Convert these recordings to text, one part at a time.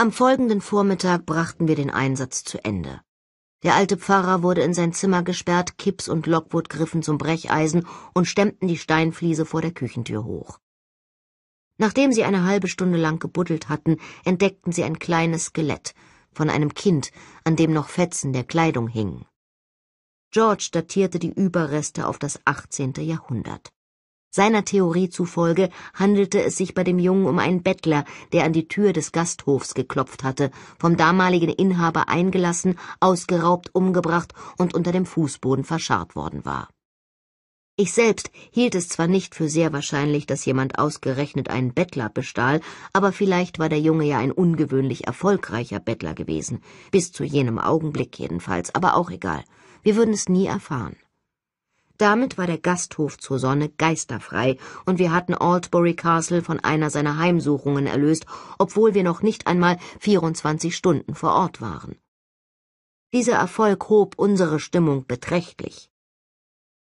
Am folgenden Vormittag brachten wir den Einsatz zu Ende. Der alte Pfarrer wurde in sein Zimmer gesperrt, Kipps und Lockwood griffen zum Brecheisen und stemmten die Steinfliese vor der Küchentür hoch. Nachdem sie eine halbe Stunde lang gebuddelt hatten, entdeckten sie ein kleines Skelett von einem Kind, an dem noch Fetzen der Kleidung hingen. George datierte die Überreste auf das 18. Jahrhundert. Seiner Theorie zufolge handelte es sich bei dem Jungen um einen Bettler, der an die Tür des Gasthofs geklopft hatte, vom damaligen Inhaber eingelassen, ausgeraubt, umgebracht und unter dem Fußboden verscharrt worden war. Ich selbst hielt es zwar nicht für sehr wahrscheinlich, dass jemand ausgerechnet einen Bettler bestahl, aber vielleicht war der Junge ja ein ungewöhnlich erfolgreicher Bettler gewesen, bis zu jenem Augenblick jedenfalls, aber auch egal. Wir würden es nie erfahren. Damit war der Gasthof zur Sonne geisterfrei, und wir hatten Aldbury Castle von einer seiner Heimsuchungen erlöst, obwohl wir noch nicht einmal 24 Stunden vor Ort waren. Dieser Erfolg hob unsere Stimmung beträchtlich.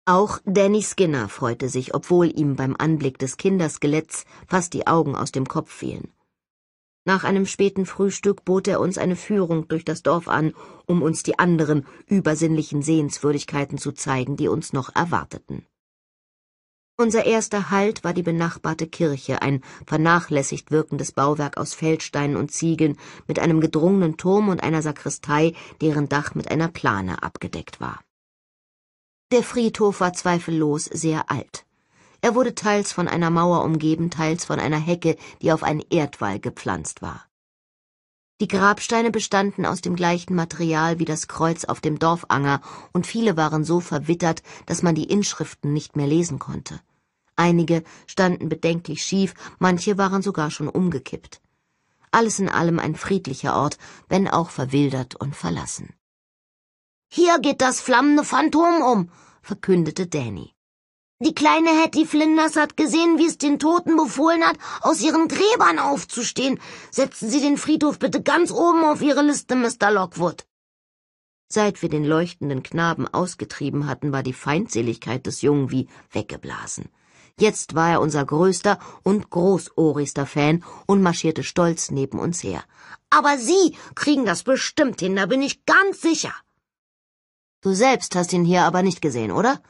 Auch Danny Skinner freute sich, obwohl ihm beim Anblick des Kinderskeletts fast die Augen aus dem Kopf fielen. Nach einem späten Frühstück bot er uns eine Führung durch das Dorf an, um uns die anderen übersinnlichen Sehenswürdigkeiten zu zeigen, die uns noch erwarteten. Unser erster Halt war die benachbarte Kirche, ein vernachlässigt wirkendes Bauwerk aus Feldsteinen und Ziegeln mit einem gedrungenen Turm und einer Sakristei, deren Dach mit einer Plane abgedeckt war. Der Friedhof war zweifellos sehr alt. Er wurde teils von einer Mauer umgeben, teils von einer Hecke, die auf einen Erdwall gepflanzt war. Die Grabsteine bestanden aus dem gleichen Material wie das Kreuz auf dem Dorfanger, und viele waren so verwittert, dass man die Inschriften nicht mehr lesen konnte. Einige standen bedenklich schief, manche waren sogar schon umgekippt. Alles in allem ein friedlicher Ort, wenn auch verwildert und verlassen. Hier geht das flammende Phantom um, verkündete Danny. Die kleine Hattie Flinders hat gesehen, wie es den Toten befohlen hat, aus ihren Gräbern aufzustehen. Setzen Sie den Friedhof bitte ganz oben auf Ihre Liste, Mr. Lockwood. Seit wir den leuchtenden Knaben ausgetrieben hatten, war die Feindseligkeit des Jungen wie weggeblasen. Jetzt war er unser größter und großohrigster Fan und marschierte stolz neben uns her. Aber Sie kriegen das bestimmt hin, da bin ich ganz sicher. Du selbst hast ihn hier aber nicht gesehen, oder?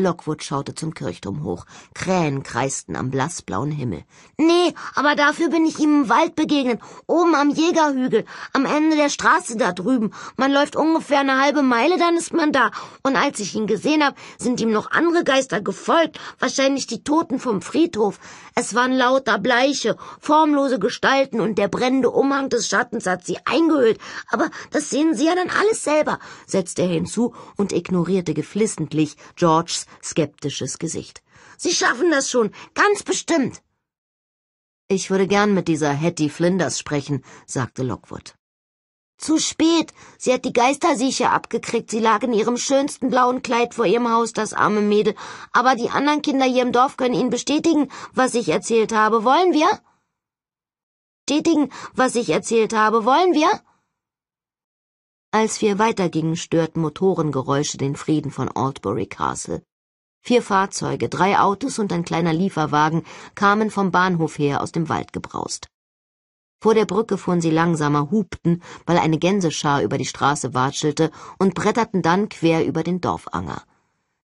Lockwood schaute zum Kirchturm hoch. Krähen kreisten am blassblauen Himmel. Nee, aber dafür bin ich ihm im Wald begegnet, oben am Jägerhügel, am Ende der Straße da drüben. Man läuft ungefähr eine halbe Meile, dann ist man da. Und als ich ihn gesehen hab, sind ihm noch andere Geister gefolgt, wahrscheinlich die Toten vom Friedhof. Es waren lauter bleiche, formlose Gestalten und der brennende Umhang des Schattens hat sie eingehüllt. Aber das sehen Sie ja dann alles selber, setzte er hinzu und ignorierte geflissentlich Georges skeptisches Gesicht. Sie schaffen das schon, ganz bestimmt. Ich würde gern mit dieser Hetty Flinders sprechen, sagte Lockwood. Zu spät. Sie hat die Geistersieche abgekriegt. Sie lag in ihrem schönsten blauen Kleid vor ihrem Haus, das arme Mädel. Aber die anderen Kinder hier im Dorf können Ihnen bestätigen, was ich erzählt habe. Wollen wir? Bestätigen, was ich erzählt habe. Wollen wir? Als wir weitergingen, störten Motorengeräusche den Frieden von Aldbury Castle. Vier Fahrzeuge, drei Autos und ein kleiner Lieferwagen kamen vom Bahnhof her aus dem Wald gebraust. Vor der Brücke fuhren sie langsamer, hupten, weil eine Gänseschar über die Straße watschelte und bretterten dann quer über den Dorfanger.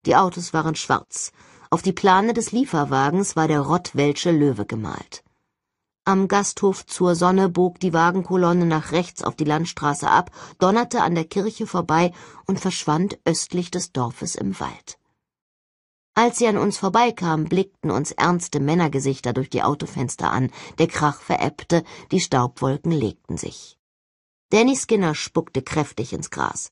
Die Autos waren schwarz. Auf die Plane des Lieferwagens war der rottwelsche Löwe gemalt. Am Gasthof zur Sonne bog die Wagenkolonne nach rechts auf die Landstraße ab, donnerte an der Kirche vorbei und verschwand östlich des Dorfes im Wald. Als sie an uns vorbeikamen, blickten uns ernste Männergesichter durch die Autofenster an, der Krach verebbte, die Staubwolken legten sich. Danny Skinner spuckte kräftig ins Gras.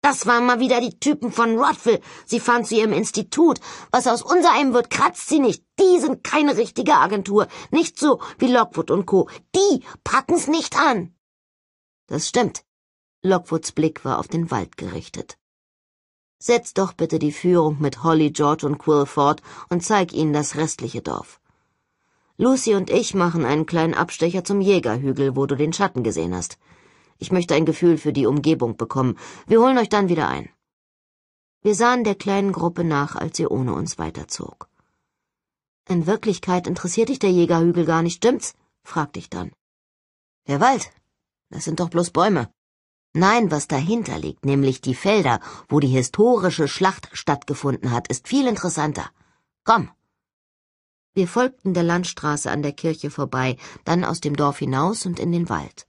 Das waren mal wieder die Typen von Rotville. Sie fahren zu ihrem Institut. Was aus unserem wird, kratzt sie nicht. Die sind keine richtige Agentur. Nicht so wie Lockwood und Co. Die packen's nicht an. Das stimmt. Lockwoods Blick war auf den Wald gerichtet. Setz doch bitte die Führung mit Holly, George und Quill fort und zeig ihnen das restliche Dorf. Lucy und ich machen einen kleinen Abstecher zum Jägerhügel, wo du den Schatten gesehen hast. Ich möchte ein Gefühl für die Umgebung bekommen. Wir holen euch dann wieder ein. Wir sahen der kleinen Gruppe nach, als sie ohne uns weiterzog. In Wirklichkeit interessiert dich der Jägerhügel gar nicht, stimmt's? fragte ich dann. Der Wald. Das sind doch bloß Bäume. Nein, was dahinter liegt, nämlich die Felder, wo die historische Schlacht stattgefunden hat, ist viel interessanter. Komm. Wir folgten der Landstraße an der Kirche vorbei, dann aus dem Dorf hinaus und in den Wald.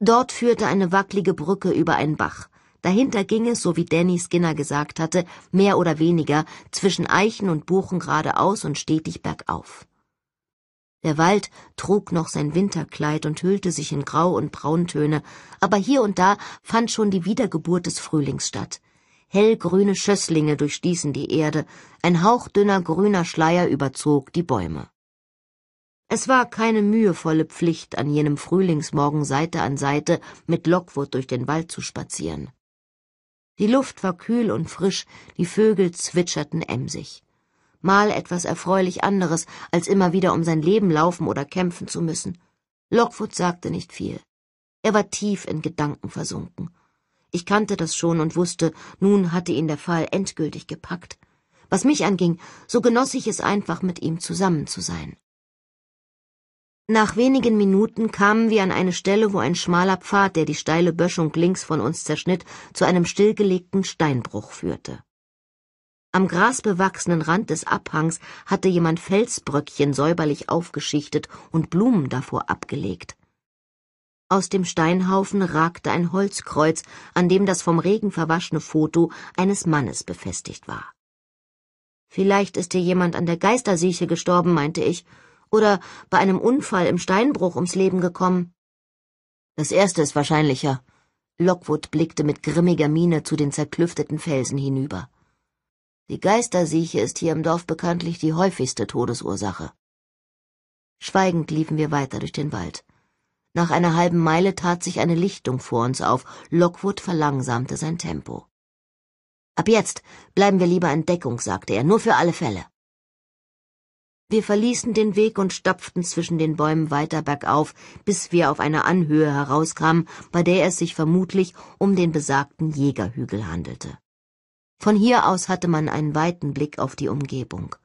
Dort führte eine wackelige Brücke über einen Bach. Dahinter ging es, so wie Danny Skinner gesagt hatte, mehr oder weniger zwischen Eichen und Buchen geradeaus und stetig bergauf. Der Wald trug noch sein Winterkleid und hüllte sich in Grau- und Brauntöne, aber hier und da fand schon die Wiedergeburt des Frühlings statt. Hellgrüne Schösslinge durchstießen die Erde, ein hauchdünner grüner Schleier überzog die Bäume. Es war keine mühevolle Pflicht, an jenem Frühlingsmorgen Seite an Seite mit Lockwood durch den Wald zu spazieren. Die Luft war kühl und frisch, die Vögel zwitscherten emsig mal etwas erfreulich anderes, als immer wieder um sein Leben laufen oder kämpfen zu müssen. Lockwood sagte nicht viel. Er war tief in Gedanken versunken. Ich kannte das schon und wusste, nun hatte ihn der Fall endgültig gepackt. Was mich anging, so genoss ich es einfach, mit ihm zusammen zu sein. Nach wenigen Minuten kamen wir an eine Stelle, wo ein schmaler Pfad, der die steile Böschung links von uns zerschnitt, zu einem stillgelegten Steinbruch führte. Am grasbewachsenen Rand des Abhangs hatte jemand Felsbröckchen säuberlich aufgeschichtet und Blumen davor abgelegt. Aus dem Steinhaufen ragte ein Holzkreuz, an dem das vom Regen verwaschene Foto eines Mannes befestigt war. Vielleicht ist hier jemand an der Geistersieche gestorben, meinte ich, oder bei einem Unfall im Steinbruch ums Leben gekommen. Das erste ist wahrscheinlicher. Lockwood blickte mit grimmiger Miene zu den zerklüfteten Felsen hinüber. Die Geistersieche ist hier im Dorf bekanntlich die häufigste Todesursache. Schweigend liefen wir weiter durch den Wald. Nach einer halben Meile tat sich eine Lichtung vor uns auf. Lockwood verlangsamte sein Tempo. Ab jetzt bleiben wir lieber in Deckung, sagte er, nur für alle Fälle. Wir verließen den Weg und stapften zwischen den Bäumen weiter bergauf, bis wir auf eine Anhöhe herauskamen, bei der es sich vermutlich um den besagten Jägerhügel handelte. Von hier aus hatte man einen weiten Blick auf die Umgebung.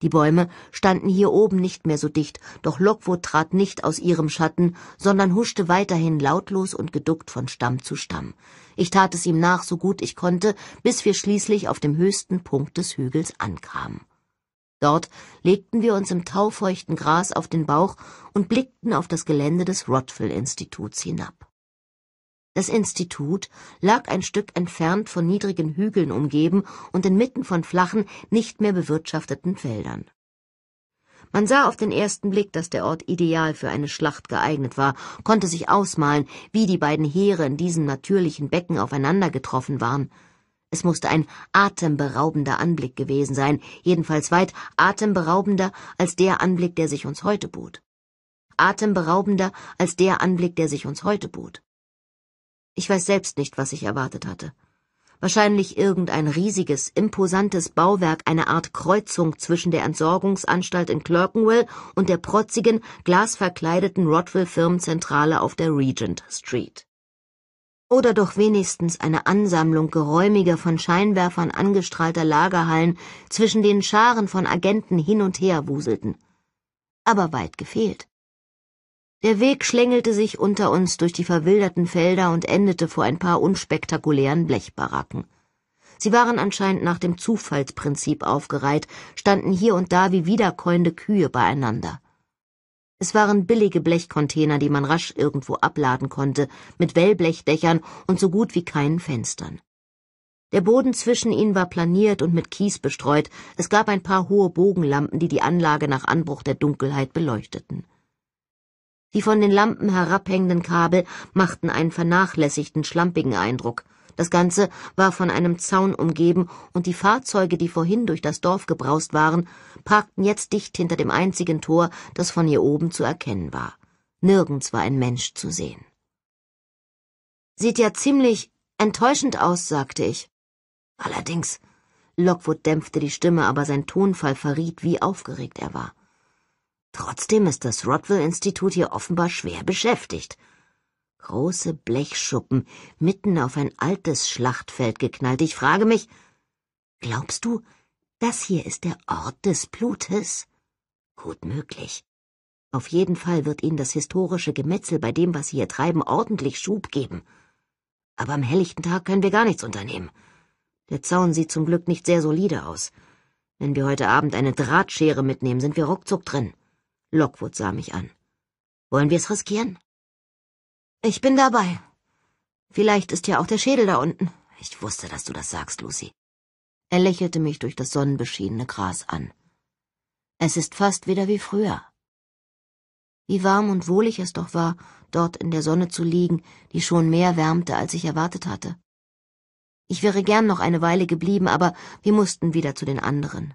Die Bäume standen hier oben nicht mehr so dicht, doch Lockwood trat nicht aus ihrem Schatten, sondern huschte weiterhin lautlos und geduckt von Stamm zu Stamm. Ich tat es ihm nach, so gut ich konnte, bis wir schließlich auf dem höchsten Punkt des Hügels ankamen. Dort legten wir uns im taufeuchten Gras auf den Bauch und blickten auf das Gelände des Rotville-Instituts hinab. Das Institut lag ein Stück entfernt von niedrigen Hügeln umgeben und inmitten von flachen, nicht mehr bewirtschafteten Feldern. Man sah auf den ersten Blick, dass der Ort ideal für eine Schlacht geeignet war, konnte sich ausmalen, wie die beiden Heere in diesem natürlichen Becken aufeinander getroffen waren. Es musste ein atemberaubender Anblick gewesen sein, jedenfalls weit atemberaubender als der Anblick, der sich uns heute bot. Atemberaubender als der Anblick, der sich uns heute bot. Ich weiß selbst nicht, was ich erwartet hatte. Wahrscheinlich irgendein riesiges, imposantes Bauwerk, eine Art Kreuzung zwischen der Entsorgungsanstalt in Clerkenwell und der protzigen, glasverkleideten Rodville-Firmenzentrale auf der Regent Street. Oder doch wenigstens eine Ansammlung geräumiger, von Scheinwerfern angestrahlter Lagerhallen, zwischen denen Scharen von Agenten hin und her wuselten. Aber weit gefehlt. Der Weg schlängelte sich unter uns durch die verwilderten Felder und endete vor ein paar unspektakulären Blechbaracken. Sie waren anscheinend nach dem Zufallsprinzip aufgereiht, standen hier und da wie wiederkäuende Kühe beieinander. Es waren billige Blechcontainer, die man rasch irgendwo abladen konnte, mit Wellblechdächern und so gut wie keinen Fenstern. Der Boden zwischen ihnen war planiert und mit Kies bestreut, es gab ein paar hohe Bogenlampen, die die Anlage nach Anbruch der Dunkelheit beleuchteten. Die von den Lampen herabhängenden Kabel machten einen vernachlässigten, schlampigen Eindruck. Das Ganze war von einem Zaun umgeben, und die Fahrzeuge, die vorhin durch das Dorf gebraust waren, parkten jetzt dicht hinter dem einzigen Tor, das von hier oben zu erkennen war. Nirgends war ein Mensch zu sehen. Sieht ja ziemlich enttäuschend aus, sagte ich. Allerdings. Lockwood dämpfte die Stimme, aber sein Tonfall verriet, wie aufgeregt er war. Trotzdem ist das Rodwell-Institut hier offenbar schwer beschäftigt. Große Blechschuppen, mitten auf ein altes Schlachtfeld geknallt. Ich frage mich, glaubst du, das hier ist der Ort des Blutes? Gut möglich. Auf jeden Fall wird ihnen das historische Gemetzel bei dem, was sie hier treiben, ordentlich Schub geben. Aber am helllichten Tag können wir gar nichts unternehmen. Der Zaun sieht zum Glück nicht sehr solide aus. Wenn wir heute Abend eine Drahtschere mitnehmen, sind wir ruckzuck drin. Lockwood sah mich an. Wollen wir's riskieren? Ich bin dabei. Vielleicht ist ja auch der Schädel da unten. Ich wusste, dass du das sagst, Lucy. Er lächelte mich durch das sonnenbeschienene Gras an. Es ist fast wieder wie früher. Wie warm und wohlig es doch war, dort in der Sonne zu liegen, die schon mehr wärmte, als ich erwartet hatte. Ich wäre gern noch eine Weile geblieben, aber wir mussten wieder zu den anderen.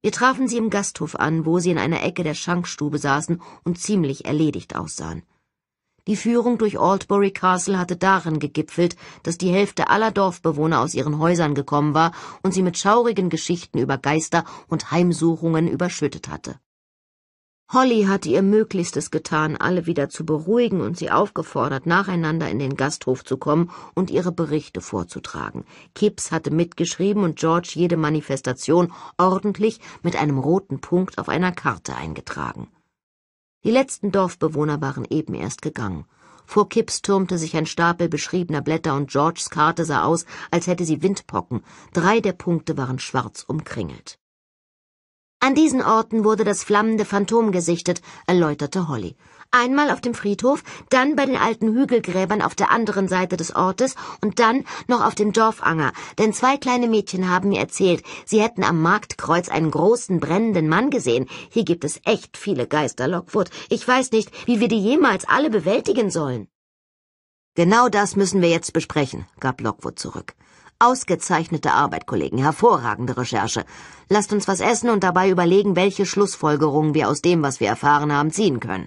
Wir trafen sie im Gasthof an, wo sie in einer Ecke der Schankstube saßen und ziemlich erledigt aussahen. Die Führung durch Aldbury Castle hatte darin gegipfelt, dass die Hälfte aller Dorfbewohner aus ihren Häusern gekommen war und sie mit schaurigen Geschichten über Geister und Heimsuchungen überschüttet hatte. Holly hatte ihr Möglichstes getan, alle wieder zu beruhigen und sie aufgefordert, nacheinander in den Gasthof zu kommen und ihre Berichte vorzutragen. Kipps hatte mitgeschrieben und George jede Manifestation ordentlich mit einem roten Punkt auf einer Karte eingetragen. Die letzten Dorfbewohner waren eben erst gegangen. Vor Kipps türmte sich ein Stapel beschriebener Blätter und Georges Karte sah aus, als hätte sie Windpocken. Drei der Punkte waren schwarz umkringelt. An diesen Orten wurde das flammende Phantom gesichtet, erläuterte Holly. Einmal auf dem Friedhof, dann bei den alten Hügelgräbern auf der anderen Seite des Ortes und dann noch auf dem Dorfanger, denn zwei kleine Mädchen haben mir erzählt, sie hätten am Marktkreuz einen großen brennenden Mann gesehen. Hier gibt es echt viele Geister, Lockwood. Ich weiß nicht, wie wir die jemals alle bewältigen sollen. Genau das müssen wir jetzt besprechen, gab Lockwood zurück. Ausgezeichnete Arbeit, Kollegen, hervorragende Recherche. Lasst uns was essen und dabei überlegen, welche Schlussfolgerungen wir aus dem, was wir erfahren haben, ziehen können.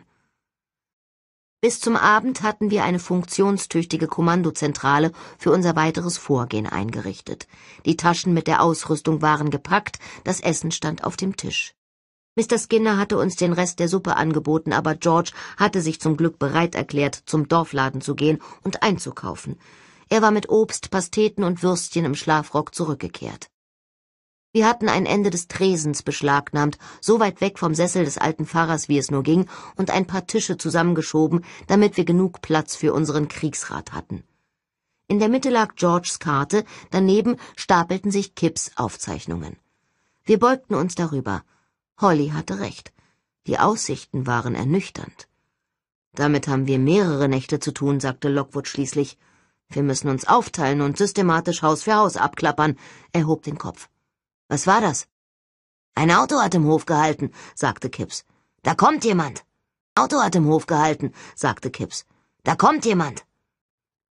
Bis zum Abend hatten wir eine funktionstüchtige Kommandozentrale für unser weiteres Vorgehen eingerichtet. Die Taschen mit der Ausrüstung waren gepackt, das Essen stand auf dem Tisch. Mr. Skinner hatte uns den Rest der Suppe angeboten, aber George hatte sich zum Glück bereit erklärt, zum Dorfladen zu gehen und einzukaufen. Er war mit Obst, Pasteten und Würstchen im Schlafrock zurückgekehrt. Wir hatten ein Ende des Tresens beschlagnahmt, so weit weg vom Sessel des alten Pfarrers, wie es nur ging, und ein paar Tische zusammengeschoben, damit wir genug Platz für unseren Kriegsrat hatten. In der Mitte lag Georges Karte, daneben stapelten sich Kipps Aufzeichnungen. Wir beugten uns darüber. Holly hatte recht. Die Aussichten waren ernüchternd. Damit haben wir mehrere Nächte zu tun, sagte Lockwood schließlich. Wir müssen uns aufteilen und systematisch Haus für Haus abklappern. Er hob den Kopf. Was war das? Ein Auto hat im Hof gehalten, sagte Kipps. Da kommt jemand. Auto hat im Hof gehalten, sagte Kipps. Da kommt jemand.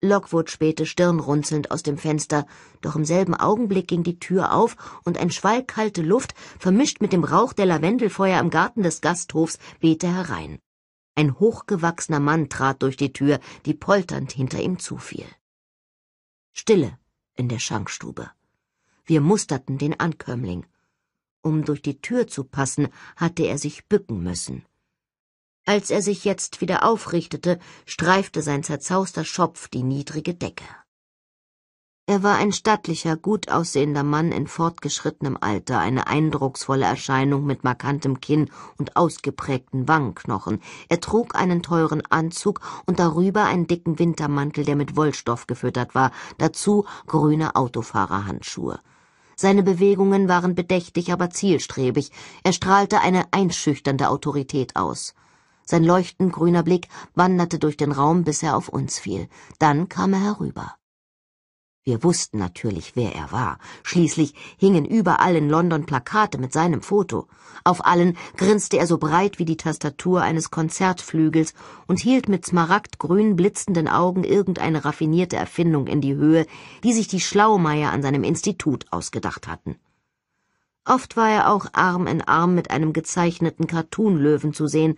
Lockwood spähte stirnrunzelnd aus dem Fenster, doch im selben Augenblick ging die Tür auf und ein Schwall kalte Luft, vermischt mit dem Rauch der Lavendelfeuer im Garten des Gasthofs, wehte herein. Ein hochgewachsener Mann trat durch die Tür, die polternd hinter ihm zufiel. Stille in der Schankstube. Wir musterten den Ankömmling. Um durch die Tür zu passen, hatte er sich bücken müssen. Als er sich jetzt wieder aufrichtete, streifte sein zerzauster Schopf die niedrige Decke. Er war ein stattlicher, gut aussehender Mann in fortgeschrittenem Alter, eine eindrucksvolle Erscheinung mit markantem Kinn und ausgeprägten Wangenknochen. Er trug einen teuren Anzug und darüber einen dicken Wintermantel, der mit Wollstoff gefüttert war, dazu grüne Autofahrerhandschuhe. Seine Bewegungen waren bedächtig, aber zielstrebig. Er strahlte eine einschüchternde Autorität aus. Sein leuchtend grüner Blick wanderte durch den Raum, bis er auf uns fiel. Dann kam er herüber. Wir wussten natürlich, wer er war. Schließlich hingen überall in London Plakate mit seinem Foto. Auf allen grinste er so breit wie die Tastatur eines Konzertflügels und hielt mit smaragdgrün blitzenden Augen irgendeine raffinierte Erfindung in die Höhe, die sich die Schlaumeier an seinem Institut ausgedacht hatten. Oft war er auch Arm in Arm mit einem gezeichneten Cartoon-Löwen zu sehen,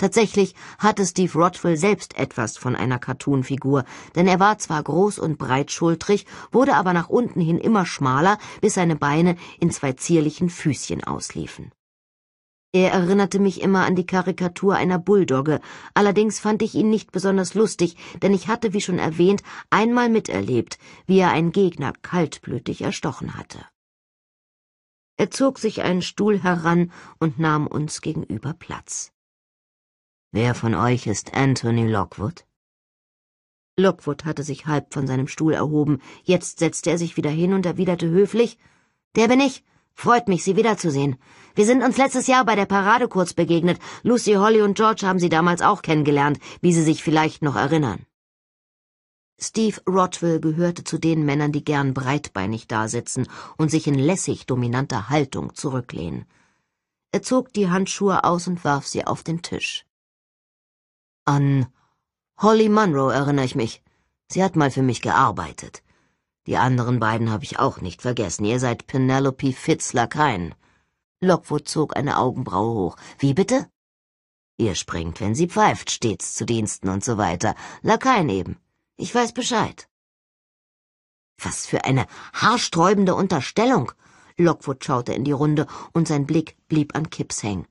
Tatsächlich hatte Steve Rothwell selbst etwas von einer Cartoonfigur, denn er war zwar groß und breitschultrig, wurde aber nach unten hin immer schmaler, bis seine Beine in zwei zierlichen Füßchen ausliefen. Er erinnerte mich immer an die Karikatur einer Bulldogge, allerdings fand ich ihn nicht besonders lustig, denn ich hatte, wie schon erwähnt, einmal miterlebt, wie er einen Gegner kaltblütig erstochen hatte. Er zog sich einen Stuhl heran und nahm uns gegenüber Platz. Wer von euch ist Anthony Lockwood? Lockwood hatte sich halb von seinem Stuhl erhoben. Jetzt setzte er sich wieder hin und erwiderte höflich, der bin ich. Freut mich, Sie wiederzusehen. Wir sind uns letztes Jahr bei der Parade kurz begegnet. Lucy, Holly und George haben Sie damals auch kennengelernt, wie Sie sich vielleicht noch erinnern. Steve Rodwell gehörte zu den Männern, die gern breitbeinig dasitzen und sich in lässig dominanter Haltung zurücklehnen. Er zog die Handschuhe aus und warf sie auf den Tisch. An Holly Munro erinnere ich mich. Sie hat mal für mich gearbeitet. Die anderen beiden habe ich auch nicht vergessen. Ihr seid Penelope Fitz-Lakaien. Lockwood zog eine Augenbraue hoch. Wie bitte? Ihr springt, wenn sie pfeift, stets zu Diensten und so weiter. Lakaien eben. Ich weiß Bescheid. Was für eine haarsträubende Unterstellung! Lockwood schaute in die Runde und sein Blick blieb an Kipps hängen.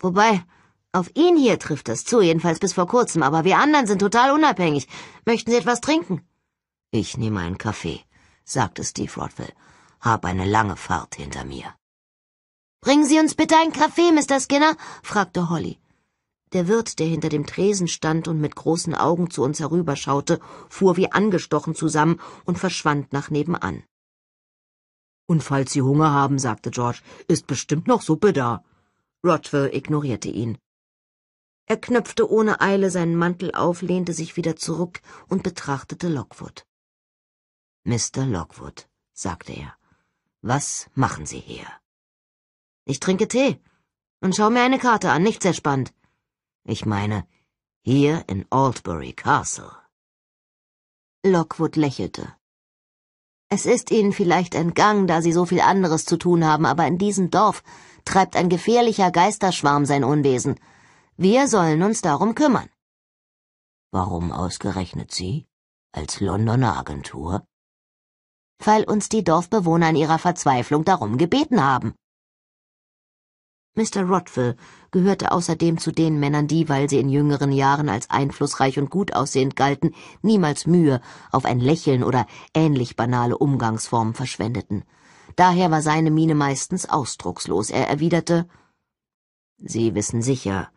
Wobei, auf ihn hier trifft es zu, jedenfalls bis vor kurzem, aber wir anderen sind total unabhängig. Möchten Sie etwas trinken? Ich nehme einen Kaffee, sagte Steve Rodwell. Hab eine lange Fahrt hinter mir. Bringen Sie uns bitte einen Kaffee, Mr. Skinner? fragte Holly. Der Wirt, der hinter dem Tresen stand und mit großen Augen zu uns herüberschaute, fuhr wie angestochen zusammen und verschwand nach nebenan. Und falls Sie Hunger haben, sagte George, ist bestimmt noch Suppe da. Rodwell ignorierte ihn. Er knöpfte ohne Eile seinen Mantel auf, lehnte sich wieder zurück und betrachtete Lockwood. Mr. Lockwood, sagte er, was machen Sie hier? Ich trinke Tee und schaue mir eine Karte an, nicht sehr spannend. Ich meine, hier in Aldbury Castle. Lockwood lächelte. Es ist Ihnen vielleicht entgangen, da Sie so viel anderes zu tun haben, aber in diesem Dorf treibt ein gefährlicher Geisterschwarm sein Unwesen. Wir sollen uns darum kümmern. Warum ausgerechnet Sie? Als Londoner Agentur? Weil uns die Dorfbewohner in ihrer Verzweiflung darum gebeten haben. Mr. Rodville gehörte außerdem zu den Männern, die, weil sie in jüngeren Jahren als einflussreich und gut aussehend galten, niemals Mühe auf ein Lächeln oder ähnlich banale Umgangsformen verschwendeten. Daher war seine Miene meistens ausdruckslos. Er erwiderte Sie wissen sicher,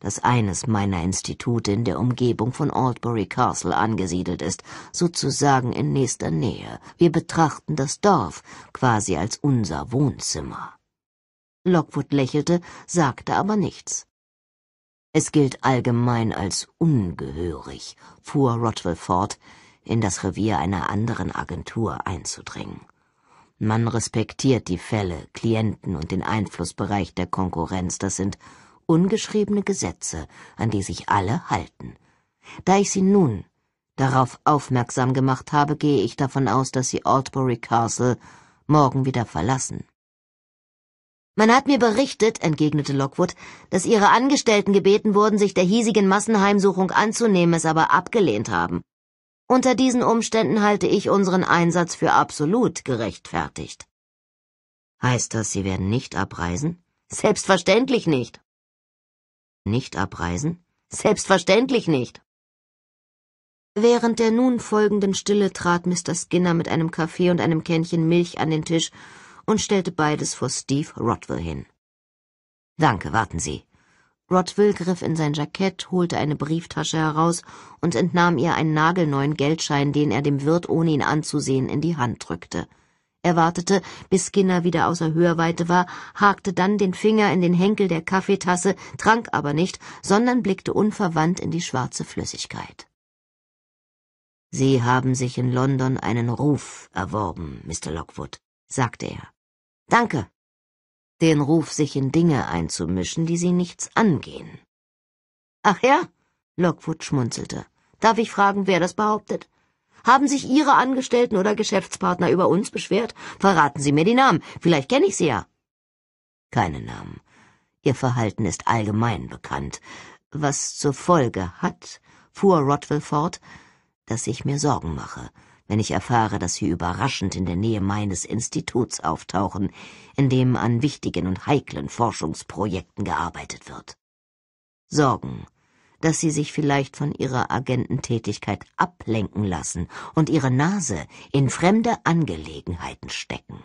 dass eines meiner Institute in der Umgebung von Aldbury Castle angesiedelt ist, sozusagen in nächster Nähe. Wir betrachten das Dorf quasi als unser Wohnzimmer. Lockwood lächelte, sagte aber nichts. Es gilt allgemein als ungehörig, fuhr Rodwell fort, in das Revier einer anderen Agentur einzudringen. Man respektiert die Fälle, Klienten und den Einflussbereich der Konkurrenz, das sind ungeschriebene Gesetze, an die sich alle halten. Da ich Sie nun darauf aufmerksam gemacht habe, gehe ich davon aus, dass Sie Aldbury Castle morgen wieder verlassen. Man hat mir berichtet, entgegnete Lockwood, dass ihre Angestellten gebeten wurden, sich der hiesigen Massenheimsuchung anzunehmen, es aber abgelehnt haben. Unter diesen Umständen halte ich unseren Einsatz für absolut gerechtfertigt. Heißt das, Sie werden nicht abreisen? Selbstverständlich nicht. Nicht abreisen? Selbstverständlich nicht. Während der nun folgenden Stille trat Mr. Skinner mit einem Kaffee und einem Kännchen Milch an den Tisch und stellte beides vor Steve Rodwell hin. Danke, warten Sie. Rodwell griff in sein Jackett, holte eine Brieftasche heraus und entnahm ihr einen nagelneuen Geldschein, den er dem Wirt, ohne ihn anzusehen, in die Hand drückte. Er wartete, bis Skinner wieder außer Hörweite war, hakte dann den Finger in den Henkel der Kaffeetasse, trank aber nicht, sondern blickte unverwandt in die schwarze Flüssigkeit. Sie haben sich in London einen Ruf erworben, Mr. Lockwood, sagte er. Danke. Den Ruf, sich in Dinge einzumischen, die Sie nichts angehen. Ach ja? Lockwood schmunzelte. Darf ich fragen, wer das behauptet? Haben sich Ihre Angestellten oder Geschäftspartner über uns beschwert? Verraten Sie mir die Namen. Vielleicht kenne ich Sie ja. Keine Namen. Ihr Verhalten ist allgemein bekannt. Was zur Folge hat, fuhr Rodwell fort, dass ich mir Sorgen mache, wenn ich erfahre, dass Sie überraschend in der Nähe meines Instituts auftauchen, in dem an wichtigen und heiklen Forschungsprojekten gearbeitet wird. Sorgen, dass sie sich vielleicht von ihrer Agententätigkeit ablenken lassen und ihre Nase in fremde Angelegenheiten stecken.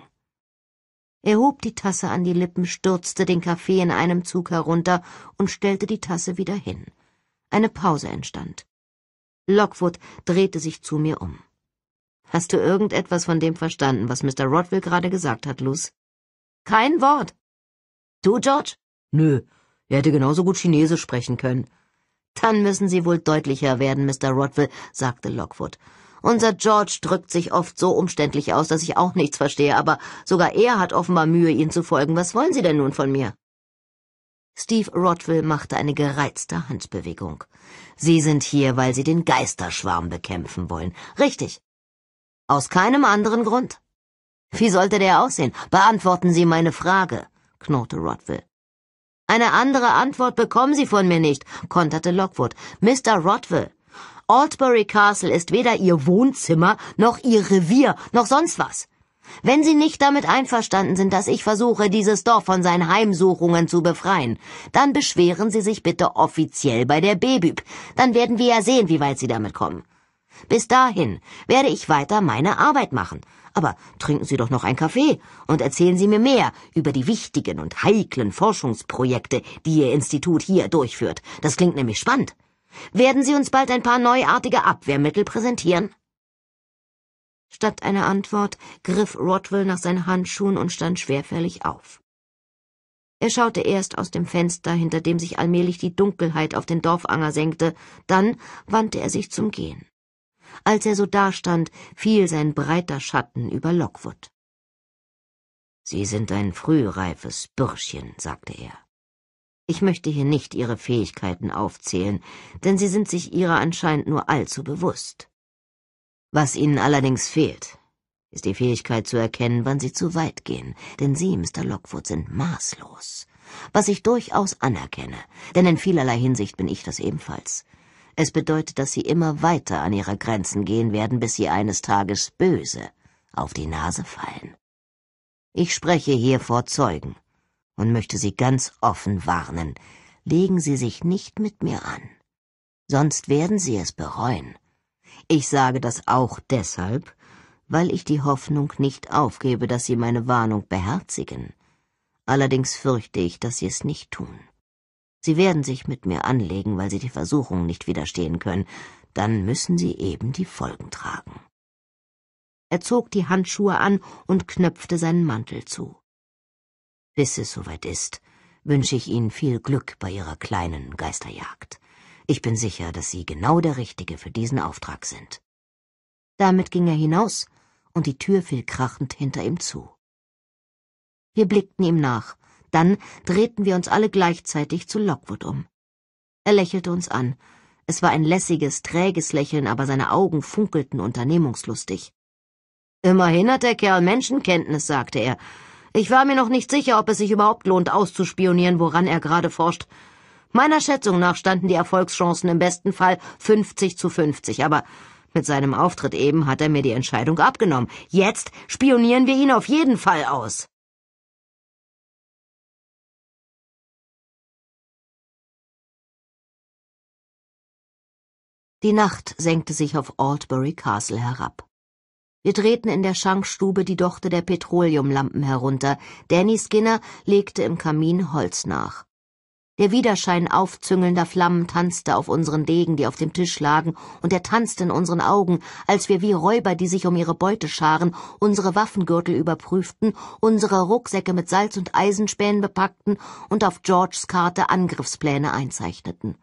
Er hob die Tasse an die Lippen, stürzte den Kaffee in einem Zug herunter und stellte die Tasse wieder hin. Eine Pause entstand. Lockwood drehte sich zu mir um. Hast du irgendetwas von dem verstanden, was Mr. Rodwell gerade gesagt hat, Luz? Kein Wort. Du, George? Nö, er hätte genauso gut Chinesisch sprechen können. Dann müssen Sie wohl deutlicher werden, Mr. Rodwell, sagte Lockwood. Unser George drückt sich oft so umständlich aus, dass ich auch nichts verstehe, aber sogar er hat offenbar Mühe, Ihnen zu folgen. Was wollen Sie denn nun von mir? Steve Rodwell machte eine gereizte Handbewegung. Sie sind hier, weil Sie den Geisterschwarm bekämpfen wollen. Richtig. Aus keinem anderen Grund. Wie sollte der aussehen? Beantworten Sie meine Frage, knurrte Rodwell. Eine andere Antwort bekommen Sie von mir nicht, konterte Lockwood. Mr. Rodwell. Altbury Castle ist weder Ihr Wohnzimmer, noch Ihr Revier, noch sonst was. Wenn Sie nicht damit einverstanden sind, dass ich versuche, dieses Dorf von seinen Heimsuchungen zu befreien, dann beschweren Sie sich bitte offiziell bei der BEBÜB. Dann werden wir ja sehen, wie weit Sie damit kommen. Bis dahin werde ich weiter meine Arbeit machen. Aber trinken Sie doch noch einen Kaffee und erzählen Sie mir mehr über die wichtigen und heiklen Forschungsprojekte, die Ihr Institut hier durchführt. Das klingt nämlich spannend. Werden Sie uns bald ein paar neuartige Abwehrmittel präsentieren? Statt einer Antwort griff Rodwell nach seinen Handschuhen und stand schwerfällig auf. Er schaute erst aus dem Fenster, hinter dem sich allmählich die Dunkelheit auf den Dorfanger senkte, dann wandte er sich zum Gehen. Als er so dastand, fiel sein breiter Schatten über Lockwood. Sie sind ein frühreifes Bürschchen, sagte er. Ich möchte hier nicht Ihre Fähigkeiten aufzählen, denn Sie sind sich ihrer anscheinend nur allzu bewusst. Was Ihnen allerdings fehlt, ist die Fähigkeit zu erkennen, wann Sie zu weit gehen, denn Sie, Mr. Lockwood, sind maßlos, was ich durchaus anerkenne, denn in vielerlei Hinsicht bin ich das ebenfalls. Es bedeutet, dass sie immer weiter an ihre Grenzen gehen werden, bis sie eines Tages böse auf die Nase fallen. Ich spreche hier vor Zeugen und möchte Sie ganz offen warnen, legen Sie sich nicht mit mir an. Sonst werden Sie es bereuen. Ich sage das auch deshalb, weil ich die Hoffnung nicht aufgebe, dass Sie meine Warnung beherzigen. Allerdings fürchte ich, dass Sie es nicht tun. Sie werden sich mit mir anlegen, weil sie die Versuchung nicht widerstehen können. Dann müssen sie eben die Folgen tragen. Er zog die Handschuhe an und knöpfte seinen Mantel zu. Bis es soweit ist, wünsche ich Ihnen viel Glück bei Ihrer kleinen Geisterjagd. Ich bin sicher, dass Sie genau der Richtige für diesen Auftrag sind. Damit ging er hinaus, und die Tür fiel krachend hinter ihm zu. Wir blickten ihm nach, dann drehten wir uns alle gleichzeitig zu Lockwood um. Er lächelte uns an. Es war ein lässiges, träges Lächeln, aber seine Augen funkelten unternehmungslustig. Immerhin hat der Kerl Menschenkenntnis, sagte er. Ich war mir noch nicht sicher, ob es sich überhaupt lohnt, auszuspionieren, woran er gerade forscht. Meiner Schätzung nach standen die Erfolgschancen im besten Fall 50 zu 50, aber mit seinem Auftritt eben hat er mir die Entscheidung abgenommen. Jetzt spionieren wir ihn auf jeden Fall aus. Die Nacht senkte sich auf Aldbury Castle herab. Wir drehten in der Schankstube die Dochte der Petroleumlampen herunter. Danny Skinner legte im Kamin Holz nach. Der Widerschein aufzüngelnder Flammen tanzte auf unseren Degen, die auf dem Tisch lagen, und er tanzte in unseren Augen, als wir wie Räuber, die sich um ihre Beute scharen, unsere Waffengürtel überprüften, unsere Rucksäcke mit Salz und Eisenspänen bepackten und auf Georges Karte Angriffspläne einzeichneten.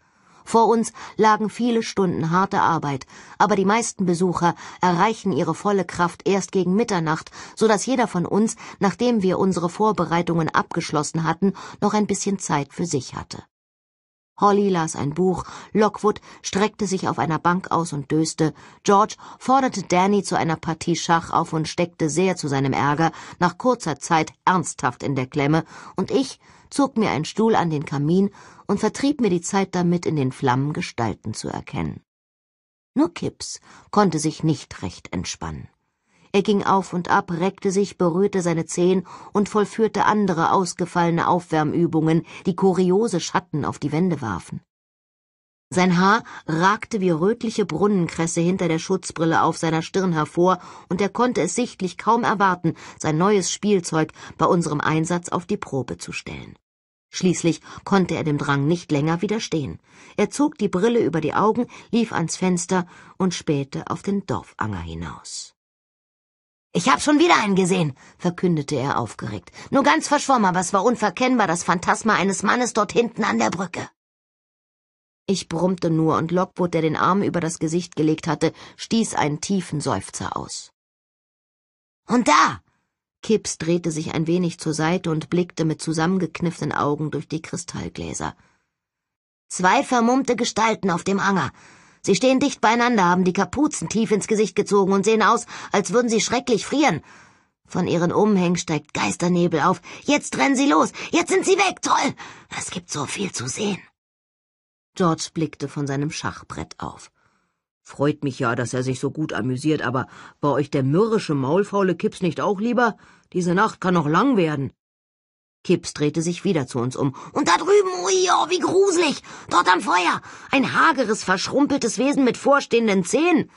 Vor uns lagen viele Stunden harte Arbeit, aber die meisten Besucher erreichen ihre volle Kraft erst gegen Mitternacht, so dass jeder von uns, nachdem wir unsere Vorbereitungen abgeschlossen hatten, noch ein bisschen Zeit für sich hatte. Holly las ein Buch, Lockwood streckte sich auf einer Bank aus und döste, George forderte Danny zu einer Partie Schach auf und steckte sehr zu seinem Ärger nach kurzer Zeit ernsthaft in der Klemme, und ich zog mir einen Stuhl an den Kamin und vertrieb mir die Zeit damit, in den Flammen Gestalten zu erkennen. Nur Kipps konnte sich nicht recht entspannen. Er ging auf und ab, reckte sich, berührte seine Zehen und vollführte andere ausgefallene Aufwärmübungen, die kuriose Schatten auf die Wände warfen. Sein Haar ragte wie rötliche Brunnenkresse hinter der Schutzbrille auf seiner Stirn hervor, und er konnte es sichtlich kaum erwarten, sein neues Spielzeug bei unserem Einsatz auf die Probe zu stellen. Schließlich konnte er dem Drang nicht länger widerstehen. Er zog die Brille über die Augen, lief ans Fenster und spähte auf den Dorfanger hinaus. Ich hab schon wieder einen gesehen, verkündete er aufgeregt. Nur ganz verschwommen, aber es war unverkennbar das Phantasma eines Mannes dort hinten an der Brücke. Ich brummte nur und Lockwood, der den Arm über das Gesicht gelegt hatte, stieß einen tiefen Seufzer aus. Und da, Kips drehte sich ein wenig zur Seite und blickte mit zusammengekniffenen Augen durch die Kristallgläser. Zwei vermummte Gestalten auf dem Anger. Sie stehen dicht beieinander, haben die Kapuzen tief ins Gesicht gezogen und sehen aus, als würden sie schrecklich frieren. Von ihren Umhängen steigt Geisternebel auf. Jetzt rennen sie los. Jetzt sind sie weg. Toll. Es gibt so viel zu sehen. George blickte von seinem Schachbrett auf. Freut mich ja, dass er sich so gut amüsiert, aber war euch der mürrische, maulfaule Kips nicht auch lieber? Diese Nacht kann noch lang werden. Kips drehte sich wieder zu uns um. Und da drüben, ui, oh, wie gruselig! Dort am Feuer! Ein hageres, verschrumpeltes Wesen mit vorstehenden Zähnen!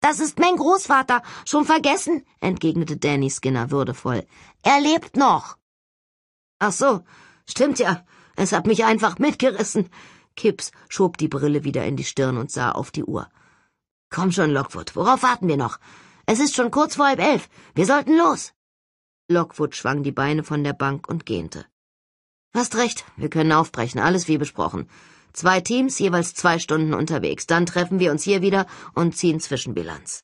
Das ist mein Großvater, schon vergessen, entgegnete Danny Skinner würdevoll. Er lebt noch. Ach so, stimmt ja. Es hat mich einfach mitgerissen. Kips schob die Brille wieder in die Stirn und sah auf die Uhr. Komm schon, Lockwood, worauf warten wir noch? Es ist schon kurz vor halb elf. Wir sollten los. Lockwood schwang die Beine von der Bank und gähnte. Hast recht, wir können aufbrechen, alles wie besprochen. Zwei Teams, jeweils zwei Stunden unterwegs. Dann treffen wir uns hier wieder und ziehen Zwischenbilanz.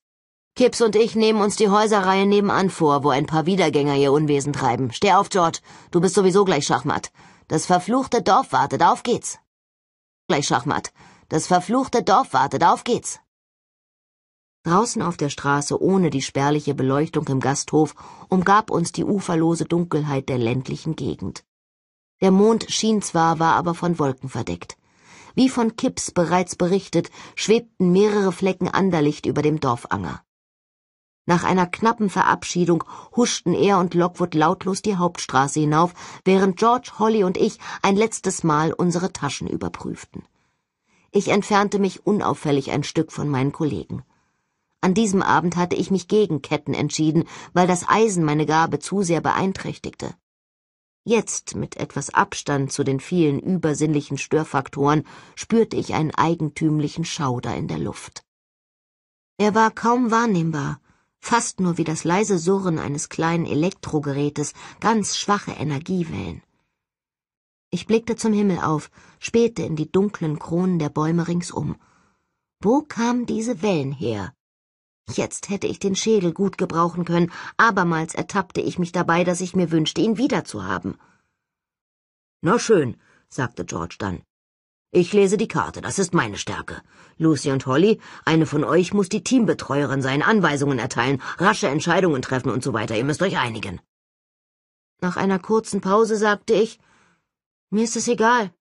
Kipps und ich nehmen uns die Häuserreihe nebenan vor, wo ein paar Wiedergänger ihr Unwesen treiben. Steh auf, George. Du bist sowieso gleich Schachmatt. Das verfluchte Dorf wartet, auf geht's. Gleich Schachmatt. Das verfluchte Dorf wartet, auf geht's. Draußen auf der Straße ohne die spärliche Beleuchtung im Gasthof umgab uns die uferlose Dunkelheit der ländlichen Gegend. Der Mond schien zwar, war aber von Wolken verdeckt. Wie von Kipps bereits berichtet, schwebten mehrere Flecken Anderlicht über dem Dorfanger. Nach einer knappen Verabschiedung huschten er und Lockwood lautlos die Hauptstraße hinauf, während George, Holly und ich ein letztes Mal unsere Taschen überprüften. Ich entfernte mich unauffällig ein Stück von meinen Kollegen. An diesem Abend hatte ich mich gegen Ketten entschieden, weil das Eisen meine Gabe zu sehr beeinträchtigte. Jetzt, mit etwas Abstand zu den vielen übersinnlichen Störfaktoren, spürte ich einen eigentümlichen Schauder in der Luft. Er war kaum wahrnehmbar, fast nur wie das leise Surren eines kleinen Elektrogerätes, ganz schwache Energiewellen. Ich blickte zum Himmel auf, spähte in die dunklen Kronen der Bäume ringsum. Wo kamen diese Wellen her? Jetzt hätte ich den Schädel gut gebrauchen können, abermals ertappte ich mich dabei, dass ich mir wünschte, ihn wiederzuhaben. Na schön, sagte George dann. Ich lese die Karte, das ist meine Stärke. Lucy und Holly, eine von euch muss die Teambetreuerin sein, Anweisungen erteilen, rasche Entscheidungen treffen und so weiter, ihr müsst euch einigen. Nach einer kurzen Pause sagte ich, mir ist es egal.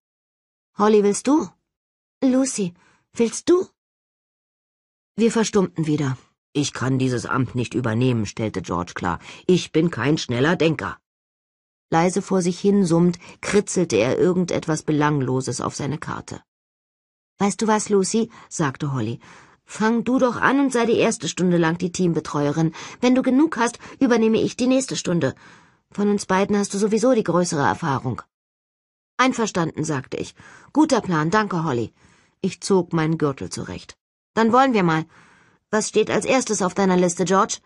Holly, willst du? Lucy, willst du? Wir verstummten wieder. Ich kann dieses Amt nicht übernehmen, stellte George klar. Ich bin kein schneller Denker. Leise vor sich hin summt, kritzelte er irgendetwas Belangloses auf seine Karte. Weißt du was, Lucy? sagte Holly. Fang du doch an und sei die erste Stunde lang die Teambetreuerin. Wenn du genug hast, übernehme ich die nächste Stunde. Von uns beiden hast du sowieso die größere Erfahrung. Einverstanden, sagte ich. Guter Plan, danke, Holly. Ich zog meinen Gürtel zurecht. Dann wollen wir mal. Was steht als erstes auf deiner Liste, George?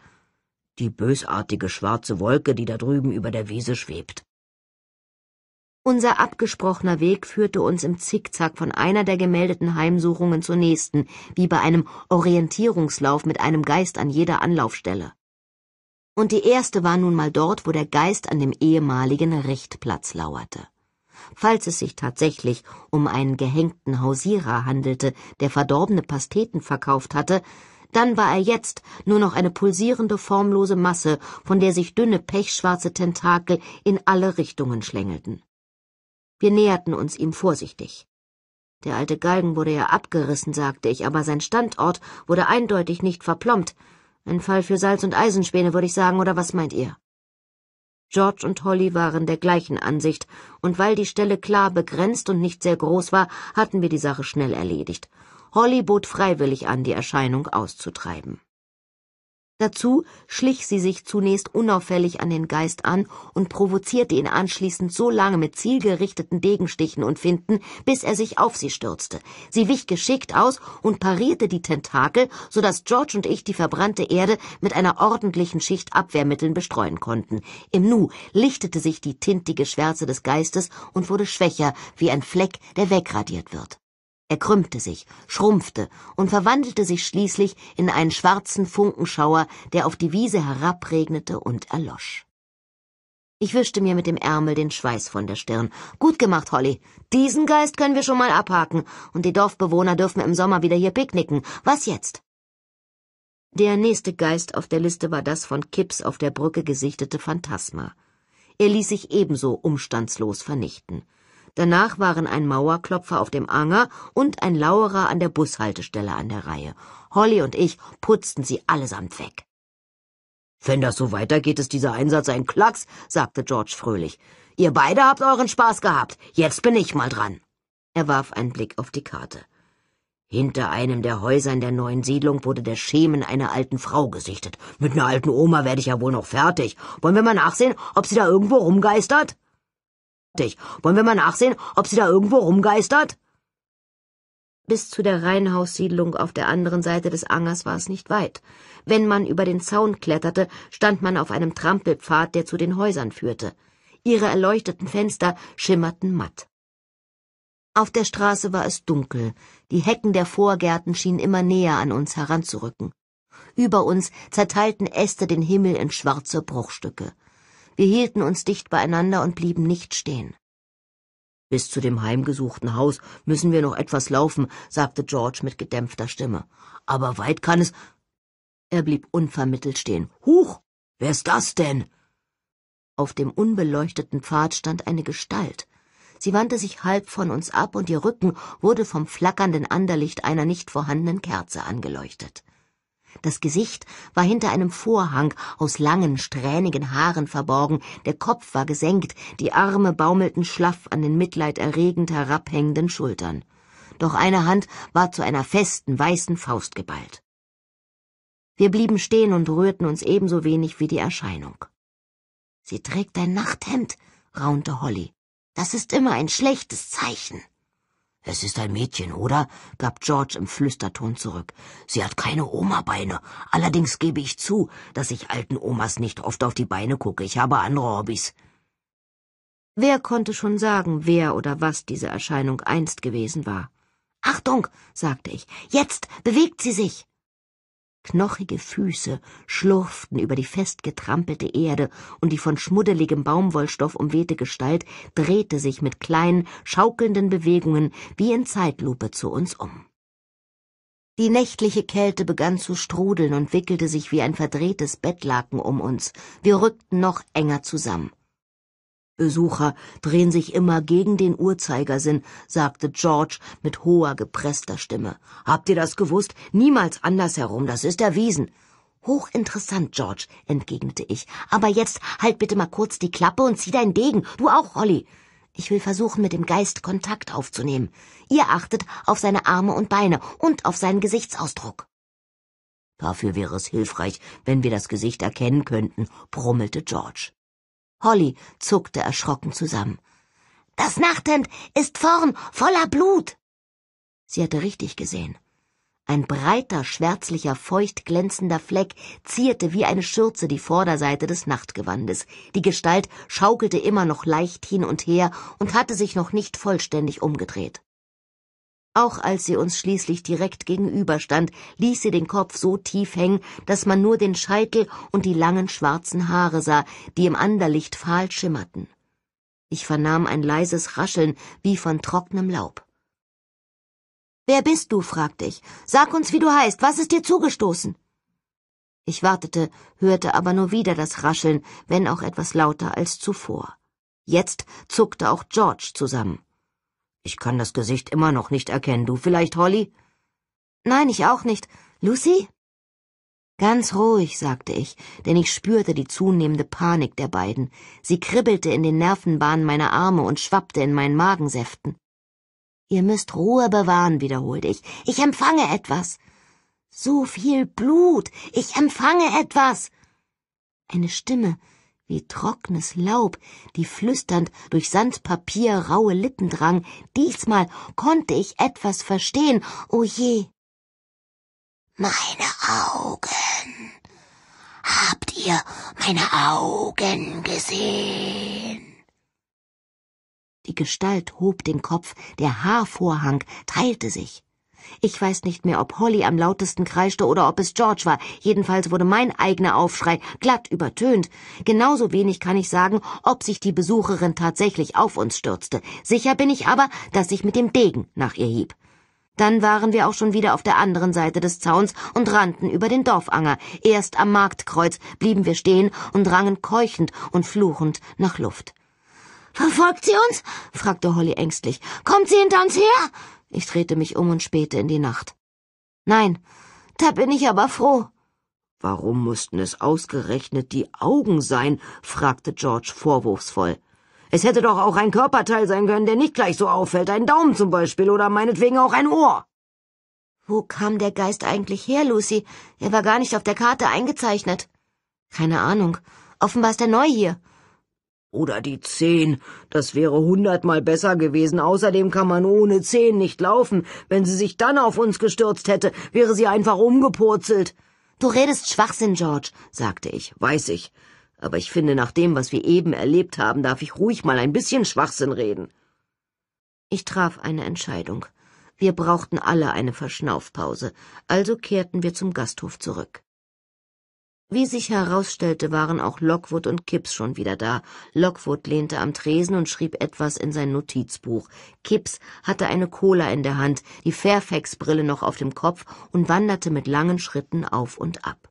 Die bösartige schwarze Wolke, die da drüben über der Wiese schwebt. Unser abgesprochener Weg führte uns im Zickzack von einer der gemeldeten Heimsuchungen zur nächsten, wie bei einem Orientierungslauf mit einem Geist an jeder Anlaufstelle. Und die erste war nun mal dort, wo der Geist an dem ehemaligen Richtplatz lauerte. Falls es sich tatsächlich um einen gehängten Hausierer handelte, der verdorbene Pasteten verkauft hatte, dann war er jetzt nur noch eine pulsierende, formlose Masse, von der sich dünne, pechschwarze Tentakel in alle Richtungen schlängelten. Wir näherten uns ihm vorsichtig. Der alte Galgen wurde ja abgerissen, sagte ich, aber sein Standort wurde eindeutig nicht verplombt. Ein Fall für Salz- und Eisenspäne, würde ich sagen, oder was meint ihr? George und Holly waren der gleichen Ansicht, und weil die Stelle klar begrenzt und nicht sehr groß war, hatten wir die Sache schnell erledigt. Holly bot freiwillig an, die Erscheinung auszutreiben. Dazu schlich sie sich zunächst unauffällig an den Geist an und provozierte ihn anschließend so lange mit zielgerichteten Degenstichen und Finden, bis er sich auf sie stürzte. Sie wich geschickt aus und parierte die Tentakel, so dass George und ich die verbrannte Erde mit einer ordentlichen Schicht Abwehrmitteln bestreuen konnten. Im Nu lichtete sich die tintige Schwärze des Geistes und wurde schwächer wie ein Fleck, der wegradiert wird. Er krümmte sich, schrumpfte und verwandelte sich schließlich in einen schwarzen Funkenschauer, der auf die Wiese herabregnete und erlosch. Ich wischte mir mit dem Ärmel den Schweiß von der Stirn. Gut gemacht, Holly. Diesen Geist können wir schon mal abhaken, und die Dorfbewohner dürfen im Sommer wieder hier picknicken. Was jetzt? Der nächste Geist auf der Liste war das von Kipps auf der Brücke gesichtete Phantasma. Er ließ sich ebenso umstandslos vernichten. Danach waren ein Mauerklopfer auf dem Anger und ein Lauerer an der Bushaltestelle an der Reihe. Holly und ich putzten sie allesamt weg. Wenn das so weitergeht, ist dieser Einsatz ein Klacks, sagte George fröhlich. Ihr beide habt euren Spaß gehabt. Jetzt bin ich mal dran. Er warf einen Blick auf die Karte. Hinter einem der Häuser in der neuen Siedlung wurde der Schemen einer alten Frau gesichtet. Mit einer alten Oma werde ich ja wohl noch fertig. Wollen wir mal nachsehen, ob sie da irgendwo rumgeistert? Wollen wir mal nachsehen, ob sie da irgendwo rumgeistert? Bis zu der Reihenhaussiedlung auf der anderen Seite des Angers war es nicht weit. Wenn man über den Zaun kletterte, stand man auf einem Trampelpfad, der zu den Häusern führte. Ihre erleuchteten Fenster schimmerten matt. Auf der Straße war es dunkel. Die Hecken der Vorgärten schienen immer näher an uns heranzurücken. Über uns zerteilten Äste den Himmel in schwarze Bruchstücke. Wir hielten uns dicht beieinander und blieben nicht stehen. Bis zu dem heimgesuchten Haus müssen wir noch etwas laufen, sagte George mit gedämpfter Stimme. Aber weit kann es. Er blieb unvermittelt stehen. Huch! Wer ist das denn? Auf dem unbeleuchteten Pfad stand eine Gestalt. Sie wandte sich halb von uns ab und ihr Rücken wurde vom flackernden Anderlicht einer nicht vorhandenen Kerze angeleuchtet. Das Gesicht war hinter einem Vorhang aus langen, strähnigen Haaren verborgen, der Kopf war gesenkt, die Arme baumelten schlaff an den mitleiderregend herabhängenden Schultern. Doch eine Hand war zu einer festen, weißen Faust geballt. Wir blieben stehen und rührten uns ebenso wenig wie die Erscheinung. Sie trägt ein Nachthemd, raunte Holly. Das ist immer ein schlechtes Zeichen. Es ist ein Mädchen, oder? gab George im Flüsterton zurück. Sie hat keine Oma-Beine. Allerdings gebe ich zu, dass ich alten Omas nicht oft auf die Beine gucke. Ich habe andere Hobbys. Wer konnte schon sagen, wer oder was diese Erscheinung einst gewesen war? Achtung, sagte ich, jetzt bewegt sie sich. Knochige Füße schlurften über die festgetrampelte Erde, und die von schmuddeligem Baumwollstoff umwehte Gestalt drehte sich mit kleinen, schaukelnden Bewegungen wie in Zeitlupe zu uns um. Die nächtliche Kälte begann zu strudeln und wickelte sich wie ein verdrehtes Bettlaken um uns. Wir rückten noch enger zusammen. Besucher drehen sich immer gegen den Uhrzeigersinn, sagte George mit hoher gepresster Stimme. Habt ihr das gewusst? Niemals andersherum, das ist erwiesen. Hochinteressant, George, entgegnete ich. Aber jetzt halt bitte mal kurz die Klappe und zieh deinen Degen. Du auch, Holly. Ich will versuchen, mit dem Geist Kontakt aufzunehmen. Ihr achtet auf seine Arme und Beine und auf seinen Gesichtsausdruck. Dafür wäre es hilfreich, wenn wir das Gesicht erkennen könnten, brummelte George. Holly zuckte erschrocken zusammen. Das Nachthemd ist vorn voller Blut. Sie hatte richtig gesehen. Ein breiter, schwärzlicher, feucht glänzender Fleck zierte wie eine Schürze die Vorderseite des Nachtgewandes. Die Gestalt schaukelte immer noch leicht hin und her und hatte sich noch nicht vollständig umgedreht. Auch als sie uns schließlich direkt gegenüberstand, ließ sie den Kopf so tief hängen, dass man nur den Scheitel und die langen schwarzen Haare sah, die im Anderlicht fahl schimmerten. Ich vernahm ein leises Rascheln wie von trockenem Laub. Wer bist du? fragte ich. Sag uns, wie du heißt. Was ist dir zugestoßen? Ich wartete, hörte aber nur wieder das Rascheln, wenn auch etwas lauter als zuvor. Jetzt zuckte auch George zusammen. Ich kann das Gesicht immer noch nicht erkennen. Du vielleicht, Holly? Nein, ich auch nicht. Lucy? Ganz ruhig, sagte ich, denn ich spürte die zunehmende Panik der beiden. Sie kribbelte in den Nervenbahnen meiner Arme und schwappte in meinen Magensäften. Ihr müsst Ruhe bewahren, wiederholte ich. Ich empfange etwas. So viel Blut. Ich empfange etwas. Eine Stimme, wie trocknes Laub, die flüsternd durch Sandpapier raue Lippen drang. Diesmal konnte ich etwas verstehen. O je! Meine Augen! Habt ihr meine Augen gesehen? Die Gestalt hob den Kopf, der Haarvorhang teilte sich. Ich weiß nicht mehr, ob Holly am lautesten kreischte oder ob es George war. Jedenfalls wurde mein eigener Aufschrei glatt übertönt. Genauso wenig kann ich sagen, ob sich die Besucherin tatsächlich auf uns stürzte. Sicher bin ich aber, dass ich mit dem Degen nach ihr hieb. Dann waren wir auch schon wieder auf der anderen Seite des Zauns und rannten über den Dorfanger. Erst am Marktkreuz blieben wir stehen und rangen keuchend und fluchend nach Luft. Verfolgt sie uns? fragte Holly ängstlich. Kommt sie hinter uns her? Ich drehte mich um und spähte in die Nacht. Nein, da bin ich aber froh. Warum mussten es ausgerechnet die Augen sein? fragte George vorwurfsvoll. Es hätte doch auch ein Körperteil sein können, der nicht gleich so auffällt, ein Daumen zum Beispiel oder meinetwegen auch ein Ohr. Wo kam der Geist eigentlich her, Lucy? Er war gar nicht auf der Karte eingezeichnet. Keine Ahnung. Offenbar ist er neu hier. Oder die Zehn. Das wäre hundertmal besser gewesen. Außerdem kann man ohne Zehn nicht laufen. Wenn sie sich dann auf uns gestürzt hätte, wäre sie einfach umgepurzelt. Du redest Schwachsinn, George, sagte ich. Weiß ich. Aber ich finde, nach dem, was wir eben erlebt haben, darf ich ruhig mal ein bisschen Schwachsinn reden. Ich traf eine Entscheidung. Wir brauchten alle eine Verschnaufpause, also kehrten wir zum Gasthof zurück. Wie sich herausstellte, waren auch Lockwood und Kipps schon wieder da. Lockwood lehnte am Tresen und schrieb etwas in sein Notizbuch. Kipps hatte eine Cola in der Hand, die Fairfax-Brille noch auf dem Kopf und wanderte mit langen Schritten auf und ab.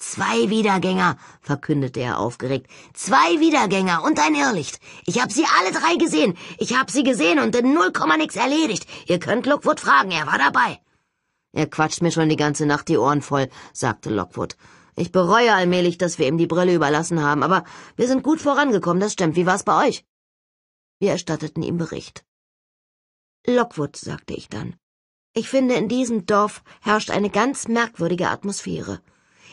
Zwei Wiedergänger, verkündete er aufgeregt. Zwei Wiedergänger und ein Irrlicht. Ich hab sie alle drei gesehen. Ich hab sie gesehen und in null Komma nix erledigt. Ihr könnt Lockwood fragen, er war dabei. Er quatscht mir schon die ganze Nacht die Ohren voll, sagte Lockwood. Ich bereue allmählich, dass wir ihm die Brille überlassen haben, aber wir sind gut vorangekommen, das stimmt. Wie war's bei euch? Wir erstatteten ihm Bericht. Lockwood, sagte ich dann, ich finde, in diesem Dorf herrscht eine ganz merkwürdige Atmosphäre.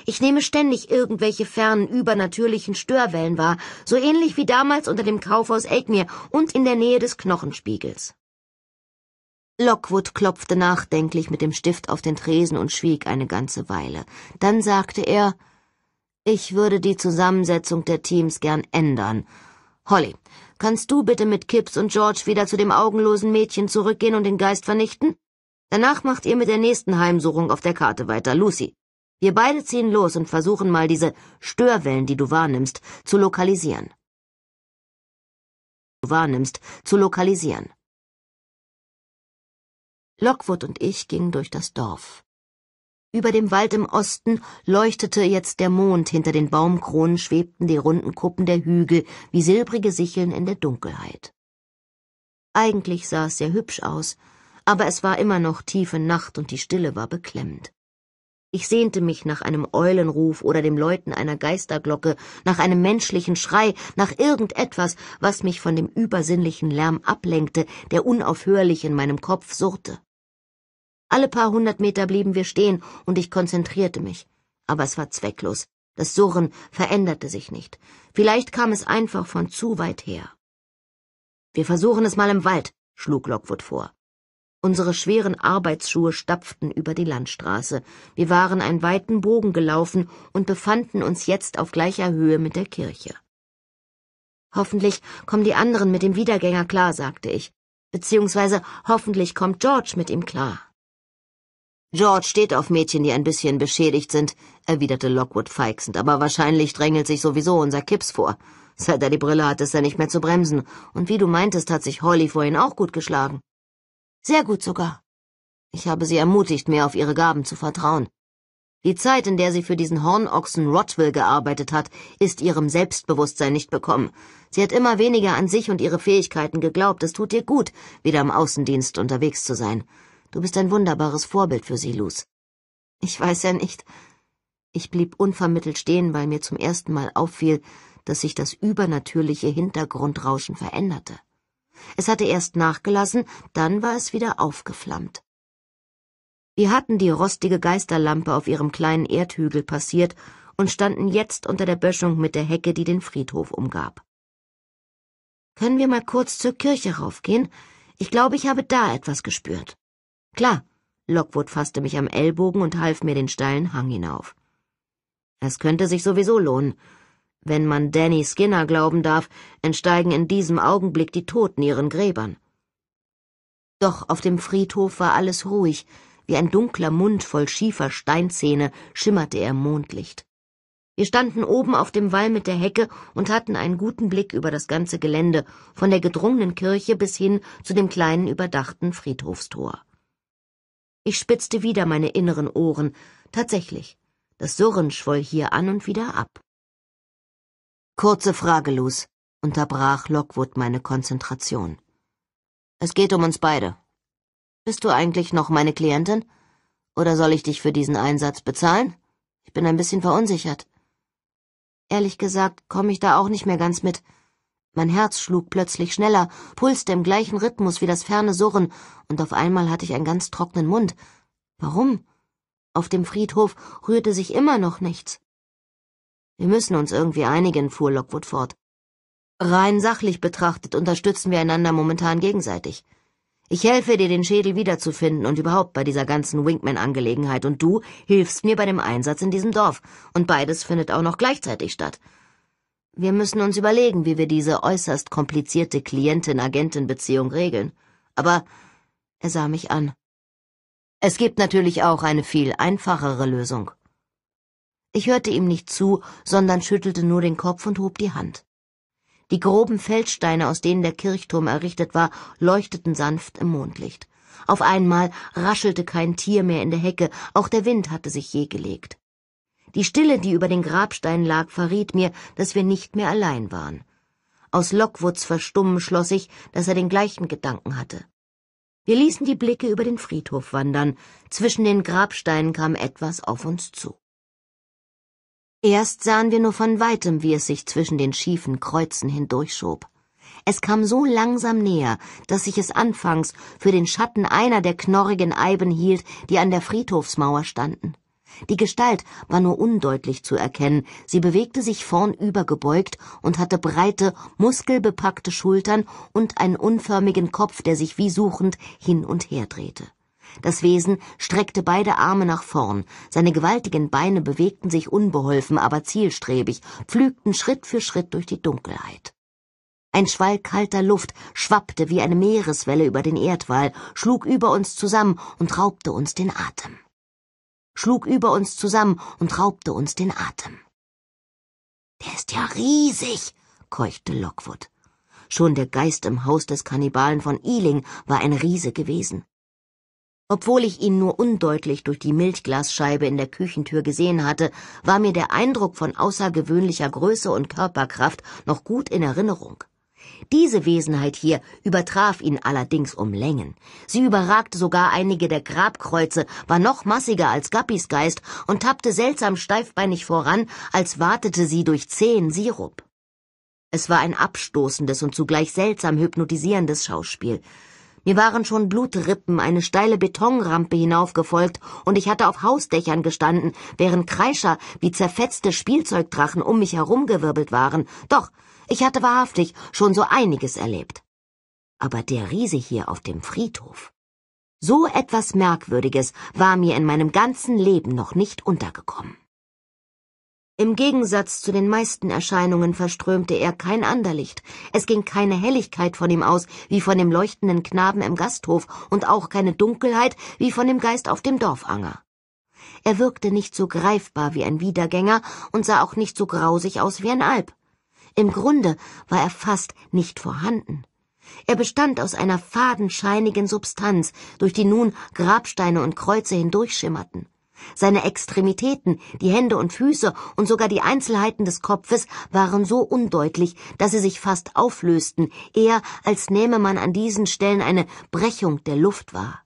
Ich nehme ständig irgendwelche fernen, übernatürlichen Störwellen wahr, so ähnlich wie damals unter dem Kaufhaus Elkmir und in der Nähe des Knochenspiegels. Lockwood klopfte nachdenklich mit dem Stift auf den Tresen und schwieg eine ganze Weile. Dann sagte er, ich würde die Zusammensetzung der Teams gern ändern. Holly, kannst du bitte mit Kipps und George wieder zu dem augenlosen Mädchen zurückgehen und den Geist vernichten? Danach macht ihr mit der nächsten Heimsuchung auf der Karte weiter, Lucy. Wir beide ziehen los und versuchen mal diese Störwellen, die du wahrnimmst, zu lokalisieren. Du wahrnimmst, zu lokalisieren. Lockwood und ich gingen durch das Dorf. Über dem Wald im Osten leuchtete jetzt der Mond, hinter den Baumkronen schwebten die runden Kuppen der Hügel wie silbrige Sicheln in der Dunkelheit. Eigentlich sah es sehr hübsch aus, aber es war immer noch tiefe Nacht und die Stille war beklemmend. Ich sehnte mich nach einem Eulenruf oder dem Läuten einer Geisterglocke, nach einem menschlichen Schrei, nach irgendetwas, was mich von dem übersinnlichen Lärm ablenkte, der unaufhörlich in meinem Kopf surrte. Alle paar hundert Meter blieben wir stehen und ich konzentrierte mich. Aber es war zwecklos. Das Surren veränderte sich nicht. Vielleicht kam es einfach von zu weit her. Wir versuchen es mal im Wald, schlug Lockwood vor. Unsere schweren Arbeitsschuhe stapften über die Landstraße. Wir waren einen weiten Bogen gelaufen und befanden uns jetzt auf gleicher Höhe mit der Kirche. Hoffentlich kommen die anderen mit dem Wiedergänger klar, sagte ich. Beziehungsweise hoffentlich kommt George mit ihm klar. George steht auf Mädchen, die ein bisschen beschädigt sind, erwiderte Lockwood feixend, aber wahrscheinlich drängelt sich sowieso unser Kips vor. Seit er die Brille hat, ist er nicht mehr zu bremsen, und wie du meintest, hat sich Holly vorhin auch gut geschlagen. Sehr gut sogar. Ich habe sie ermutigt, mehr auf ihre Gaben zu vertrauen. Die Zeit, in der sie für diesen Hornochsen Rotwell gearbeitet hat, ist ihrem Selbstbewusstsein nicht bekommen. Sie hat immer weniger an sich und ihre Fähigkeiten geglaubt. Es tut ihr gut, wieder im Außendienst unterwegs zu sein. Du bist ein wunderbares Vorbild für sie, Luz. Ich weiß ja nicht. Ich blieb unvermittelt stehen, weil mir zum ersten Mal auffiel, dass sich das übernatürliche Hintergrundrauschen veränderte. Es hatte erst nachgelassen, dann war es wieder aufgeflammt. Wir hatten die rostige Geisterlampe auf ihrem kleinen Erdhügel passiert und standen jetzt unter der Böschung mit der Hecke, die den Friedhof umgab. Können wir mal kurz zur Kirche raufgehen? Ich glaube, ich habe da etwas gespürt. Klar, Lockwood fasste mich am Ellbogen und half mir den steilen Hang hinauf. Es könnte sich sowieso lohnen. Wenn man Danny Skinner glauben darf, entsteigen in diesem Augenblick die Toten ihren Gräbern. Doch auf dem Friedhof war alles ruhig, wie ein dunkler Mund voll schiefer Steinzähne schimmerte er im Mondlicht. Wir standen oben auf dem Wall mit der Hecke und hatten einen guten Blick über das ganze Gelände, von der gedrungenen Kirche bis hin zu dem kleinen überdachten Friedhofstor. Ich spitzte wieder meine inneren Ohren. Tatsächlich, das Surren schwoll hier an und wieder ab. Kurze Frage, Luz, unterbrach Lockwood meine Konzentration. Es geht um uns beide. Bist du eigentlich noch meine Klientin? Oder soll ich dich für diesen Einsatz bezahlen? Ich bin ein bisschen verunsichert. Ehrlich gesagt, komme ich da auch nicht mehr ganz mit. Mein Herz schlug plötzlich schneller, pulste im gleichen Rhythmus wie das ferne Surren, und auf einmal hatte ich einen ganz trockenen Mund. Warum? Auf dem Friedhof rührte sich immer noch nichts. Wir müssen uns irgendwie einigen, fuhr Lockwood fort. Rein sachlich betrachtet unterstützen wir einander momentan gegenseitig. Ich helfe dir, den Schädel wiederzufinden und überhaupt bei dieser ganzen winkman angelegenheit und du hilfst mir bei dem Einsatz in diesem Dorf, und beides findet auch noch gleichzeitig statt. Wir müssen uns überlegen, wie wir diese äußerst komplizierte Klientin-Agentin-Beziehung regeln. Aber er sah mich an. Es gibt natürlich auch eine viel einfachere Lösung. Ich hörte ihm nicht zu, sondern schüttelte nur den Kopf und hob die Hand. Die groben Feldsteine, aus denen der Kirchturm errichtet war, leuchteten sanft im Mondlicht. Auf einmal raschelte kein Tier mehr in der Hecke, auch der Wind hatte sich je gelegt. Die Stille, die über den Grabstein lag, verriet mir, dass wir nicht mehr allein waren. Aus Lockwoods Verstummen schloss ich, dass er den gleichen Gedanken hatte. Wir ließen die Blicke über den Friedhof wandern. Zwischen den Grabsteinen kam etwas auf uns zu. Erst sahen wir nur von weitem, wie es sich zwischen den schiefen Kreuzen hindurchschob. Es kam so langsam näher, dass ich es anfangs für den Schatten einer der knorrigen Eiben hielt, die an der Friedhofsmauer standen. Die Gestalt war nur undeutlich zu erkennen, sie bewegte sich vornüber gebeugt und hatte breite, muskelbepackte Schultern und einen unförmigen Kopf, der sich wie suchend hin und her drehte. Das Wesen streckte beide Arme nach vorn, seine gewaltigen Beine bewegten sich unbeholfen, aber zielstrebig, pflügten Schritt für Schritt durch die Dunkelheit. Ein Schwall kalter Luft schwappte wie eine Meereswelle über den Erdwall, schlug über uns zusammen und raubte uns den Atem schlug über uns zusammen und raubte uns den Atem. Der ist ja riesig, keuchte Lockwood. Schon der Geist im Haus des Kannibalen von Ealing war ein Riese gewesen. Obwohl ich ihn nur undeutlich durch die Milchglasscheibe in der Küchentür gesehen hatte, war mir der Eindruck von außergewöhnlicher Größe und Körperkraft noch gut in Erinnerung. Diese Wesenheit hier übertraf ihn allerdings um Längen. Sie überragte sogar einige der Grabkreuze, war noch massiger als Gappis Geist und tappte seltsam steifbeinig voran, als wartete sie durch zähen Sirup. Es war ein abstoßendes und zugleich seltsam hypnotisierendes Schauspiel. Mir waren schon Blutrippen eine steile Betonrampe hinaufgefolgt und ich hatte auf Hausdächern gestanden, während Kreischer wie zerfetzte Spielzeugdrachen um mich herumgewirbelt waren. Doch, ich hatte wahrhaftig schon so einiges erlebt. Aber der Riese hier auf dem Friedhof. So etwas Merkwürdiges war mir in meinem ganzen Leben noch nicht untergekommen. Im Gegensatz zu den meisten Erscheinungen verströmte er kein Anderlicht. Es ging keine Helligkeit von ihm aus, wie von dem leuchtenden Knaben im Gasthof, und auch keine Dunkelheit, wie von dem Geist auf dem Dorfanger. Er wirkte nicht so greifbar wie ein Wiedergänger und sah auch nicht so grausig aus wie ein Alb. Im Grunde war er fast nicht vorhanden. Er bestand aus einer fadenscheinigen Substanz, durch die nun Grabsteine und Kreuze hindurchschimmerten. Seine Extremitäten, die Hände und Füße und sogar die Einzelheiten des Kopfes waren so undeutlich, dass sie sich fast auflösten, eher als nähme man an diesen Stellen eine Brechung der Luft wahr.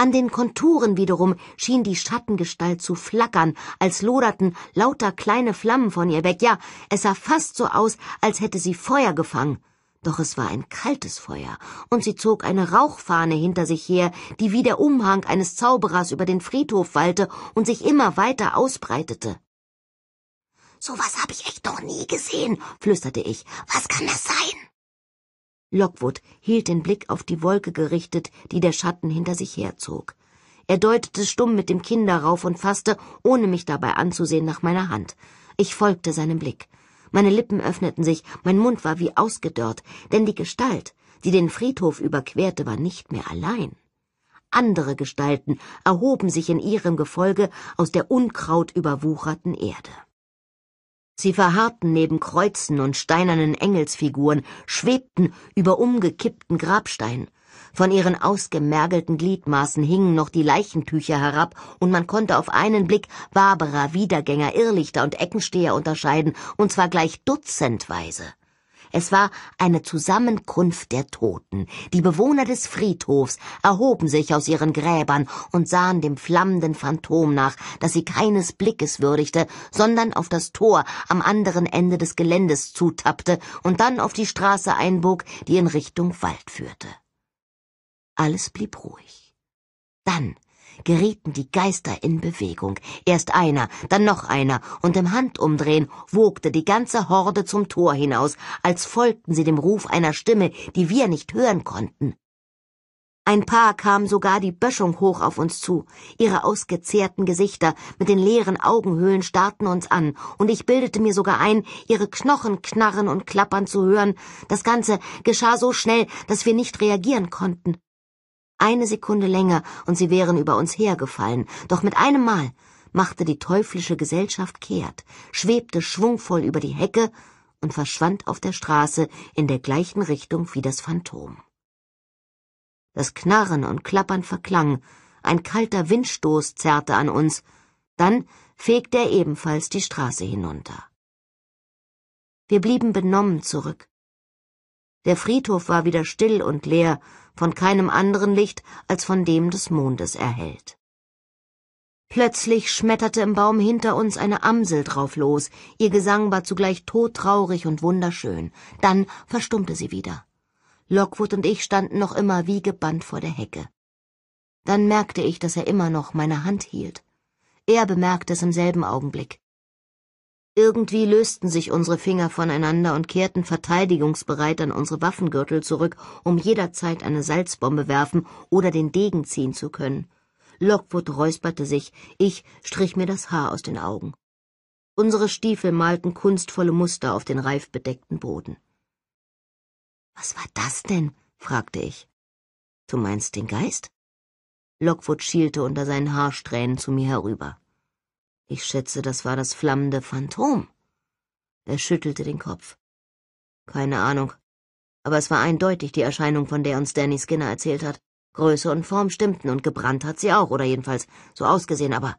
An den Konturen wiederum schien die Schattengestalt zu flackern, als loderten lauter kleine Flammen von ihr weg. Ja, es sah fast so aus, als hätte sie Feuer gefangen. Doch es war ein kaltes Feuer, und sie zog eine Rauchfahne hinter sich her, die wie der Umhang eines Zauberers über den Friedhof wallte und sich immer weiter ausbreitete. So was habe ich echt noch nie gesehen, flüsterte ich. Was kann das sein? Lockwood hielt den Blick auf die Wolke gerichtet, die der Schatten hinter sich herzog. Er deutete stumm mit dem Kinn darauf und fasste, ohne mich dabei anzusehen, nach meiner Hand. Ich folgte seinem Blick. Meine Lippen öffneten sich, mein Mund war wie ausgedörrt, denn die Gestalt, die den Friedhof überquerte, war nicht mehr allein. Andere Gestalten erhoben sich in ihrem Gefolge aus der unkrautüberwucherten Erde. Sie verharrten neben Kreuzen und steinernen Engelsfiguren, schwebten über umgekippten Grabsteinen. Von ihren ausgemergelten Gliedmaßen hingen noch die Leichentücher herab, und man konnte auf einen Blick Waberer, Wiedergänger, Irrlichter und Eckensteher unterscheiden, und zwar gleich dutzendweise. Es war eine Zusammenkunft der Toten. Die Bewohner des Friedhofs erhoben sich aus ihren Gräbern und sahen dem flammenden Phantom nach, das sie keines Blickes würdigte, sondern auf das Tor am anderen Ende des Geländes zutappte und dann auf die Straße einbog, die in Richtung Wald führte. Alles blieb ruhig. Dann gerieten die Geister in Bewegung. Erst einer, dann noch einer, und im Handumdrehen wogte die ganze Horde zum Tor hinaus, als folgten sie dem Ruf einer Stimme, die wir nicht hören konnten. Ein paar kamen sogar die Böschung hoch auf uns zu. Ihre ausgezehrten Gesichter mit den leeren Augenhöhlen starrten uns an, und ich bildete mir sogar ein, ihre Knochen knarren und klappern zu hören. Das Ganze geschah so schnell, dass wir nicht reagieren konnten. Eine Sekunde länger, und sie wären über uns hergefallen, doch mit einem Mal machte die teuflische Gesellschaft kehrt, schwebte schwungvoll über die Hecke und verschwand auf der Straße in der gleichen Richtung wie das Phantom. Das Knarren und Klappern verklang, ein kalter Windstoß zerrte an uns, dann fegte er ebenfalls die Straße hinunter. Wir blieben benommen zurück. Der Friedhof war wieder still und leer, von keinem anderen Licht als von dem des Mondes erhellt. Plötzlich schmetterte im Baum hinter uns eine Amsel drauf los. Ihr Gesang war zugleich todtraurig und wunderschön. Dann verstummte sie wieder. Lockwood und ich standen noch immer wie gebannt vor der Hecke. Dann merkte ich, dass er immer noch meine Hand hielt. Er bemerkte es im selben Augenblick. Irgendwie lösten sich unsere Finger voneinander und kehrten verteidigungsbereit an unsere Waffengürtel zurück, um jederzeit eine Salzbombe werfen oder den Degen ziehen zu können. Lockwood räusperte sich, ich strich mir das Haar aus den Augen. Unsere Stiefel malten kunstvolle Muster auf den reifbedeckten Boden. Was war das denn? fragte ich. Du meinst den Geist? Lockwood schielte unter seinen Haarsträhnen zu mir herüber. Ich schätze, das war das flammende Phantom. Er schüttelte den Kopf. Keine Ahnung. Aber es war eindeutig die Erscheinung, von der uns Danny Skinner erzählt hat. Größe und Form stimmten und gebrannt hat sie auch, oder jedenfalls so ausgesehen, aber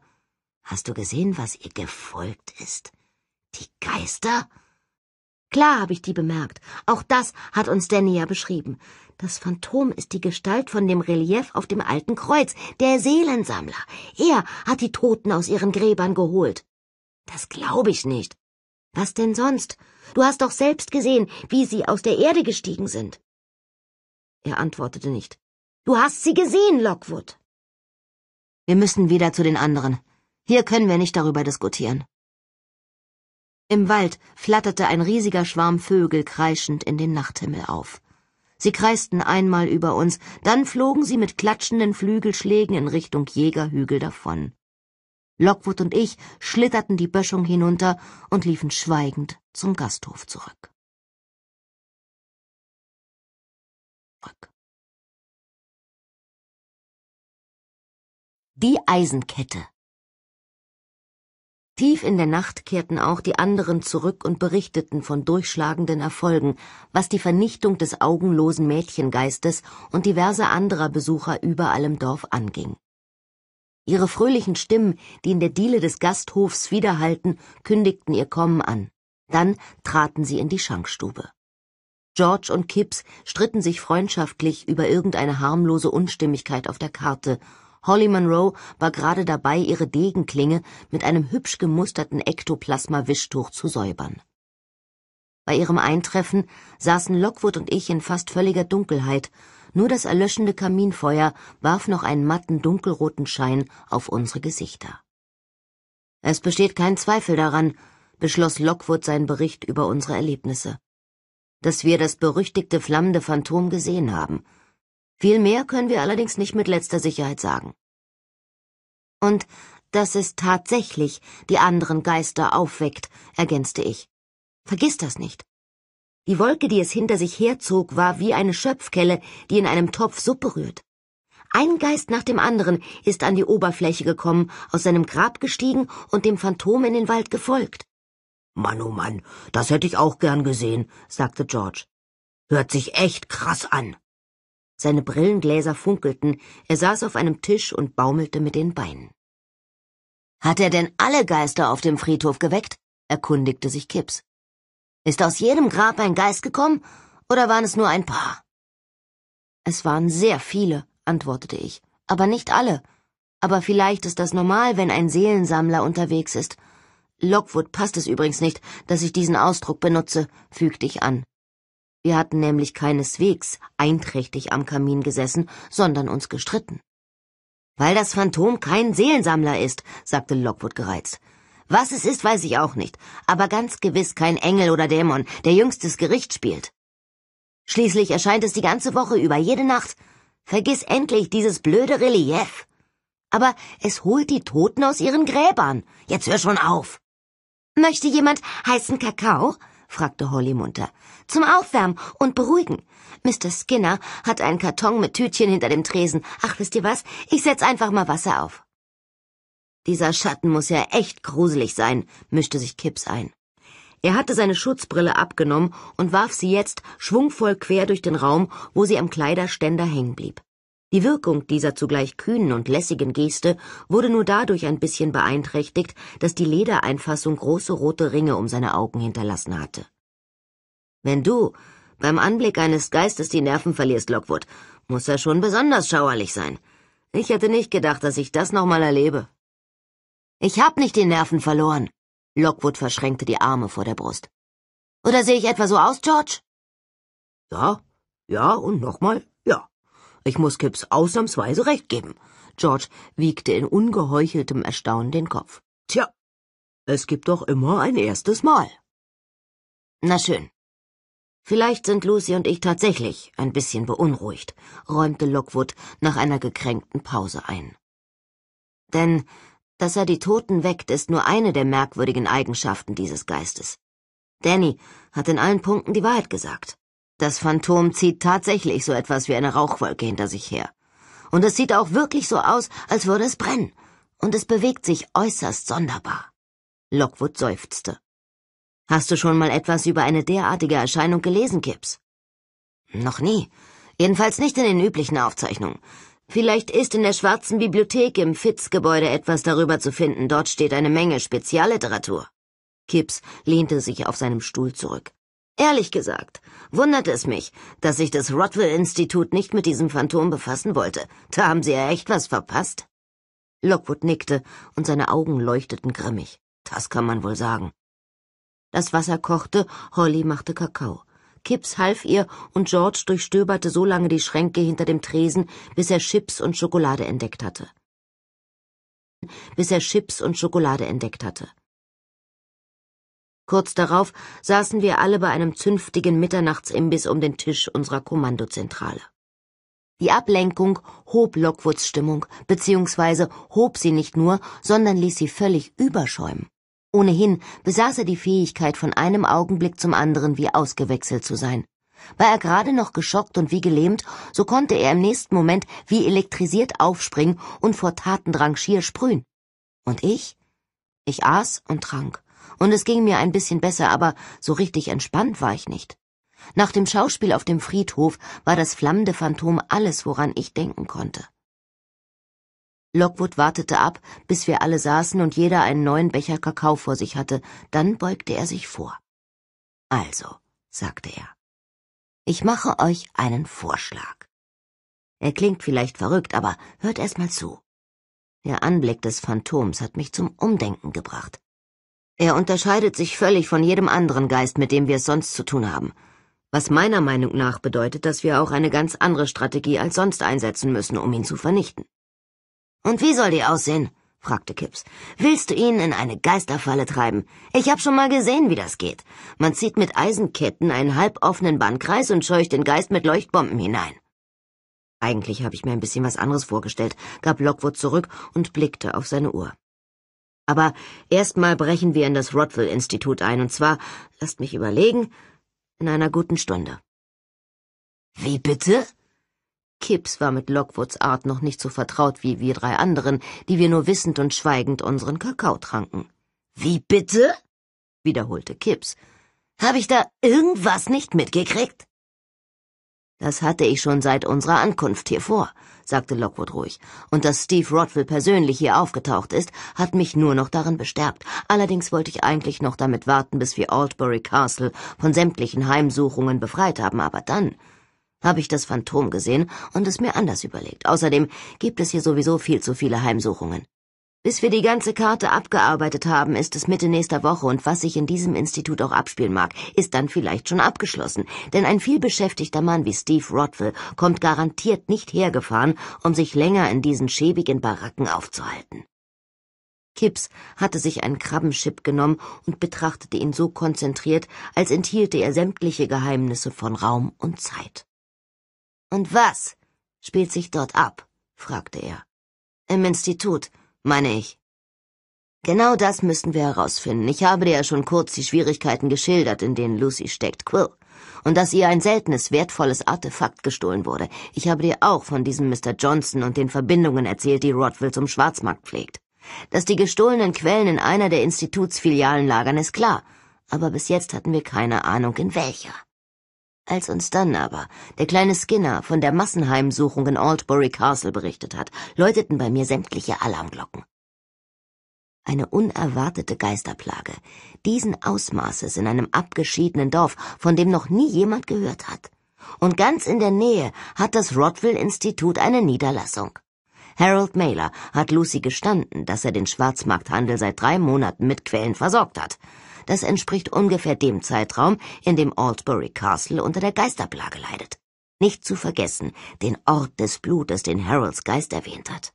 hast du gesehen, was ihr gefolgt ist? Die Geister? Klar habe ich die bemerkt. Auch das hat uns Danny ja beschrieben. Das Phantom ist die Gestalt von dem Relief auf dem alten Kreuz, der Seelensammler. Er hat die Toten aus ihren Gräbern geholt. Das glaube ich nicht. Was denn sonst? Du hast doch selbst gesehen, wie sie aus der Erde gestiegen sind. Er antwortete nicht. Du hast sie gesehen, Lockwood. Wir müssen wieder zu den anderen. Hier können wir nicht darüber diskutieren. Im Wald flatterte ein riesiger Schwarm Vögel kreischend in den Nachthimmel auf. Sie kreisten einmal über uns, dann flogen sie mit klatschenden Flügelschlägen in Richtung Jägerhügel davon. Lockwood und ich schlitterten die Böschung hinunter und liefen schweigend zum Gasthof zurück. Die Eisenkette Tief in der Nacht kehrten auch die anderen zurück und berichteten von durchschlagenden Erfolgen, was die Vernichtung des augenlosen Mädchengeistes und diverser anderer Besucher überall im Dorf anging. Ihre fröhlichen Stimmen, die in der Diele des Gasthofs widerhallten, kündigten ihr Kommen an. Dann traten sie in die Schankstube. George und Kipps stritten sich freundschaftlich über irgendeine harmlose Unstimmigkeit auf der Karte, Holly Monroe war gerade dabei, ihre Degenklinge mit einem hübsch gemusterten Ektoplasma-Wischtuch zu säubern. Bei ihrem Eintreffen saßen Lockwood und ich in fast völliger Dunkelheit, nur das erlöschende Kaminfeuer warf noch einen matten dunkelroten Schein auf unsere Gesichter. Es besteht kein Zweifel daran, beschloss Lockwood seinen Bericht über unsere Erlebnisse, dass wir das berüchtigte flammende Phantom gesehen haben, viel mehr können wir allerdings nicht mit letzter Sicherheit sagen. Und dass es tatsächlich die anderen Geister aufweckt, ergänzte ich. Vergiss das nicht. Die Wolke, die es hinter sich herzog, war wie eine Schöpfkelle, die in einem Topf Suppe rührt. Ein Geist nach dem anderen ist an die Oberfläche gekommen, aus seinem Grab gestiegen und dem Phantom in den Wald gefolgt. Mann, oh Mann, das hätte ich auch gern gesehen, sagte George. Hört sich echt krass an. Seine Brillengläser funkelten, er saß auf einem Tisch und baumelte mit den Beinen. Hat er denn alle Geister auf dem Friedhof geweckt? erkundigte sich Kipps. Ist aus jedem Grab ein Geist gekommen, oder waren es nur ein paar? Es waren sehr viele, antwortete ich, aber nicht alle. Aber vielleicht ist das normal, wenn ein Seelensammler unterwegs ist. Lockwood passt es übrigens nicht, dass ich diesen Ausdruck benutze, fügte ich an. Wir hatten nämlich keineswegs einträchtig am Kamin gesessen, sondern uns gestritten. Weil das Phantom kein Seelensammler ist, sagte Lockwood gereizt. Was es ist, weiß ich auch nicht, aber ganz gewiss kein Engel oder Dämon, der jüngstes Gericht spielt. Schließlich erscheint es die ganze Woche über, jede Nacht. Vergiss endlich dieses blöde Relief. Aber es holt die Toten aus ihren Gräbern. Jetzt hör schon auf. Möchte jemand heißen Kakao? fragte Holly munter. Zum Aufwärmen und Beruhigen. Mr. Skinner hat einen Karton mit Tütchen hinter dem Tresen. Ach, wisst ihr was? Ich setz einfach mal Wasser auf. Dieser Schatten muss ja echt gruselig sein, mischte sich Kipps ein. Er hatte seine Schutzbrille abgenommen und warf sie jetzt schwungvoll quer durch den Raum, wo sie am Kleiderständer hängen blieb. Die Wirkung dieser zugleich kühnen und lässigen Geste wurde nur dadurch ein bisschen beeinträchtigt, dass die Ledereinfassung große rote Ringe um seine Augen hinterlassen hatte. Wenn du beim Anblick eines Geistes die Nerven verlierst, Lockwood, muss er schon besonders schauerlich sein. Ich hätte nicht gedacht, dass ich das nochmal erlebe. Ich hab nicht die Nerven verloren. Lockwood verschränkte die Arme vor der Brust. Oder sehe ich etwa so aus, George? Ja, ja und nochmal, ich muss Kipps ausnahmsweise recht geben. George wiegte in ungeheucheltem Erstaunen den Kopf. Tja, es gibt doch immer ein erstes Mal. Na schön. Vielleicht sind Lucy und ich tatsächlich ein bisschen beunruhigt, räumte Lockwood nach einer gekränkten Pause ein. Denn dass er die Toten weckt, ist nur eine der merkwürdigen Eigenschaften dieses Geistes. Danny hat in allen Punkten die Wahrheit gesagt. Das Phantom zieht tatsächlich so etwas wie eine Rauchwolke hinter sich her. Und es sieht auch wirklich so aus, als würde es brennen. Und es bewegt sich äußerst sonderbar. Lockwood seufzte. Hast du schon mal etwas über eine derartige Erscheinung gelesen, Gibbs? Noch nie. Jedenfalls nicht in den üblichen Aufzeichnungen. Vielleicht ist in der Schwarzen Bibliothek im Fitz-Gebäude etwas darüber zu finden. Dort steht eine Menge Spezialliteratur. Gibbs lehnte sich auf seinem Stuhl zurück. Ehrlich gesagt, wundert es mich, dass sich das Rodwell-Institut nicht mit diesem Phantom befassen wollte. Da haben Sie ja echt was verpasst. Lockwood nickte und seine Augen leuchteten grimmig. Das kann man wohl sagen. Das Wasser kochte, Holly machte Kakao. Kipps half ihr und George durchstöberte so lange die Schränke hinter dem Tresen, bis er Chips und Schokolade entdeckt hatte. Bis er Chips und Schokolade entdeckt hatte. Kurz darauf saßen wir alle bei einem zünftigen Mitternachtsimbiss um den Tisch unserer Kommandozentrale. Die Ablenkung hob Lockwoods Stimmung, beziehungsweise hob sie nicht nur, sondern ließ sie völlig überschäumen. Ohnehin besaß er die Fähigkeit, von einem Augenblick zum anderen wie ausgewechselt zu sein. War er gerade noch geschockt und wie gelähmt, so konnte er im nächsten Moment wie elektrisiert aufspringen und vor Tatendrang schier sprühen. Und ich? Ich aß und trank und es ging mir ein bisschen besser, aber so richtig entspannt war ich nicht. Nach dem Schauspiel auf dem Friedhof war das flammende Phantom alles, woran ich denken konnte. Lockwood wartete ab, bis wir alle saßen und jeder einen neuen Becher Kakao vor sich hatte, dann beugte er sich vor. Also, sagte er, ich mache euch einen Vorschlag. Er klingt vielleicht verrückt, aber hört erst mal zu. Der Anblick des Phantoms hat mich zum Umdenken gebracht. Er unterscheidet sich völlig von jedem anderen Geist, mit dem wir es sonst zu tun haben. Was meiner Meinung nach bedeutet, dass wir auch eine ganz andere Strategie als sonst einsetzen müssen, um ihn zu vernichten. Und wie soll die aussehen? fragte Kipps. Willst du ihn in eine Geisterfalle treiben? Ich hab schon mal gesehen, wie das geht. Man zieht mit Eisenketten einen halboffenen Bandkreis und scheucht den Geist mit Leuchtbomben hinein. Eigentlich habe ich mir ein bisschen was anderes vorgestellt, gab Lockwood zurück und blickte auf seine Uhr. Aber erstmal brechen wir in das Rothwell-Institut ein, und zwar, lasst mich überlegen, in einer guten Stunde. Wie bitte? Kipps war mit Lockwoods Art noch nicht so vertraut wie wir drei anderen, die wir nur wissend und schweigend unseren Kakao tranken. Wie bitte? wiederholte Kipps. Hab ich da irgendwas nicht mitgekriegt? Das hatte ich schon seit unserer Ankunft hier vor, sagte Lockwood ruhig. Und dass Steve Rodwell persönlich hier aufgetaucht ist, hat mich nur noch darin bestärkt. Allerdings wollte ich eigentlich noch damit warten, bis wir Aldbury Castle von sämtlichen Heimsuchungen befreit haben, aber dann habe ich das Phantom gesehen und es mir anders überlegt. Außerdem gibt es hier sowieso viel zu viele Heimsuchungen. Bis wir die ganze Karte abgearbeitet haben, ist es Mitte nächster Woche und was sich in diesem Institut auch abspielen mag, ist dann vielleicht schon abgeschlossen. Denn ein vielbeschäftigter Mann wie Steve Rodwell kommt garantiert nicht hergefahren, um sich länger in diesen schäbigen Baracken aufzuhalten. Kipps hatte sich einen Krabbenschip genommen und betrachtete ihn so konzentriert, als enthielte er sämtliche Geheimnisse von Raum und Zeit. Und was spielt sich dort ab? fragte er. Im Institut meine ich. Genau das müssen wir herausfinden. Ich habe dir ja schon kurz die Schwierigkeiten geschildert, in denen Lucy steckt, Quill. Und dass ihr ein seltenes, wertvolles Artefakt gestohlen wurde. Ich habe dir auch von diesem Mr. Johnson und den Verbindungen erzählt, die Rodville zum Schwarzmarkt pflegt. Dass die gestohlenen Quellen in einer der Institutsfilialen lagern, ist klar. Aber bis jetzt hatten wir keine Ahnung, in welcher. Als uns dann aber der kleine Skinner von der Massenheimsuchung in Aldbury Castle berichtet hat, läuteten bei mir sämtliche Alarmglocken. Eine unerwartete Geisterplage, diesen Ausmaßes in einem abgeschiedenen Dorf, von dem noch nie jemand gehört hat. Und ganz in der Nähe hat das Rotville-Institut eine Niederlassung. Harold Mailer hat Lucy gestanden, dass er den Schwarzmarkthandel seit drei Monaten mit Quellen versorgt hat. Das entspricht ungefähr dem Zeitraum, in dem Aldbury Castle unter der Geisterplage leidet. Nicht zu vergessen, den Ort des Blutes, den Harolds Geist erwähnt hat.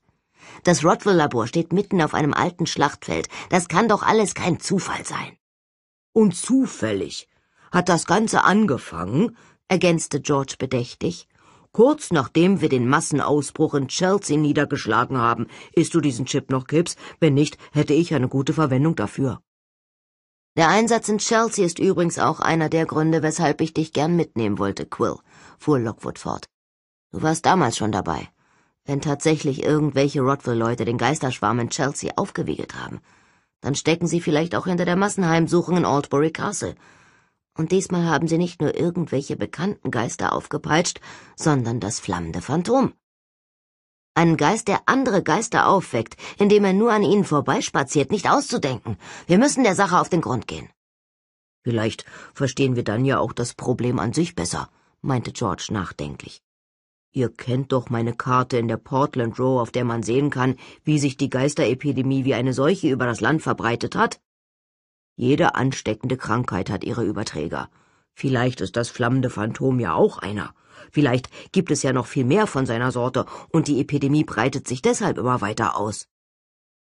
Das Rottwell-Labor steht mitten auf einem alten Schlachtfeld. Das kann doch alles kein Zufall sein. Und zufällig hat das Ganze angefangen, ergänzte George bedächtig. Kurz nachdem wir den Massenausbruch in Chelsea niedergeschlagen haben, isst du diesen Chip noch, Gibbs? Wenn nicht, hätte ich eine gute Verwendung dafür. Der Einsatz in Chelsea ist übrigens auch einer der Gründe, weshalb ich dich gern mitnehmen wollte, Quill, fuhr Lockwood fort. Du warst damals schon dabei, wenn tatsächlich irgendwelche rodville leute den Geisterschwarm in Chelsea aufgewiegelt haben. Dann stecken sie vielleicht auch hinter der Massenheimsuchung in Aldbury Castle. Und diesmal haben sie nicht nur irgendwelche bekannten Geister aufgepeitscht, sondern das flammende Phantom. Einen Geist, der andere Geister aufweckt, indem er nur an ihnen vorbeispaziert, nicht auszudenken. Wir müssen der Sache auf den Grund gehen. Vielleicht verstehen wir dann ja auch das Problem an sich besser, meinte George nachdenklich. Ihr kennt doch meine Karte in der Portland Row, auf der man sehen kann, wie sich die Geisterepidemie wie eine Seuche über das Land verbreitet hat. Jede ansteckende Krankheit hat ihre Überträger. Vielleicht ist das flammende Phantom ja auch einer. Vielleicht gibt es ja noch viel mehr von seiner Sorte und die Epidemie breitet sich deshalb immer weiter aus.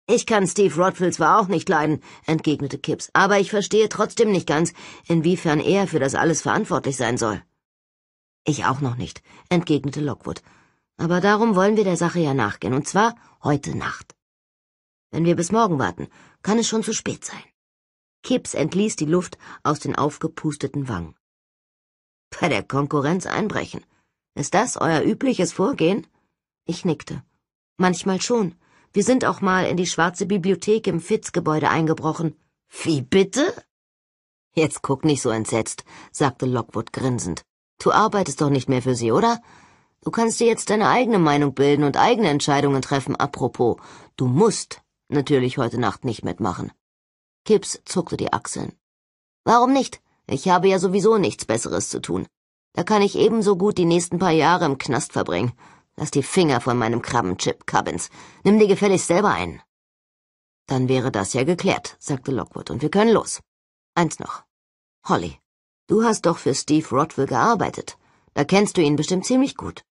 Ich kann Steve Rodfield zwar auch nicht leiden, entgegnete Kipps, aber ich verstehe trotzdem nicht ganz, inwiefern er für das alles verantwortlich sein soll. Ich auch noch nicht, entgegnete Lockwood. Aber darum wollen wir der Sache ja nachgehen, und zwar heute Nacht. Wenn wir bis morgen warten, kann es schon zu spät sein. Kips entließ die Luft aus den aufgepusteten Wangen. Bei der Konkurrenz einbrechen. Ist das euer übliches Vorgehen? Ich nickte. Manchmal schon. Wir sind auch mal in die schwarze Bibliothek im Fitzgebäude eingebrochen. Wie bitte? Jetzt guck nicht so entsetzt, sagte Lockwood grinsend. Du arbeitest doch nicht mehr für sie, oder? Du kannst dir jetzt deine eigene Meinung bilden und eigene Entscheidungen treffen. Apropos, du musst natürlich heute Nacht nicht mitmachen. Gibbs zuckte die Achseln. Warum nicht? Ich habe ja sowieso nichts Besseres zu tun. Da kann ich ebenso gut die nächsten paar Jahre im Knast verbringen. Lass die Finger von meinem Krabbenchip, Cubbins. Nimm dir gefälligst selber ein. Dann wäre das ja geklärt, sagte Lockwood, und wir können los. Eins noch. Holly, du hast doch für Steve Rodwell gearbeitet. Da kennst du ihn bestimmt ziemlich gut.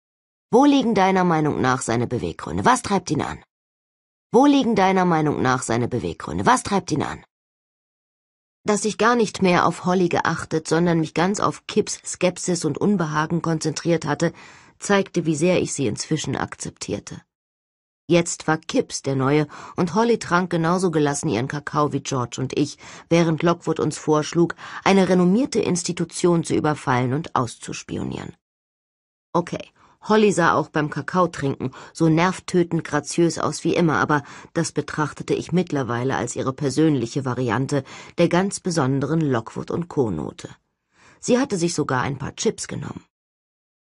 Wo liegen deiner Meinung nach seine Beweggründe? Was treibt ihn an? Wo liegen deiner Meinung nach seine Beweggründe? Was treibt ihn an? dass ich gar nicht mehr auf Holly geachtet, sondern mich ganz auf Kipps Skepsis und Unbehagen konzentriert hatte, zeigte, wie sehr ich sie inzwischen akzeptierte. Jetzt war Kipps der Neue, und Holly trank genauso gelassen ihren Kakao wie George und ich, während Lockwood uns vorschlug, eine renommierte Institution zu überfallen und auszuspionieren. Okay, Holly sah auch beim Kakaotrinken so nervtötend graziös aus wie immer, aber das betrachtete ich mittlerweile als ihre persönliche Variante der ganz besonderen Lockwood und Co. Note. Sie hatte sich sogar ein paar Chips genommen.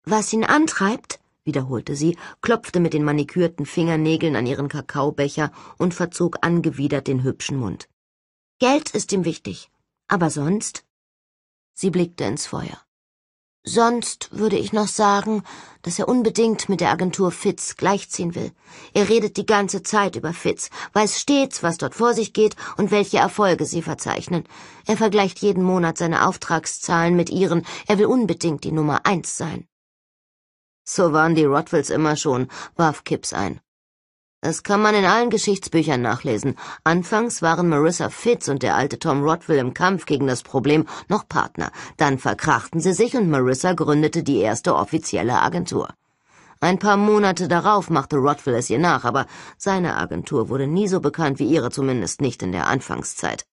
Was ihn antreibt, wiederholte sie, klopfte mit den manikürten Fingernägeln an ihren Kakaobecher und verzog angewidert den hübschen Mund. Geld ist ihm wichtig, aber sonst? Sie blickte ins Feuer. Sonst würde ich noch sagen, dass er unbedingt mit der Agentur Fitz gleichziehen will. Er redet die ganze Zeit über Fitz, weiß stets, was dort vor sich geht und welche Erfolge sie verzeichnen. Er vergleicht jeden Monat seine Auftragszahlen mit ihren. Er will unbedingt die Nummer eins sein. So waren die Rottwells immer schon, warf Kipps ein. Das kann man in allen Geschichtsbüchern nachlesen. Anfangs waren Marissa Fitz und der alte Tom Rodwell im Kampf gegen das Problem noch Partner. Dann verkrachten sie sich und Marissa gründete die erste offizielle Agentur. Ein paar Monate darauf machte Rodwell es ihr nach, aber seine Agentur wurde nie so bekannt wie ihre, zumindest nicht in der Anfangszeit.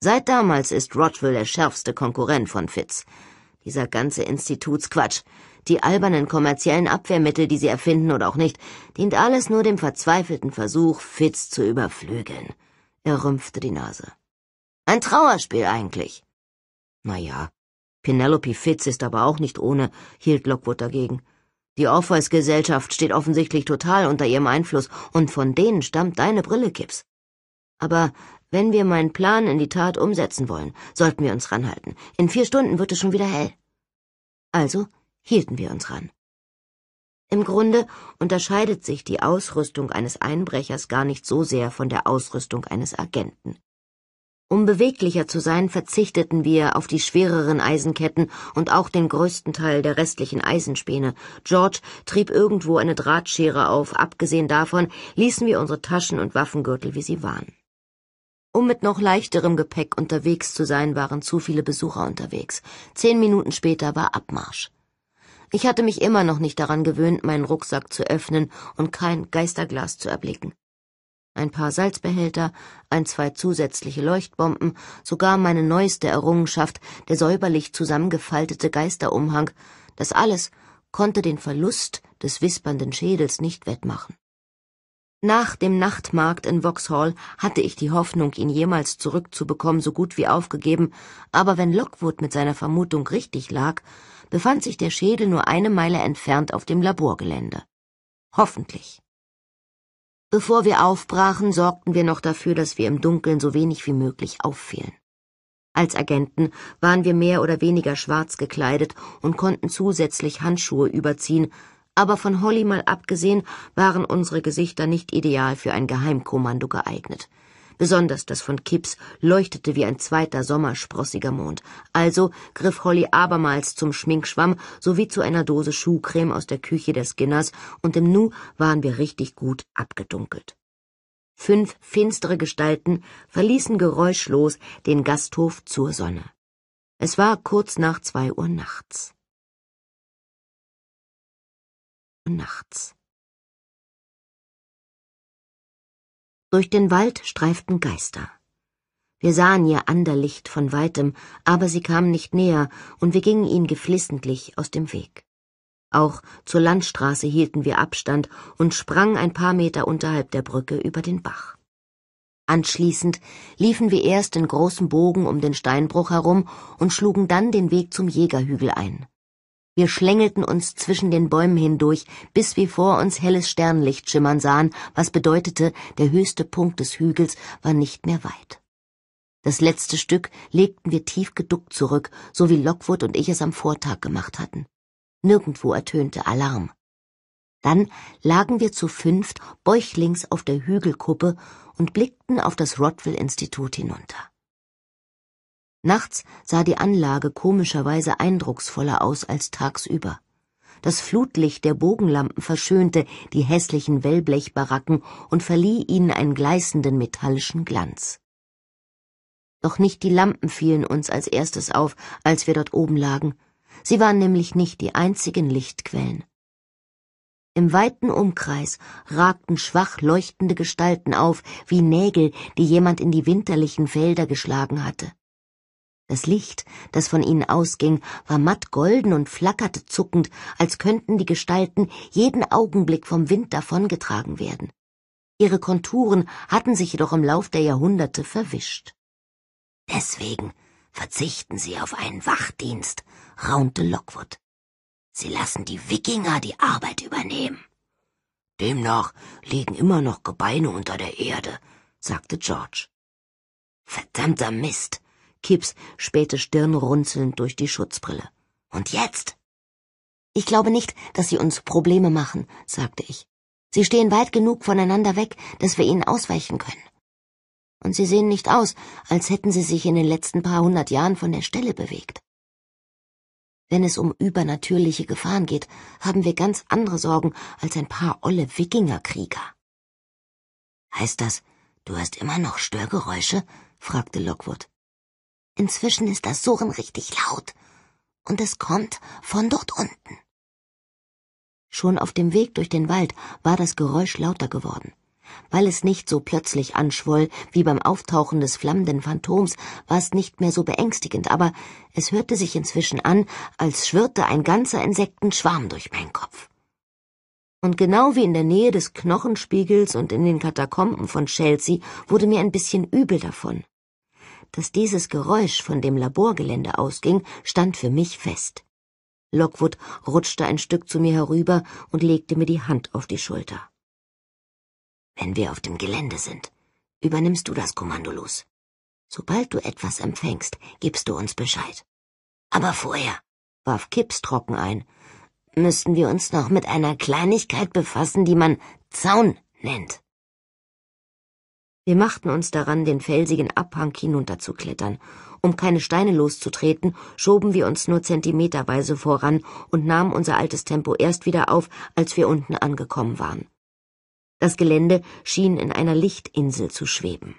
Seit damals ist Rodwell der schärfste Konkurrent von Fitz. Dieser ganze Institutsquatsch die albernen kommerziellen Abwehrmittel, die sie erfinden oder auch nicht, dient alles nur dem verzweifelten Versuch, Fitz zu überflügeln. Er rümpfte die Nase. Ein Trauerspiel eigentlich. Na ja, Penelope Fitz ist aber auch nicht ohne, hielt Lockwood dagegen. Die Orpheus-Gesellschaft steht offensichtlich total unter ihrem Einfluss, und von denen stammt deine Brille, Kips. Aber wenn wir meinen Plan in die Tat umsetzen wollen, sollten wir uns ranhalten. In vier Stunden wird es schon wieder hell. Also hielten wir uns ran. Im Grunde unterscheidet sich die Ausrüstung eines Einbrechers gar nicht so sehr von der Ausrüstung eines Agenten. Um beweglicher zu sein, verzichteten wir auf die schwereren Eisenketten und auch den größten Teil der restlichen Eisenspäne. George trieb irgendwo eine Drahtschere auf, abgesehen davon ließen wir unsere Taschen und Waffengürtel, wie sie waren. Um mit noch leichterem Gepäck unterwegs zu sein, waren zu viele Besucher unterwegs. Zehn Minuten später war Abmarsch. Ich hatte mich immer noch nicht daran gewöhnt, meinen Rucksack zu öffnen und kein Geisterglas zu erblicken. Ein paar Salzbehälter, ein, zwei zusätzliche Leuchtbomben, sogar meine neueste Errungenschaft, der säuberlich zusammengefaltete Geisterumhang, das alles konnte den Verlust des wispernden Schädels nicht wettmachen. Nach dem Nachtmarkt in Vauxhall hatte ich die Hoffnung, ihn jemals zurückzubekommen, so gut wie aufgegeben, aber wenn Lockwood mit seiner Vermutung richtig lag, befand sich der Schädel nur eine Meile entfernt auf dem Laborgelände. Hoffentlich. Bevor wir aufbrachen, sorgten wir noch dafür, dass wir im Dunkeln so wenig wie möglich auffielen. Als Agenten waren wir mehr oder weniger schwarz gekleidet und konnten zusätzlich Handschuhe überziehen, aber von Holly mal abgesehen waren unsere Gesichter nicht ideal für ein Geheimkommando geeignet. Besonders das von Kipps leuchtete wie ein zweiter sommersprossiger Mond. Also griff Holly abermals zum Schminkschwamm sowie zu einer Dose Schuhcreme aus der Küche der Skinners und im Nu waren wir richtig gut abgedunkelt. Fünf finstere Gestalten verließen geräuschlos den Gasthof zur Sonne. Es war kurz nach zwei Uhr nachts. Nachts. Durch den Wald streiften Geister. Wir sahen ihr Anderlicht von weitem, aber sie kam nicht näher, und wir gingen ihnen geflissentlich aus dem Weg. Auch zur Landstraße hielten wir Abstand und sprangen ein paar Meter unterhalb der Brücke über den Bach. Anschließend liefen wir erst in großem Bogen um den Steinbruch herum und schlugen dann den Weg zum Jägerhügel ein. Wir schlängelten uns zwischen den Bäumen hindurch, bis wir vor uns helles Sternlicht schimmern sahen, was bedeutete, der höchste Punkt des Hügels war nicht mehr weit. Das letzte Stück legten wir tief geduckt zurück, so wie Lockwood und ich es am Vortag gemacht hatten. Nirgendwo ertönte Alarm. Dann lagen wir zu fünft bäuchlings auf der Hügelkuppe und blickten auf das Rodwell-Institut hinunter. Nachts sah die Anlage komischerweise eindrucksvoller aus als tagsüber. Das Flutlicht der Bogenlampen verschönte die hässlichen Wellblechbaracken und verlieh ihnen einen gleißenden metallischen Glanz. Doch nicht die Lampen fielen uns als erstes auf, als wir dort oben lagen. Sie waren nämlich nicht die einzigen Lichtquellen. Im weiten Umkreis ragten schwach leuchtende Gestalten auf, wie Nägel, die jemand in die winterlichen Felder geschlagen hatte. Das Licht, das von ihnen ausging, war matt golden und flackerte zuckend, als könnten die Gestalten jeden Augenblick vom Wind davongetragen werden. Ihre Konturen hatten sich jedoch im Lauf der Jahrhunderte verwischt. Deswegen verzichten sie auf einen Wachdienst, raunte Lockwood. Sie lassen die Wikinger die Arbeit übernehmen. Demnach liegen immer noch Gebeine unter der Erde, sagte George. Verdammter Mist, Kipps spähte stirnrunzelnd durch die Schutzbrille. Und jetzt? Ich glaube nicht, dass sie uns Probleme machen, sagte ich. Sie stehen weit genug voneinander weg, dass wir ihnen ausweichen können. Und sie sehen nicht aus, als hätten sie sich in den letzten paar hundert Jahren von der Stelle bewegt. Wenn es um übernatürliche Gefahren geht, haben wir ganz andere Sorgen als ein paar olle Wikingerkrieger. Heißt das, du hast immer noch Störgeräusche? fragte Lockwood. Inzwischen ist das Surren richtig laut. Und es kommt von dort unten. Schon auf dem Weg durch den Wald war das Geräusch lauter geworden. Weil es nicht so plötzlich anschwoll wie beim Auftauchen des flammenden Phantoms, war es nicht mehr so beängstigend, aber es hörte sich inzwischen an, als schwirrte ein ganzer Insektenschwarm durch meinen Kopf. Und genau wie in der Nähe des Knochenspiegels und in den Katakomben von Chelsea wurde mir ein bisschen übel davon. Dass dieses Geräusch von dem Laborgelände ausging, stand für mich fest. Lockwood rutschte ein Stück zu mir herüber und legte mir die Hand auf die Schulter. Wenn wir auf dem Gelände sind, übernimmst du das Kommando los. Sobald du etwas empfängst, gibst du uns Bescheid. Aber vorher, warf Kipps trocken ein, müssten wir uns noch mit einer Kleinigkeit befassen, die man Zaun nennt. Wir machten uns daran, den felsigen Abhang hinunterzuklettern. Um keine Steine loszutreten, schoben wir uns nur zentimeterweise voran und nahmen unser altes Tempo erst wieder auf, als wir unten angekommen waren. Das Gelände schien in einer Lichtinsel zu schweben.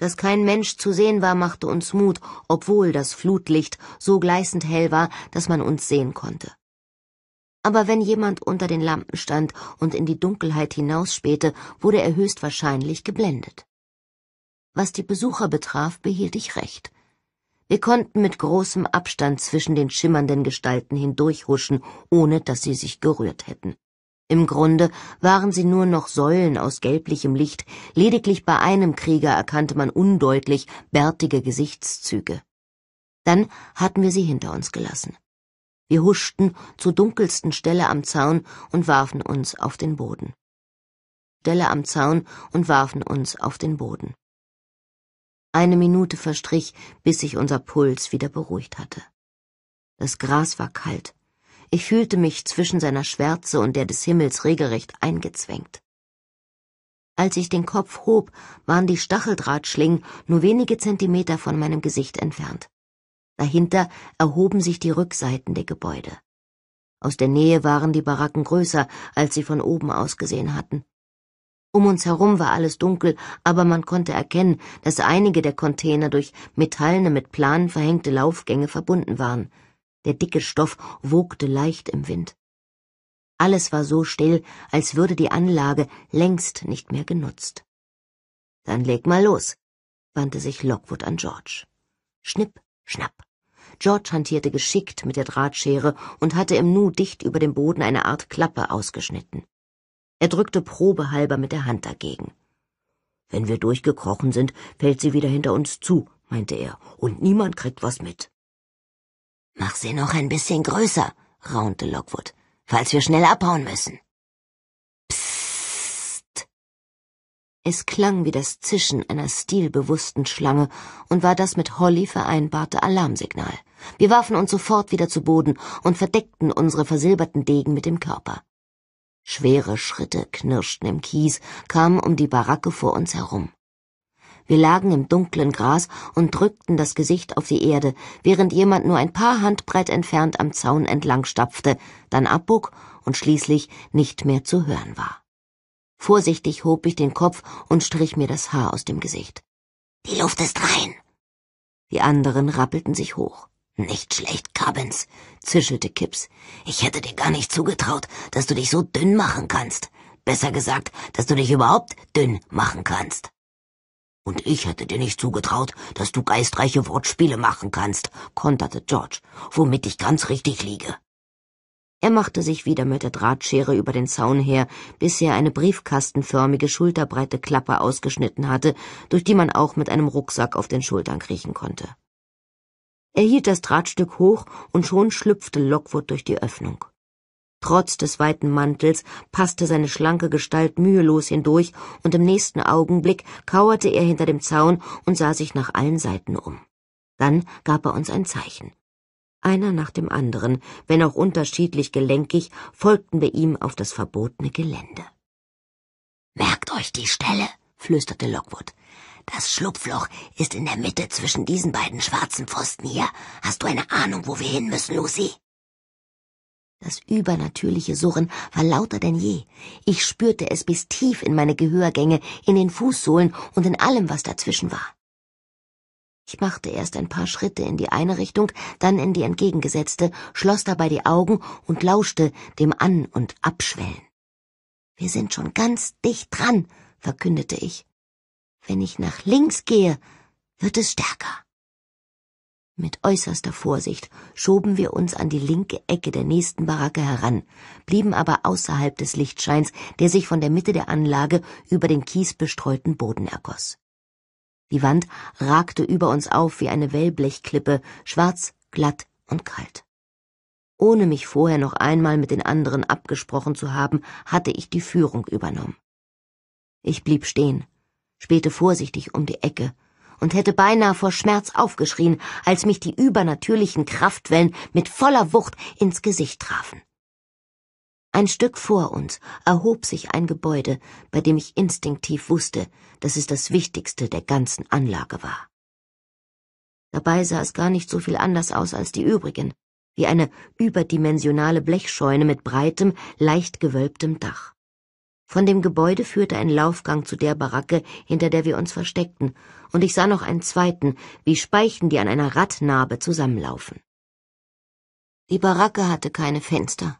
Dass kein Mensch zu sehen war, machte uns Mut, obwohl das Flutlicht so gleißend hell war, dass man uns sehen konnte aber wenn jemand unter den Lampen stand und in die Dunkelheit hinausspähte, wurde er höchstwahrscheinlich geblendet. Was die Besucher betraf, behielt ich recht. Wir konnten mit großem Abstand zwischen den schimmernden Gestalten hindurchhuschen, ohne dass sie sich gerührt hätten. Im Grunde waren sie nur noch Säulen aus gelblichem Licht, lediglich bei einem Krieger erkannte man undeutlich bärtige Gesichtszüge. Dann hatten wir sie hinter uns gelassen. Wir huschten zur dunkelsten Stelle am Zaun und warfen uns auf den Boden. Stelle am Zaun und warfen uns auf den Boden. Eine Minute verstrich, bis sich unser Puls wieder beruhigt hatte. Das Gras war kalt. Ich fühlte mich zwischen seiner Schwärze und der des Himmels regelrecht eingezwängt. Als ich den Kopf hob, waren die Stacheldrahtschlingen nur wenige Zentimeter von meinem Gesicht entfernt. Dahinter erhoben sich die Rückseiten der Gebäude. Aus der Nähe waren die Baracken größer, als sie von oben aus gesehen hatten. Um uns herum war alles dunkel, aber man konnte erkennen, dass einige der Container durch metallene, mit Planen verhängte Laufgänge verbunden waren. Der dicke Stoff wogte leicht im Wind. Alles war so still, als würde die Anlage längst nicht mehr genutzt. Dann leg mal los, wandte sich Lockwood an George. Schnipp, schnapp. George hantierte geschickt mit der Drahtschere und hatte im Nu dicht über dem Boden eine Art Klappe ausgeschnitten. Er drückte probehalber mit der Hand dagegen. Wenn wir durchgekrochen sind, fällt sie wieder hinter uns zu, meinte er, und niemand kriegt was mit. Mach sie noch ein bisschen größer, raunte Lockwood, falls wir schnell abhauen müssen. Psst. Es klang wie das Zischen einer stilbewussten Schlange und war das mit Holly vereinbarte Alarmsignal. Wir warfen uns sofort wieder zu Boden und verdeckten unsere versilberten Degen mit dem Körper. Schwere Schritte knirschten im Kies, kamen um die Baracke vor uns herum. Wir lagen im dunklen Gras und drückten das Gesicht auf die Erde, während jemand nur ein paar Handbreit entfernt am Zaun entlang stapfte, dann abbog und schließlich nicht mehr zu hören war. Vorsichtig hob ich den Kopf und strich mir das Haar aus dem Gesicht. Die Luft ist rein. Die anderen rappelten sich hoch. Nicht schlecht, Cubbins, zischelte Kipps. Ich hätte dir gar nicht zugetraut, dass du dich so dünn machen kannst. Besser gesagt, dass du dich überhaupt dünn machen kannst. Und ich hätte dir nicht zugetraut, dass du geistreiche Wortspiele machen kannst, konterte George, womit ich ganz richtig liege. Er machte sich wieder mit der Drahtschere über den Zaun her, bis er eine briefkastenförmige, schulterbreite Klappe ausgeschnitten hatte, durch die man auch mit einem Rucksack auf den Schultern kriechen konnte. Er hielt das Drahtstück hoch und schon schlüpfte Lockwood durch die Öffnung. Trotz des weiten Mantels passte seine schlanke Gestalt mühelos hindurch, und im nächsten Augenblick kauerte er hinter dem Zaun und sah sich nach allen Seiten um. Dann gab er uns ein Zeichen. Einer nach dem anderen, wenn auch unterschiedlich gelenkig, folgten wir ihm auf das verbotene Gelände. Merkt euch die Stelle, flüsterte Lockwood. Das Schlupfloch ist in der Mitte zwischen diesen beiden schwarzen Pfosten hier. Hast du eine Ahnung, wo wir hin müssen, Lucy? Das übernatürliche Surren war lauter denn je. Ich spürte es bis tief in meine Gehörgänge, in den Fußsohlen und in allem, was dazwischen war. Ich machte erst ein paar Schritte in die eine Richtung, dann in die entgegengesetzte, schloss dabei die Augen und lauschte dem An- und Abschwellen. Wir sind schon ganz dicht dran, verkündete ich. Wenn ich nach links gehe, wird es stärker. Mit äußerster Vorsicht schoben wir uns an die linke Ecke der nächsten Baracke heran, blieben aber außerhalb des Lichtscheins, der sich von der Mitte der Anlage über den kiesbestreuten Boden ergoss. Die Wand ragte über uns auf wie eine Wellblechklippe, schwarz, glatt und kalt. Ohne mich vorher noch einmal mit den anderen abgesprochen zu haben, hatte ich die Führung übernommen. Ich blieb stehen, spähte vorsichtig um die Ecke und hätte beinahe vor Schmerz aufgeschrien, als mich die übernatürlichen Kraftwellen mit voller Wucht ins Gesicht trafen. Ein Stück vor uns erhob sich ein Gebäude, bei dem ich instinktiv wusste, dass es das Wichtigste der ganzen Anlage war. Dabei sah es gar nicht so viel anders aus als die übrigen, wie eine überdimensionale Blechscheune mit breitem, leicht gewölbtem Dach. Von dem Gebäude führte ein Laufgang zu der Baracke, hinter der wir uns versteckten, und ich sah noch einen zweiten, wie Speichen, die an einer Radnarbe zusammenlaufen. Die Baracke hatte keine Fenster,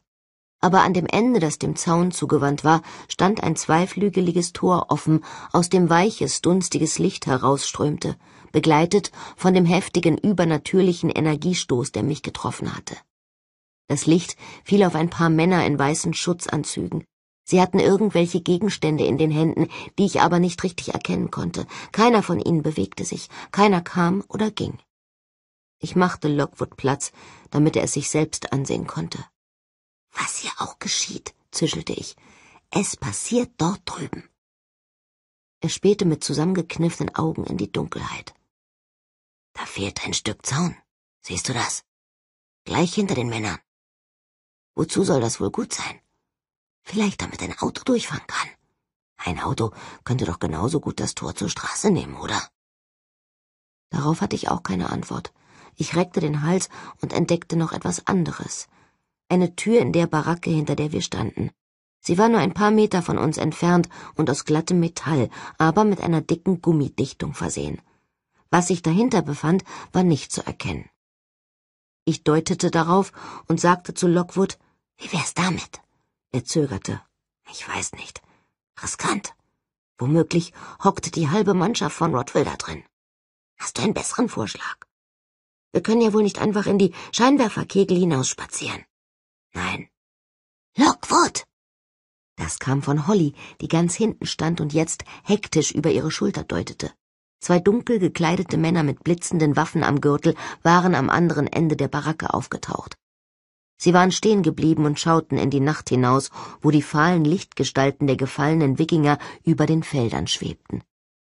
aber an dem Ende, das dem Zaun zugewandt war, stand ein zweiflügeliges Tor offen, aus dem weiches, dunstiges Licht herausströmte, begleitet von dem heftigen, übernatürlichen Energiestoß, der mich getroffen hatte. Das Licht fiel auf ein paar Männer in weißen Schutzanzügen, Sie hatten irgendwelche Gegenstände in den Händen, die ich aber nicht richtig erkennen konnte. Keiner von ihnen bewegte sich, keiner kam oder ging. Ich machte Lockwood Platz, damit er es sich selbst ansehen konnte. Was hier auch geschieht, zischelte ich. Es passiert dort drüben. Er spähte mit zusammengekniffenen Augen in die Dunkelheit. Da fehlt ein Stück Zaun. Siehst du das? Gleich hinter den Männern. Wozu soll das wohl gut sein? Vielleicht damit ein Auto durchfahren kann. Ein Auto könnte doch genauso gut das Tor zur Straße nehmen, oder? Darauf hatte ich auch keine Antwort. Ich reckte den Hals und entdeckte noch etwas anderes. Eine Tür in der Baracke, hinter der wir standen. Sie war nur ein paar Meter von uns entfernt und aus glattem Metall, aber mit einer dicken Gummidichtung versehen. Was sich dahinter befand, war nicht zu erkennen. Ich deutete darauf und sagte zu Lockwood, wie wär's damit? Er zögerte. Ich weiß nicht. Riskant. Womöglich hockt die halbe Mannschaft von Rottwell da drin. Hast du einen besseren Vorschlag? Wir können ja wohl nicht einfach in die Scheinwerferkegel hinausspazieren. Nein. Lockwood! Das kam von Holly, die ganz hinten stand und jetzt hektisch über ihre Schulter deutete. Zwei dunkel gekleidete Männer mit blitzenden Waffen am Gürtel waren am anderen Ende der Baracke aufgetaucht. Sie waren stehen geblieben und schauten in die Nacht hinaus, wo die fahlen Lichtgestalten der gefallenen Wikinger über den Feldern schwebten.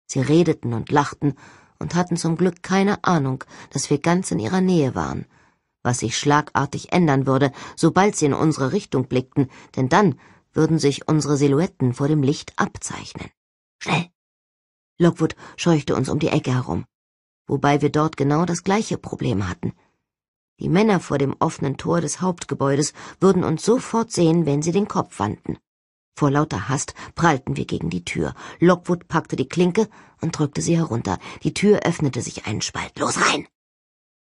Sie redeten und lachten und hatten zum Glück keine Ahnung, dass wir ganz in ihrer Nähe waren, was sich schlagartig ändern würde, sobald sie in unsere Richtung blickten, denn dann würden sich unsere Silhouetten vor dem Licht abzeichnen. Schnell! Lockwood scheuchte uns um die Ecke herum, wobei wir dort genau das gleiche Problem hatten. Die Männer vor dem offenen Tor des Hauptgebäudes würden uns sofort sehen, wenn sie den Kopf wandten. Vor lauter Hast prallten wir gegen die Tür. Lockwood packte die Klinke und drückte sie herunter. Die Tür öffnete sich einen Spalt. Los rein!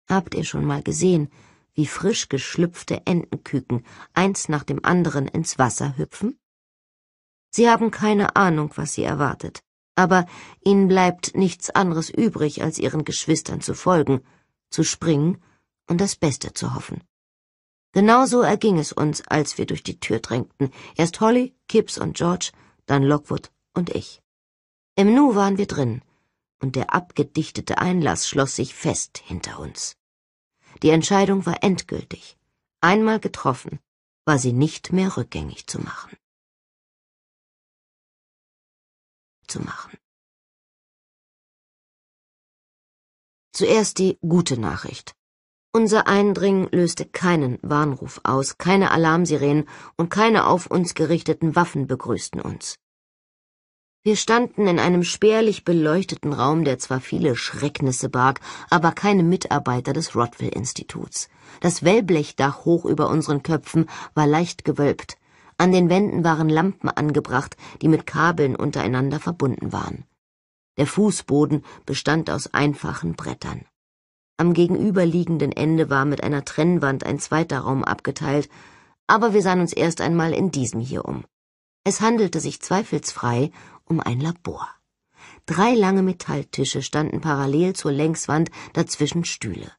Habt ihr schon mal gesehen, wie frisch geschlüpfte Entenküken eins nach dem anderen ins Wasser hüpfen? Sie haben keine Ahnung, was sie erwartet, aber ihnen bleibt nichts anderes übrig, als ihren Geschwistern zu folgen, zu springen und das Beste zu hoffen. Genauso erging es uns, als wir durch die Tür drängten. Erst Holly, Gibbs und George, dann Lockwood und ich. Im Nu waren wir drin, und der abgedichtete Einlass schloss sich fest hinter uns. Die Entscheidung war endgültig. Einmal getroffen, war sie nicht mehr rückgängig zu machen. Zu machen. Zuerst die gute Nachricht. Unser Eindringen löste keinen Warnruf aus, keine Alarmsirenen und keine auf uns gerichteten Waffen begrüßten uns. Wir standen in einem spärlich beleuchteten Raum, der zwar viele Schrecknisse barg, aber keine Mitarbeiter des Rottwell-Instituts. Das Wellblechdach hoch über unseren Köpfen war leicht gewölbt. An den Wänden waren Lampen angebracht, die mit Kabeln untereinander verbunden waren. Der Fußboden bestand aus einfachen Brettern. Am gegenüberliegenden Ende war mit einer Trennwand ein zweiter Raum abgeteilt, aber wir sahen uns erst einmal in diesem hier um. Es handelte sich zweifelsfrei um ein Labor. Drei lange Metalltische standen parallel zur Längswand, dazwischen Stühle.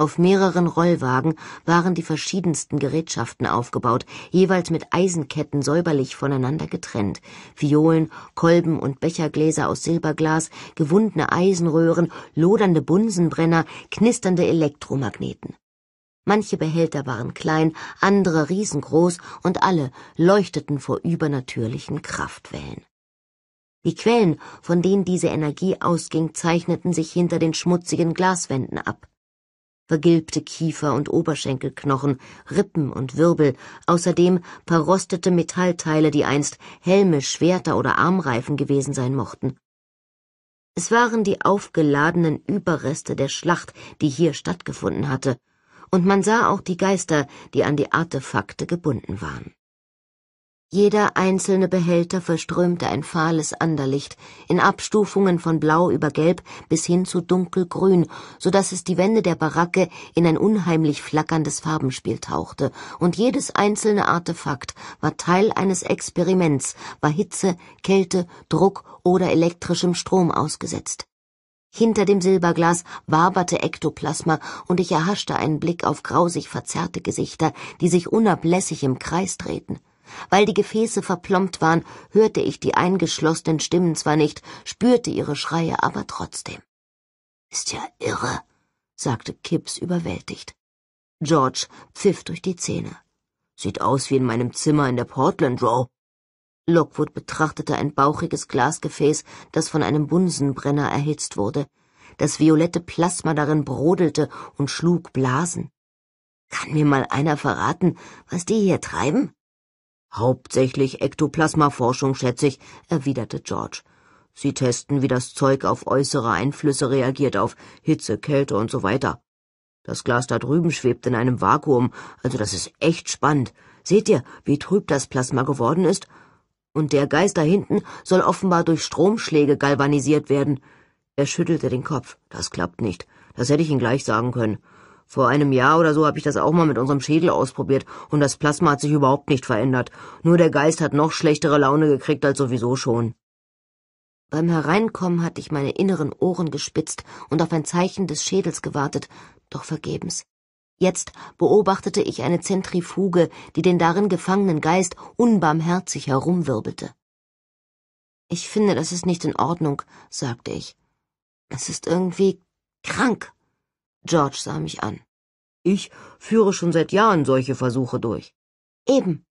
Auf mehreren Rollwagen waren die verschiedensten Gerätschaften aufgebaut, jeweils mit Eisenketten säuberlich voneinander getrennt. Violen, Kolben und Bechergläser aus Silberglas, gewundene Eisenröhren, lodernde Bunsenbrenner, knisternde Elektromagneten. Manche Behälter waren klein, andere riesengroß und alle leuchteten vor übernatürlichen Kraftwellen. Die Quellen, von denen diese Energie ausging, zeichneten sich hinter den schmutzigen Glaswänden ab vergilbte Kiefer- und Oberschenkelknochen, Rippen und Wirbel, außerdem verrostete Metallteile, die einst Helme, Schwerter oder Armreifen gewesen sein mochten. Es waren die aufgeladenen Überreste der Schlacht, die hier stattgefunden hatte, und man sah auch die Geister, die an die Artefakte gebunden waren. Jeder einzelne Behälter verströmte ein fahles Anderlicht, in Abstufungen von blau über gelb bis hin zu dunkelgrün, so dass es die Wände der Baracke in ein unheimlich flackerndes Farbenspiel tauchte, und jedes einzelne Artefakt war Teil eines Experiments, war Hitze, Kälte, Druck oder elektrischem Strom ausgesetzt. Hinter dem Silberglas waberte Ektoplasma, und ich erhaschte einen Blick auf grausig verzerrte Gesichter, die sich unablässig im Kreis drehten. Weil die Gefäße verplombt waren, hörte ich die eingeschlossenen Stimmen zwar nicht, spürte ihre Schreie aber trotzdem. Ist ja irre, sagte Kipps überwältigt. George pfiff durch die Zähne. Sieht aus wie in meinem Zimmer in der Portland Row. Lockwood betrachtete ein bauchiges Glasgefäß, das von einem Bunsenbrenner erhitzt wurde. Das violette Plasma darin brodelte und schlug Blasen. Kann mir mal einer verraten, was die hier treiben? Hauptsächlich Ektoplasmaforschung, schätze ich, erwiderte George. Sie testen, wie das Zeug auf äußere Einflüsse reagiert, auf Hitze, Kälte und so weiter. Das Glas da drüben schwebt in einem Vakuum, also das ist echt spannend. Seht ihr, wie trüb das Plasma geworden ist? Und der Geist da hinten soll offenbar durch Stromschläge galvanisiert werden. Er schüttelte den Kopf. Das klappt nicht. Das hätte ich Ihnen gleich sagen können. Vor einem Jahr oder so habe ich das auch mal mit unserem Schädel ausprobiert und das Plasma hat sich überhaupt nicht verändert. Nur der Geist hat noch schlechtere Laune gekriegt als sowieso schon. Beim Hereinkommen hatte ich meine inneren Ohren gespitzt und auf ein Zeichen des Schädels gewartet, doch vergebens. Jetzt beobachtete ich eine Zentrifuge, die den darin gefangenen Geist unbarmherzig herumwirbelte. Ich finde, das ist nicht in Ordnung, sagte ich. Es ist irgendwie krank. George sah mich an. Ich führe schon seit Jahren solche Versuche durch. Eben.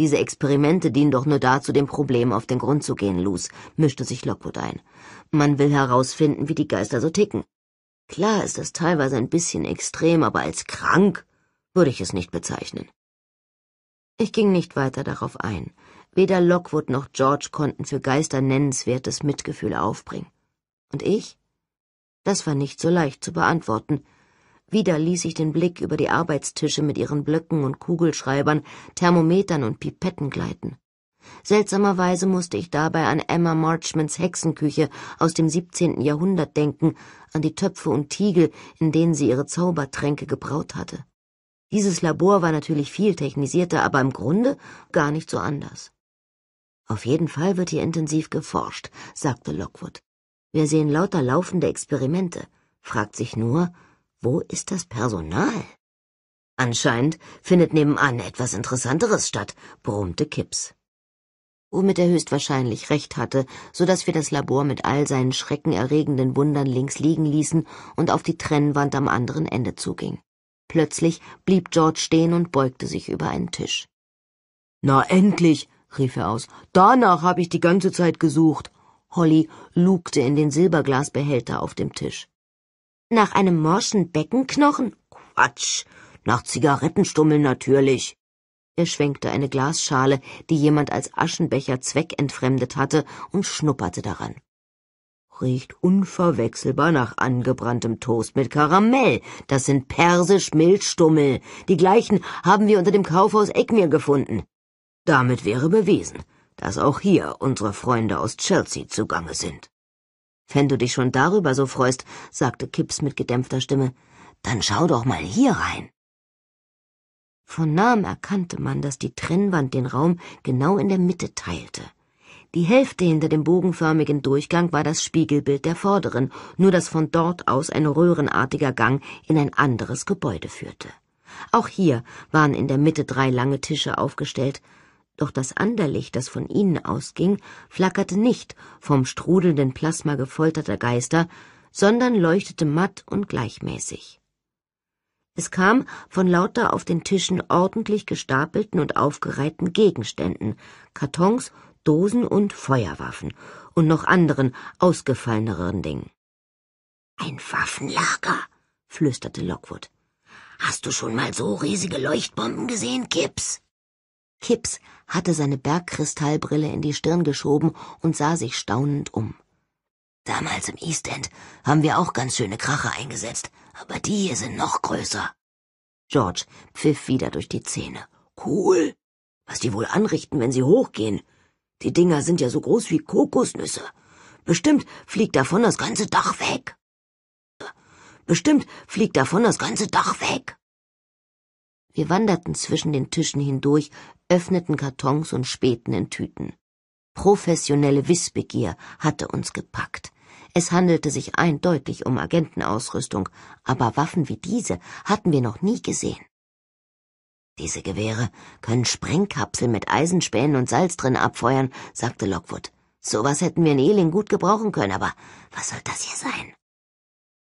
Diese Experimente dienen doch nur dazu, dem Problem auf den Grund zu gehen, Luz, mischte sich Lockwood ein. Man will herausfinden, wie die Geister so ticken. Klar ist das teilweise ein bisschen extrem, aber als krank würde ich es nicht bezeichnen. Ich ging nicht weiter darauf ein. Weder Lockwood noch George konnten für Geister nennenswertes Mitgefühl aufbringen. Und ich? Das war nicht so leicht zu beantworten. Wieder ließ ich den Blick über die Arbeitstische mit ihren Blöcken und Kugelschreibern, Thermometern und Pipetten gleiten. Seltsamerweise musste ich dabei an Emma Marchmans Hexenküche aus dem 17. Jahrhundert denken, an die Töpfe und Tiegel, in denen sie ihre Zaubertränke gebraut hatte. Dieses Labor war natürlich viel technisierter, aber im Grunde gar nicht so anders. Auf jeden Fall wird hier intensiv geforscht, sagte Lockwood. Wir sehen lauter laufende Experimente, fragt sich nur, wo ist das Personal? Anscheinend findet nebenan etwas Interessanteres statt, brummte Kipps. Womit er höchstwahrscheinlich recht hatte, so dass wir das Labor mit all seinen schreckenerregenden Wundern links liegen ließen und auf die Trennwand am anderen Ende zuging. Plötzlich blieb George stehen und beugte sich über einen Tisch. Na endlich, rief er aus, danach habe ich die ganze Zeit gesucht. Holly lugte in den Silberglasbehälter auf dem Tisch. Nach einem morschen Beckenknochen? Quatsch. Nach Zigarettenstummeln natürlich. Er schwenkte eine Glasschale, die jemand als Aschenbecher zweckentfremdet hatte, und schnupperte daran. Riecht unverwechselbar nach angebranntem Toast mit Karamell. Das sind persisch Milchstummel. Die gleichen haben wir unter dem Kaufhaus Eckmir gefunden. Damit wäre bewiesen dass auch hier unsere Freunde aus Chelsea zugange sind. Wenn du dich schon darüber so freust, sagte Kipps mit gedämpfter Stimme, dann schau doch mal hier rein. Von nahem erkannte man, dass die Trennwand den Raum genau in der Mitte teilte. Die Hälfte hinter dem bogenförmigen Durchgang war das Spiegelbild der vorderen, nur dass von dort aus ein röhrenartiger Gang in ein anderes Gebäude führte. Auch hier waren in der Mitte drei lange Tische aufgestellt, doch das Anderlicht, das von ihnen ausging, flackerte nicht vom strudelnden Plasma gefolterter Geister, sondern leuchtete matt und gleichmäßig. Es kam von lauter auf den Tischen ordentlich gestapelten und aufgereihten Gegenständen, Kartons, Dosen und Feuerwaffen und noch anderen ausgefalleneren Dingen. Ein Waffenlager, flüsterte Lockwood. Hast du schon mal so riesige Leuchtbomben gesehen, Kips? Tipps hatte seine Bergkristallbrille in die Stirn geschoben und sah sich staunend um. Damals im East End haben wir auch ganz schöne Kracher eingesetzt, aber die hier sind noch größer. George pfiff wieder durch die Zähne. Cool. Was die wohl anrichten, wenn sie hochgehen. Die Dinger sind ja so groß wie Kokosnüsse. Bestimmt fliegt davon das ganze Dach weg. Bestimmt fliegt davon das ganze Dach weg. Wir wanderten zwischen den Tischen hindurch, öffneten Kartons und spähten in Tüten. Professionelle Wissbegier hatte uns gepackt. Es handelte sich eindeutig um Agentenausrüstung, aber Waffen wie diese hatten wir noch nie gesehen. Diese Gewehre können Sprengkapseln mit Eisenspänen und Salz drin abfeuern, sagte Lockwood. Sowas hätten wir in Eling gut gebrauchen können, aber was soll das hier sein?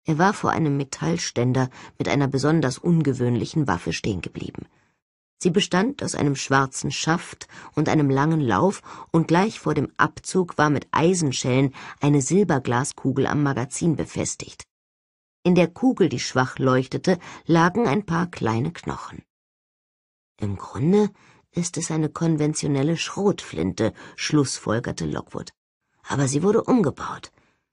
Er war vor einem Metallständer mit einer besonders ungewöhnlichen Waffe stehen geblieben. Sie bestand aus einem schwarzen Schaft und einem langen Lauf, und gleich vor dem Abzug war mit Eisenschellen eine Silberglaskugel am Magazin befestigt. In der Kugel, die schwach leuchtete, lagen ein paar kleine Knochen. Im Grunde ist es eine konventionelle Schrotflinte, schlussfolgerte Lockwood. Aber sie wurde umgebaut.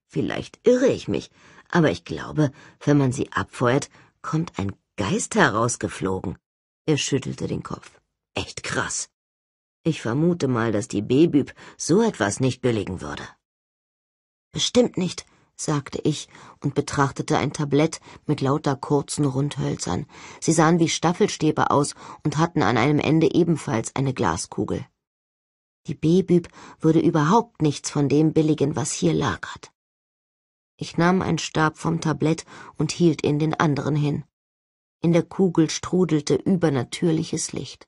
Vielleicht irre ich mich, aber ich glaube, wenn man sie abfeuert, kommt ein Geist herausgeflogen. Er schüttelte den Kopf. Echt krass. Ich vermute mal, dass die Bebüb so etwas nicht billigen würde. Bestimmt nicht, sagte ich und betrachtete ein Tablett mit lauter kurzen Rundhölzern. Sie sahen wie Staffelstäbe aus und hatten an einem Ende ebenfalls eine Glaskugel. Die Bebüb würde überhaupt nichts von dem billigen, was hier lagert. Ich nahm einen Stab vom Tablett und hielt ihn den anderen hin. In der Kugel strudelte übernatürliches Licht.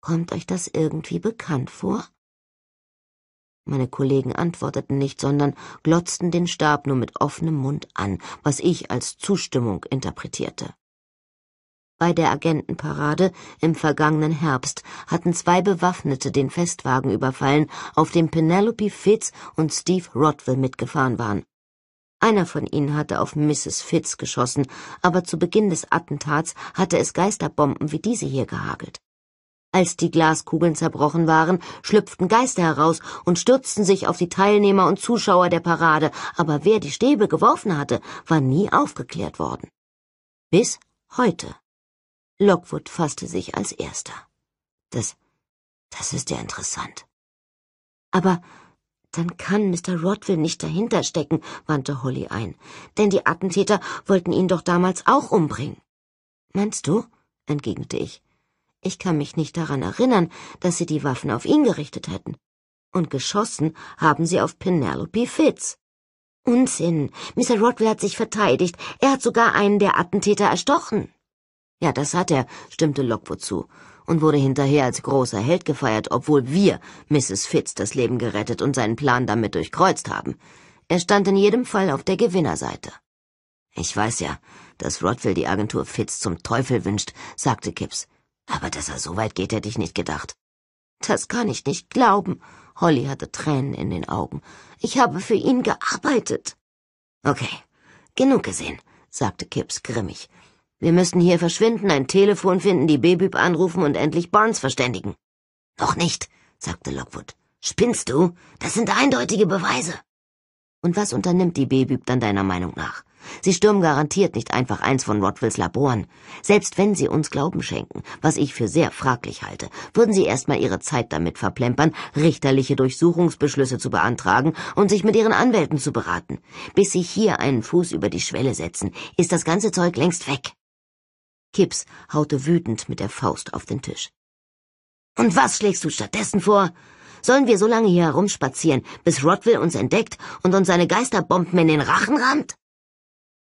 Kommt euch das irgendwie bekannt vor? Meine Kollegen antworteten nicht, sondern glotzten den Stab nur mit offenem Mund an, was ich als Zustimmung interpretierte. Bei der Agentenparade im vergangenen Herbst hatten zwei Bewaffnete den Festwagen überfallen, auf dem Penelope Fitz und Steve Rodwell mitgefahren waren. Einer von ihnen hatte auf Mrs. Fitz geschossen, aber zu Beginn des Attentats hatte es Geisterbomben wie diese hier gehagelt. Als die Glaskugeln zerbrochen waren, schlüpften Geister heraus und stürzten sich auf die Teilnehmer und Zuschauer der Parade, aber wer die Stäbe geworfen hatte, war nie aufgeklärt worden. Bis heute. Lockwood fasste sich als erster. Das, das ist ja interessant. Aber dann kann Mr. Rodwell nicht dahinter stecken, wandte Holly ein. Denn die Attentäter wollten ihn doch damals auch umbringen. Meinst du? entgegnete ich. Ich kann mich nicht daran erinnern, dass sie die Waffen auf ihn gerichtet hätten. Und geschossen haben sie auf Penelope Fitz. Unsinn. Mr. Rodwell hat sich verteidigt. Er hat sogar einen der Attentäter erstochen. Ja, das hat er, stimmte Lockwood zu und wurde hinterher als großer Held gefeiert, obwohl wir Mrs. Fitz das Leben gerettet und seinen Plan damit durchkreuzt haben. Er stand in jedem Fall auf der Gewinnerseite. Ich weiß ja, dass Rodville die Agentur Fitz zum Teufel wünscht, sagte Kipps. Aber dass er so weit geht, hätte ich nicht gedacht. Das kann ich nicht glauben. Holly hatte Tränen in den Augen. Ich habe für ihn gearbeitet. Okay, genug gesehen, sagte Kipps grimmig. Wir müssen hier verschwinden, ein Telefon finden, die Bebüb anrufen und endlich Barnes verständigen. Noch nicht, sagte Lockwood. Spinnst du? Das sind eindeutige Beweise. Und was unternimmt die Bebüb dann deiner Meinung nach? Sie stürmen garantiert nicht einfach eins von Rodwells Laboren. Selbst wenn sie uns Glauben schenken, was ich für sehr fraglich halte, würden sie erstmal ihre Zeit damit verplempern, richterliche Durchsuchungsbeschlüsse zu beantragen und sich mit ihren Anwälten zu beraten. Bis sie hier einen Fuß über die Schwelle setzen, ist das ganze Zeug längst weg. Kips haute wütend mit der Faust auf den Tisch. Und was schlägst du stattdessen vor? Sollen wir so lange hier herumspazieren, bis Rodwell uns entdeckt und uns seine Geisterbomben in den Rachen rammt?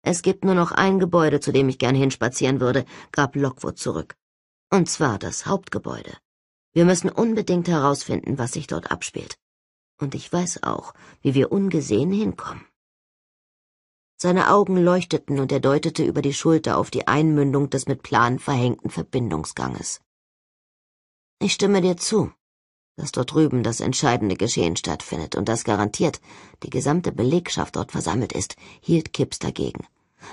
Es gibt nur noch ein Gebäude, zu dem ich gern hinspazieren würde, gab Lockwood zurück. Und zwar das Hauptgebäude. Wir müssen unbedingt herausfinden, was sich dort abspielt. Und ich weiß auch, wie wir ungesehen hinkommen. Seine Augen leuchteten und er deutete über die Schulter auf die Einmündung des mit Plan verhängten Verbindungsganges. Ich stimme dir zu, dass dort drüben das entscheidende Geschehen stattfindet und das garantiert die gesamte Belegschaft dort versammelt ist, hielt Kipps dagegen.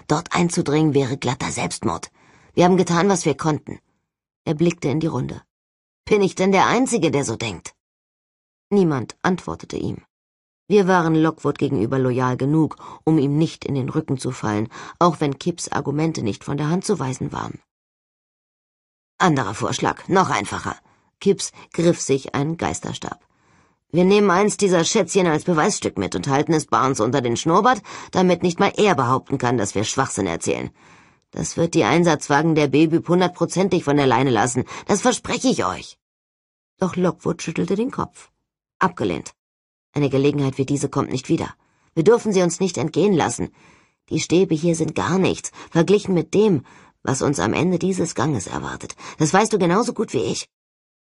Dort einzudringen wäre glatter Selbstmord. Wir haben getan, was wir konnten. Er blickte in die Runde. Bin ich denn der Einzige, der so denkt? Niemand antwortete ihm. Wir waren Lockwood gegenüber loyal genug, um ihm nicht in den Rücken zu fallen, auch wenn Kipps Argumente nicht von der Hand zu weisen waren. Anderer Vorschlag, noch einfacher. Kipps griff sich einen Geisterstab. Wir nehmen eins dieser Schätzchen als Beweisstück mit und halten es Barnes unter den Schnurrbart, damit nicht mal er behaupten kann, dass wir Schwachsinn erzählen. Das wird die Einsatzwagen der Babyp hundertprozentig von der Leine lassen, das verspreche ich euch. Doch Lockwood schüttelte den Kopf. Abgelehnt. Eine Gelegenheit wie diese kommt nicht wieder. Wir dürfen sie uns nicht entgehen lassen. Die Stäbe hier sind gar nichts, verglichen mit dem, was uns am Ende dieses Ganges erwartet. Das weißt du genauso gut wie ich.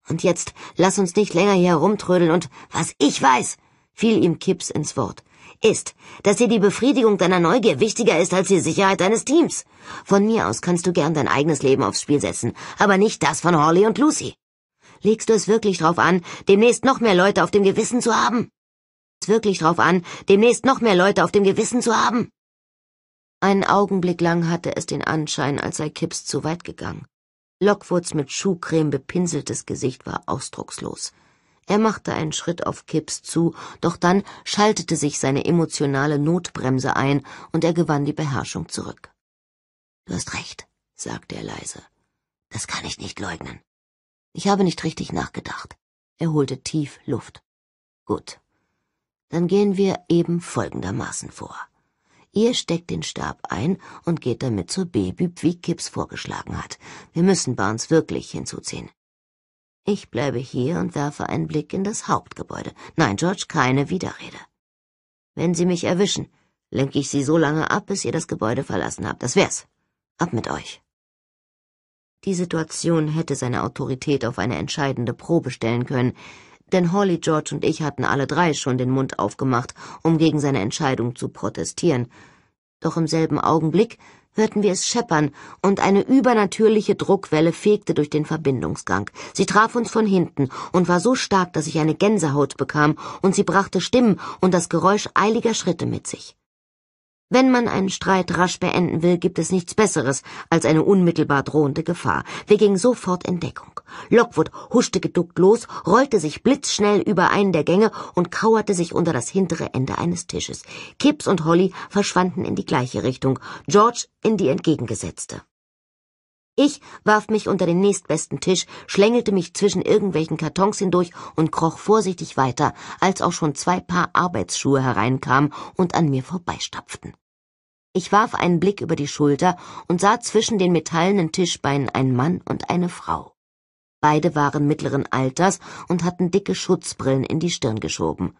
Und jetzt lass uns nicht länger hier herumtrödeln und was ich weiß, fiel ihm Kipps ins Wort, ist, dass dir die Befriedigung deiner Neugier wichtiger ist als die Sicherheit deines Teams. Von mir aus kannst du gern dein eigenes Leben aufs Spiel setzen, aber nicht das von Holly und Lucy. Legst du es wirklich drauf an, demnächst noch mehr Leute auf dem Gewissen zu haben? wirklich drauf an, demnächst noch mehr Leute auf dem Gewissen zu haben? Einen Augenblick lang hatte es den Anschein, als sei Kipps zu weit gegangen. Lockwoods mit Schuhcreme bepinseltes Gesicht war ausdruckslos. Er machte einen Schritt auf Kipps zu, doch dann schaltete sich seine emotionale Notbremse ein und er gewann die Beherrschung zurück. Du hast recht, sagte er leise. Das kann ich nicht leugnen. Ich habe nicht richtig nachgedacht. Er holte tief Luft. Gut, dann gehen wir eben folgendermaßen vor. Ihr steckt den Stab ein und geht damit zur b wie Gibbs vorgeschlagen hat. Wir müssen Barnes wirklich hinzuziehen. Ich bleibe hier und werfe einen Blick in das Hauptgebäude. Nein, George, keine Widerrede. Wenn Sie mich erwischen, lenke ich Sie so lange ab, bis ihr das Gebäude verlassen habt. Das wär's. Ab mit euch. Die Situation hätte seine Autorität auf eine entscheidende Probe stellen können, denn Holly, George und ich hatten alle drei schon den Mund aufgemacht, um gegen seine Entscheidung zu protestieren. Doch im selben Augenblick hörten wir es scheppern, und eine übernatürliche Druckwelle fegte durch den Verbindungsgang. Sie traf uns von hinten und war so stark, dass ich eine Gänsehaut bekam, und sie brachte Stimmen und das Geräusch eiliger Schritte mit sich. Wenn man einen Streit rasch beenden will, gibt es nichts Besseres als eine unmittelbar drohende Gefahr. Wir gingen sofort in Deckung. Lockwood huschte geduckt los, rollte sich blitzschnell über einen der Gänge und kauerte sich unter das hintere Ende eines Tisches. Kipps und Holly verschwanden in die gleiche Richtung, George in die entgegengesetzte. Ich warf mich unter den nächstbesten Tisch, schlängelte mich zwischen irgendwelchen Kartons hindurch und kroch vorsichtig weiter, als auch schon zwei Paar Arbeitsschuhe hereinkamen und an mir vorbeistapften. Ich warf einen Blick über die Schulter und sah zwischen den metallenen Tischbeinen einen Mann und eine Frau. Beide waren mittleren Alters und hatten dicke Schutzbrillen in die Stirn geschoben.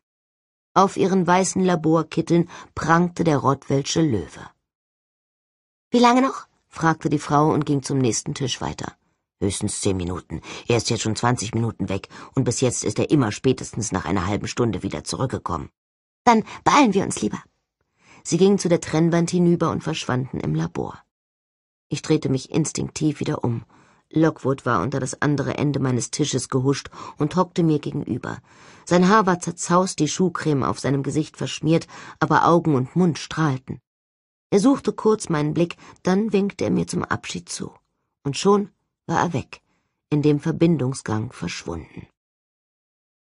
Auf ihren weißen Laborkitteln prangte der Rottwelsche Löwe. Wie lange noch? fragte die Frau und ging zum nächsten Tisch weiter. Höchstens zehn Minuten. Er ist jetzt schon zwanzig Minuten weg, und bis jetzt ist er immer spätestens nach einer halben Stunde wieder zurückgekommen. Dann beeilen wir uns lieber. Sie gingen zu der Trennwand hinüber und verschwanden im Labor. Ich drehte mich instinktiv wieder um. Lockwood war unter das andere Ende meines Tisches gehuscht und hockte mir gegenüber. Sein Haar war zerzaust, die Schuhcreme auf seinem Gesicht verschmiert, aber Augen und Mund strahlten. Er suchte kurz meinen Blick, dann winkte er mir zum Abschied zu. Und schon war er weg, in dem Verbindungsgang verschwunden.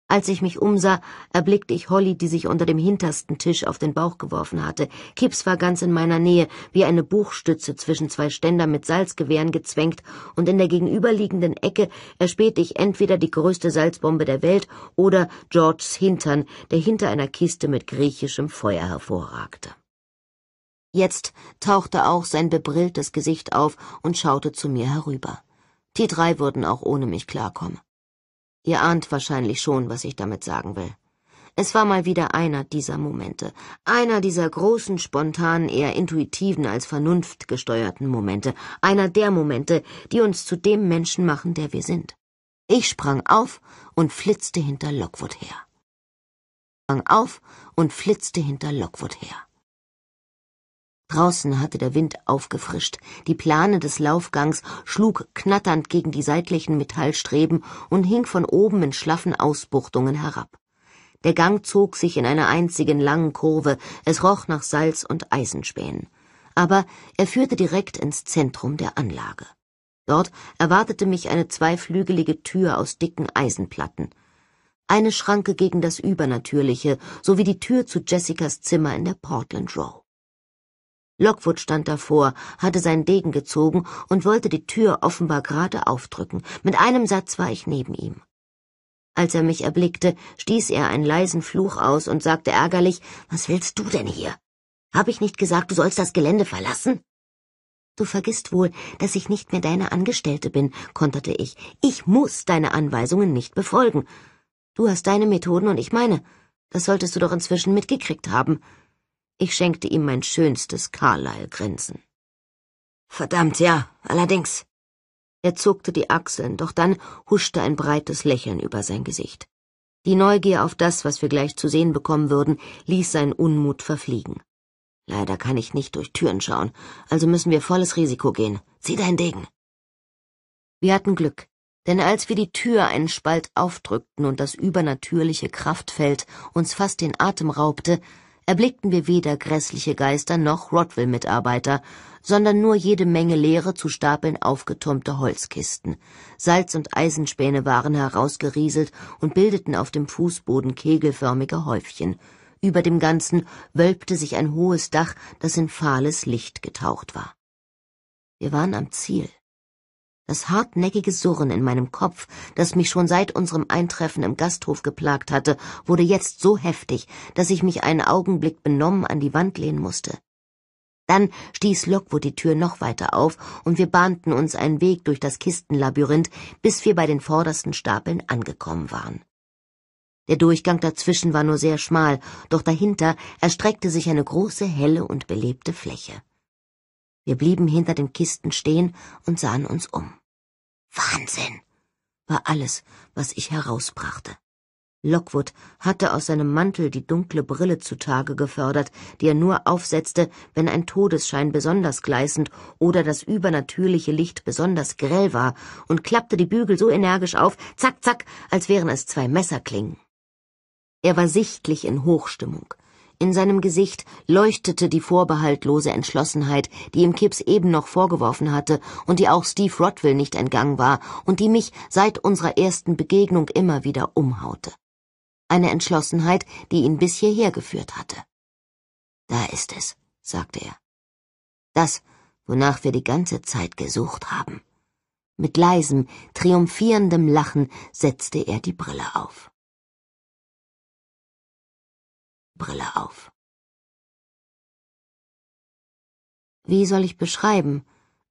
Als ich mich umsah, erblickte ich Holly, die sich unter dem hintersten Tisch auf den Bauch geworfen hatte. Kips war ganz in meiner Nähe, wie eine Buchstütze zwischen zwei Ständer mit Salzgewehren gezwängt, und in der gegenüberliegenden Ecke erspähte ich entweder die größte Salzbombe der Welt oder Georges Hintern, der hinter einer Kiste mit griechischem Feuer hervorragte. Jetzt tauchte auch sein bebrilltes Gesicht auf und schaute zu mir herüber. Die drei würden auch ohne mich klarkommen. Ihr ahnt wahrscheinlich schon, was ich damit sagen will. Es war mal wieder einer dieser Momente, einer dieser großen, spontanen, eher intuitiven als vernunftgesteuerten Momente, einer der Momente, die uns zu dem Menschen machen, der wir sind. Ich sprang auf und flitzte hinter Lockwood her. Ich Sprang auf und flitzte hinter Lockwood her. Draußen hatte der Wind aufgefrischt. Die Plane des Laufgangs schlug knatternd gegen die seitlichen Metallstreben und hing von oben in schlaffen Ausbuchtungen herab. Der Gang zog sich in einer einzigen langen Kurve. Es roch nach Salz und Eisenspänen. Aber er führte direkt ins Zentrum der Anlage. Dort erwartete mich eine zweiflügelige Tür aus dicken Eisenplatten. Eine Schranke gegen das Übernatürliche sowie die Tür zu Jessicas Zimmer in der Portland Row. Lockwood stand davor, hatte seinen Degen gezogen und wollte die Tür offenbar gerade aufdrücken. Mit einem Satz war ich neben ihm. Als er mich erblickte, stieß er einen leisen Fluch aus und sagte ärgerlich, was willst du denn hier? Hab ich nicht gesagt, du sollst das Gelände verlassen? Du vergisst wohl, dass ich nicht mehr deine Angestellte bin, konterte ich. Ich muss deine Anweisungen nicht befolgen. Du hast deine Methoden und ich meine. Das solltest du doch inzwischen mitgekriegt haben. Ich schenkte ihm mein schönstes Carlyle-Grinsen. Verdammt, ja, allerdings. Er zuckte die Achseln, doch dann huschte ein breites Lächeln über sein Gesicht. Die Neugier auf das, was wir gleich zu sehen bekommen würden, ließ seinen Unmut verfliegen. Leider kann ich nicht durch Türen schauen, also müssen wir volles Risiko gehen. Zieh dein Degen. Wir hatten Glück, denn als wir die Tür einen Spalt aufdrückten und das übernatürliche Kraftfeld uns fast den Atem raubte, erblickten wir weder grässliche Geister noch Rodville-Mitarbeiter, sondern nur jede Menge leere, zu Stapeln aufgetürmte Holzkisten. Salz- und Eisenspäne waren herausgerieselt und bildeten auf dem Fußboden kegelförmige Häufchen. Über dem Ganzen wölbte sich ein hohes Dach, das in fahles Licht getaucht war. Wir waren am Ziel. Das hartnäckige Surren in meinem Kopf, das mich schon seit unserem Eintreffen im Gasthof geplagt hatte, wurde jetzt so heftig, dass ich mich einen Augenblick benommen an die Wand lehnen musste. Dann stieß Lockwood die Tür noch weiter auf, und wir bahnten uns einen Weg durch das Kistenlabyrinth, bis wir bei den vordersten Stapeln angekommen waren. Der Durchgang dazwischen war nur sehr schmal, doch dahinter erstreckte sich eine große, helle und belebte Fläche. Wir blieben hinter den Kisten stehen und sahen uns um. Wahnsinn, war alles, was ich herausbrachte. Lockwood hatte aus seinem Mantel die dunkle Brille zutage gefördert, die er nur aufsetzte, wenn ein Todesschein besonders gleißend oder das übernatürliche Licht besonders grell war, und klappte die Bügel so energisch auf, zack, zack, als wären es zwei Messerklingen. Er war sichtlich in Hochstimmung. In seinem Gesicht leuchtete die vorbehaltlose Entschlossenheit, die ihm Kipps eben noch vorgeworfen hatte und die auch Steve Rodwell nicht entgangen war und die mich seit unserer ersten Begegnung immer wieder umhaute. Eine Entschlossenheit, die ihn bis hierher geführt hatte. Da ist es, sagte er. Das, wonach wir die ganze Zeit gesucht haben. Mit leisem, triumphierendem Lachen setzte er die Brille auf. Brille auf. Wie soll ich beschreiben,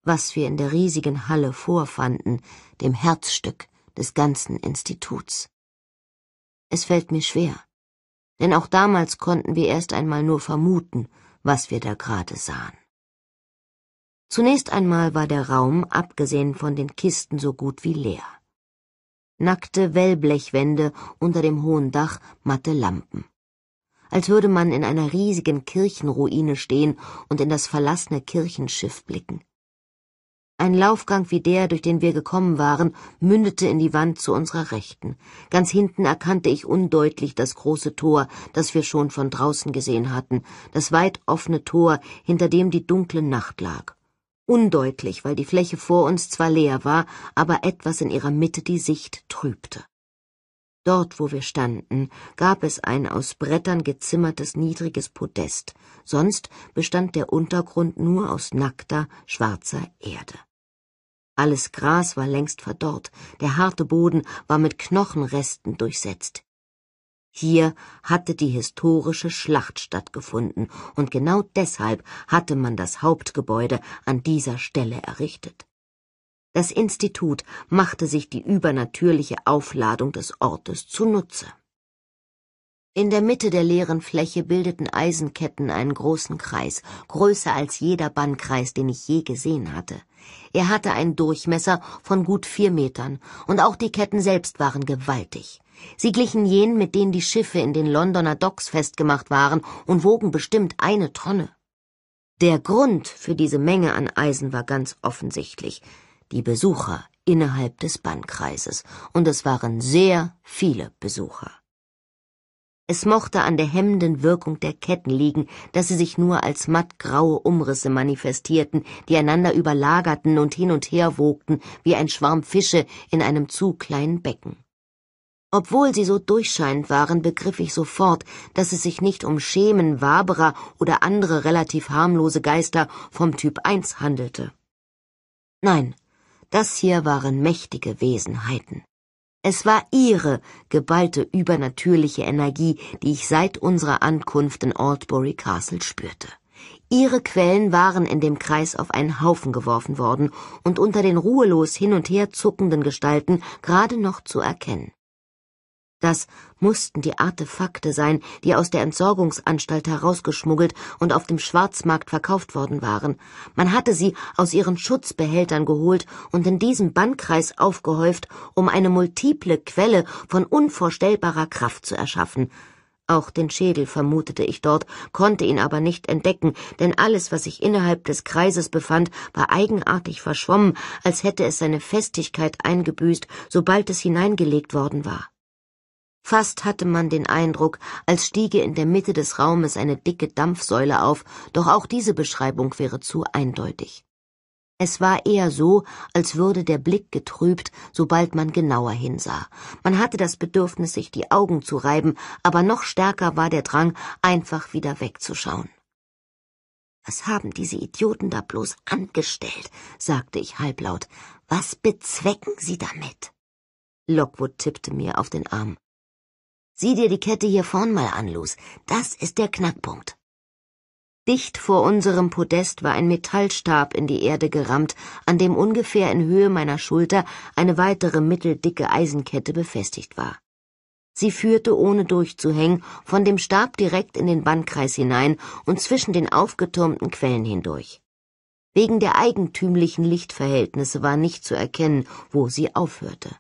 was wir in der riesigen Halle vorfanden, dem Herzstück des ganzen Instituts? Es fällt mir schwer, denn auch damals konnten wir erst einmal nur vermuten, was wir da gerade sahen. Zunächst einmal war der Raum, abgesehen von den Kisten, so gut wie leer. Nackte Wellblechwände unter dem hohen Dach, matte Lampen als würde man in einer riesigen Kirchenruine stehen und in das verlassene Kirchenschiff blicken. Ein Laufgang wie der, durch den wir gekommen waren, mündete in die Wand zu unserer Rechten. Ganz hinten erkannte ich undeutlich das große Tor, das wir schon von draußen gesehen hatten, das weit offene Tor, hinter dem die dunkle Nacht lag. Undeutlich, weil die Fläche vor uns zwar leer war, aber etwas in ihrer Mitte die Sicht trübte. Dort, wo wir standen, gab es ein aus Brettern gezimmertes niedriges Podest, sonst bestand der Untergrund nur aus nackter, schwarzer Erde. Alles Gras war längst verdorrt, der harte Boden war mit Knochenresten durchsetzt. Hier hatte die historische Schlacht stattgefunden, und genau deshalb hatte man das Hauptgebäude an dieser Stelle errichtet. Das Institut machte sich die übernatürliche Aufladung des Ortes zunutze. In der Mitte der leeren Fläche bildeten Eisenketten einen großen Kreis, größer als jeder Bannkreis, den ich je gesehen hatte. Er hatte einen Durchmesser von gut vier Metern, und auch die Ketten selbst waren gewaltig. Sie glichen jenen, mit denen die Schiffe in den Londoner Docks festgemacht waren und wogen bestimmt eine Tonne. Der Grund für diese Menge an Eisen war ganz offensichtlich die Besucher innerhalb des Bannkreises, und es waren sehr viele Besucher. Es mochte an der hemmenden Wirkung der Ketten liegen, dass sie sich nur als mattgraue Umrisse manifestierten, die einander überlagerten und hin und her wogten, wie ein Schwarm Fische in einem zu kleinen Becken. Obwohl sie so durchscheinend waren, begriff ich sofort, dass es sich nicht um Schemen, Waberer oder andere relativ harmlose Geister vom Typ 1 handelte. Nein, das hier waren mächtige Wesenheiten. Es war ihre geballte übernatürliche Energie, die ich seit unserer Ankunft in Aldbury Castle spürte. Ihre Quellen waren in dem Kreis auf einen Haufen geworfen worden und unter den ruhelos hin und her zuckenden Gestalten gerade noch zu erkennen. Das mussten die Artefakte sein, die aus der Entsorgungsanstalt herausgeschmuggelt und auf dem Schwarzmarkt verkauft worden waren. Man hatte sie aus ihren Schutzbehältern geholt und in diesem Bannkreis aufgehäuft, um eine multiple Quelle von unvorstellbarer Kraft zu erschaffen. Auch den Schädel vermutete ich dort, konnte ihn aber nicht entdecken, denn alles, was sich innerhalb des Kreises befand, war eigenartig verschwommen, als hätte es seine Festigkeit eingebüßt, sobald es hineingelegt worden war. Fast hatte man den Eindruck, als stiege in der Mitte des Raumes eine dicke Dampfsäule auf, doch auch diese Beschreibung wäre zu eindeutig. Es war eher so, als würde der Blick getrübt, sobald man genauer hinsah. Man hatte das Bedürfnis, sich die Augen zu reiben, aber noch stärker war der Drang, einfach wieder wegzuschauen. Was haben diese Idioten da bloß angestellt? sagte ich halblaut. Was bezwecken sie damit? Lockwood tippte mir auf den Arm. Sieh dir die Kette hier vorn mal an, Luz. Das ist der Knackpunkt. Dicht vor unserem Podest war ein Metallstab in die Erde gerammt, an dem ungefähr in Höhe meiner Schulter eine weitere mitteldicke Eisenkette befestigt war. Sie führte, ohne durchzuhängen, von dem Stab direkt in den Bandkreis hinein und zwischen den aufgetürmten Quellen hindurch. Wegen der eigentümlichen Lichtverhältnisse war nicht zu erkennen, wo sie aufhörte.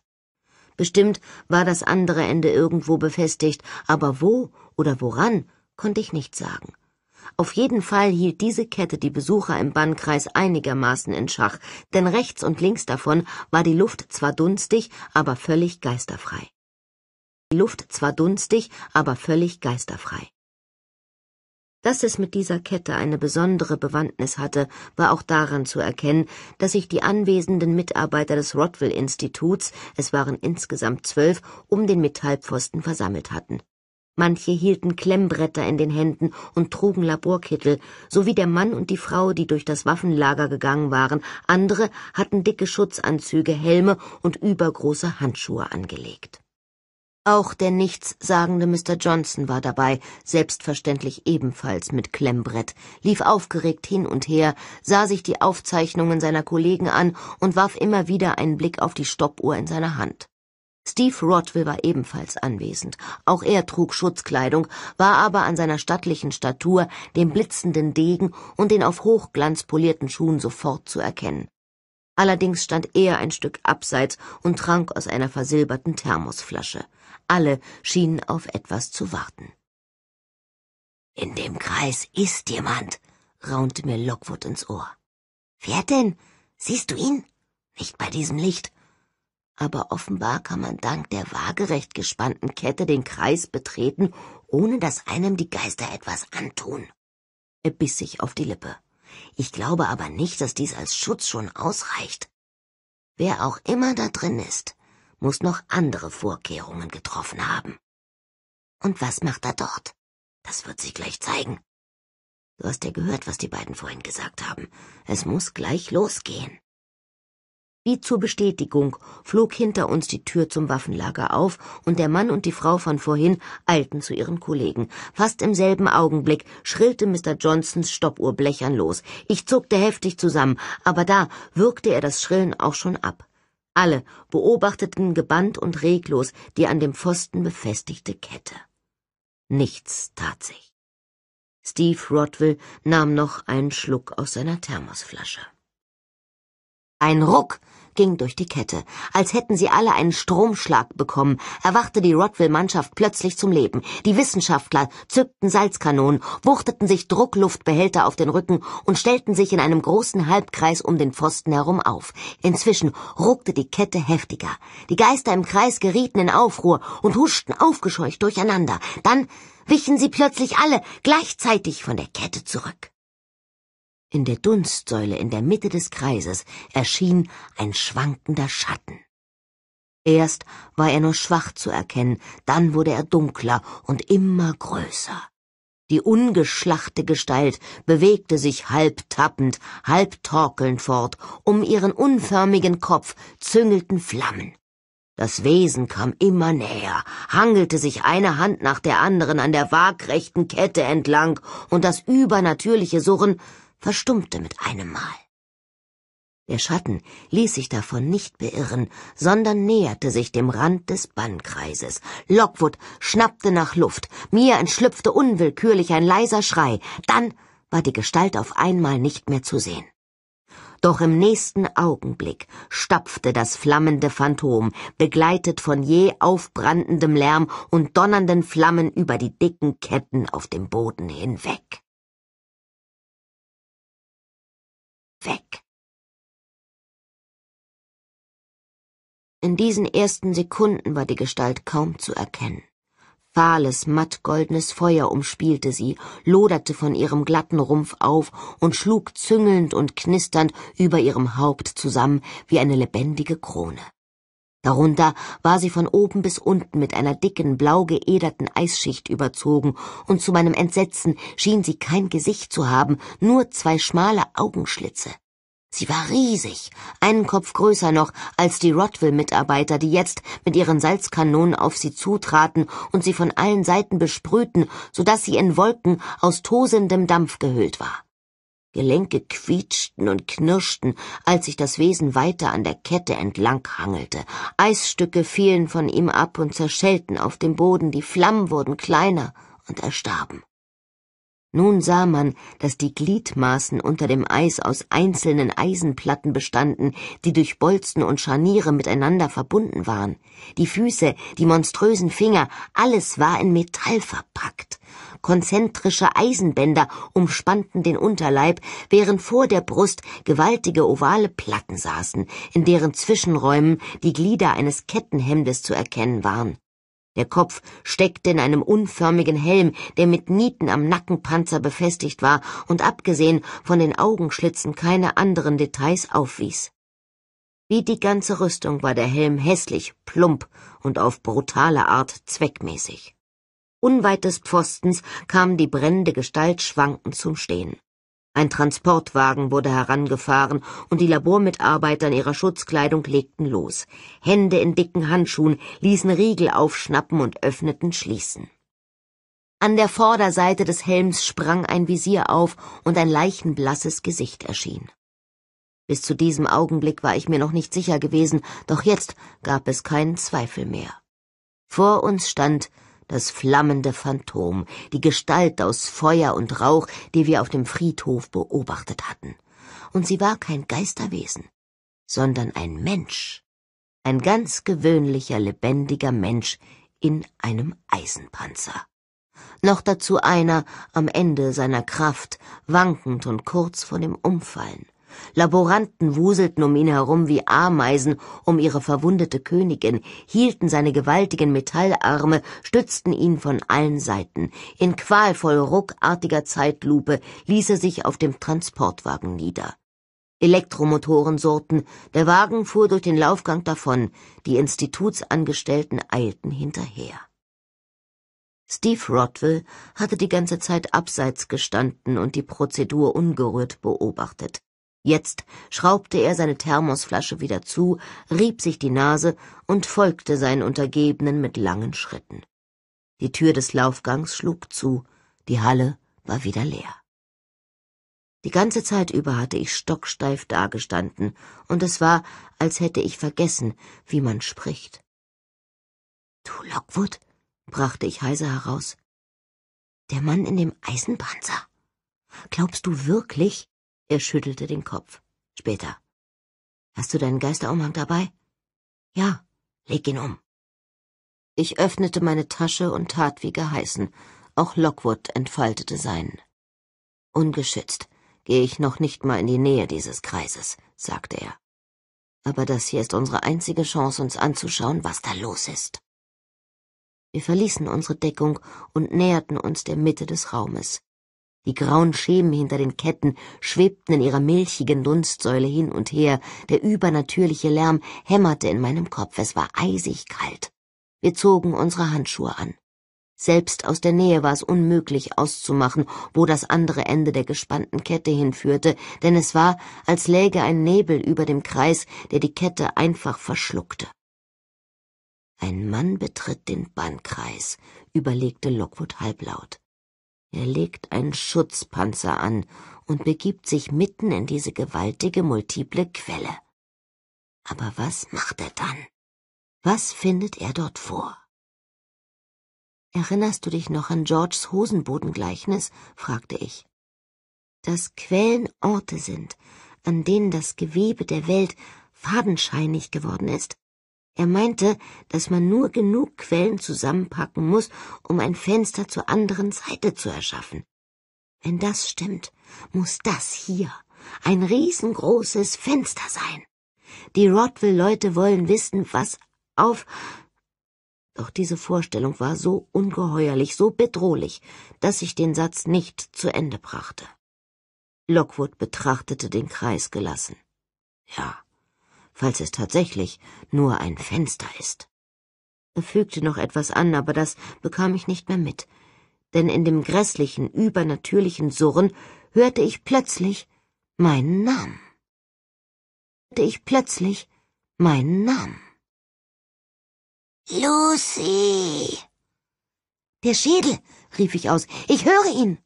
Bestimmt war das andere Ende irgendwo befestigt, aber wo oder woran konnte ich nicht sagen. Auf jeden Fall hielt diese Kette die Besucher im Bannkreis einigermaßen in Schach, denn rechts und links davon war die Luft zwar dunstig, aber völlig geisterfrei. Die Luft zwar dunstig, aber völlig geisterfrei. Dass es mit dieser Kette eine besondere Bewandtnis hatte, war auch daran zu erkennen, dass sich die anwesenden Mitarbeiter des Rodwell-Instituts, es waren insgesamt zwölf, um den Metallpfosten versammelt hatten. Manche hielten Klemmbretter in den Händen und trugen Laborkittel, sowie der Mann und die Frau, die durch das Waffenlager gegangen waren. Andere hatten dicke Schutzanzüge, Helme und übergroße Handschuhe angelegt. Auch der nichtssagende Mr. Johnson war dabei, selbstverständlich ebenfalls mit Klemmbrett, lief aufgeregt hin und her, sah sich die Aufzeichnungen seiner Kollegen an und warf immer wieder einen Blick auf die Stoppuhr in seiner Hand. Steve Rodwell war ebenfalls anwesend. Auch er trug Schutzkleidung, war aber an seiner stattlichen Statur, dem blitzenden Degen und den auf Hochglanz polierten Schuhen sofort zu erkennen. Allerdings stand er ein Stück abseits und trank aus einer versilberten Thermosflasche. Alle schienen auf etwas zu warten. In dem Kreis ist jemand, raunte mir Lockwood ins Ohr. Wer denn? Siehst du ihn? Nicht bei diesem Licht. Aber offenbar kann man dank der waagerecht gespannten Kette den Kreis betreten, ohne dass einem die Geister etwas antun. Er biss sich auf die Lippe. Ich glaube aber nicht, dass dies als Schutz schon ausreicht. Wer auch immer da drin ist, muss noch andere Vorkehrungen getroffen haben. Und was macht er dort? Das wird sich gleich zeigen. Du hast ja gehört, was die beiden vorhin gesagt haben. Es muss gleich losgehen. Wie zur Bestätigung flog hinter uns die Tür zum Waffenlager auf, und der Mann und die Frau von vorhin eilten zu ihren Kollegen. Fast im selben Augenblick schrillte Mr. Johnsons Stoppuhr blechern los. Ich zuckte heftig zusammen, aber da würgte er das Schrillen auch schon ab. Alle beobachteten gebannt und reglos die an dem Pfosten befestigte Kette. Nichts tat sich. Steve Rodwell nahm noch einen Schluck aus seiner Thermosflasche. Ein Ruck ging durch die Kette. Als hätten sie alle einen Stromschlag bekommen, erwachte die Rotville-Mannschaft plötzlich zum Leben. Die Wissenschaftler zückten Salzkanonen, wuchteten sich Druckluftbehälter auf den Rücken und stellten sich in einem großen Halbkreis um den Pfosten herum auf. Inzwischen ruckte die Kette heftiger. Die Geister im Kreis gerieten in Aufruhr und huschten aufgescheucht durcheinander. Dann wichen sie plötzlich alle gleichzeitig von der Kette zurück. In der Dunstsäule in der Mitte des Kreises erschien ein schwankender Schatten. Erst war er nur schwach zu erkennen, dann wurde er dunkler und immer größer. Die ungeschlachte Gestalt bewegte sich halb tappend, halb torkelnd fort, um ihren unförmigen Kopf züngelten Flammen. Das Wesen kam immer näher, hangelte sich eine Hand nach der anderen an der waagrechten Kette entlang, und das übernatürliche Surren verstummte mit einem Mal. Der Schatten ließ sich davon nicht beirren, sondern näherte sich dem Rand des Bannkreises. Lockwood schnappte nach Luft, mir entschlüpfte unwillkürlich ein leiser Schrei, dann war die Gestalt auf einmal nicht mehr zu sehen. Doch im nächsten Augenblick stapfte das flammende Phantom, begleitet von je aufbrandendem Lärm und donnernden Flammen über die dicken Ketten auf dem Boden hinweg. weg. In diesen ersten Sekunden war die Gestalt kaum zu erkennen. Fahles, mattgoldenes Feuer umspielte sie, loderte von ihrem glatten Rumpf auf und schlug züngelnd und knisternd über ihrem Haupt zusammen wie eine lebendige Krone. Darunter war sie von oben bis unten mit einer dicken, blau geederten Eisschicht überzogen, und zu meinem Entsetzen schien sie kein Gesicht zu haben, nur zwei schmale Augenschlitze. Sie war riesig, einen Kopf größer noch als die rottville mitarbeiter die jetzt mit ihren Salzkanonen auf sie zutraten und sie von allen Seiten besprühten, so dass sie in Wolken aus tosendem Dampf gehüllt war. Gelenke quietschten und knirschten, als sich das Wesen weiter an der Kette entlang hangelte. Eisstücke fielen von ihm ab und zerschellten auf dem Boden, die Flammen wurden kleiner und erstarben. Nun sah man, dass die Gliedmaßen unter dem Eis aus einzelnen Eisenplatten bestanden, die durch Bolzen und Scharniere miteinander verbunden waren. Die Füße, die monströsen Finger, alles war in Metall verpackt konzentrische Eisenbänder umspannten den Unterleib, während vor der Brust gewaltige ovale Platten saßen, in deren Zwischenräumen die Glieder eines Kettenhemdes zu erkennen waren. Der Kopf steckte in einem unförmigen Helm, der mit Nieten am Nackenpanzer befestigt war und abgesehen von den Augenschlitzen keine anderen Details aufwies. Wie die ganze Rüstung war der Helm hässlich, plump und auf brutale Art zweckmäßig. Unweit des Pfostens kam die brennende Gestalt schwankend zum Stehen. Ein Transportwagen wurde herangefahren und die Labormitarbeiter in ihrer Schutzkleidung legten los. Hände in dicken Handschuhen ließen Riegel aufschnappen und öffneten Schließen. An der Vorderseite des Helms sprang ein Visier auf und ein leichenblasses Gesicht erschien. Bis zu diesem Augenblick war ich mir noch nicht sicher gewesen, doch jetzt gab es keinen Zweifel mehr. Vor uns stand das flammende Phantom, die Gestalt aus Feuer und Rauch, die wir auf dem Friedhof beobachtet hatten. Und sie war kein Geisterwesen, sondern ein Mensch, ein ganz gewöhnlicher, lebendiger Mensch in einem Eisenpanzer. Noch dazu einer am Ende seiner Kraft, wankend und kurz vor dem Umfallen. Laboranten wuselten um ihn herum wie Ameisen um ihre verwundete Königin, hielten seine gewaltigen Metallarme, stützten ihn von allen Seiten. In qualvoll ruckartiger Zeitlupe ließ er sich auf dem Transportwagen nieder. Elektromotoren surrten, der Wagen fuhr durch den Laufgang davon, die Institutsangestellten eilten hinterher. Steve Rodwell hatte die ganze Zeit abseits gestanden und die Prozedur ungerührt beobachtet. Jetzt schraubte er seine Thermosflasche wieder zu, rieb sich die Nase und folgte seinen Untergebenen mit langen Schritten. Die Tür des Laufgangs schlug zu, die Halle war wieder leer. Die ganze Zeit über hatte ich stocksteif dagestanden, und es war, als hätte ich vergessen, wie man spricht. Du Lockwood, brachte ich heiser heraus. Der Mann in dem Eisenpanzer. Glaubst du wirklich, er schüttelte den Kopf. Später. Hast du deinen Geisterumhang dabei? Ja, leg ihn um. Ich öffnete meine Tasche und tat wie geheißen. Auch Lockwood entfaltete seinen. Ungeschützt gehe ich noch nicht mal in die Nähe dieses Kreises, sagte er. Aber das hier ist unsere einzige Chance, uns anzuschauen, was da los ist. Wir verließen unsere Deckung und näherten uns der Mitte des Raumes. Die grauen Schemen hinter den Ketten schwebten in ihrer milchigen Dunstsäule hin und her, der übernatürliche Lärm hämmerte in meinem Kopf, es war eisig kalt. Wir zogen unsere Handschuhe an. Selbst aus der Nähe war es unmöglich auszumachen, wo das andere Ende der gespannten Kette hinführte, denn es war, als läge ein Nebel über dem Kreis, der die Kette einfach verschluckte. Ein Mann betritt den Bannkreis, überlegte Lockwood halblaut. Er legt einen Schutzpanzer an und begibt sich mitten in diese gewaltige multiple Quelle. Aber was macht er dann? Was findet er dort vor? Erinnerst du dich noch an Georges Hosenbodengleichnis? fragte ich. Dass Quellen Orte sind, an denen das Gewebe der Welt fadenscheinig geworden ist, er meinte, dass man nur genug Quellen zusammenpacken muss, um ein Fenster zur anderen Seite zu erschaffen. Wenn das stimmt, muss das hier ein riesengroßes Fenster sein. Die Rodville-Leute wollen wissen, was auf... Doch diese Vorstellung war so ungeheuerlich, so bedrohlich, dass ich den Satz nicht zu Ende brachte. Lockwood betrachtete den Kreis gelassen. Ja, falls es tatsächlich nur ein Fenster ist. Er fügte noch etwas an, aber das bekam ich nicht mehr mit, denn in dem grässlichen, übernatürlichen Surren hörte ich plötzlich meinen Namen. Hörte ich plötzlich meinen Namen. Lucy! Der Schädel! rief ich aus. Ich höre ihn!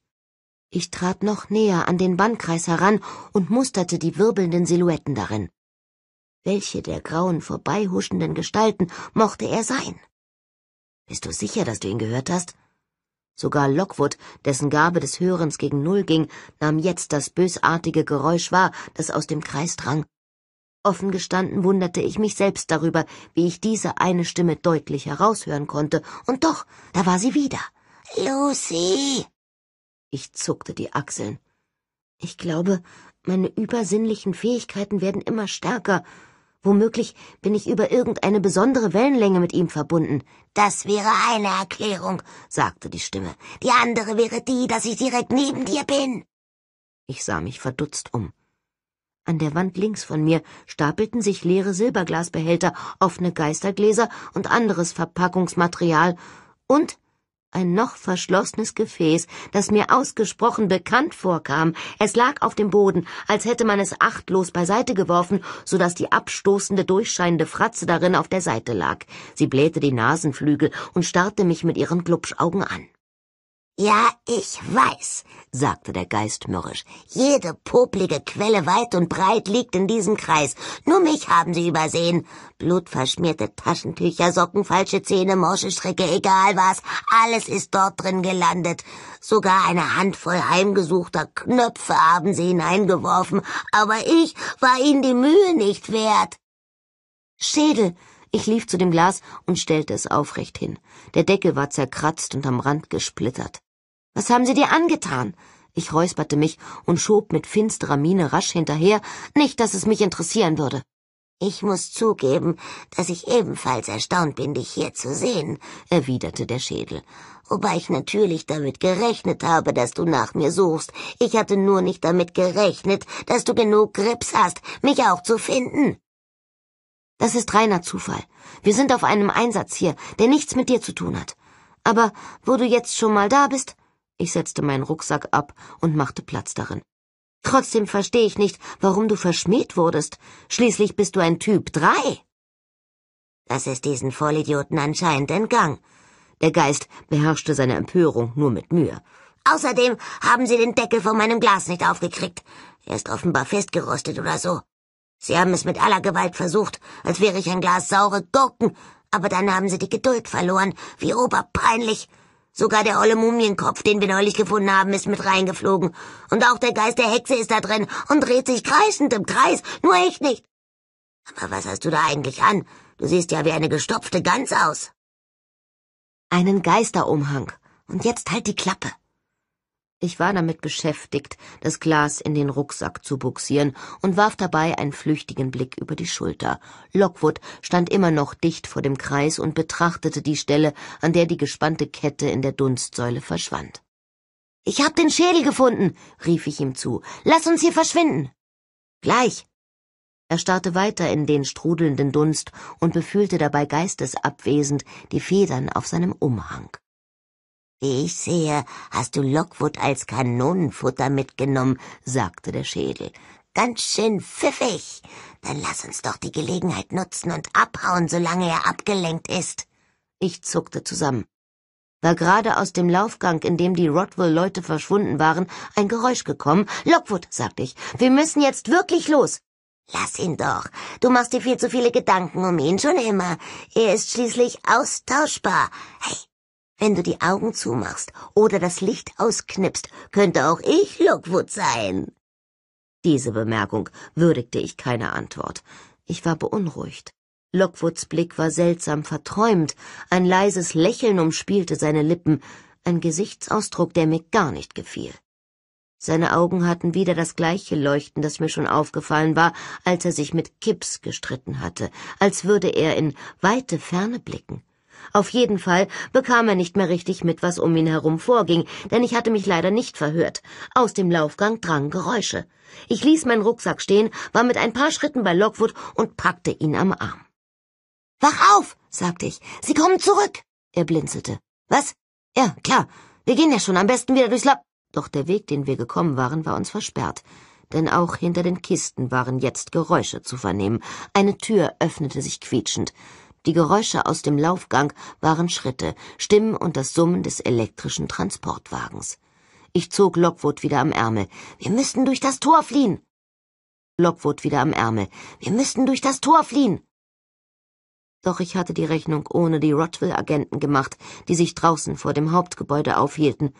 Ich trat noch näher an den Bandkreis heran und musterte die wirbelnden Silhouetten darin. Welche der grauen, vorbeihuschenden Gestalten mochte er sein? Bist du sicher, dass du ihn gehört hast? Sogar Lockwood, dessen Gabe des Hörens gegen Null ging, nahm jetzt das bösartige Geräusch wahr, das aus dem Kreis drang. Offen gestanden wunderte ich mich selbst darüber, wie ich diese eine Stimme deutlich heraushören konnte, und doch, da war sie wieder. Lucy! Ich zuckte die Achseln. Ich glaube, meine übersinnlichen Fähigkeiten werden immer stärker, Womöglich bin ich über irgendeine besondere Wellenlänge mit ihm verbunden. Das wäre eine Erklärung, sagte die Stimme. Die andere wäre die, dass ich direkt neben dir bin. Ich sah mich verdutzt um. An der Wand links von mir stapelten sich leere Silberglasbehälter, offene Geistergläser und anderes Verpackungsmaterial und ein noch verschlossenes Gefäß, das mir ausgesprochen bekannt vorkam. Es lag auf dem Boden, als hätte man es achtlos beiseite geworfen, so dass die abstoßende, durchscheinende Fratze darin auf der Seite lag. Sie blähte die Nasenflügel und starrte mich mit ihren Glubschaugen an. Ja, ich weiß, sagte der Geist mürrisch. Jede poplige Quelle weit und breit liegt in diesem Kreis. Nur mich haben sie übersehen. Blutverschmierte Taschentücher, Socken, falsche Zähne, morsche Stricke, egal was, alles ist dort drin gelandet. Sogar eine Handvoll heimgesuchter Knöpfe haben sie hineingeworfen, aber ich war ihnen die Mühe nicht wert. Schädel, ich lief zu dem Glas und stellte es aufrecht hin. Der Deckel war zerkratzt und am Rand gesplittert. Was haben Sie dir angetan? Ich räusperte mich und schob mit finsterer Miene rasch hinterher, nicht, dass es mich interessieren würde. Ich muss zugeben, dass ich ebenfalls erstaunt bin, dich hier zu sehen, erwiderte der Schädel. Wobei ich natürlich damit gerechnet habe, dass du nach mir suchst. Ich hatte nur nicht damit gerechnet, dass du genug Grips hast, mich auch zu finden. Das ist reiner Zufall. Wir sind auf einem Einsatz hier, der nichts mit dir zu tun hat. Aber wo du jetzt schon mal da bist, ich setzte meinen Rucksack ab und machte Platz darin. Trotzdem verstehe ich nicht, warum du verschmäht wurdest. Schließlich bist du ein Typ drei. Das ist diesen Vollidioten anscheinend entgangen. Der Geist beherrschte seine Empörung nur mit Mühe. Außerdem haben sie den Deckel von meinem Glas nicht aufgekriegt. Er ist offenbar festgerostet oder so. Sie haben es mit aller Gewalt versucht, als wäre ich ein Glas saure Gurken, aber dann haben sie die Geduld verloren. Wie oberpeinlich. Sogar der olle Mumienkopf, den wir neulich gefunden haben, ist mit reingeflogen. Und auch der Geist der Hexe ist da drin und dreht sich kreischend im Kreis. Nur ich nicht. Aber was hast du da eigentlich an? Du siehst ja wie eine gestopfte Gans aus. Einen Geisterumhang. Und jetzt halt die Klappe. Ich war damit beschäftigt, das Glas in den Rucksack zu buxieren und warf dabei einen flüchtigen Blick über die Schulter. Lockwood stand immer noch dicht vor dem Kreis und betrachtete die Stelle, an der die gespannte Kette in der Dunstsäule verschwand. Ich hab den Schädel gefunden, rief ich ihm zu. Lass uns hier verschwinden. Gleich. Er starrte weiter in den strudelnden Dunst und befühlte dabei geistesabwesend die Federn auf seinem Umhang. Wie ich sehe, hast du Lockwood als Kanonenfutter mitgenommen, sagte der Schädel. Ganz schön pfiffig. Dann lass uns doch die Gelegenheit nutzen und abhauen, solange er abgelenkt ist. Ich zuckte zusammen. War gerade aus dem Laufgang, in dem die Rodwell-Leute verschwunden waren, ein Geräusch gekommen. Lockwood, sagte ich, wir müssen jetzt wirklich los. Lass ihn doch. Du machst dir viel zu viele Gedanken um ihn, schon immer. Er ist schließlich austauschbar. Hey, wenn du die Augen zumachst oder das Licht ausknipst, könnte auch ich Lockwood sein. Diese Bemerkung würdigte ich keine Antwort. Ich war beunruhigt. Lockwoods Blick war seltsam verträumt, ein leises Lächeln umspielte seine Lippen, ein Gesichtsausdruck, der mir gar nicht gefiel. Seine Augen hatten wieder das gleiche Leuchten, das mir schon aufgefallen war, als er sich mit Kipps gestritten hatte, als würde er in weite Ferne blicken. Auf jeden Fall bekam er nicht mehr richtig mit, was um ihn herum vorging, denn ich hatte mich leider nicht verhört. Aus dem Laufgang drangen Geräusche. Ich ließ meinen Rucksack stehen, war mit ein paar Schritten bei Lockwood und packte ihn am Arm. Wach auf, sagte ich. Sie kommen zurück. Er blinzelte. Was? Ja, klar. Wir gehen ja schon am besten wieder durchs Lab. Doch der Weg, den wir gekommen waren, war uns versperrt denn auch hinter den Kisten waren jetzt Geräusche zu vernehmen. Eine Tür öffnete sich quietschend. Die Geräusche aus dem Laufgang waren Schritte, Stimmen und das Summen des elektrischen Transportwagens. Ich zog Lockwood wieder am Ärmel. Wir müssten durch das Tor fliehen. Lockwood wieder am Ärmel. Wir müssten durch das Tor fliehen. Doch ich hatte die Rechnung ohne die Rotville-Agenten gemacht, die sich draußen vor dem Hauptgebäude aufhielten.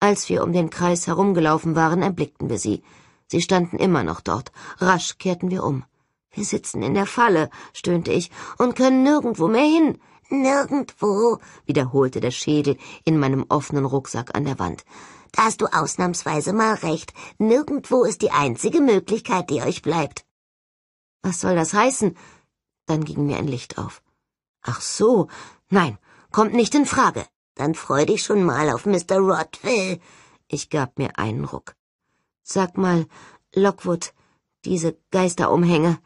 Als wir um den Kreis herumgelaufen waren, erblickten wir sie. Sie standen immer noch dort. Rasch kehrten wir um. Wir sitzen in der Falle, stöhnte ich, und können nirgendwo mehr hin. Nirgendwo, wiederholte der Schädel in meinem offenen Rucksack an der Wand. Da hast du ausnahmsweise mal recht. Nirgendwo ist die einzige Möglichkeit, die euch bleibt. Was soll das heißen? Dann ging mir ein Licht auf. Ach so, nein, kommt nicht in Frage. Dann freu dich schon mal auf Mr. Rodville. Ich gab mir einen Ruck. Sag mal, Lockwood, diese Geisterumhänge,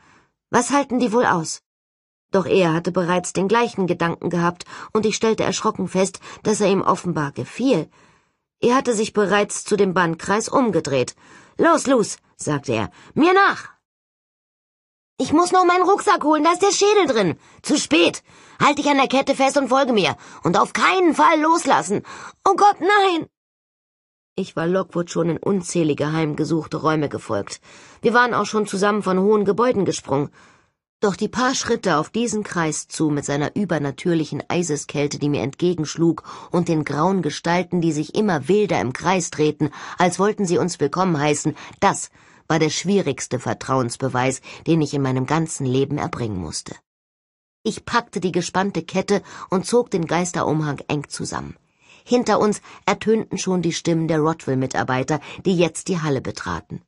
was halten die wohl aus? Doch er hatte bereits den gleichen Gedanken gehabt, und ich stellte erschrocken fest, dass er ihm offenbar gefiel. Er hatte sich bereits zu dem Bandkreis umgedreht. Los, los, sagte er, mir nach. Ich muss noch meinen Rucksack holen, da ist der Schädel drin. Zu spät. Halt dich an der Kette fest und folge mir. Und auf keinen Fall loslassen. Oh Gott, nein. Ich war Lockwood schon in unzählige heimgesuchte Räume gefolgt. Wir waren auch schon zusammen von hohen Gebäuden gesprungen. Doch die paar Schritte auf diesen Kreis zu mit seiner übernatürlichen Eiseskälte, die mir entgegenschlug, und den grauen Gestalten, die sich immer wilder im Kreis drehten, als wollten sie uns willkommen heißen, das war der schwierigste Vertrauensbeweis, den ich in meinem ganzen Leben erbringen musste. Ich packte die gespannte Kette und zog den Geisterumhang eng zusammen. Hinter uns ertönten schon die Stimmen der rottwell mitarbeiter die jetzt die Halle betraten.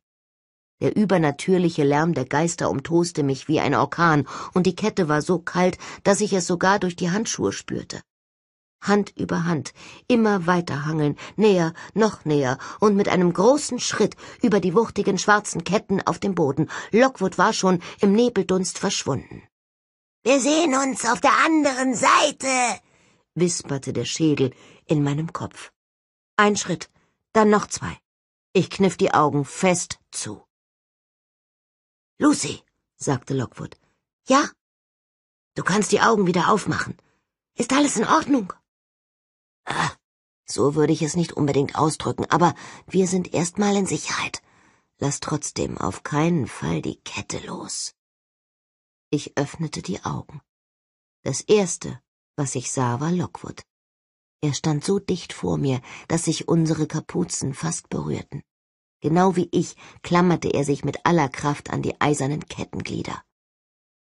Der übernatürliche Lärm der Geister umtoste mich wie ein Orkan, und die Kette war so kalt, dass ich es sogar durch die Handschuhe spürte. Hand über Hand, immer weiter hangeln, näher, noch näher und mit einem großen Schritt über die wuchtigen schwarzen Ketten auf dem Boden. Lockwood war schon im Nebeldunst verschwunden. Wir sehen uns auf der anderen Seite, wisperte der Schädel, in meinem Kopf. Ein Schritt, dann noch zwei. Ich kniff die Augen fest zu. Lucy, sagte Lockwood. Ja? Du kannst die Augen wieder aufmachen. Ist alles in Ordnung? Ah, so würde ich es nicht unbedingt ausdrücken, aber wir sind erstmal in Sicherheit. Lass trotzdem auf keinen Fall die Kette los. Ich öffnete die Augen. Das erste, was ich sah, war Lockwood. Er stand so dicht vor mir, dass sich unsere Kapuzen fast berührten. Genau wie ich klammerte er sich mit aller Kraft an die eisernen Kettenglieder.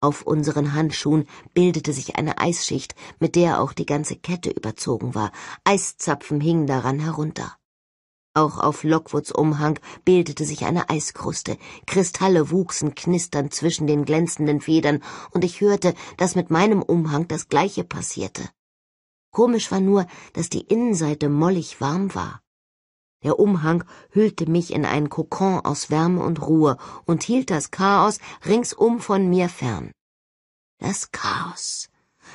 Auf unseren Handschuhen bildete sich eine Eisschicht, mit der auch die ganze Kette überzogen war. Eiszapfen hingen daran herunter. Auch auf Lockwoods Umhang bildete sich eine Eiskruste. Kristalle wuchsen knisternd zwischen den glänzenden Federn, und ich hörte, dass mit meinem Umhang das gleiche passierte. Komisch war nur, dass die Innenseite mollig warm war. Der Umhang hüllte mich in einen Kokon aus Wärme und Ruhe und hielt das Chaos ringsum von mir fern. Das Chaos.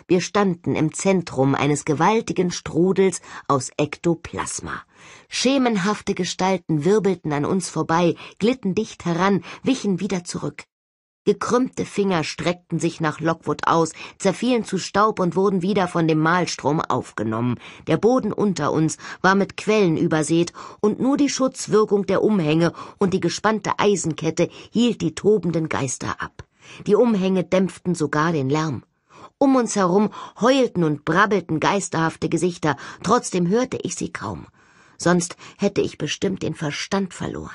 Wir standen im Zentrum eines gewaltigen Strudels aus Ektoplasma. Schemenhafte Gestalten wirbelten an uns vorbei, glitten dicht heran, wichen wieder zurück. Gekrümmte Finger streckten sich nach Lockwood aus, zerfielen zu Staub und wurden wieder von dem Mahlstrom aufgenommen. Der Boden unter uns war mit Quellen übersät, und nur die Schutzwirkung der Umhänge und die gespannte Eisenkette hielt die tobenden Geister ab. Die Umhänge dämpften sogar den Lärm. Um uns herum heulten und brabbelten geisterhafte Gesichter, trotzdem hörte ich sie kaum. Sonst hätte ich bestimmt den Verstand verloren.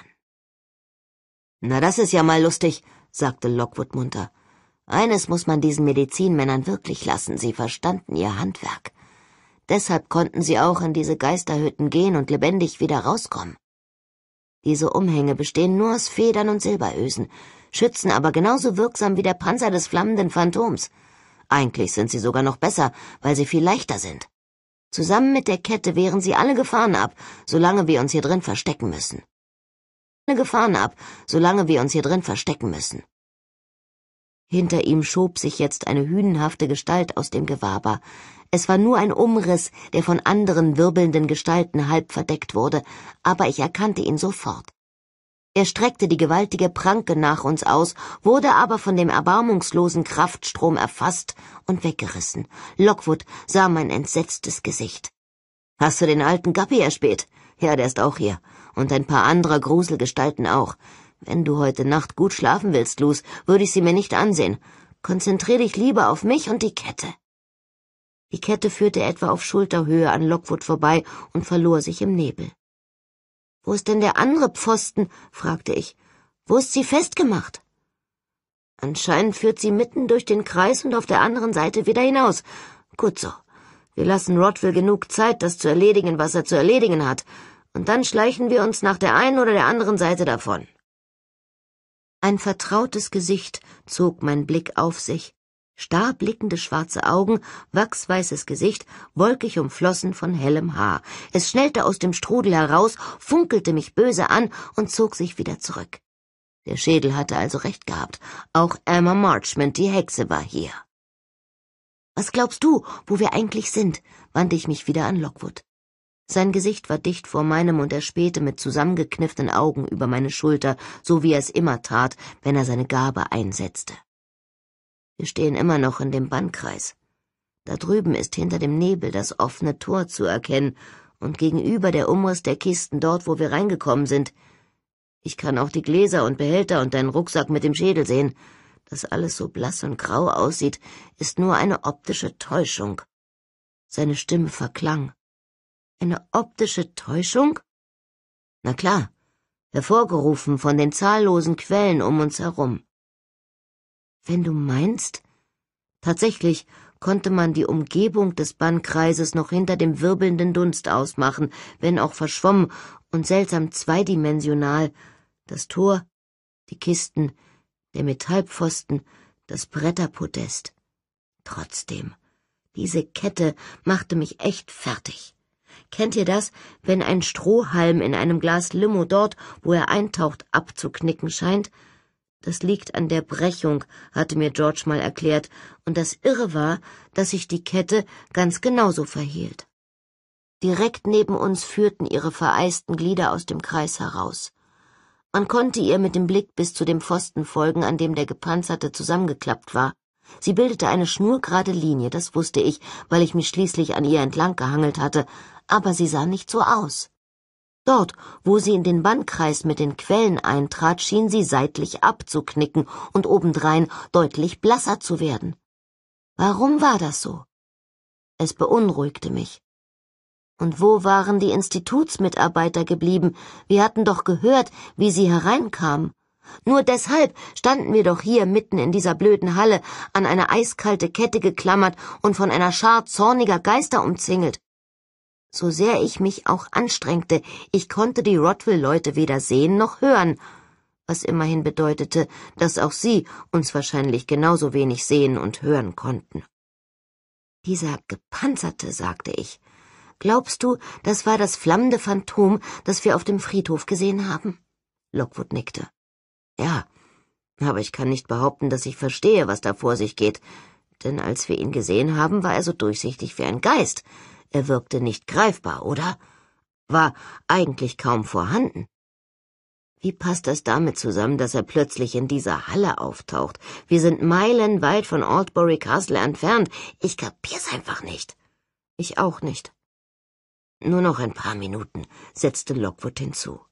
Na, das ist ja mal lustig, sagte Lockwood munter. Eines muss man diesen Medizinmännern wirklich lassen, sie verstanden ihr Handwerk. Deshalb konnten sie auch in diese Geisterhütten gehen und lebendig wieder rauskommen. Diese Umhänge bestehen nur aus Federn und Silberösen, schützen aber genauso wirksam wie der Panzer des flammenden Phantoms. Eigentlich sind sie sogar noch besser, weil sie viel leichter sind. Zusammen mit der Kette wehren sie alle Gefahren ab, solange wir uns hier drin verstecken müssen. Gefahren ab, solange wir uns hier drin verstecken müssen. Hinter ihm schob sich jetzt eine hünenhafte Gestalt aus dem Gewaber. Es war nur ein Umriss, der von anderen wirbelnden Gestalten halb verdeckt wurde, aber ich erkannte ihn sofort. Er streckte die gewaltige Pranke nach uns aus, wurde aber von dem erbarmungslosen Kraftstrom erfasst und weggerissen. Lockwood sah mein entsetztes Gesicht. Hast du den alten Guppy erspäht? Ja, der ist auch hier und ein paar anderer Gruselgestalten auch. Wenn du heute Nacht gut schlafen willst, Luz, würde ich sie mir nicht ansehen. Konzentrier dich lieber auf mich und die Kette. Die Kette führte etwa auf Schulterhöhe an Lockwood vorbei und verlor sich im Nebel. Wo ist denn der andere Pfosten? fragte ich. Wo ist sie festgemacht? Anscheinend führt sie mitten durch den Kreis und auf der anderen Seite wieder hinaus. Gut so. Wir lassen Rodwell genug Zeit, das zu erledigen, was er zu erledigen hat und dann schleichen wir uns nach der einen oder der anderen Seite davon. Ein vertrautes Gesicht zog mein Blick auf sich, starr blickende schwarze Augen, wachsweißes Gesicht, wolkig umflossen von hellem Haar. Es schnellte aus dem Strudel heraus, funkelte mich böse an und zog sich wieder zurück. Der Schädel hatte also recht gehabt. Auch Emma Marchmont, die Hexe, war hier. Was glaubst du, wo wir eigentlich sind? wandte ich mich wieder an Lockwood. Sein Gesicht war dicht vor meinem und er spähte mit zusammengekniffenen Augen über meine Schulter, so wie er es immer tat, wenn er seine Gabe einsetzte. Wir stehen immer noch in dem Bannkreis. Da drüben ist hinter dem Nebel das offene Tor zu erkennen und gegenüber der Umriss der Kisten dort, wo wir reingekommen sind. Ich kann auch die Gläser und Behälter und deinen Rucksack mit dem Schädel sehen. Dass alles so blass und grau aussieht, ist nur eine optische Täuschung. Seine Stimme verklang. Eine optische Täuschung? Na klar, hervorgerufen von den zahllosen Quellen um uns herum. Wenn du meinst? Tatsächlich konnte man die Umgebung des Bannkreises noch hinter dem wirbelnden Dunst ausmachen, wenn auch verschwommen und seltsam zweidimensional. Das Tor, die Kisten, der Metallpfosten, das Bretterpodest. Trotzdem, diese Kette machte mich echt fertig. Kennt ihr das, wenn ein Strohhalm in einem Glas Limo dort, wo er eintaucht, abzuknicken scheint? Das liegt an der Brechung, hatte mir George mal erklärt, und das Irre war, dass sich die Kette ganz genauso verhielt. Direkt neben uns führten ihre vereisten Glieder aus dem Kreis heraus. Man konnte ihr mit dem Blick bis zu dem Pfosten folgen, an dem der Gepanzerte zusammengeklappt war. Sie bildete eine schnurgerade Linie, das wusste ich, weil ich mich schließlich an ihr entlang gehangelt hatte, aber sie sah nicht so aus. Dort, wo sie in den Bannkreis mit den Quellen eintrat, schien sie seitlich abzuknicken und obendrein deutlich blasser zu werden. Warum war das so? Es beunruhigte mich. Und wo waren die Institutsmitarbeiter geblieben? Wir hatten doch gehört, wie sie hereinkamen nur deshalb standen wir doch hier mitten in dieser blöden Halle, an eine eiskalte Kette geklammert und von einer Schar zorniger Geister umzingelt. So sehr ich mich auch anstrengte, ich konnte die Rodwell-Leute weder sehen noch hören, was immerhin bedeutete, dass auch sie uns wahrscheinlich genauso wenig sehen und hören konnten. Dieser Gepanzerte, sagte ich, glaubst du, das war das flammende Phantom, das wir auf dem Friedhof gesehen haben? Lockwood nickte. Ja, aber ich kann nicht behaupten, dass ich verstehe, was da vor sich geht, denn als wir ihn gesehen haben, war er so durchsichtig wie ein Geist. Er wirkte nicht greifbar, oder? War eigentlich kaum vorhanden. Wie passt das damit zusammen, dass er plötzlich in dieser Halle auftaucht? Wir sind meilenweit von Altbury Castle entfernt. Ich kapier's einfach nicht. Ich auch nicht. Nur noch ein paar Minuten, setzte Lockwood hinzu.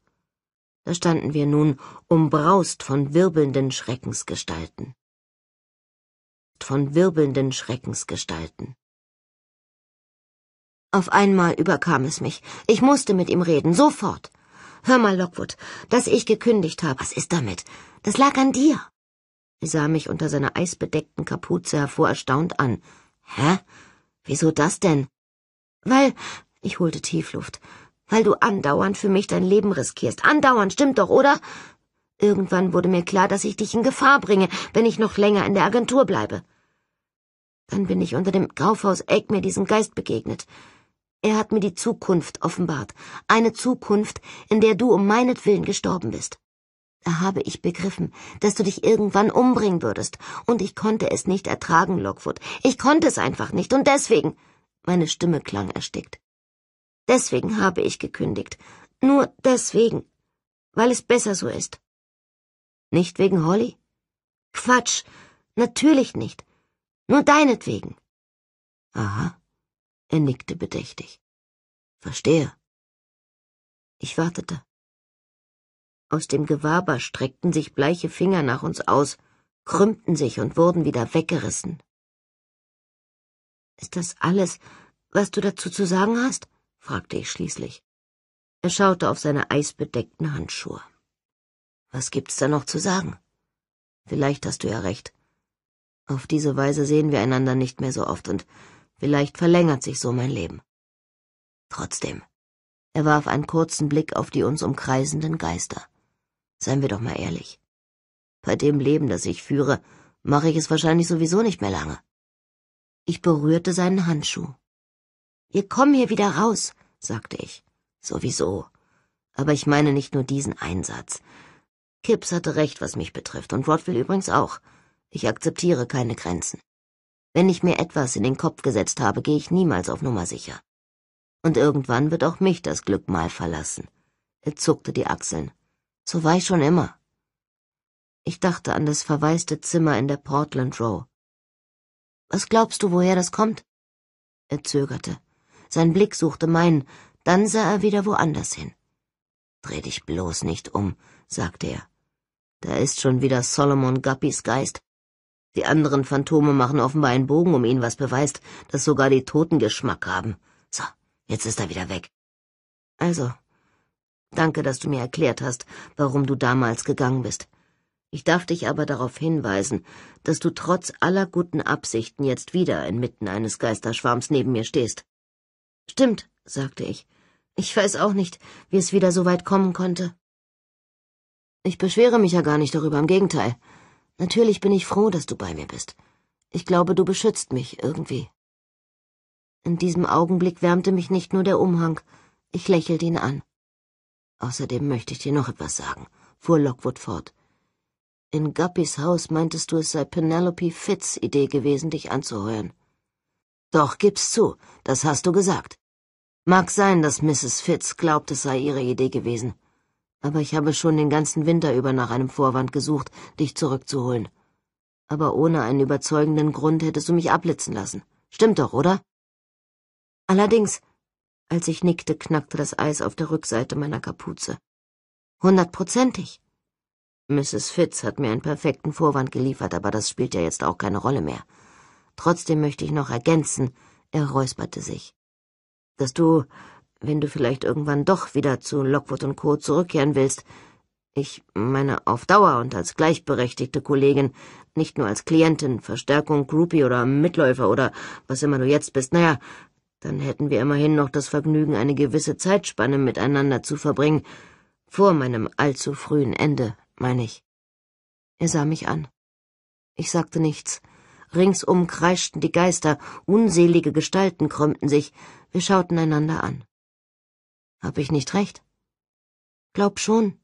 Da standen wir nun, umbraust von wirbelnden Schreckensgestalten. Von wirbelnden Schreckensgestalten. Auf einmal überkam es mich. Ich musste mit ihm reden, sofort. Hör mal, Lockwood, dass ich gekündigt habe. Was ist damit? Das lag an dir. Er sah mich unter seiner eisbedeckten Kapuze hervor erstaunt an. Hä? Wieso das denn? Weil, ich holte Tiefluft weil du andauernd für mich dein Leben riskierst. Andauernd, stimmt doch, oder? Irgendwann wurde mir klar, dass ich dich in Gefahr bringe, wenn ich noch länger in der Agentur bleibe. Dann bin ich unter dem Kaufhaus-Eck mir diesem Geist begegnet. Er hat mir die Zukunft offenbart, eine Zukunft, in der du um meinetwillen gestorben bist. Da habe ich begriffen, dass du dich irgendwann umbringen würdest, und ich konnte es nicht ertragen, Lockwood. Ich konnte es einfach nicht, und deswegen. Meine Stimme klang erstickt. Deswegen habe ich gekündigt. Nur deswegen. Weil es besser so ist. Nicht wegen Holly? Quatsch. Natürlich nicht. Nur deinetwegen. Aha. Er nickte bedächtig. Verstehe. Ich wartete. Aus dem Gewaber streckten sich bleiche Finger nach uns aus, krümmten sich und wurden wieder weggerissen. Ist das alles, was du dazu zu sagen hast? fragte ich schließlich. Er schaute auf seine eisbedeckten Handschuhe. Was gibt's da noch zu sagen? Vielleicht hast du ja recht. Auf diese Weise sehen wir einander nicht mehr so oft und vielleicht verlängert sich so mein Leben. Trotzdem. Er warf einen kurzen Blick auf die uns umkreisenden Geister. Seien wir doch mal ehrlich. Bei dem Leben, das ich führe, mache ich es wahrscheinlich sowieso nicht mehr lange. Ich berührte seinen Handschuh. Wir kommen hier wieder raus, sagte ich. Sowieso. Aber ich meine nicht nur diesen Einsatz. Kipps hatte recht, was mich betrifft, und Rodville übrigens auch. Ich akzeptiere keine Grenzen. Wenn ich mir etwas in den Kopf gesetzt habe, gehe ich niemals auf Nummer sicher. Und irgendwann wird auch mich das Glück mal verlassen. Er zuckte die Achseln. So war ich schon immer. Ich dachte an das verwaiste Zimmer in der Portland Row. Was glaubst du, woher das kommt? Er zögerte. Sein Blick suchte meinen, dann sah er wieder woanders hin. Dreh dich bloß nicht um, sagte er. Da ist schon wieder Solomon Guppys Geist. Die anderen Phantome machen offenbar einen Bogen um ihn, was beweist, dass sogar die Toten Geschmack haben. So, jetzt ist er wieder weg. Also, danke, dass du mir erklärt hast, warum du damals gegangen bist. Ich darf dich aber darauf hinweisen, dass du trotz aller guten Absichten jetzt wieder inmitten eines Geisterschwarms neben mir stehst. Stimmt, sagte ich. Ich weiß auch nicht, wie es wieder so weit kommen konnte. Ich beschwere mich ja gar nicht darüber, im Gegenteil. Natürlich bin ich froh, dass du bei mir bist. Ich glaube, du beschützt mich irgendwie. In diesem Augenblick wärmte mich nicht nur der Umhang, ich lächelte ihn an. Außerdem möchte ich dir noch etwas sagen, fuhr Lockwood fort. In Guppys Haus meintest du, es sei Penelope Fitz Idee gewesen, dich anzuheuern. Doch gib's zu, das hast du gesagt. Mag sein, dass Mrs. Fitz glaubt, es sei ihre Idee gewesen. Aber ich habe schon den ganzen Winter über nach einem Vorwand gesucht, dich zurückzuholen. Aber ohne einen überzeugenden Grund hättest du mich abblitzen lassen. Stimmt doch, oder? Allerdings, als ich nickte, knackte das Eis auf der Rückseite meiner Kapuze. Hundertprozentig. Mrs. Fitz hat mir einen perfekten Vorwand geliefert, aber das spielt ja jetzt auch keine Rolle mehr. Trotzdem möchte ich noch ergänzen, er räusperte sich, dass du, wenn du vielleicht irgendwann doch wieder zu Lockwood und Co. zurückkehren willst, ich meine auf Dauer und als gleichberechtigte Kollegin, nicht nur als Klientin, Verstärkung, Groupie oder Mitläufer oder was immer du jetzt bist, naja, dann hätten wir immerhin noch das Vergnügen, eine gewisse Zeitspanne miteinander zu verbringen, vor meinem allzu frühen Ende, meine ich. Er sah mich an. Ich sagte nichts, Ringsum kreischten die Geister, unselige Gestalten krümmten sich, wir schauten einander an. Hab ich nicht recht? Glaub schon.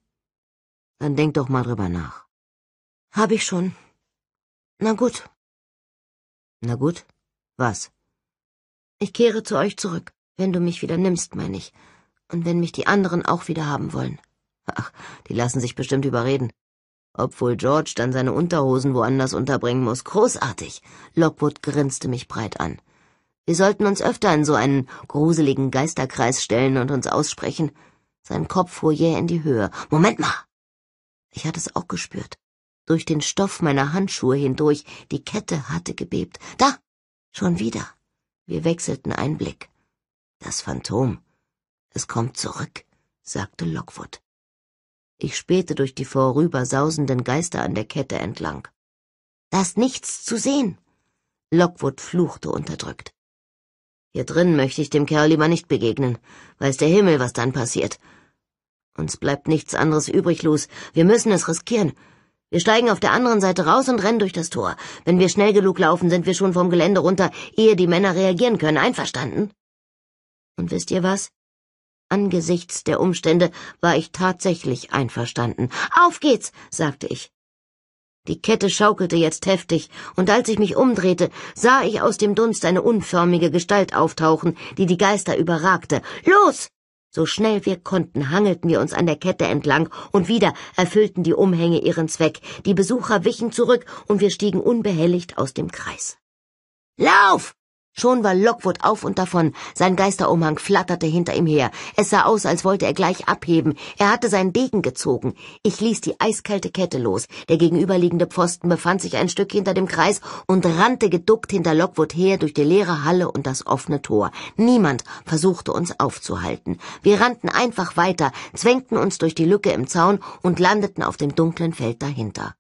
Dann denk doch mal drüber nach. Hab ich schon. Na gut. Na gut? Was? Ich kehre zu euch zurück, wenn du mich wieder nimmst, meine ich. Und wenn mich die anderen auch wieder haben wollen. Ach, die lassen sich bestimmt überreden. Obwohl George dann seine Unterhosen woanders unterbringen muss. Großartig. Lockwood grinste mich breit an. Wir sollten uns öfter in so einen gruseligen Geisterkreis stellen und uns aussprechen. Sein Kopf fuhr jäh in die Höhe. Moment mal! Ich hatte es auch gespürt. Durch den Stoff meiner Handschuhe hindurch, die Kette hatte gebebt. Da! Schon wieder. Wir wechselten einen Blick. Das Phantom. Es kommt zurück, sagte Lockwood. Ich spähte durch die vorübersausenden Geister an der Kette entlang. Da ist nichts zu sehen. Lockwood fluchte unterdrückt. Hier drin möchte ich dem Kerl lieber nicht begegnen. Weiß der Himmel, was dann passiert. Uns bleibt nichts anderes übrig, los. Wir müssen es riskieren. Wir steigen auf der anderen Seite raus und rennen durch das Tor. Wenn wir schnell genug laufen, sind wir schon vom Gelände runter, ehe die Männer reagieren können. Einverstanden? Und wisst ihr was? Angesichts der Umstände war ich tatsächlich einverstanden. Auf geht's, sagte ich. Die Kette schaukelte jetzt heftig, und als ich mich umdrehte, sah ich aus dem Dunst eine unförmige Gestalt auftauchen, die die Geister überragte. Los! So schnell wir konnten, hangelten wir uns an der Kette entlang, und wieder erfüllten die Umhänge ihren Zweck. Die Besucher wichen zurück, und wir stiegen unbehelligt aus dem Kreis. Lauf! Schon war Lockwood auf und davon, sein Geisterumhang flatterte hinter ihm her, es sah aus, als wollte er gleich abheben, er hatte seinen Degen gezogen. Ich ließ die eiskalte Kette los, der gegenüberliegende Pfosten befand sich ein Stück hinter dem Kreis und rannte geduckt hinter Lockwood her durch die leere Halle und das offene Tor. Niemand versuchte uns aufzuhalten. Wir rannten einfach weiter, zwängten uns durch die Lücke im Zaun und landeten auf dem dunklen Feld dahinter.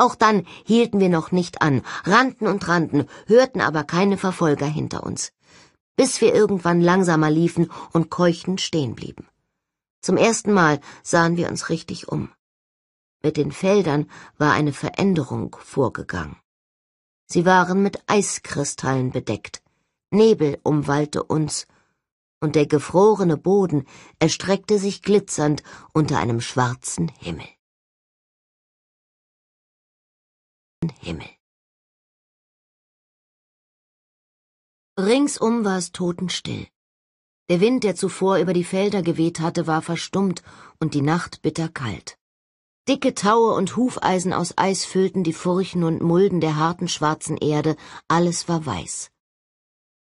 Auch dann hielten wir noch nicht an, rannten und rannten, hörten aber keine Verfolger hinter uns, bis wir irgendwann langsamer liefen und keuchend stehen blieben. Zum ersten Mal sahen wir uns richtig um. Mit den Feldern war eine Veränderung vorgegangen. Sie waren mit Eiskristallen bedeckt, Nebel umwallte uns, und der gefrorene Boden erstreckte sich glitzernd unter einem schwarzen Himmel. Himmel. Ringsum war es totenstill. Der Wind, der zuvor über die Felder geweht hatte, war verstummt und die Nacht bitterkalt. Dicke Taue und Hufeisen aus Eis füllten die Furchen und Mulden der harten schwarzen Erde, alles war weiß.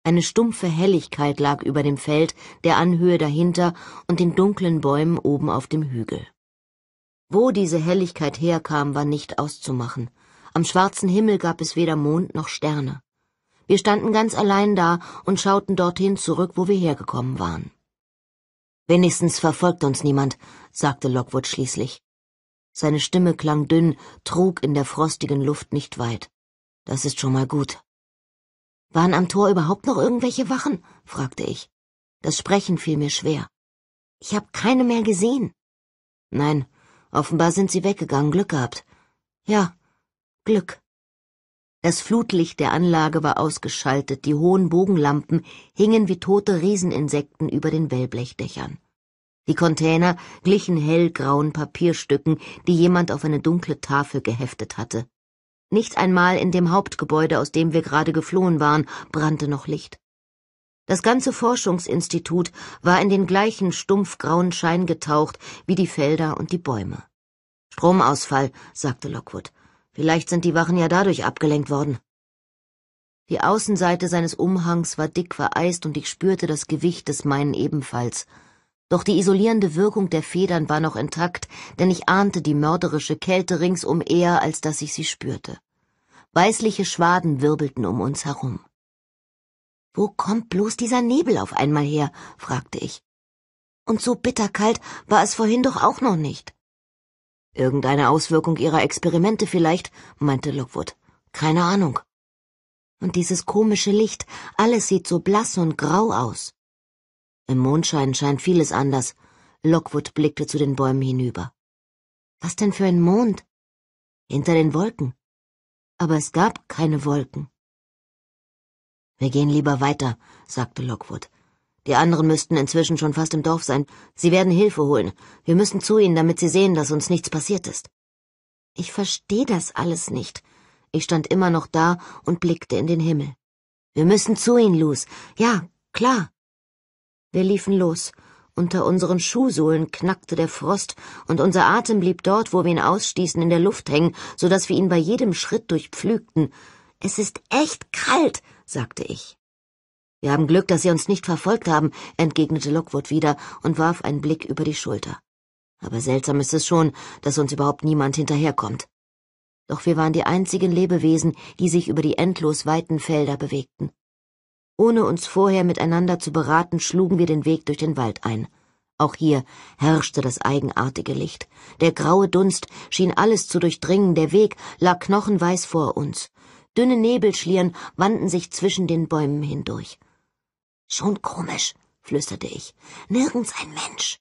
Eine stumpfe Helligkeit lag über dem Feld, der Anhöhe dahinter und den dunklen Bäumen oben auf dem Hügel. Wo diese Helligkeit herkam, war nicht auszumachen. Am schwarzen Himmel gab es weder Mond noch Sterne. Wir standen ganz allein da und schauten dorthin zurück, wo wir hergekommen waren. Wenigstens verfolgt uns niemand, sagte Lockwood schließlich. Seine Stimme klang dünn, trug in der frostigen Luft nicht weit. Das ist schon mal gut. Waren am Tor überhaupt noch irgendwelche Wachen? fragte ich. Das Sprechen fiel mir schwer. Ich habe keine mehr gesehen. Nein, offenbar sind sie weggegangen, Glück gehabt. Ja, Glück. Das Flutlicht der Anlage war ausgeschaltet, die hohen Bogenlampen hingen wie tote Rieseninsekten über den Wellblechdächern. Die Container glichen hellgrauen Papierstücken, die jemand auf eine dunkle Tafel geheftet hatte. Nicht einmal in dem Hauptgebäude, aus dem wir gerade geflohen waren, brannte noch Licht. Das ganze Forschungsinstitut war in den gleichen stumpfgrauen Schein getaucht wie die Felder und die Bäume. Stromausfall, sagte Lockwood. Vielleicht sind die Wachen ja dadurch abgelenkt worden. Die Außenseite seines Umhangs war dick vereist und ich spürte das Gewicht des meinen ebenfalls. Doch die isolierende Wirkung der Federn war noch intakt, denn ich ahnte die mörderische Kälte ringsum eher, als dass ich sie spürte. Weißliche Schwaden wirbelten um uns herum. Wo kommt bloß dieser Nebel auf einmal her? fragte ich. Und so bitterkalt war es vorhin doch auch noch nicht. Irgendeine Auswirkung ihrer Experimente vielleicht, meinte Lockwood. Keine Ahnung. Und dieses komische Licht, alles sieht so blass und grau aus. Im Mondschein scheint vieles anders. Lockwood blickte zu den Bäumen hinüber. Was denn für ein Mond? Hinter den Wolken. Aber es gab keine Wolken. Wir gehen lieber weiter, sagte Lockwood. Die anderen müssten inzwischen schon fast im Dorf sein. Sie werden Hilfe holen. Wir müssen zu ihnen, damit sie sehen, dass uns nichts passiert ist. Ich verstehe das alles nicht. Ich stand immer noch da und blickte in den Himmel. Wir müssen zu ihnen, Luz. Ja, klar. Wir liefen los. Unter unseren Schuhsohlen knackte der Frost, und unser Atem blieb dort, wo wir ihn ausstießen, in der Luft hängen, so dass wir ihn bei jedem Schritt durchpflügten. Es ist echt kalt, sagte ich. Wir haben Glück, dass Sie uns nicht verfolgt haben, entgegnete Lockwood wieder und warf einen Blick über die Schulter. Aber seltsam ist es schon, dass uns überhaupt niemand hinterherkommt. Doch wir waren die einzigen Lebewesen, die sich über die endlos weiten Felder bewegten. Ohne uns vorher miteinander zu beraten, schlugen wir den Weg durch den Wald ein. Auch hier herrschte das eigenartige Licht. Der graue Dunst schien alles zu durchdringen, der Weg lag knochenweiß vor uns. Dünne Nebelschlieren wandten sich zwischen den Bäumen hindurch. Schon komisch, flüsterte ich. Nirgends ein Mensch.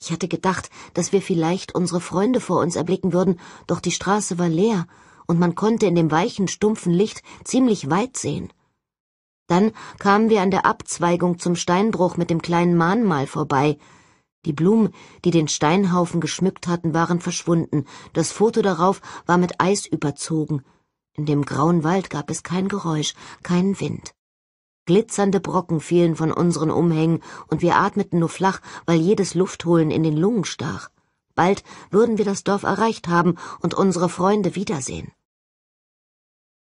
Ich hatte gedacht, dass wir vielleicht unsere Freunde vor uns erblicken würden, doch die Straße war leer, und man konnte in dem weichen, stumpfen Licht ziemlich weit sehen. Dann kamen wir an der Abzweigung zum Steinbruch mit dem kleinen Mahnmal vorbei. Die Blumen, die den Steinhaufen geschmückt hatten, waren verschwunden, das Foto darauf war mit Eis überzogen. In dem grauen Wald gab es kein Geräusch, keinen Wind. Glitzernde Brocken fielen von unseren Umhängen, und wir atmeten nur flach, weil jedes Luftholen in den Lungen stach. Bald würden wir das Dorf erreicht haben und unsere Freunde wiedersehen.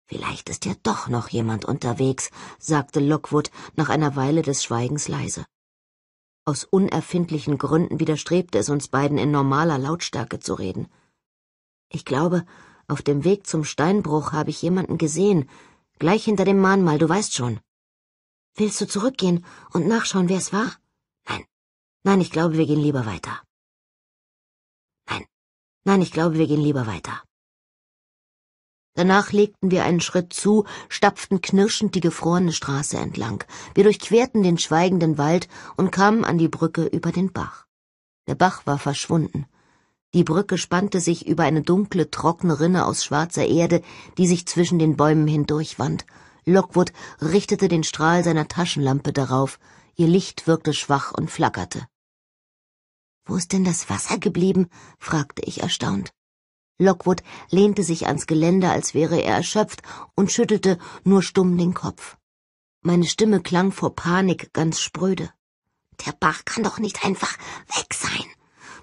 Vielleicht ist ja doch noch jemand unterwegs, sagte Lockwood nach einer Weile des Schweigens leise. Aus unerfindlichen Gründen widerstrebte es uns beiden, in normaler Lautstärke zu reden. Ich glaube, auf dem Weg zum Steinbruch habe ich jemanden gesehen, gleich hinter dem Mahnmal, du weißt schon. Willst du zurückgehen und nachschauen, wer es war? Nein. Nein, ich glaube, wir gehen lieber weiter. Nein. Nein, ich glaube, wir gehen lieber weiter. Danach legten wir einen Schritt zu, stapften knirschend die gefrorene Straße entlang. Wir durchquerten den schweigenden Wald und kamen an die Brücke über den Bach. Der Bach war verschwunden. Die Brücke spannte sich über eine dunkle, trockene Rinne aus schwarzer Erde, die sich zwischen den Bäumen hindurchwand Lockwood richtete den Strahl seiner Taschenlampe darauf. Ihr Licht wirkte schwach und flackerte. Wo ist denn das Wasser geblieben? fragte ich erstaunt. Lockwood lehnte sich ans Geländer, als wäre er erschöpft, und schüttelte nur stumm den Kopf. Meine Stimme klang vor Panik ganz spröde. Der Bach kann doch nicht einfach weg sein.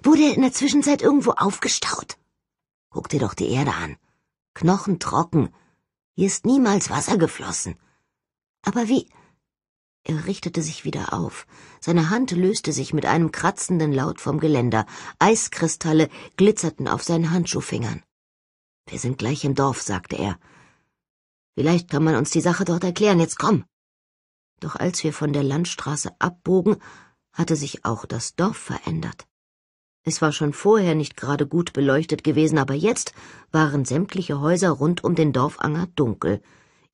Wurde er in der Zwischenzeit irgendwo aufgestaut? Guck dir doch die Erde an. Knochen trocken, hier ist niemals Wasser geflossen. Aber wie? Er richtete sich wieder auf. Seine Hand löste sich mit einem kratzenden Laut vom Geländer. Eiskristalle glitzerten auf seinen Handschuhfingern. Wir sind gleich im Dorf, sagte er. Vielleicht kann man uns die Sache dort erklären. Jetzt komm. Doch als wir von der Landstraße abbogen, hatte sich auch das Dorf verändert. Es war schon vorher nicht gerade gut beleuchtet gewesen, aber jetzt waren sämtliche Häuser rund um den Dorfanger dunkel.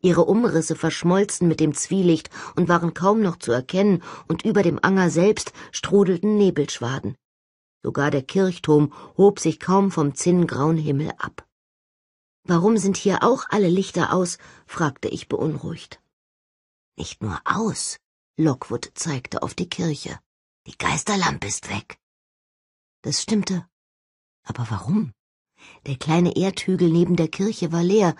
Ihre Umrisse verschmolzen mit dem Zwielicht und waren kaum noch zu erkennen, und über dem Anger selbst strudelten Nebelschwaden. Sogar der Kirchturm hob sich kaum vom zinngrauen Himmel ab. Warum sind hier auch alle Lichter aus? fragte ich beunruhigt. Nicht nur aus. Lockwood zeigte auf die Kirche. Die Geisterlampe ist weg. Das stimmte. Aber warum? Der kleine Erdhügel neben der Kirche war leer,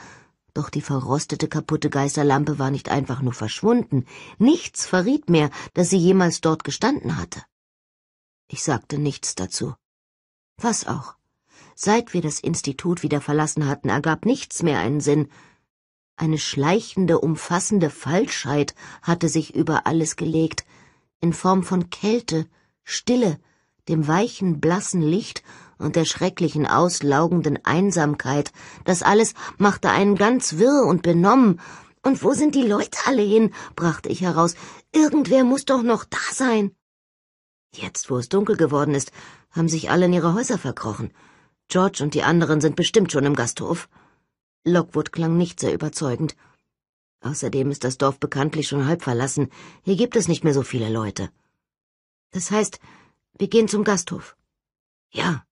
doch die verrostete kaputte Geisterlampe war nicht einfach nur verschwunden, nichts verriet mehr, dass sie jemals dort gestanden hatte. Ich sagte nichts dazu. Was auch. Seit wir das Institut wieder verlassen hatten, ergab nichts mehr einen Sinn. Eine schleichende, umfassende Falschheit hatte sich über alles gelegt, in Form von Kälte, Stille, dem weichen, blassen Licht und der schrecklichen, auslaugenden Einsamkeit. Das alles machte einen ganz wirr und benommen. Und wo sind die Leute alle hin? brachte ich heraus. Irgendwer muss doch noch da sein. Jetzt, wo es dunkel geworden ist, haben sich alle in ihre Häuser verkrochen. George und die anderen sind bestimmt schon im Gasthof. Lockwood klang nicht sehr überzeugend. Außerdem ist das Dorf bekanntlich schon halb verlassen. Hier gibt es nicht mehr so viele Leute. Das heißt, wir gehen zum Gasthof. Ja.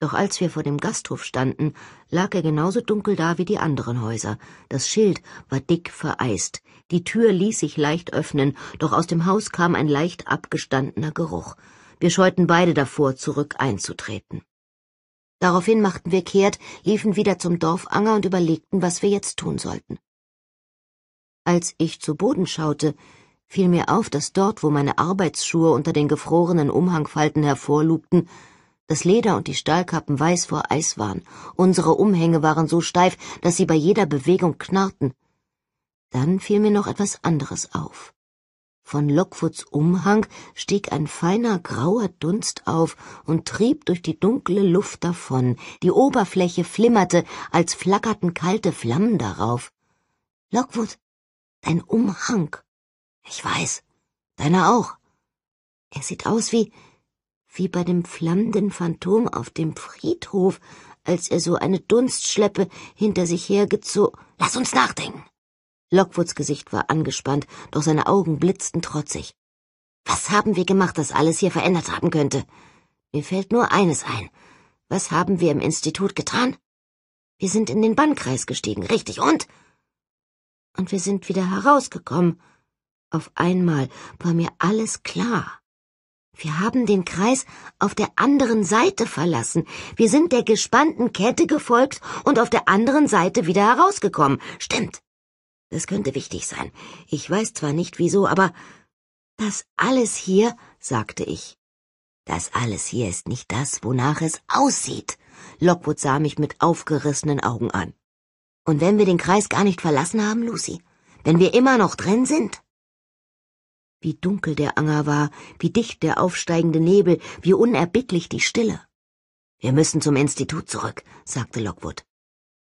Doch als wir vor dem Gasthof standen, lag er genauso dunkel da wie die anderen Häuser. Das Schild war dick vereist. Die Tür ließ sich leicht öffnen, doch aus dem Haus kam ein leicht abgestandener Geruch. Wir scheuten beide davor, zurück einzutreten. Daraufhin machten wir kehrt, liefen wieder zum Dorfanger und überlegten, was wir jetzt tun sollten. Als ich zu Boden schaute, fiel mir auf, dass dort, wo meine Arbeitsschuhe unter den gefrorenen Umhangfalten hervorlugten, das Leder und die Stahlkappen weiß vor Eis waren. Unsere Umhänge waren so steif, dass sie bei jeder Bewegung knarrten. Dann fiel mir noch etwas anderes auf. Von Lockwoods Umhang stieg ein feiner grauer Dunst auf und trieb durch die dunkle Luft davon. Die Oberfläche flimmerte, als flackerten kalte Flammen darauf. Lockwood, dein Umhang, ich weiß. Deiner auch. Er sieht aus wie, wie bei dem flammenden Phantom auf dem Friedhof, als er so eine Dunstschleppe hinter sich hergezogen. Lass uns nachdenken! Lockwoods Gesicht war angespannt, doch seine Augen blitzten trotzig. Was haben wir gemacht, das alles hier verändert haben könnte? Mir fällt nur eines ein. Was haben wir im Institut getan? Wir sind in den Bannkreis gestiegen, richtig, und? Und wir sind wieder herausgekommen. Auf einmal war mir alles klar. Wir haben den Kreis auf der anderen Seite verlassen. Wir sind der gespannten Kette gefolgt und auf der anderen Seite wieder herausgekommen. Stimmt. Das könnte wichtig sein. Ich weiß zwar nicht wieso, aber das alles hier, sagte ich. Das alles hier ist nicht das, wonach es aussieht. Lockwood sah mich mit aufgerissenen Augen an. Und wenn wir den Kreis gar nicht verlassen haben, Lucy, wenn wir immer noch drin sind, wie dunkel der Anger war, wie dicht der aufsteigende Nebel, wie unerbittlich die Stille. Wir müssen zum Institut zurück, sagte Lockwood.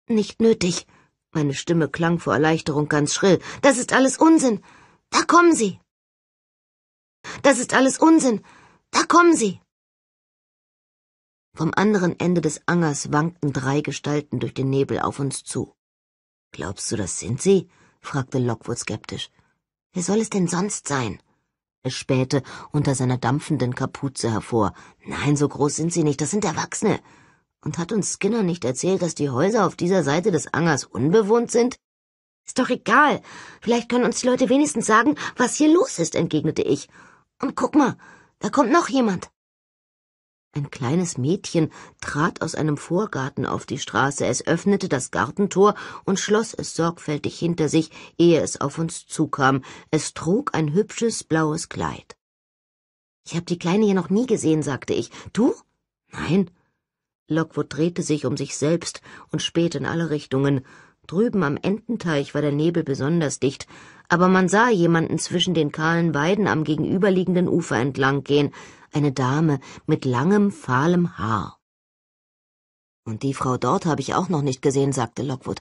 Nicht nötig. Meine Stimme klang vor Erleichterung ganz schrill. Das ist alles Unsinn. Da kommen Sie. Das ist alles Unsinn. Da kommen Sie. Vom anderen Ende des Angers wankten drei Gestalten durch den Nebel auf uns zu. Glaubst du, das sind sie? fragte Lockwood skeptisch. Wer soll es denn sonst sein? Es spähte unter seiner dampfenden Kapuze hervor. Nein, so groß sind sie nicht, das sind Erwachsene. Und hat uns Skinner nicht erzählt, dass die Häuser auf dieser Seite des Angers unbewohnt sind? Ist doch egal. Vielleicht können uns die Leute wenigstens sagen, was hier los ist, entgegnete ich. Und guck mal, da kommt noch jemand. Ein kleines Mädchen trat aus einem Vorgarten auf die Straße, es öffnete das Gartentor und schloss es sorgfältig hinter sich, ehe es auf uns zukam. Es trug ein hübsches blaues Kleid. Ich habe die Kleine hier noch nie gesehen, sagte ich. Du? Nein. Lockwood drehte sich um sich selbst und spähte in alle Richtungen. Drüben am Ententeich war der Nebel besonders dicht, aber man sah jemanden zwischen den kahlen Weiden am gegenüberliegenden Ufer entlang gehen eine Dame mit langem, fahlem Haar. Und die Frau dort habe ich auch noch nicht gesehen, sagte Lockwood.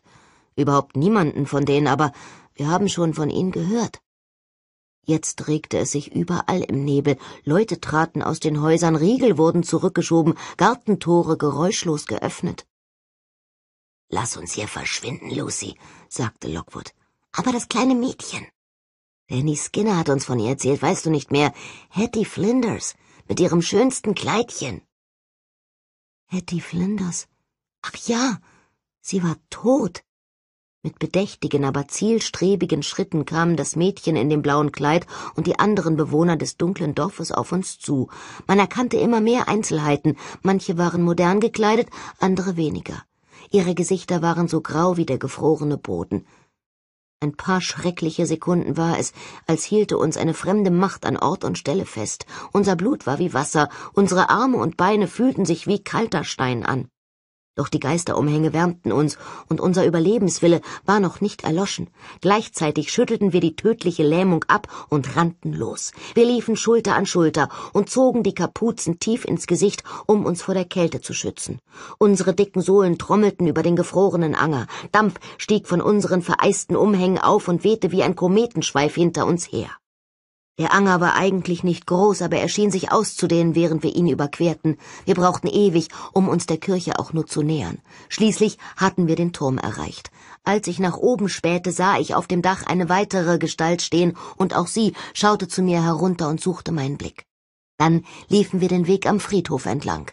Überhaupt niemanden von denen, aber wir haben schon von ihnen gehört. Jetzt regte es sich überall im Nebel, Leute traten aus den Häusern, Riegel wurden zurückgeschoben, Gartentore geräuschlos geöffnet. Lass uns hier verschwinden, Lucy, sagte Lockwood. Aber das kleine Mädchen. Danny Skinner hat uns von ihr erzählt, weißt du nicht mehr. Hattie Flinders, mit ihrem schönsten Kleidchen. Hetty Flinders. Ach ja, sie war tot. Mit bedächtigen, aber zielstrebigen Schritten kamen das Mädchen in dem blauen Kleid und die anderen Bewohner des dunklen Dorfes auf uns zu. Man erkannte immer mehr Einzelheiten, manche waren modern gekleidet, andere weniger. Ihre Gesichter waren so grau wie der gefrorene Boden. Ein paar schreckliche Sekunden war es, als hielte uns eine fremde Macht an Ort und Stelle fest. Unser Blut war wie Wasser, unsere Arme und Beine fühlten sich wie kalter Stein an. Doch die Geisterumhänge wärmten uns, und unser Überlebenswille war noch nicht erloschen. Gleichzeitig schüttelten wir die tödliche Lähmung ab und rannten los. Wir liefen Schulter an Schulter und zogen die Kapuzen tief ins Gesicht, um uns vor der Kälte zu schützen. Unsere dicken Sohlen trommelten über den gefrorenen Anger. Dampf stieg von unseren vereisten Umhängen auf und wehte wie ein Kometenschweif hinter uns her. Der Anger war eigentlich nicht groß, aber er schien sich auszudehnen, während wir ihn überquerten. Wir brauchten ewig, um uns der Kirche auch nur zu nähern. Schließlich hatten wir den Turm erreicht. Als ich nach oben spähte, sah ich auf dem Dach eine weitere Gestalt stehen, und auch sie schaute zu mir herunter und suchte meinen Blick. Dann liefen wir den Weg am Friedhof entlang.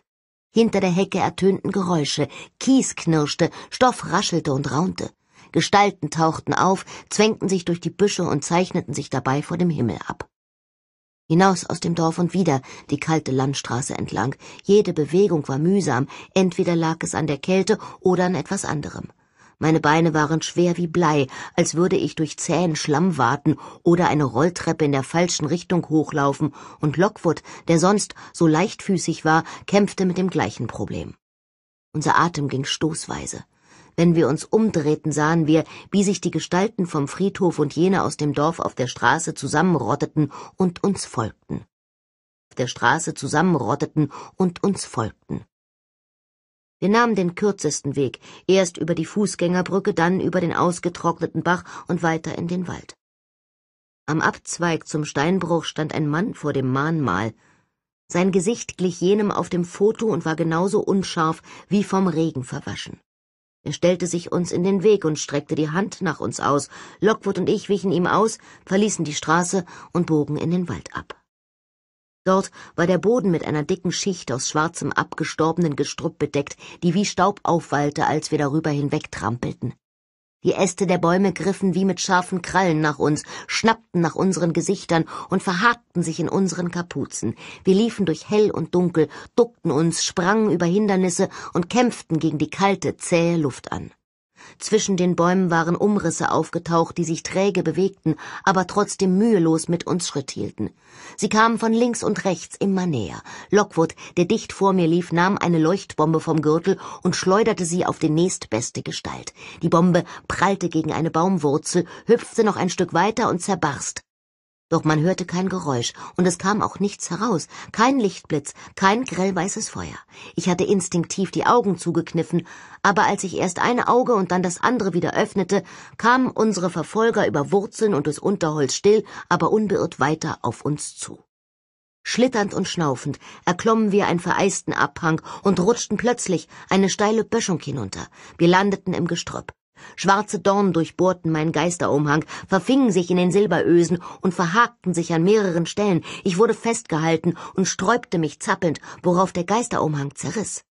Hinter der Hecke ertönten Geräusche, Kies knirschte, Stoff raschelte und raunte. Gestalten tauchten auf, zwängten sich durch die Büsche und zeichneten sich dabei vor dem Himmel ab. Hinaus aus dem Dorf und wieder die kalte Landstraße entlang. Jede Bewegung war mühsam, entweder lag es an der Kälte oder an etwas anderem. Meine Beine waren schwer wie Blei, als würde ich durch zähen Schlamm warten oder eine Rolltreppe in der falschen Richtung hochlaufen, und Lockwood, der sonst so leichtfüßig war, kämpfte mit dem gleichen Problem. Unser Atem ging stoßweise. Wenn wir uns umdrehten, sahen wir, wie sich die Gestalten vom Friedhof und jene aus dem Dorf auf der Straße zusammenrotteten und uns folgten. Auf der Straße zusammenrotteten und uns folgten. Wir nahmen den kürzesten Weg, erst über die Fußgängerbrücke, dann über den ausgetrockneten Bach und weiter in den Wald. Am Abzweig zum Steinbruch stand ein Mann vor dem Mahnmal. Sein Gesicht glich jenem auf dem Foto und war genauso unscharf wie vom Regen verwaschen. Er stellte sich uns in den Weg und streckte die Hand nach uns aus. Lockwood und ich wichen ihm aus, verließen die Straße und bogen in den Wald ab. Dort war der Boden mit einer dicken Schicht aus schwarzem, abgestorbenen Gestrüpp bedeckt, die wie Staub aufwallte, als wir darüber hinwegtrampelten. Die Äste der Bäume griffen wie mit scharfen Krallen nach uns, schnappten nach unseren Gesichtern und verhakten sich in unseren Kapuzen. Wir liefen durch hell und dunkel, duckten uns, sprangen über Hindernisse und kämpften gegen die kalte, zähe Luft an. Zwischen den Bäumen waren Umrisse aufgetaucht, die sich träge bewegten, aber trotzdem mühelos mit uns Schritt hielten. Sie kamen von links und rechts immer näher. Lockwood, der dicht vor mir lief, nahm eine Leuchtbombe vom Gürtel und schleuderte sie auf die nächstbeste Gestalt. Die Bombe prallte gegen eine Baumwurzel, hüpfte noch ein Stück weiter und zerbarst. Doch man hörte kein Geräusch, und es kam auch nichts heraus, kein Lichtblitz, kein grellweißes Feuer. Ich hatte instinktiv die Augen zugekniffen, aber als ich erst ein Auge und dann das andere wieder öffnete, kamen unsere Verfolger über Wurzeln und das Unterholz still, aber unbeirrt weiter auf uns zu. Schlitternd und schnaufend erklommen wir einen vereisten Abhang und rutschten plötzlich eine steile Böschung hinunter. Wir landeten im Gestrüpp. Schwarze Dornen durchbohrten meinen Geisterumhang, verfingen sich in den Silberösen und verhakten sich an mehreren Stellen. Ich wurde festgehalten und sträubte mich zappelnd, worauf der Geisterumhang zerriss.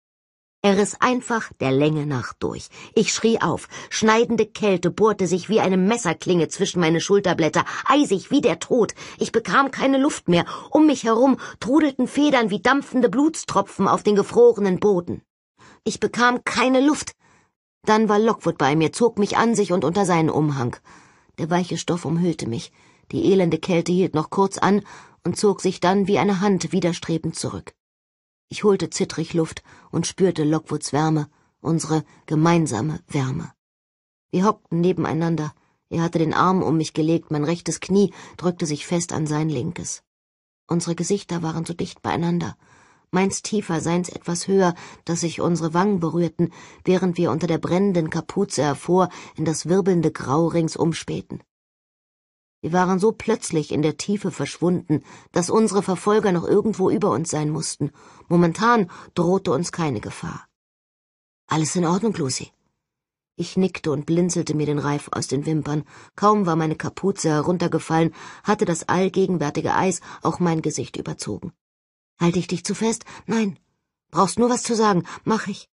Er riss einfach der Länge nach durch. Ich schrie auf. Schneidende Kälte bohrte sich wie eine Messerklinge zwischen meine Schulterblätter, eisig wie der Tod. Ich bekam keine Luft mehr. Um mich herum trudelten Federn wie dampfende Blutstropfen auf den gefrorenen Boden. Ich bekam keine Luft. Dann war Lockwood bei mir, zog mich an sich und unter seinen Umhang. Der weiche Stoff umhüllte mich. Die elende Kälte hielt noch kurz an und zog sich dann wie eine Hand widerstrebend zurück. Ich holte zittrig Luft und spürte Lockwoods Wärme, unsere gemeinsame Wärme. Wir hockten nebeneinander. Er hatte den Arm um mich gelegt, mein rechtes Knie drückte sich fest an sein linkes. Unsere Gesichter waren so dicht beieinander, meins tiefer, seins etwas höher, dass sich unsere Wangen berührten, während wir unter der brennenden Kapuze hervor in das wirbelnde Grau ringsum spähten. Wir waren so plötzlich in der Tiefe verschwunden, dass unsere Verfolger noch irgendwo über uns sein mussten. Momentan drohte uns keine Gefahr. Alles in Ordnung, Lucy? Ich nickte und blinzelte mir den Reif aus den Wimpern. Kaum war meine Kapuze heruntergefallen, hatte das allgegenwärtige Eis auch mein Gesicht überzogen. Halte ich dich zu fest? Nein. Brauchst nur was zu sagen. Mach ich.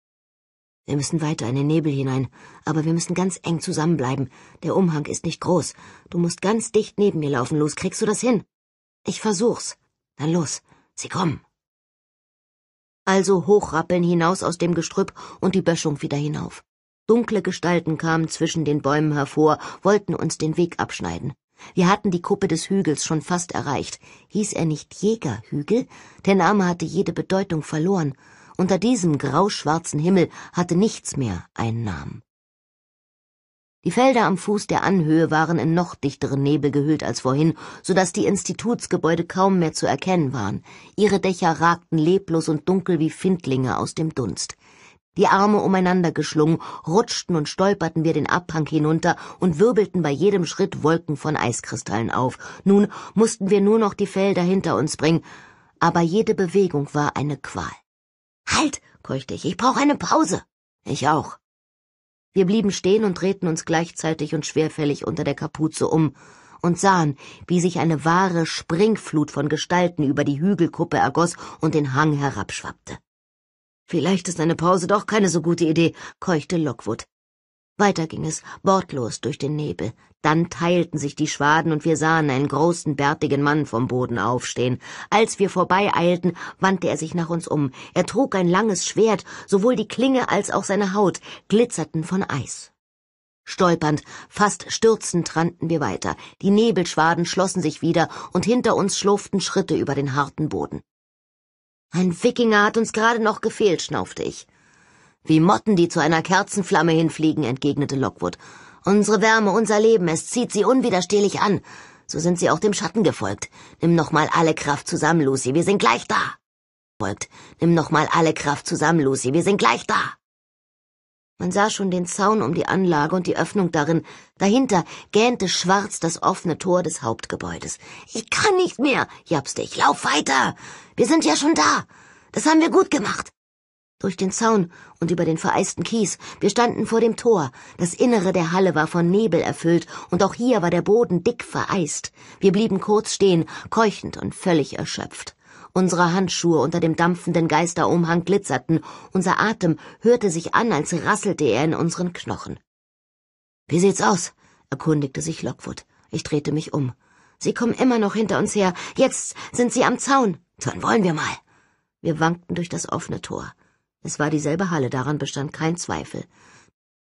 Wir müssen weiter in den Nebel hinein, aber wir müssen ganz eng zusammenbleiben. Der Umhang ist nicht groß. Du musst ganz dicht neben mir laufen, los. Kriegst du das hin? Ich versuch's. Dann los. Sie kommen. Also hochrappeln hinaus aus dem Gestrüpp und die Böschung wieder hinauf. Dunkle Gestalten kamen zwischen den Bäumen hervor, wollten uns den Weg abschneiden. Wir hatten die Kuppe des Hügels schon fast erreicht. Hieß er nicht Jägerhügel? Der Name hatte jede Bedeutung verloren. Unter diesem grauschwarzen Himmel hatte nichts mehr einen Namen. Die Felder am Fuß der Anhöhe waren in noch dichteren Nebel gehüllt als vorhin, so dass die Institutsgebäude kaum mehr zu erkennen waren. Ihre Dächer ragten leblos und dunkel wie Findlinge aus dem Dunst die Arme umeinander geschlungen, rutschten und stolperten wir den Abhang hinunter und wirbelten bei jedem Schritt Wolken von Eiskristallen auf. Nun mussten wir nur noch die Felder hinter uns bringen, aber jede Bewegung war eine Qual. Halt, keuchte ich, ich brauche eine Pause. Ich auch. Wir blieben stehen und drehten uns gleichzeitig und schwerfällig unter der Kapuze um und sahen, wie sich eine wahre Springflut von Gestalten über die Hügelkuppe ergoss und den Hang herabschwappte. Vielleicht ist eine Pause doch keine so gute Idee, keuchte Lockwood. Weiter ging es, wortlos durch den Nebel. Dann teilten sich die Schwaden und wir sahen einen großen, bärtigen Mann vom Boden aufstehen. Als wir vorbeieilten, wandte er sich nach uns um. Er trug ein langes Schwert, sowohl die Klinge als auch seine Haut glitzerten von Eis. Stolpernd, fast stürzend rannten wir weiter. Die Nebelschwaden schlossen sich wieder und hinter uns schlurften Schritte über den harten Boden. Ein Wikinger hat uns gerade noch gefehlt, schnaufte ich. Wie Motten, die zu einer Kerzenflamme hinfliegen, entgegnete Lockwood. Unsere Wärme, unser Leben, es zieht sie unwiderstehlich an. So sind sie auch dem Schatten gefolgt. Nimm noch mal alle Kraft zusammen, Lucy, wir sind gleich da. Folgt. Nimm noch mal alle Kraft zusammen, Lucy, wir sind gleich da. Man sah schon den Zaun um die Anlage und die Öffnung darin. Dahinter gähnte schwarz das offene Tor des Hauptgebäudes. Ich kann nicht mehr, japste ich. Lauf weiter! Wir sind ja schon da! Das haben wir gut gemacht! Durch den Zaun und über den vereisten Kies. Wir standen vor dem Tor. Das Innere der Halle war von Nebel erfüllt und auch hier war der Boden dick vereist. Wir blieben kurz stehen, keuchend und völlig erschöpft. Unsere Handschuhe unter dem dampfenden Geisterumhang glitzerten, unser Atem hörte sich an, als rasselte er in unseren Knochen. Wie sieht's aus? erkundigte sich Lockwood. Ich drehte mich um. Sie kommen immer noch hinter uns her. Jetzt sind sie am Zaun. Dann wollen wir mal. Wir wankten durch das offene Tor. Es war dieselbe Halle, daran bestand kein Zweifel.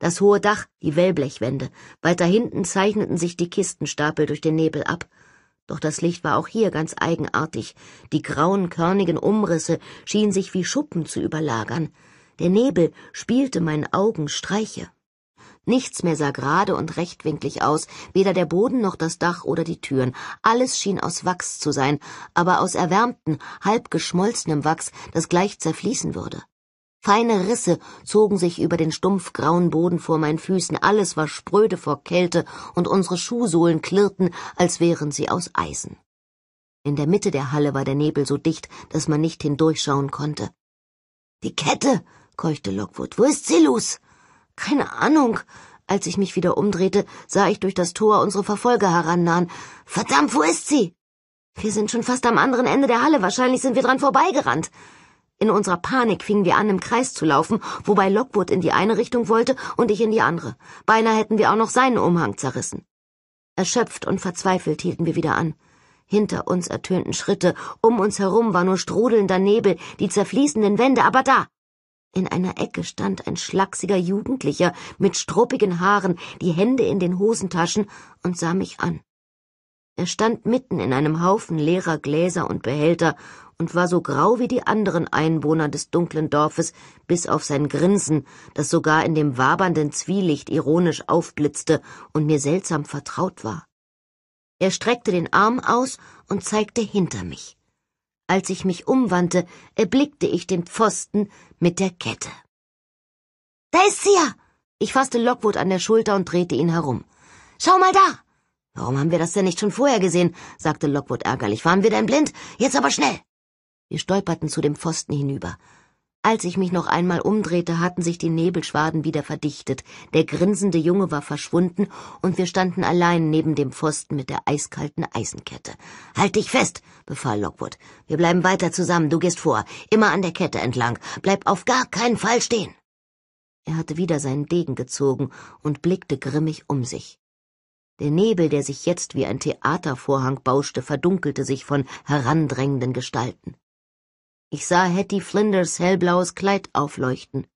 Das hohe Dach, die Wellblechwände, weiter hinten zeichneten sich die Kistenstapel durch den Nebel ab. Doch das Licht war auch hier ganz eigenartig. Die grauen, körnigen Umrisse schienen sich wie Schuppen zu überlagern. Der Nebel spielte meinen Augen Streiche. Nichts mehr sah gerade und rechtwinklig aus, weder der Boden noch das Dach oder die Türen. Alles schien aus Wachs zu sein, aber aus erwärmtem, halb geschmolzenem Wachs, das gleich zerfließen würde. Feine Risse zogen sich über den stumpfgrauen Boden vor meinen Füßen, alles war spröde vor Kälte, und unsere Schuhsohlen klirrten, als wären sie aus Eisen. In der Mitte der Halle war der Nebel so dicht, dass man nicht hindurchschauen konnte. Die Kette, keuchte Lockwood. Wo ist sie, Silus? Keine Ahnung. Als ich mich wieder umdrehte, sah ich durch das Tor unsere Verfolger herannahen. Verdammt, wo ist sie? Wir sind schon fast am anderen Ende der Halle. Wahrscheinlich sind wir dran vorbeigerannt. In unserer Panik fingen wir an, im Kreis zu laufen, wobei Lockwood in die eine Richtung wollte und ich in die andere. Beinahe hätten wir auch noch seinen Umhang zerrissen. Erschöpft und verzweifelt hielten wir wieder an. Hinter uns ertönten Schritte, um uns herum war nur strudelnder Nebel, die zerfließenden Wände, aber da! In einer Ecke stand ein schlachsiger Jugendlicher mit struppigen Haaren, die Hände in den Hosentaschen und sah mich an. Er stand mitten in einem Haufen leerer Gläser und Behälter und war so grau wie die anderen Einwohner des dunklen Dorfes, bis auf sein Grinsen, das sogar in dem wabernden Zwielicht ironisch aufblitzte und mir seltsam vertraut war. Er streckte den Arm aus und zeigte hinter mich. Als ich mich umwandte, erblickte ich den Pfosten mit der Kette. Da ist sie ja! Ich fasste Lockwood an der Schulter und drehte ihn herum. Schau mal da! Warum haben wir das denn nicht schon vorher gesehen? sagte Lockwood ärgerlich. Waren wir denn blind? Jetzt aber schnell! Wir stolperten zu dem Pfosten hinüber. Als ich mich noch einmal umdrehte, hatten sich die Nebelschwaden wieder verdichtet, der grinsende Junge war verschwunden, und wir standen allein neben dem Pfosten mit der eiskalten Eisenkette. Halt dich fest, befahl Lockwood. Wir bleiben weiter zusammen, du gehst vor, immer an der Kette entlang, bleib auf gar keinen Fall stehen. Er hatte wieder seinen Degen gezogen und blickte grimmig um sich. Der Nebel, der sich jetzt wie ein Theatervorhang bauschte, verdunkelte sich von herandrängenden Gestalten. Ich sah Hattie Flinders hellblaues Kleid aufleuchten.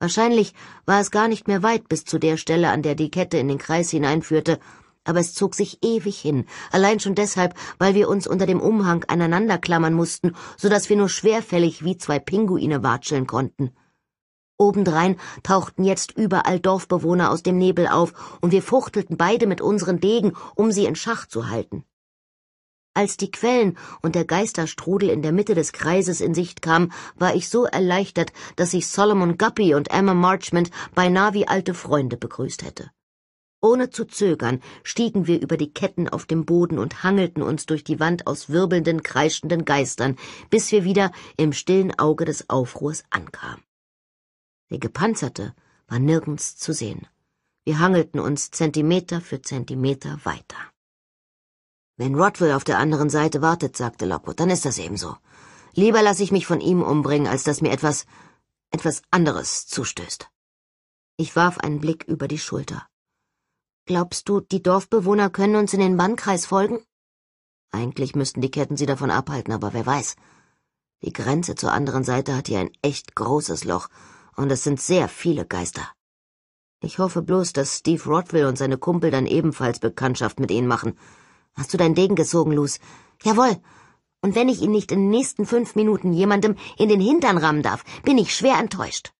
Wahrscheinlich war es gar nicht mehr weit bis zu der Stelle, an der die Kette in den Kreis hineinführte, aber es zog sich ewig hin, allein schon deshalb, weil wir uns unter dem Umhang aneinander klammern mussten, so dass wir nur schwerfällig wie zwei Pinguine watscheln konnten. Obendrein tauchten jetzt überall Dorfbewohner aus dem Nebel auf, und wir fuchtelten beide mit unseren Degen, um sie in Schach zu halten. Als die Quellen und der Geisterstrudel in der Mitte des Kreises in Sicht kam, war ich so erleichtert, dass ich Solomon Guppy und Emma Marchmont beinahe wie alte Freunde begrüßt hätte. Ohne zu zögern stiegen wir über die Ketten auf dem Boden und hangelten uns durch die Wand aus wirbelnden, kreischenden Geistern, bis wir wieder im stillen Auge des Aufruhrs ankamen. Der Gepanzerte war nirgends zu sehen. Wir hangelten uns Zentimeter für Zentimeter weiter. Wenn Rodwell auf der anderen Seite wartet, sagte Lockwood, dann ist das ebenso. Lieber lasse ich mich von ihm umbringen, als dass mir etwas, etwas anderes zustößt. Ich warf einen Blick über die Schulter. Glaubst du, die Dorfbewohner können uns in den Bannkreis folgen? Eigentlich müssten die Ketten sie davon abhalten, aber wer weiß. Die Grenze zur anderen Seite hat hier ein echt großes Loch, und es sind sehr viele Geister. Ich hoffe bloß, dass Steve Rodwell und seine Kumpel dann ebenfalls Bekanntschaft mit ihnen machen, Hast du deinen Degen gezogen, Luz? Jawohl. Und wenn ich ihn nicht in den nächsten fünf Minuten jemandem in den Hintern rammen darf, bin ich schwer enttäuscht.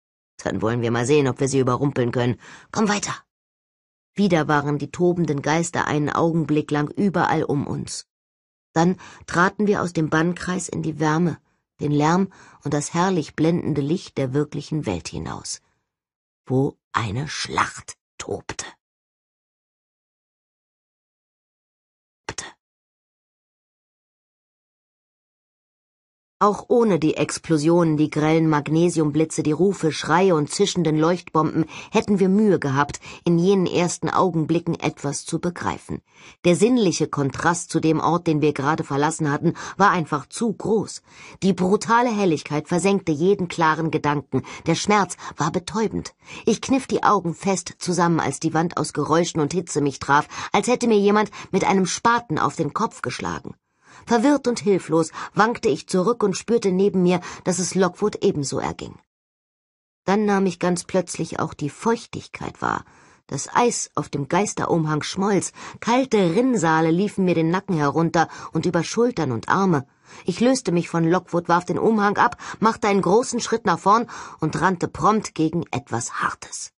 Dann wollen wir mal sehen, ob wir sie überrumpeln können. Komm weiter. Wieder waren die tobenden Geister einen Augenblick lang überall um uns. Dann traten wir aus dem Bannkreis in die Wärme, den Lärm und das herrlich blendende Licht der wirklichen Welt hinaus, wo eine Schlacht tobte. Auch ohne die Explosionen, die grellen Magnesiumblitze, die Rufe, Schreie und zischenden Leuchtbomben hätten wir Mühe gehabt, in jenen ersten Augenblicken etwas zu begreifen. Der sinnliche Kontrast zu dem Ort, den wir gerade verlassen hatten, war einfach zu groß. Die brutale Helligkeit versenkte jeden klaren Gedanken. Der Schmerz war betäubend. Ich kniff die Augen fest zusammen, als die Wand aus Geräuschen und Hitze mich traf, als hätte mir jemand mit einem Spaten auf den Kopf geschlagen. Verwirrt und hilflos wankte ich zurück und spürte neben mir, dass es Lockwood ebenso erging. Dann nahm ich ganz plötzlich auch die Feuchtigkeit wahr. Das Eis auf dem Geisterumhang schmolz, kalte Rinnsale liefen mir den Nacken herunter und über Schultern und Arme. Ich löste mich von Lockwood, warf den Umhang ab, machte einen großen Schritt nach vorn und rannte prompt gegen etwas Hartes.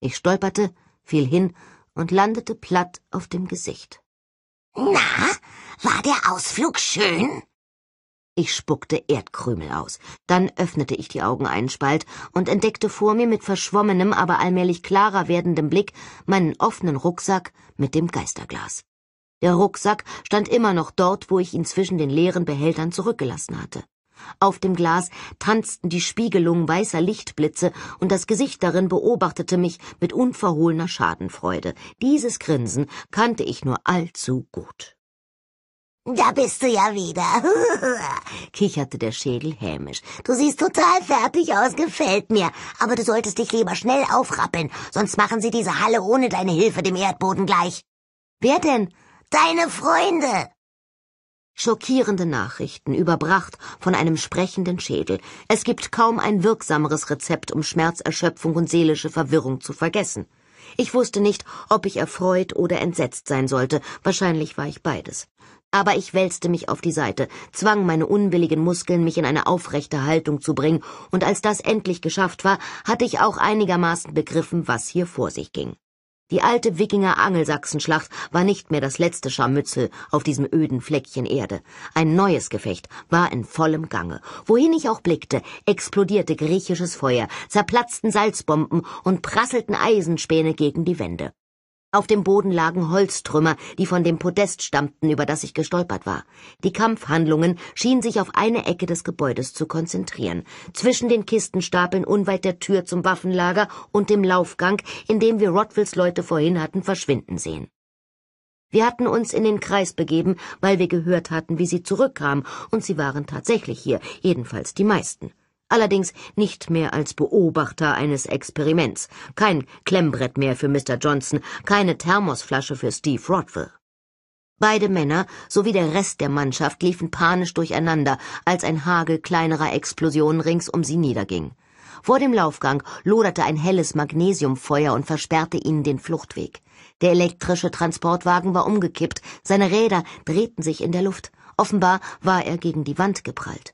Ich stolperte, fiel hin und landete platt auf dem Gesicht. Na, war der Ausflug schön? Ich spuckte Erdkrümel aus. Dann öffnete ich die Augen einen Spalt und entdeckte vor mir mit verschwommenem, aber allmählich klarer werdendem Blick meinen offenen Rucksack mit dem Geisterglas. Der Rucksack stand immer noch dort, wo ich ihn zwischen den leeren Behältern zurückgelassen hatte. Auf dem Glas tanzten die Spiegelungen weißer Lichtblitze, und das Gesicht darin beobachtete mich mit unverhohlener Schadenfreude. Dieses Grinsen kannte ich nur allzu gut. Da bist du ja wieder, kicherte der Schädel hämisch. Du siehst total fertig aus, gefällt mir. Aber du solltest dich lieber schnell aufrappeln, sonst machen sie diese Halle ohne deine Hilfe dem Erdboden gleich. Wer denn? Deine Freunde, Schockierende Nachrichten, überbracht von einem sprechenden Schädel. Es gibt kaum ein wirksameres Rezept, um Schmerzerschöpfung und seelische Verwirrung zu vergessen. Ich wusste nicht, ob ich erfreut oder entsetzt sein sollte, wahrscheinlich war ich beides. Aber ich wälzte mich auf die Seite, zwang meine unwilligen Muskeln, mich in eine aufrechte Haltung zu bringen, und als das endlich geschafft war, hatte ich auch einigermaßen begriffen, was hier vor sich ging. Die alte Wikinger-Angelsachsenschlacht war nicht mehr das letzte Scharmützel auf diesem öden Fleckchen Erde. Ein neues Gefecht war in vollem Gange. Wohin ich auch blickte, explodierte griechisches Feuer, zerplatzten Salzbomben und prasselten Eisenspäne gegen die Wände. Auf dem Boden lagen Holztrümmer, die von dem Podest stammten, über das ich gestolpert war. Die Kampfhandlungen schienen sich auf eine Ecke des Gebäudes zu konzentrieren, zwischen den Kistenstapeln unweit der Tür zum Waffenlager und dem Laufgang, in dem wir Rottwills Leute vorhin hatten verschwinden sehen. Wir hatten uns in den Kreis begeben, weil wir gehört hatten, wie sie zurückkamen, und sie waren tatsächlich hier, jedenfalls die meisten. Allerdings nicht mehr als Beobachter eines Experiments. Kein Klemmbrett mehr für Mr. Johnson, keine Thermosflasche für Steve Rodwell. Beide Männer sowie der Rest der Mannschaft liefen panisch durcheinander, als ein Hagel kleinerer Explosionen rings um sie niederging. Vor dem Laufgang loderte ein helles Magnesiumfeuer und versperrte ihnen den Fluchtweg. Der elektrische Transportwagen war umgekippt, seine Räder drehten sich in der Luft. Offenbar war er gegen die Wand geprallt.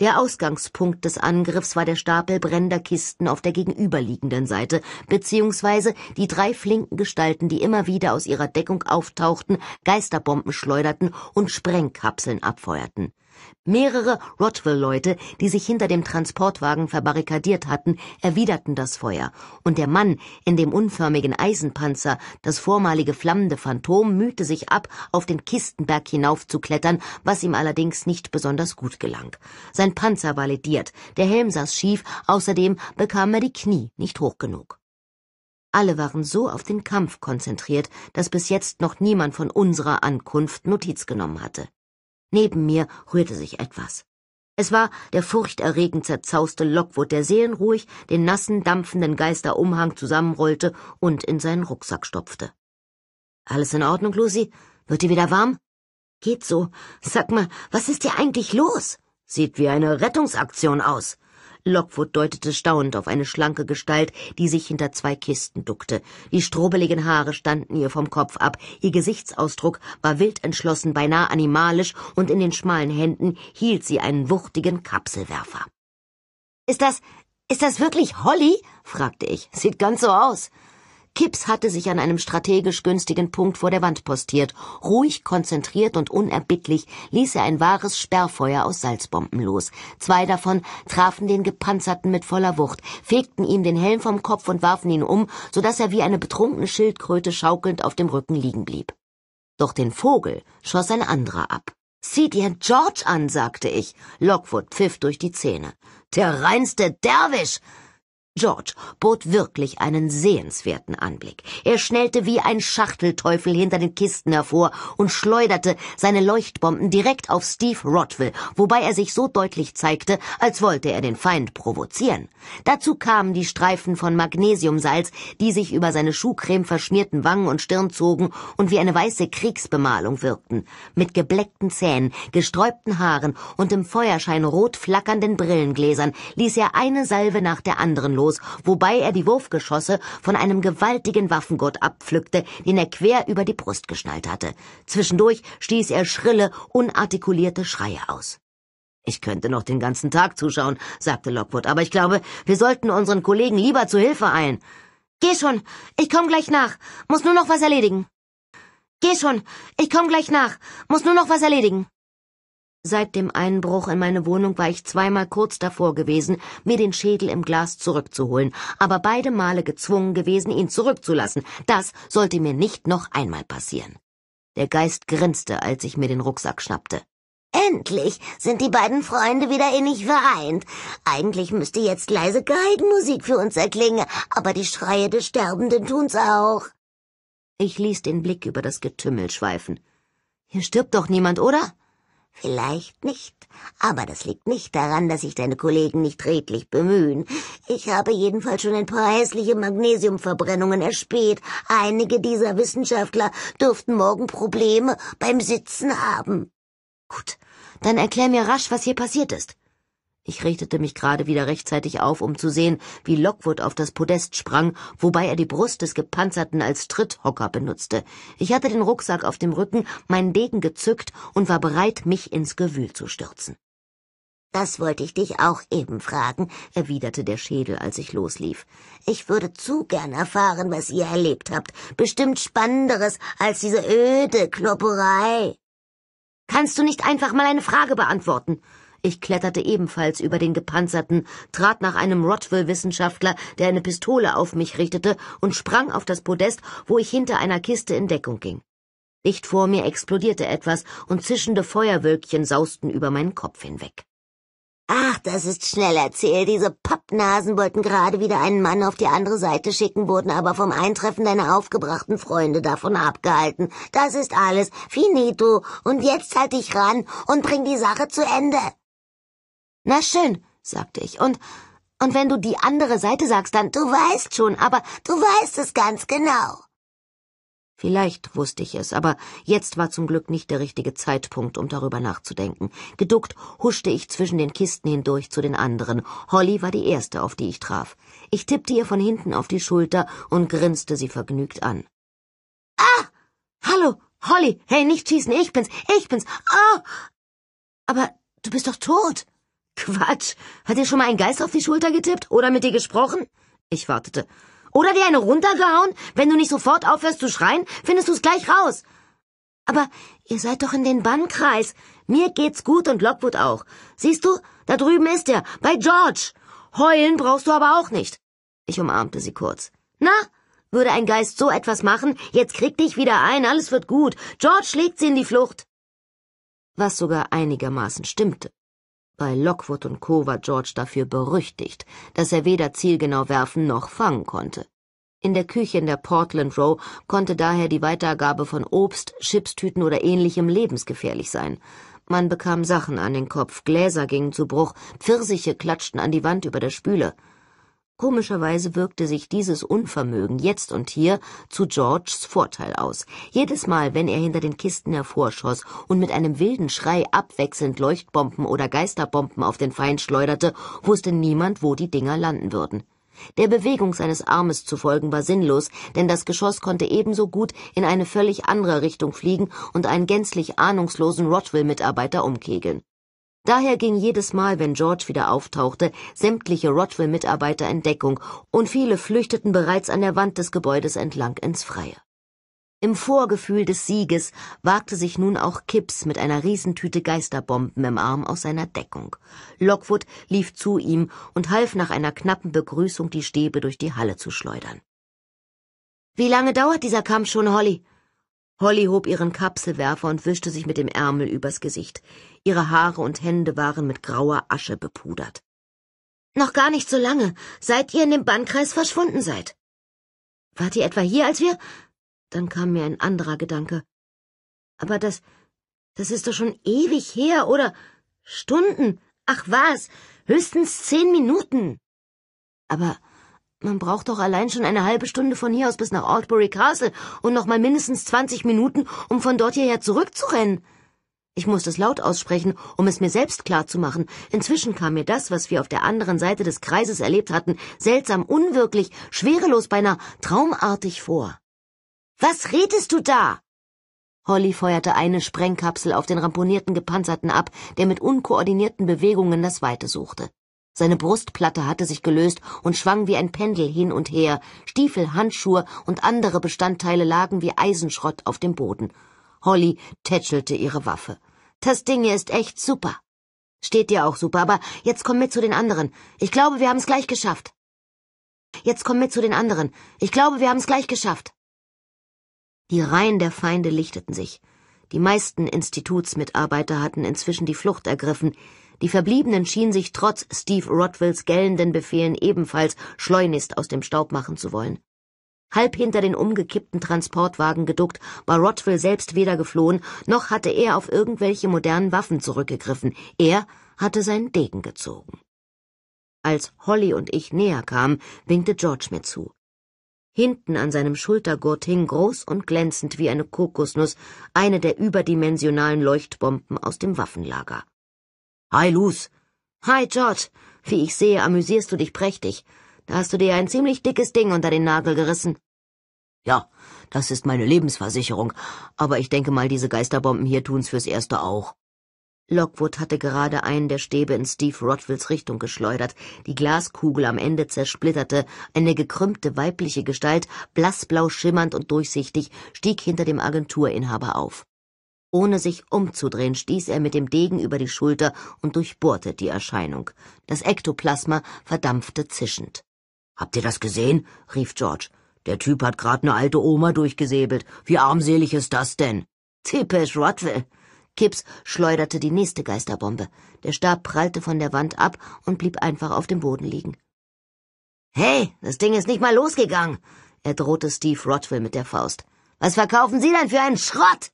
Der Ausgangspunkt des Angriffs war der Stapel brennender Kisten auf der gegenüberliegenden Seite, beziehungsweise die drei flinken Gestalten, die immer wieder aus ihrer Deckung auftauchten, Geisterbomben schleuderten und Sprengkapseln abfeuerten. Mehrere Rotville-Leute, die sich hinter dem Transportwagen verbarrikadiert hatten, erwiderten das Feuer, und der Mann in dem unförmigen Eisenpanzer, das vormalige flammende Phantom, mühte sich ab, auf den Kistenberg hinaufzuklettern, was ihm allerdings nicht besonders gut gelang. Sein Panzer war lediert, der Helm saß schief, außerdem bekam er die Knie nicht hoch genug. Alle waren so auf den Kampf konzentriert, dass bis jetzt noch niemand von unserer Ankunft Notiz genommen hatte. Neben mir rührte sich etwas. Es war der furchterregend zerzauste Lockwood, der seelenruhig den nassen, dampfenden Geisterumhang zusammenrollte und in seinen Rucksack stopfte. Alles in Ordnung, Lucy? Wird dir wieder warm? Geht so. Sag mal, was ist dir eigentlich los? Sieht wie eine Rettungsaktion aus. Lockwood deutete staunend auf eine schlanke Gestalt, die sich hinter zwei Kisten duckte. Die strobeligen Haare standen ihr vom Kopf ab, ihr Gesichtsausdruck war wild entschlossen, beinahe animalisch, und in den schmalen Händen hielt sie einen wuchtigen Kapselwerfer. Ist das, ist das wirklich Holly? fragte ich. Sieht ganz so aus. Kipps hatte sich an einem strategisch günstigen Punkt vor der Wand postiert. Ruhig, konzentriert und unerbittlich ließ er ein wahres Sperrfeuer aus Salzbomben los. Zwei davon trafen den Gepanzerten mit voller Wucht, fegten ihm den Helm vom Kopf und warfen ihn um, so dass er wie eine betrunkene Schildkröte schaukelnd auf dem Rücken liegen blieb. Doch den Vogel schoss ein anderer ab. Sieh dir George an, sagte ich. Lockwood pfiff durch die Zähne. Der reinste Derwisch! George bot wirklich einen sehenswerten Anblick. Er schnellte wie ein Schachtelteufel hinter den Kisten hervor und schleuderte seine Leuchtbomben direkt auf Steve Rodwell, wobei er sich so deutlich zeigte, als wollte er den Feind provozieren. Dazu kamen die Streifen von Magnesiumsalz, die sich über seine Schuhcreme verschmierten Wangen und Stirn zogen und wie eine weiße Kriegsbemalung wirkten. Mit gebleckten Zähnen, gesträubten Haaren und im Feuerschein rot flackernden Brillengläsern ließ er eine Salve nach der anderen los los, wobei er die Wurfgeschosse von einem gewaltigen Waffengurt abpflückte, den er quer über die Brust geschnallt hatte. Zwischendurch stieß er schrille, unartikulierte Schreie aus. Ich könnte noch den ganzen Tag zuschauen, sagte Lockwood, aber ich glaube, wir sollten unseren Kollegen lieber zu Hilfe eilen. Geh schon, ich komm gleich nach, muss nur noch was erledigen. Geh schon, ich komm gleich nach, muss nur noch was erledigen. Seit dem Einbruch in meine Wohnung war ich zweimal kurz davor gewesen, mir den Schädel im Glas zurückzuholen, aber beide Male gezwungen gewesen, ihn zurückzulassen. Das sollte mir nicht noch einmal passieren. Der Geist grinste, als ich mir den Rucksack schnappte. Endlich sind die beiden Freunde wieder innig vereint. Eigentlich müsste jetzt leise Geigenmusik für uns erklingen, aber die Schreie des Sterbenden tun's auch. Ich ließ den Blick über das Getümmel schweifen. Hier stirbt doch niemand, oder? Vielleicht nicht, aber das liegt nicht daran, dass sich deine Kollegen nicht redlich bemühen. Ich habe jedenfalls schon ein paar hässliche Magnesiumverbrennungen erspäht. Einige dieser Wissenschaftler dürften morgen Probleme beim Sitzen haben. Gut, dann erklär mir rasch, was hier passiert ist. Ich richtete mich gerade wieder rechtzeitig auf, um zu sehen, wie Lockwood auf das Podest sprang, wobei er die Brust des Gepanzerten als Tritthocker benutzte. Ich hatte den Rucksack auf dem Rücken, meinen Degen gezückt und war bereit, mich ins Gewühl zu stürzen. Das wollte ich dich auch eben fragen, erwiderte der Schädel, als ich loslief. Ich würde zu gern erfahren, was ihr erlebt habt. Bestimmt Spannenderes als diese öde Klopperei. Kannst du nicht einfach mal eine Frage beantworten? Ich kletterte ebenfalls über den Gepanzerten, trat nach einem Rottwell-Wissenschaftler, der eine Pistole auf mich richtete, und sprang auf das Podest, wo ich hinter einer Kiste in Deckung ging. Dicht vor mir explodierte etwas, und zischende Feuerwölkchen sausten über meinen Kopf hinweg. Ach, das ist schnell erzählt. Diese Pappnasen wollten gerade wieder einen Mann auf die andere Seite schicken, wurden aber vom Eintreffen deiner aufgebrachten Freunde davon abgehalten. Das ist alles. Finito. Und jetzt halt dich ran und bring die Sache zu Ende. Na schön, sagte ich. Und, und wenn du die andere Seite sagst, dann du weißt schon, aber du weißt es ganz genau. Vielleicht wusste ich es, aber jetzt war zum Glück nicht der richtige Zeitpunkt, um darüber nachzudenken. Geduckt huschte ich zwischen den Kisten hindurch zu den anderen. Holly war die erste, auf die ich traf. Ich tippte ihr von hinten auf die Schulter und grinste sie vergnügt an. Ah! Hallo, Holly! Hey, nicht schießen, ich bin's, ich bin's! Ah! Aber du bist doch tot! Quatsch. Hat dir schon mal ein Geist auf die Schulter getippt oder mit dir gesprochen? Ich wartete. Oder dir eine runtergehauen? Wenn du nicht sofort aufhörst zu schreien, findest du's gleich raus. Aber ihr seid doch in den Bannkreis. Mir geht's gut und Lockwood auch. Siehst du, da drüben ist er, bei George. Heulen brauchst du aber auch nicht. Ich umarmte sie kurz. Na, würde ein Geist so etwas machen, jetzt krieg dich wieder ein, alles wird gut. George schlägt sie in die Flucht. Was sogar einigermaßen stimmte. Bei Lockwood und Co. war George dafür berüchtigt, dass er weder zielgenau werfen noch fangen konnte. In der Küche in der Portland Row konnte daher die Weitergabe von Obst, Chipstüten oder ähnlichem lebensgefährlich sein. Man bekam Sachen an den Kopf, Gläser gingen zu Bruch, Pfirsiche klatschten an die Wand über der Spüle. Komischerweise wirkte sich dieses Unvermögen jetzt und hier zu Georges Vorteil aus. Jedes Mal, wenn er hinter den Kisten hervorschoss und mit einem wilden Schrei abwechselnd Leuchtbomben oder Geisterbomben auf den Feind schleuderte, wusste niemand, wo die Dinger landen würden. Der Bewegung seines Armes zu folgen war sinnlos, denn das Geschoss konnte ebenso gut in eine völlig andere Richtung fliegen und einen gänzlich ahnungslosen Rotville-Mitarbeiter umkegeln. Daher ging jedes Mal, wenn George wieder auftauchte, sämtliche Rodwell-Mitarbeiter in Deckung und viele flüchteten bereits an der Wand des Gebäudes entlang ins Freie. Im Vorgefühl des Sieges wagte sich nun auch Kipps mit einer Riesentüte Geisterbomben im Arm aus seiner Deckung. Lockwood lief zu ihm und half nach einer knappen Begrüßung, die Stäbe durch die Halle zu schleudern. Wie lange dauert dieser Kampf schon, Holly? Holly hob ihren Kapselwerfer und wischte sich mit dem Ärmel übers Gesicht. Ihre Haare und Hände waren mit grauer Asche bepudert. Noch gar nicht so lange, seit ihr in dem Bannkreis verschwunden seid. Wart ihr etwa hier, als wir? Dann kam mir ein anderer Gedanke. Aber das, das ist doch schon ewig her, oder? Stunden? Ach was, höchstens zehn Minuten. Aber man braucht doch allein schon eine halbe Stunde von hier aus bis nach Aldbury Castle und noch mal mindestens 20 Minuten, um von dort hierher zurückzurennen. Ich muss das laut aussprechen, um es mir selbst klar zu machen. Inzwischen kam mir das, was wir auf der anderen Seite des Kreises erlebt hatten, seltsam, unwirklich, schwerelos, beinahe traumartig vor. Was redest du da? Holly feuerte eine Sprengkapsel auf den ramponierten Gepanzerten ab, der mit unkoordinierten Bewegungen das Weite suchte. Seine Brustplatte hatte sich gelöst und schwang wie ein Pendel hin und her. Stiefel, Handschuhe und andere Bestandteile lagen wie Eisenschrott auf dem Boden. Holly tätschelte ihre Waffe. Das Ding hier ist echt super. Steht dir auch super, aber jetzt komm mit zu den anderen. Ich glaube, wir haben es gleich geschafft. Jetzt komm mit zu den anderen. Ich glaube, wir haben es gleich geschafft. Die Reihen der Feinde lichteten sich. Die meisten Institutsmitarbeiter hatten inzwischen die Flucht ergriffen. Die Verbliebenen schienen sich trotz Steve Rodwells gellenden Befehlen ebenfalls schleunigst aus dem Staub machen zu wollen. Halb hinter den umgekippten Transportwagen geduckt, war Rodwell selbst weder geflohen, noch hatte er auf irgendwelche modernen Waffen zurückgegriffen. Er hatte seinen Degen gezogen. Als Holly und ich näher kamen, winkte George mir zu. Hinten an seinem Schultergurt hing groß und glänzend wie eine Kokosnuss eine der überdimensionalen Leuchtbomben aus dem Waffenlager. Hi, Luz. Hi, George. Wie ich sehe, amüsierst du dich prächtig. Da hast du dir ein ziemlich dickes Ding unter den Nagel gerissen. Ja, das ist meine Lebensversicherung, aber ich denke mal, diese Geisterbomben hier tun's fürs Erste auch. Lockwood hatte gerade einen der Stäbe in Steve Rodwills Richtung geschleudert, die Glaskugel am Ende zersplitterte, eine gekrümmte weibliche Gestalt, blassblau schimmernd und durchsichtig, stieg hinter dem Agenturinhaber auf. Ohne sich umzudrehen, stieß er mit dem Degen über die Schulter und durchbohrte die Erscheinung. Das Ektoplasma verdampfte zischend. Habt ihr das gesehen? rief George. Der Typ hat grad ne alte Oma durchgesäbelt. Wie armselig ist das denn? Typisch Rotville. Kipps schleuderte die nächste Geisterbombe. Der Stab prallte von der Wand ab und blieb einfach auf dem Boden liegen. Hey, das Ding ist nicht mal losgegangen! Er drohte Steve Rotville mit der Faust. Was verkaufen Sie denn für einen Schrott?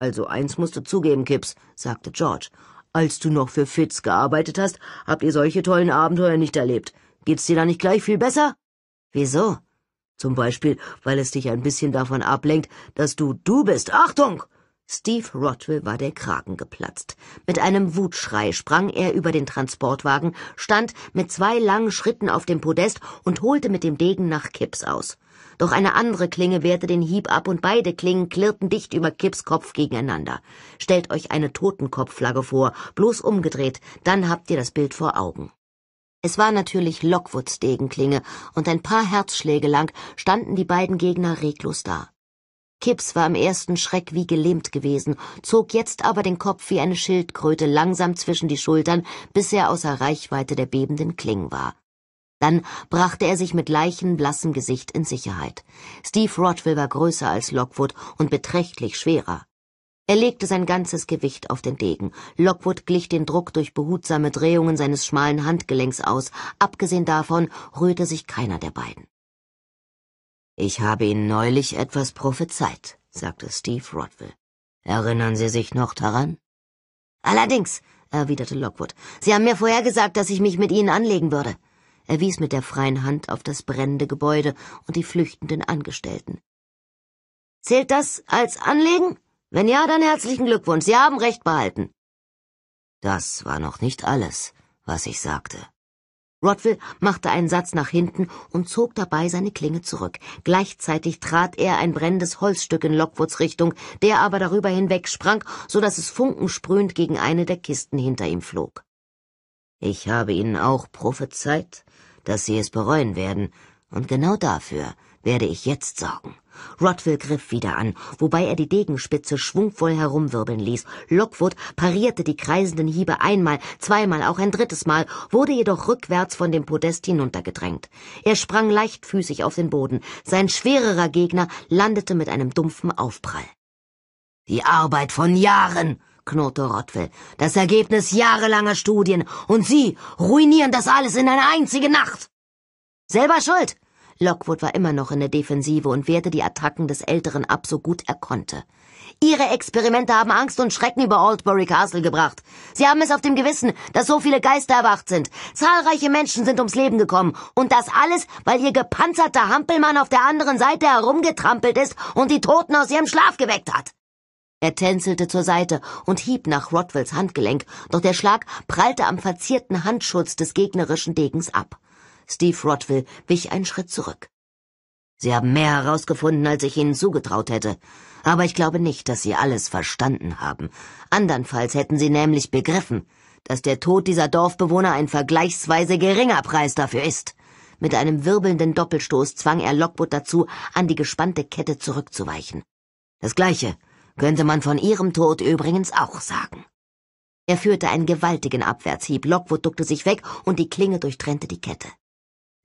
Also eins musst du zugeben, Kips, sagte George. Als du noch für Fitz gearbeitet hast, habt ihr solche tollen Abenteuer nicht erlebt. Geht's dir da nicht gleich viel besser? Wieso? Zum Beispiel, weil es dich ein bisschen davon ablenkt, dass du du bist. Achtung! Steve Rodwell war der Kragen geplatzt. Mit einem Wutschrei sprang er über den Transportwagen, stand mit zwei langen Schritten auf dem Podest und holte mit dem Degen nach Kipps aus. Doch eine andere Klinge wehrte den Hieb ab und beide Klingen klirrten dicht über Kipps Kopf gegeneinander. Stellt euch eine Totenkopfflagge vor, bloß umgedreht, dann habt ihr das Bild vor Augen. Es war natürlich Lockwoods Degenklinge und ein paar Herzschläge lang standen die beiden Gegner reglos da. Kipps war im ersten Schreck wie gelähmt gewesen, zog jetzt aber den Kopf wie eine Schildkröte langsam zwischen die Schultern, bis er außer Reichweite der bebenden Klingen war. Dann brachte er sich mit leichenblassem Gesicht in Sicherheit. Steve Rodwell war größer als Lockwood und beträchtlich schwerer. Er legte sein ganzes Gewicht auf den Degen. Lockwood glich den Druck durch behutsame Drehungen seines schmalen Handgelenks aus. Abgesehen davon rührte sich keiner der beiden. Ich habe Ihnen neulich etwas prophezeit, sagte Steve Rodwell. Erinnern Sie sich noch daran? Allerdings, erwiderte Lockwood. Sie haben mir vorher gesagt, dass ich mich mit Ihnen anlegen würde. Er wies mit der freien Hand auf das brennende Gebäude und die flüchtenden Angestellten. Zählt das als Anlegen? Wenn ja, dann herzlichen Glückwunsch. Sie haben Recht behalten. Das war noch nicht alles, was ich sagte. Rodville machte einen Satz nach hinten und zog dabei seine Klinge zurück. Gleichzeitig trat er ein brennendes Holzstück in Lockwoods Richtung, der aber darüber hinweg sprang, so dass es funkensprühend gegen eine der Kisten hinter ihm flog. Ich habe Ihnen auch prophezeit, dass sie es bereuen werden, und genau dafür werde ich jetzt sorgen. Rodwell griff wieder an, wobei er die Degenspitze schwungvoll herumwirbeln ließ. Lockwood parierte die kreisenden Hiebe einmal, zweimal, auch ein drittes Mal, wurde jedoch rückwärts von dem Podest hinuntergedrängt. Er sprang leichtfüßig auf den Boden. Sein schwererer Gegner landete mit einem dumpfen Aufprall. Die Arbeit von Jahren, knurrte Rottwell. Das Ergebnis jahrelanger Studien. Und Sie ruinieren das alles in einer einzigen Nacht. Selber schuld. Lockwood war immer noch in der Defensive und wehrte die Attacken des Älteren ab, so gut er konnte. Ihre Experimente haben Angst und Schrecken über Oldbury Castle gebracht. Sie haben es auf dem Gewissen, dass so viele Geister erwacht sind. Zahlreiche Menschen sind ums Leben gekommen. Und das alles, weil Ihr gepanzerter Hampelmann auf der anderen Seite herumgetrampelt ist und die Toten aus ihrem Schlaf geweckt hat. Er tänzelte zur Seite und hieb nach Rodwells Handgelenk, doch der Schlag prallte am verzierten Handschutz des gegnerischen Degens ab. Steve Rodwell wich einen Schritt zurück. Sie haben mehr herausgefunden, als ich Ihnen zugetraut hätte. Aber ich glaube nicht, dass Sie alles verstanden haben. Andernfalls hätten Sie nämlich begriffen, dass der Tod dieser Dorfbewohner ein vergleichsweise geringer Preis dafür ist. Mit einem wirbelnden Doppelstoß zwang er Lockwood dazu, an die gespannte Kette zurückzuweichen. Das Gleiche könnte man von ihrem Tod übrigens auch sagen. Er führte einen gewaltigen Abwärtshieb, Lockwood duckte sich weg und die Klinge durchtrennte die Kette.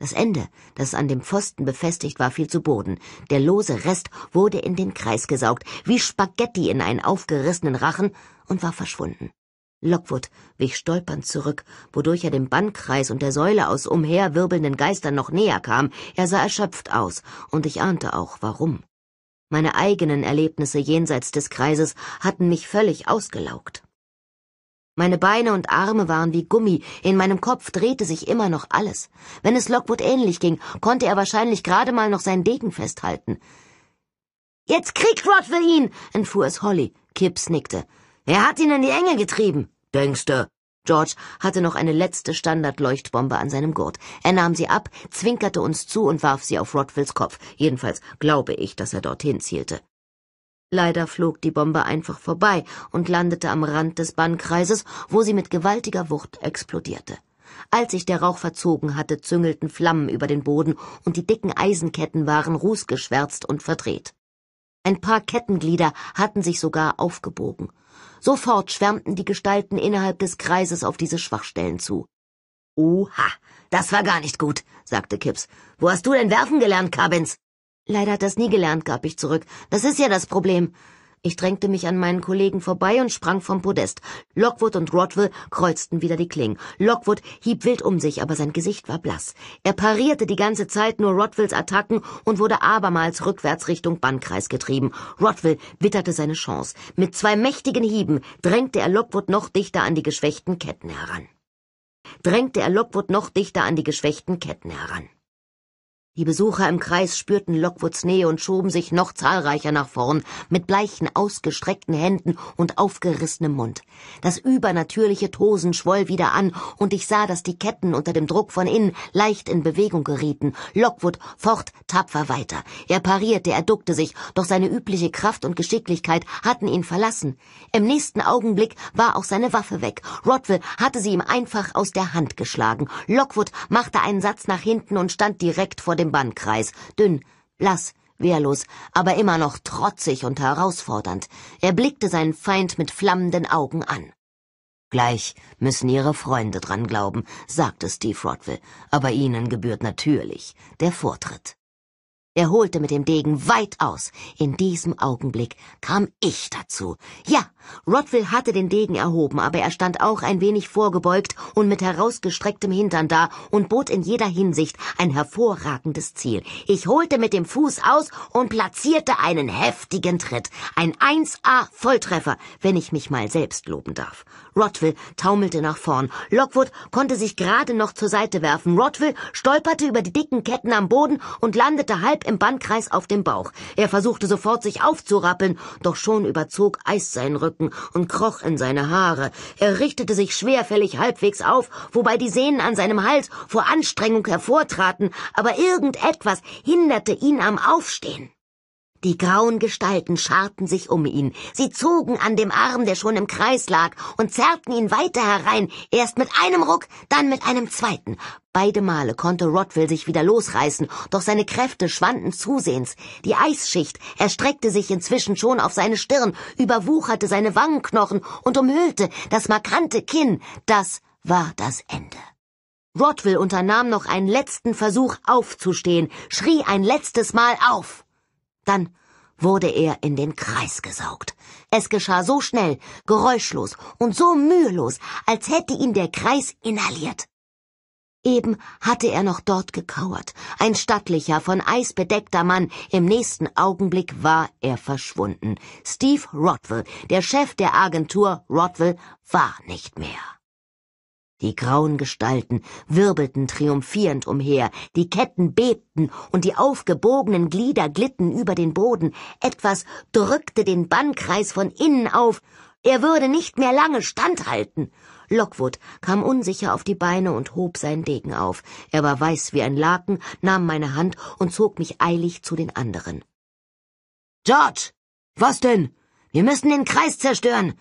Das Ende, das an dem Pfosten befestigt war, fiel zu Boden. Der lose Rest wurde in den Kreis gesaugt, wie Spaghetti in einen aufgerissenen Rachen und war verschwunden. Lockwood wich stolpernd zurück, wodurch er dem Bandkreis und der Säule aus umherwirbelnden Geistern noch näher kam. Er sah erschöpft aus, und ich ahnte auch, warum. Meine eigenen Erlebnisse jenseits des Kreises hatten mich völlig ausgelaugt. Meine Beine und Arme waren wie Gummi, in meinem Kopf drehte sich immer noch alles. Wenn es Lockwood ähnlich ging, konnte er wahrscheinlich gerade mal noch seinen Degen festhalten. Jetzt kriegt Rod für ihn, entfuhr es Holly. Kipps nickte. Er hat ihn in die Enge getrieben. Denkste, George hatte noch eine letzte Standardleuchtbombe an seinem Gurt. Er nahm sie ab, zwinkerte uns zu und warf sie auf Rodwills Kopf. Jedenfalls glaube ich, dass er dorthin zielte. Leider flog die Bombe einfach vorbei und landete am Rand des Bannkreises, wo sie mit gewaltiger Wucht explodierte. Als sich der Rauch verzogen hatte, züngelten Flammen über den Boden und die dicken Eisenketten waren rußgeschwärzt und verdreht. Ein paar Kettenglieder hatten sich sogar aufgebogen. Sofort schwärmten die Gestalten innerhalb des Kreises auf diese Schwachstellen zu. Oha, das war gar nicht gut, sagte Kips. Wo hast du denn werfen gelernt, Cabins? Leider hat das nie gelernt, gab ich zurück. Das ist ja das Problem. Ich drängte mich an meinen Kollegen vorbei und sprang vom Podest. Lockwood und Rodwell kreuzten wieder die Klingen. Lockwood hieb wild um sich, aber sein Gesicht war blass. Er parierte die ganze Zeit nur Rodwells Attacken und wurde abermals rückwärts Richtung Bannkreis getrieben. Rodwell witterte seine Chance. Mit zwei mächtigen Hieben drängte er Lockwood noch dichter an die geschwächten Ketten heran. Drängte er Lockwood noch dichter an die geschwächten Ketten heran. Die Besucher im Kreis spürten Lockwoods Nähe und schoben sich noch zahlreicher nach vorn, mit bleichen, ausgestreckten Händen und aufgerissenem Mund. Das übernatürliche Tosen schwoll wieder an, und ich sah, dass die Ketten unter dem Druck von innen leicht in Bewegung gerieten. Lockwood focht tapfer weiter. Er parierte, er duckte sich, doch seine übliche Kraft und Geschicklichkeit hatten ihn verlassen. Im nächsten Augenblick war auch seine Waffe weg. Rodwell hatte sie ihm einfach aus der Hand geschlagen. Lockwood machte einen Satz nach hinten und stand direkt vor dem im Bandkreis, dünn, blass, wehrlos, aber immer noch trotzig und herausfordernd. Er blickte seinen Feind mit flammenden Augen an. Gleich müssen ihre Freunde dran glauben, sagte Steve Rodwell, aber ihnen gebührt natürlich der Vortritt. Er holte mit dem Degen weit aus. In diesem Augenblick kam ich dazu. Ja, Rodville hatte den Degen erhoben, aber er stand auch ein wenig vorgebeugt und mit herausgestrecktem Hintern da und bot in jeder Hinsicht ein hervorragendes Ziel. Ich holte mit dem Fuß aus und platzierte einen heftigen Tritt. Ein 1A Volltreffer, wenn ich mich mal selbst loben darf. Rodville taumelte nach vorn. Lockwood konnte sich gerade noch zur Seite werfen. Rodville stolperte über die dicken Ketten am Boden und landete halb komplett im Bandkreis auf dem Bauch. Er versuchte sofort, sich aufzurappeln, doch schon überzog Eis seinen Rücken und kroch in seine Haare. Er richtete sich schwerfällig halbwegs auf, wobei die Sehnen an seinem Hals vor Anstrengung hervortraten, aber irgendetwas hinderte ihn am Aufstehen. Die grauen Gestalten scharten sich um ihn. Sie zogen an dem Arm, der schon im Kreis lag, und zerrten ihn weiter herein, erst mit einem Ruck, dann mit einem zweiten. Beide Male konnte Rodwell sich wieder losreißen, doch seine Kräfte schwanden zusehends. Die Eisschicht erstreckte sich inzwischen schon auf seine Stirn, überwucherte seine Wangenknochen und umhüllte das markante Kinn. Das war das Ende. Rodwell unternahm noch einen letzten Versuch aufzustehen, schrie ein letztes Mal auf. Dann wurde er in den Kreis gesaugt. Es geschah so schnell, geräuschlos und so mühelos, als hätte ihn der Kreis inhaliert. Eben hatte er noch dort gekauert, ein stattlicher, von Eis bedeckter Mann, im nächsten Augenblick war er verschwunden. Steve Rodwell, der Chef der Agentur Rodwell, war nicht mehr. Die grauen Gestalten wirbelten triumphierend umher, die Ketten bebten und die aufgebogenen Glieder glitten über den Boden. Etwas drückte den Bannkreis von innen auf. Er würde nicht mehr lange standhalten. Lockwood kam unsicher auf die Beine und hob seinen Degen auf. Er war weiß wie ein Laken, nahm meine Hand und zog mich eilig zu den anderen. George! Was denn? Wir müssen den Kreis zerstören!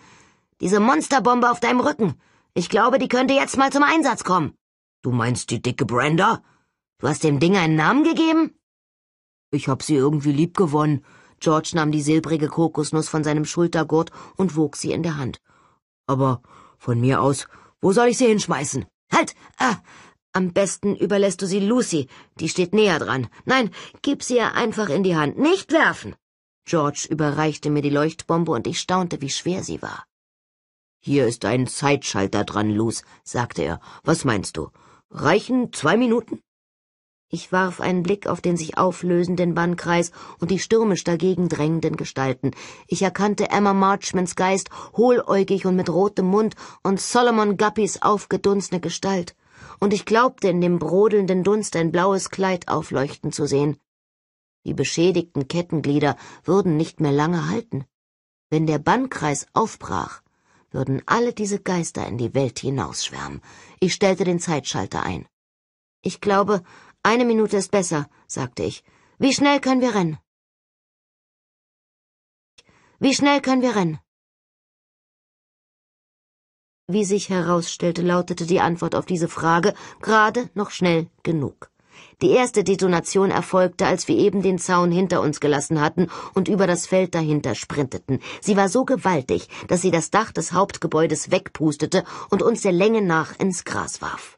Diese Monsterbombe auf deinem Rücken! Ich glaube, die könnte jetzt mal zum Einsatz kommen. Du meinst die dicke Brenda? Du hast dem Ding einen Namen gegeben? Ich hab sie irgendwie lieb gewonnen. George nahm die silbrige Kokosnuss von seinem Schultergurt und wog sie in der Hand. Aber von mir aus, wo soll ich sie hinschmeißen? Halt! Ah, am besten überlässt du sie Lucy, die steht näher dran. Nein, gib sie ihr einfach in die Hand, nicht werfen! George überreichte mir die Leuchtbombe und ich staunte, wie schwer sie war. Hier ist ein Zeitschalter dran, Luz, sagte er. Was meinst du? Reichen zwei Minuten? Ich warf einen Blick auf den sich auflösenden Bannkreis und die stürmisch dagegen drängenden Gestalten. Ich erkannte Emma Marchmans Geist, hohläugig und mit rotem Mund, und Solomon Guppys aufgedunsene Gestalt. Und ich glaubte, in dem brodelnden Dunst ein blaues Kleid aufleuchten zu sehen. Die beschädigten Kettenglieder würden nicht mehr lange halten. Wenn der Bannkreis aufbrach, würden alle diese Geister in die Welt hinausschwärmen. Ich stellte den Zeitschalter ein. Ich glaube, eine Minute ist besser, sagte ich. Wie schnell können wir rennen? Wie schnell können wir rennen? Wie sich herausstellte, lautete die Antwort auf diese Frage gerade noch schnell genug. Die erste Detonation erfolgte, als wir eben den Zaun hinter uns gelassen hatten und über das Feld dahinter sprinteten. Sie war so gewaltig, dass sie das Dach des Hauptgebäudes wegpustete und uns der Länge nach ins Gras warf.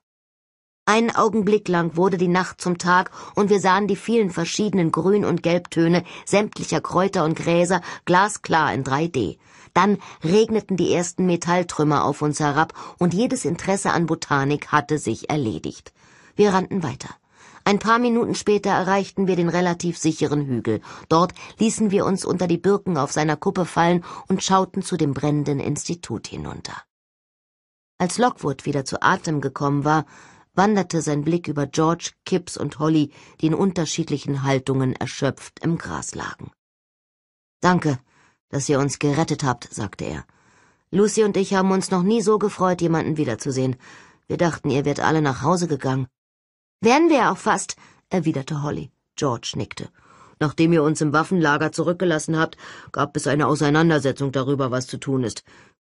Einen Augenblick lang wurde die Nacht zum Tag, und wir sahen die vielen verschiedenen Grün- und Gelbtöne sämtlicher Kräuter und Gräser glasklar in 3D. Dann regneten die ersten Metalltrümmer auf uns herab, und jedes Interesse an Botanik hatte sich erledigt. Wir rannten weiter. Ein paar Minuten später erreichten wir den relativ sicheren Hügel. Dort ließen wir uns unter die Birken auf seiner Kuppe fallen und schauten zu dem brennenden Institut hinunter. Als Lockwood wieder zu Atem gekommen war, wanderte sein Blick über George, Kipps und Holly, die in unterschiedlichen Haltungen erschöpft im Gras lagen. Danke, dass ihr uns gerettet habt, sagte er. Lucy und ich haben uns noch nie so gefreut, jemanden wiederzusehen. Wir dachten, ihr wärt alle nach Hause gegangen. Wären wir auch fast, erwiderte Holly. George nickte. Nachdem ihr uns im Waffenlager zurückgelassen habt, gab es eine Auseinandersetzung darüber, was zu tun ist.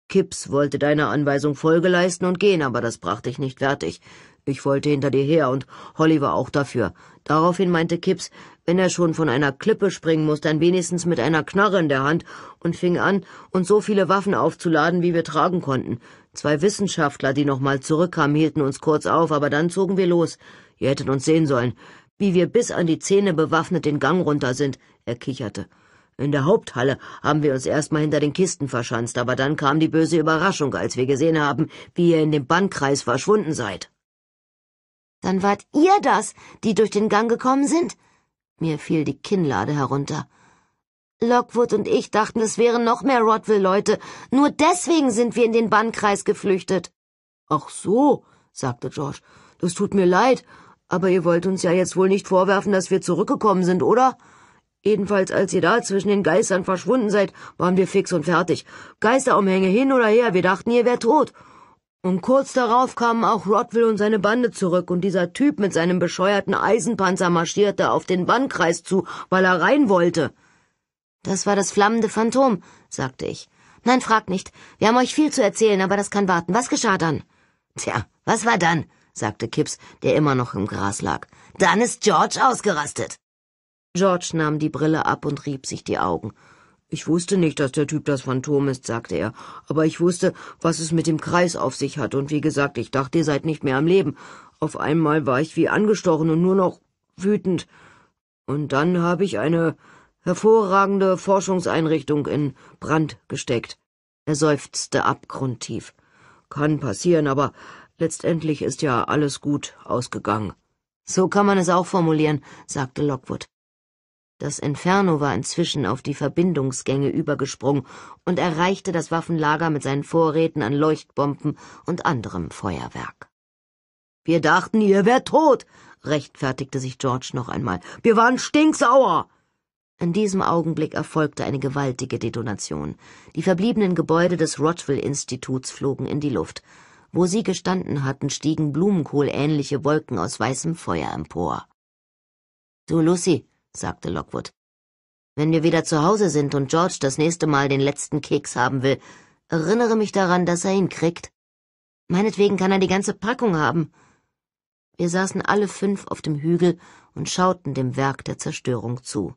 Kipps wollte deiner Anweisung Folge leisten und gehen, aber das brachte ich nicht fertig. Ich wollte hinter dir her und Holly war auch dafür. Daraufhin meinte Kipps, wenn er schon von einer Klippe springen muss, dann wenigstens mit einer Knarre in der Hand und fing an, uns so viele Waffen aufzuladen, wie wir tragen konnten. Zwei Wissenschaftler, die nochmal zurückkamen, hielten uns kurz auf, aber dann zogen wir los. Ihr hättet uns sehen sollen, wie wir bis an die Zähne bewaffnet den Gang runter sind. Er kicherte. In der Haupthalle haben wir uns erstmal hinter den Kisten verschanzt, aber dann kam die böse Überraschung, als wir gesehen haben, wie ihr in dem Bannkreis verschwunden seid. Dann wart ihr das, die durch den Gang gekommen sind? Mir fiel die Kinnlade herunter. Lockwood und ich dachten, es wären noch mehr Rodville-Leute. Nur deswegen sind wir in den Bannkreis geflüchtet. Ach so, sagte George. Das tut mir leid, aber ihr wollt uns ja jetzt wohl nicht vorwerfen, dass wir zurückgekommen sind, oder? Jedenfalls, als ihr da zwischen den Geistern verschwunden seid, waren wir fix und fertig. Geisterumhänge hin oder her, wir dachten, ihr wärt tot. Und kurz darauf kamen auch Rodville und seine Bande zurück, und dieser Typ mit seinem bescheuerten Eisenpanzer marschierte auf den Bandkreis zu, weil er rein wollte. Das war das flammende Phantom, sagte ich. Nein, fragt nicht. Wir haben euch viel zu erzählen, aber das kann warten. Was geschah dann? Tja, was war dann? sagte Kipps, der immer noch im Gras lag. Dann ist George ausgerastet. George nahm die Brille ab und rieb sich die Augen. Ich wusste nicht, dass der Typ das Phantom ist, sagte er, aber ich wusste, was es mit dem Kreis auf sich hat, und wie gesagt, ich dachte, ihr seid nicht mehr am Leben. Auf einmal war ich wie angestochen und nur noch wütend. Und dann habe ich eine hervorragende Forschungseinrichtung in Brand gesteckt. Er seufzte abgrundtief. Kann passieren, aber Letztendlich ist ja alles gut ausgegangen. So kann man es auch formulieren, sagte Lockwood. Das Inferno war inzwischen auf die Verbindungsgänge übergesprungen und erreichte das Waffenlager mit seinen Vorräten an Leuchtbomben und anderem Feuerwerk. Wir dachten, ihr wärt tot, rechtfertigte sich George noch einmal. Wir waren stinksauer. In diesem Augenblick erfolgte eine gewaltige Detonation. Die verbliebenen Gebäude des Rotville Instituts flogen in die Luft. Wo sie gestanden hatten, stiegen blumenkohlähnliche Wolken aus weißem Feuer empor. Du, Lucy, sagte Lockwood, wenn wir wieder zu Hause sind und George das nächste Mal den letzten Keks haben will, erinnere mich daran, dass er ihn kriegt. Meinetwegen kann er die ganze Packung haben. Wir saßen alle fünf auf dem Hügel und schauten dem Werk der Zerstörung zu.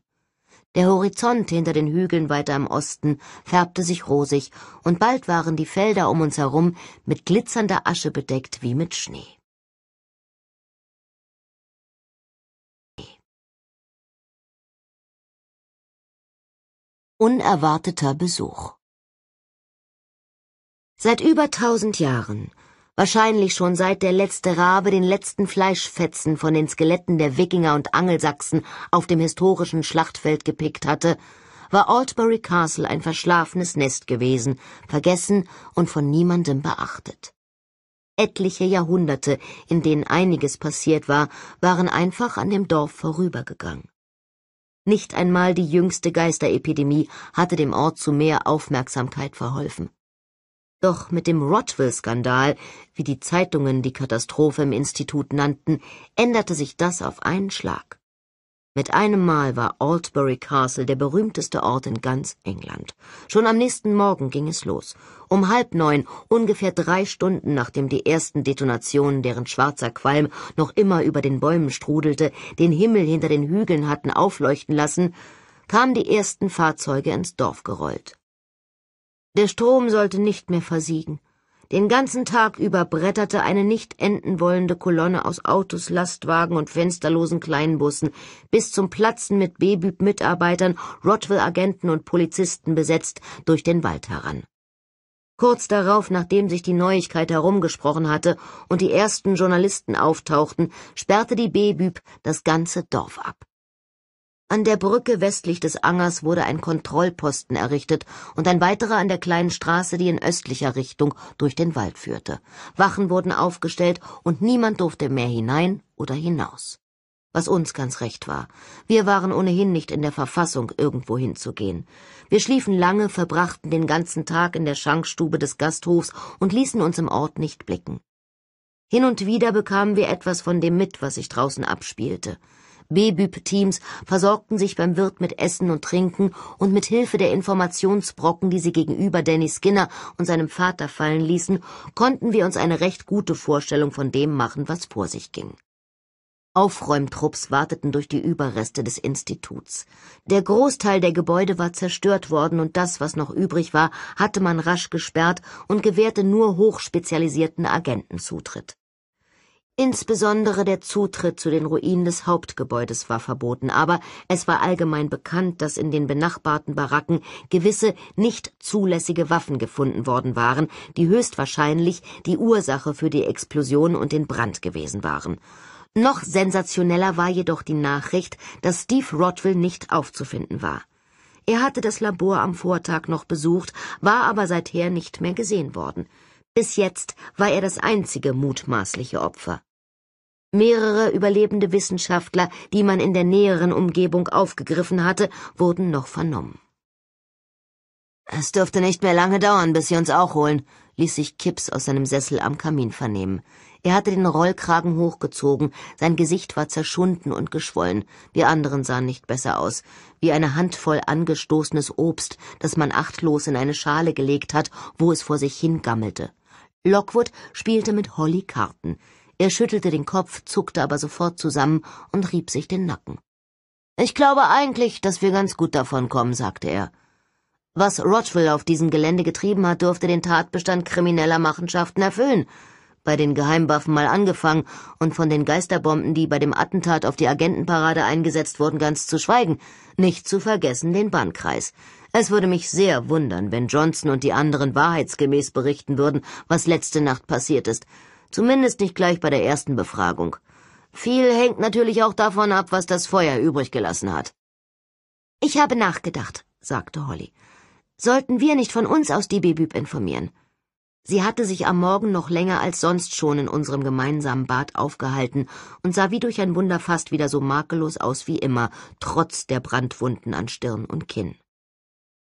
Der Horizont hinter den Hügeln weiter im Osten färbte sich rosig, und bald waren die Felder um uns herum mit glitzernder Asche bedeckt wie mit Schnee. Unerwarteter Besuch Seit über tausend Jahren wahrscheinlich schon seit der letzte Rabe den letzten Fleischfetzen von den Skeletten der Wikinger und Angelsachsen auf dem historischen Schlachtfeld gepickt hatte, war Altbury Castle ein verschlafenes Nest gewesen, vergessen und von niemandem beachtet. Etliche Jahrhunderte, in denen einiges passiert war, waren einfach an dem Dorf vorübergegangen. Nicht einmal die jüngste Geisterepidemie hatte dem Ort zu mehr Aufmerksamkeit verholfen. Doch mit dem Rottwell-Skandal, wie die Zeitungen die Katastrophe im Institut nannten, änderte sich das auf einen Schlag. Mit einem Mal war Altbury Castle der berühmteste Ort in ganz England. Schon am nächsten Morgen ging es los. Um halb neun, ungefähr drei Stunden nachdem die ersten Detonationen, deren schwarzer Qualm noch immer über den Bäumen strudelte, den Himmel hinter den Hügeln hatten aufleuchten lassen, kamen die ersten Fahrzeuge ins Dorf gerollt. Der Strom sollte nicht mehr versiegen. Den ganzen Tag über bretterte eine nicht enden wollende Kolonne aus Autos, Lastwagen und fensterlosen Kleinbussen, bis zum Platzen mit BBÜB-Mitarbeitern, Rottwell-Agenten und Polizisten besetzt, durch den Wald heran. Kurz darauf, nachdem sich die Neuigkeit herumgesprochen hatte und die ersten Journalisten auftauchten, sperrte die BBÜB das ganze Dorf ab. An der Brücke westlich des Angers wurde ein Kontrollposten errichtet und ein weiterer an der kleinen Straße, die in östlicher Richtung durch den Wald führte. Wachen wurden aufgestellt und niemand durfte mehr hinein oder hinaus. Was uns ganz recht war. Wir waren ohnehin nicht in der Verfassung, irgendwo hinzugehen. Wir schliefen lange, verbrachten den ganzen Tag in der Schankstube des Gasthofs und ließen uns im Ort nicht blicken. Hin und wieder bekamen wir etwas von dem mit, was sich draußen abspielte. BBYP-Teams versorgten sich beim Wirt mit Essen und Trinken und mit Hilfe der Informationsbrocken, die sie gegenüber Danny Skinner und seinem Vater fallen ließen, konnten wir uns eine recht gute Vorstellung von dem machen, was vor sich ging. Aufräumtrupps warteten durch die Überreste des Instituts. Der Großteil der Gebäude war zerstört worden und das, was noch übrig war, hatte man rasch gesperrt und gewährte nur hochspezialisierten Agenten Zutritt. Insbesondere der Zutritt zu den Ruinen des Hauptgebäudes war verboten, aber es war allgemein bekannt, dass in den benachbarten Baracken gewisse nicht zulässige Waffen gefunden worden waren, die höchstwahrscheinlich die Ursache für die Explosion und den Brand gewesen waren. Noch sensationeller war jedoch die Nachricht, dass Steve Rodwell nicht aufzufinden war. Er hatte das Labor am Vortag noch besucht, war aber seither nicht mehr gesehen worden. Bis jetzt war er das einzige mutmaßliche Opfer. Mehrere überlebende Wissenschaftler, die man in der näheren Umgebung aufgegriffen hatte, wurden noch vernommen. Es dürfte nicht mehr lange dauern, bis sie uns auch holen, ließ sich Kipps aus seinem Sessel am Kamin vernehmen. Er hatte den Rollkragen hochgezogen, sein Gesicht war zerschunden und geschwollen, wir anderen sahen nicht besser aus, wie eine Handvoll angestoßenes Obst, das man achtlos in eine Schale gelegt hat, wo es vor sich hingammelte. Lockwood spielte mit Holly Karten. Er schüttelte den Kopf, zuckte aber sofort zusammen und rieb sich den Nacken. Ich glaube eigentlich, dass wir ganz gut davon kommen, sagte er. Was Rochville auf diesem Gelände getrieben hat, dürfte den Tatbestand krimineller Machenschaften erfüllen. Bei den Geheimwaffen mal angefangen und von den Geisterbomben, die bei dem Attentat auf die Agentenparade eingesetzt wurden, ganz zu schweigen. Nicht zu vergessen den Bannkreis. Es würde mich sehr wundern, wenn Johnson und die anderen wahrheitsgemäß berichten würden, was letzte Nacht passiert ist. Zumindest nicht gleich bei der ersten Befragung. Viel hängt natürlich auch davon ab, was das Feuer übrig gelassen hat. Ich habe nachgedacht, sagte Holly. Sollten wir nicht von uns aus die Bebüb informieren? Sie hatte sich am Morgen noch länger als sonst schon in unserem gemeinsamen Bad aufgehalten und sah wie durch ein Wunder fast wieder so makellos aus wie immer, trotz der Brandwunden an Stirn und Kinn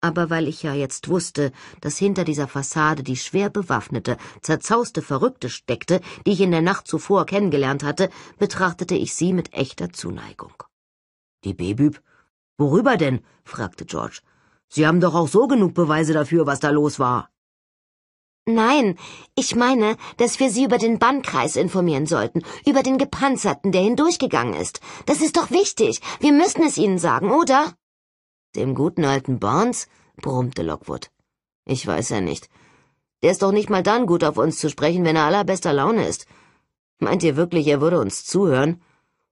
aber weil ich ja jetzt wusste, dass hinter dieser Fassade die schwer bewaffnete, zerzauste Verrückte steckte, die ich in der Nacht zuvor kennengelernt hatte, betrachtete ich sie mit echter Zuneigung. Die Bebüb? Worüber denn? fragte George. Sie haben doch auch so genug Beweise dafür, was da los war. Nein, ich meine, dass wir Sie über den Bannkreis informieren sollten, über den Gepanzerten, der hindurchgegangen ist. Das ist doch wichtig. Wir müssen es Ihnen sagen, oder? Dem guten alten Barnes? brummte Lockwood. Ich weiß ja nicht. Der ist doch nicht mal dann gut auf uns zu sprechen, wenn er allerbester Laune ist. Meint ihr wirklich, er würde uns zuhören?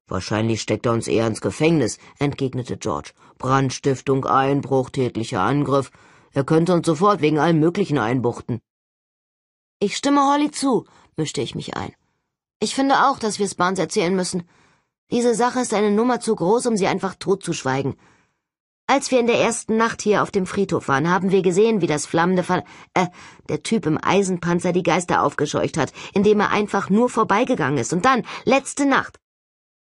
Wahrscheinlich steckt er uns eher ins Gefängnis, entgegnete George. Brandstiftung, Einbruch, tätlicher Angriff. Er könnte uns sofort wegen allem Möglichen einbuchten. Ich stimme Holly zu, mischte ich mich ein. Ich finde auch, dass wir es Barnes erzählen müssen. Diese Sache ist eine Nummer zu groß, um sie einfach totzuschweigen. Als wir in der ersten Nacht hier auf dem Friedhof waren, haben wir gesehen, wie das flammende Ver äh, der Typ im Eisenpanzer die Geister aufgescheucht hat, indem er einfach nur vorbeigegangen ist. Und dann, letzte Nacht.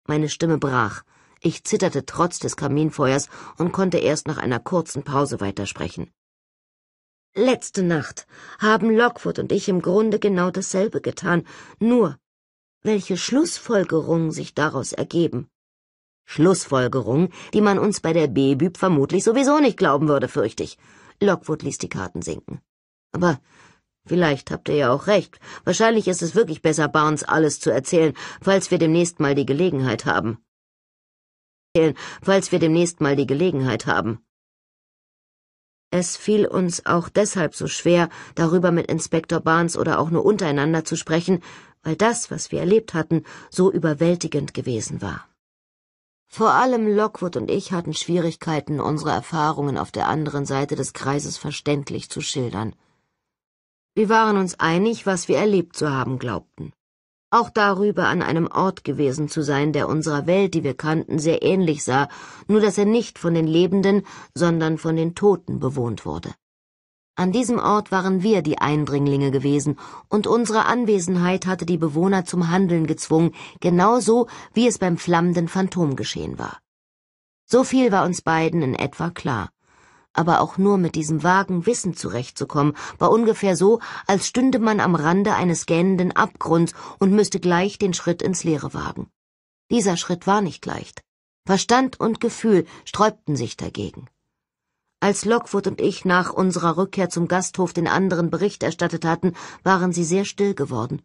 Meine Stimme brach. Ich zitterte trotz des Kaminfeuers und konnte erst nach einer kurzen Pause weitersprechen. Letzte Nacht haben Lockwood und ich im Grunde genau dasselbe getan, nur welche Schlussfolgerungen sich daraus ergeben. Schlussfolgerung, die man uns bei der B-Büb vermutlich sowieso nicht glauben würde, fürchte ich. Lockwood ließ die Karten sinken. Aber vielleicht habt ihr ja auch recht. Wahrscheinlich ist es wirklich besser, Barnes alles zu erzählen, falls wir demnächst mal die Gelegenheit haben. Falls wir demnächst mal die Gelegenheit haben. Es fiel uns auch deshalb so schwer, darüber mit Inspektor Barnes oder auch nur untereinander zu sprechen, weil das, was wir erlebt hatten, so überwältigend gewesen war. Vor allem Lockwood und ich hatten Schwierigkeiten, unsere Erfahrungen auf der anderen Seite des Kreises verständlich zu schildern. Wir waren uns einig, was wir erlebt zu haben glaubten. Auch darüber, an einem Ort gewesen zu sein, der unserer Welt, die wir kannten, sehr ähnlich sah, nur dass er nicht von den Lebenden, sondern von den Toten bewohnt wurde. An diesem Ort waren wir die Eindringlinge gewesen, und unsere Anwesenheit hatte die Bewohner zum Handeln gezwungen, genauso wie es beim flammenden Phantom geschehen war. So viel war uns beiden in etwa klar. Aber auch nur mit diesem vagen Wissen zurechtzukommen, war ungefähr so, als stünde man am Rande eines gähnenden Abgrunds und müsste gleich den Schritt ins Leere wagen. Dieser Schritt war nicht leicht. Verstand und Gefühl sträubten sich dagegen. Als Lockwood und ich nach unserer Rückkehr zum Gasthof den anderen Bericht erstattet hatten, waren sie sehr still geworden.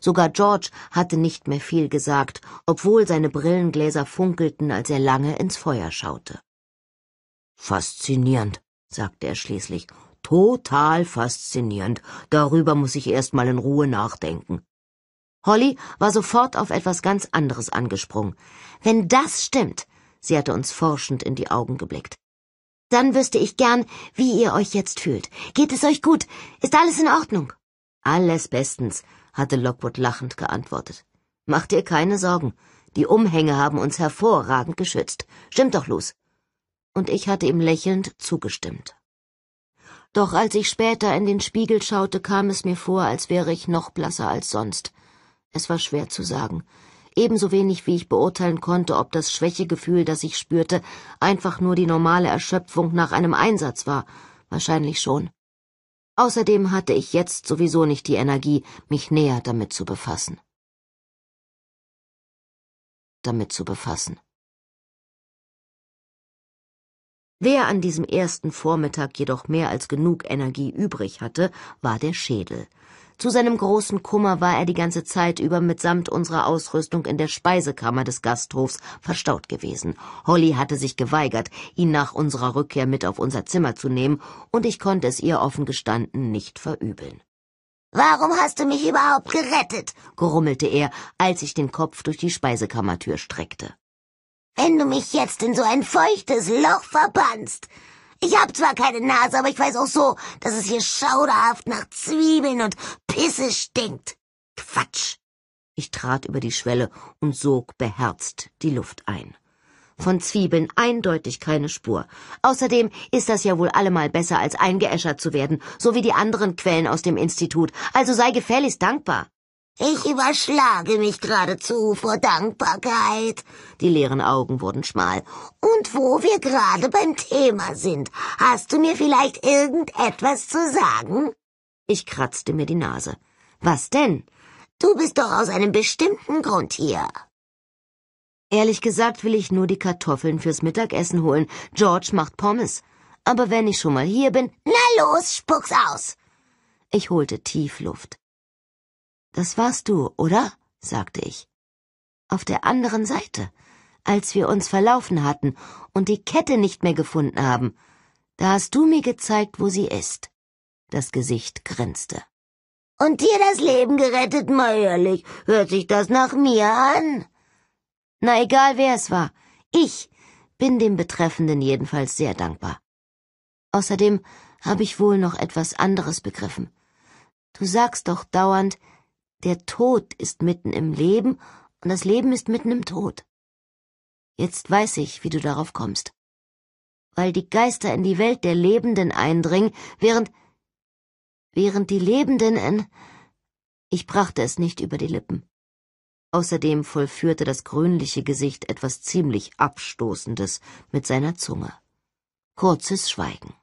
Sogar George hatte nicht mehr viel gesagt, obwohl seine Brillengläser funkelten, als er lange ins Feuer schaute. Faszinierend, sagte er schließlich. Total faszinierend. Darüber muss ich erst mal in Ruhe nachdenken. Holly war sofort auf etwas ganz anderes angesprungen. Wenn das stimmt, sie hatte uns forschend in die Augen geblickt. Dann wüsste ich gern, wie ihr euch jetzt fühlt. Geht es euch gut? Ist alles in Ordnung? Alles bestens, hatte Lockwood lachend geantwortet. Mach dir keine Sorgen. Die Umhänge haben uns hervorragend geschützt. Stimmt doch, los. Und ich hatte ihm lächelnd zugestimmt. Doch als ich später in den Spiegel schaute, kam es mir vor, als wäre ich noch blasser als sonst. Es war schwer zu sagen ebenso wenig wie ich beurteilen konnte, ob das Schwächegefühl, das ich spürte, einfach nur die normale Erschöpfung nach einem Einsatz war, wahrscheinlich schon. Außerdem hatte ich jetzt sowieso nicht die Energie, mich näher damit zu befassen. Damit zu befassen. Wer an diesem ersten Vormittag jedoch mehr als genug Energie übrig hatte, war der Schädel. Zu seinem großen Kummer war er die ganze Zeit über mitsamt unserer Ausrüstung in der Speisekammer des Gasthofs verstaut gewesen. Holly hatte sich geweigert, ihn nach unserer Rückkehr mit auf unser Zimmer zu nehmen, und ich konnte es ihr offen gestanden nicht verübeln. Warum hast du mich überhaupt gerettet? grummelte er, als ich den Kopf durch die Speisekammertür streckte. Wenn du mich jetzt in so ein feuchtes Loch verbannst, ich hab zwar keine Nase, aber ich weiß auch so, dass es hier schauderhaft nach Zwiebeln und Pisse stinkt. Quatsch. Ich trat über die Schwelle und sog beherzt die Luft ein. Von Zwiebeln eindeutig keine Spur. Außerdem ist das ja wohl allemal besser, als eingeäschert zu werden, so wie die anderen Quellen aus dem Institut. Also sei gefälligst dankbar. Ich überschlage mich geradezu vor Dankbarkeit. Die leeren Augen wurden schmal. Und wo wir gerade beim Thema sind, hast du mir vielleicht irgendetwas zu sagen? Ich kratzte mir die Nase. Was denn? Du bist doch aus einem bestimmten Grund hier. Ehrlich gesagt will ich nur die Kartoffeln fürs Mittagessen holen. George macht Pommes. Aber wenn ich schon mal hier bin. Na los, spuck's aus! Ich holte tief Luft. Das warst du, oder? sagte ich. Auf der anderen Seite, als wir uns verlaufen hatten und die Kette nicht mehr gefunden haben, da hast du mir gezeigt, wo sie ist. Das Gesicht grinste. Und dir das Leben gerettet, meierlich. Hört sich das nach mir an? Na egal, wer es war. Ich bin dem Betreffenden jedenfalls sehr dankbar. Außerdem habe ich wohl noch etwas anderes begriffen. Du sagst doch dauernd, der Tod ist mitten im Leben und das Leben ist mitten im Tod. Jetzt weiß ich, wie du darauf kommst. Weil die Geister in die Welt der Lebenden eindringen, während während die Lebenden in ich brachte es nicht über die Lippen. Außerdem vollführte das grünliche Gesicht etwas ziemlich Abstoßendes mit seiner Zunge. Kurzes Schweigen.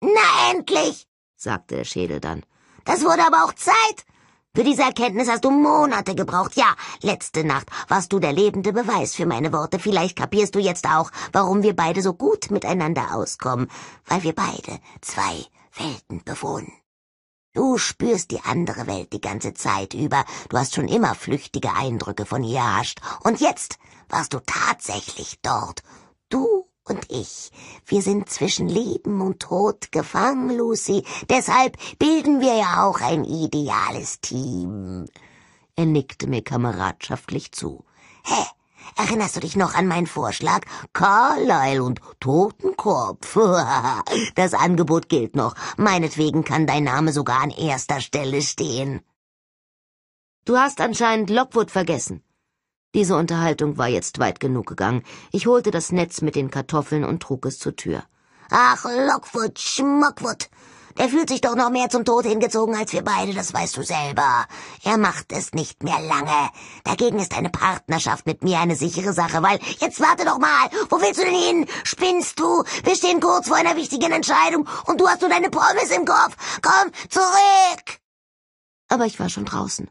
Na endlich, sagte der Schädel dann. Das wurde aber auch Zeit. Für diese Erkenntnis hast du Monate gebraucht. Ja, letzte Nacht warst du der lebende Beweis für meine Worte. Vielleicht kapierst du jetzt auch, warum wir beide so gut miteinander auskommen, weil wir beide zwei Welten bewohnen. Du spürst die andere Welt die ganze Zeit über. Du hast schon immer flüchtige Eindrücke von ihr erhascht. Und jetzt warst du tatsächlich dort. Du und ich, wir sind zwischen Leben und Tod gefangen, Lucy. Deshalb bilden wir ja auch ein ideales Team. Er nickte mir kameradschaftlich zu. Hä? Erinnerst du dich noch an meinen Vorschlag? Carlyle und Totenkopf. das Angebot gilt noch. Meinetwegen kann dein Name sogar an erster Stelle stehen. Du hast anscheinend Lockwood vergessen. Diese Unterhaltung war jetzt weit genug gegangen. Ich holte das Netz mit den Kartoffeln und trug es zur Tür. Ach, Lockwood, Schmockwood. Der fühlt sich doch noch mehr zum Tod hingezogen als wir beide, das weißt du selber. Er macht es nicht mehr lange. Dagegen ist eine Partnerschaft mit mir eine sichere Sache, weil jetzt warte doch mal. Wo willst du denn hin? Spinnst du? Wir stehen kurz vor einer wichtigen Entscheidung und du hast nur deine Pommes im Kopf. Komm zurück. Aber ich war schon draußen.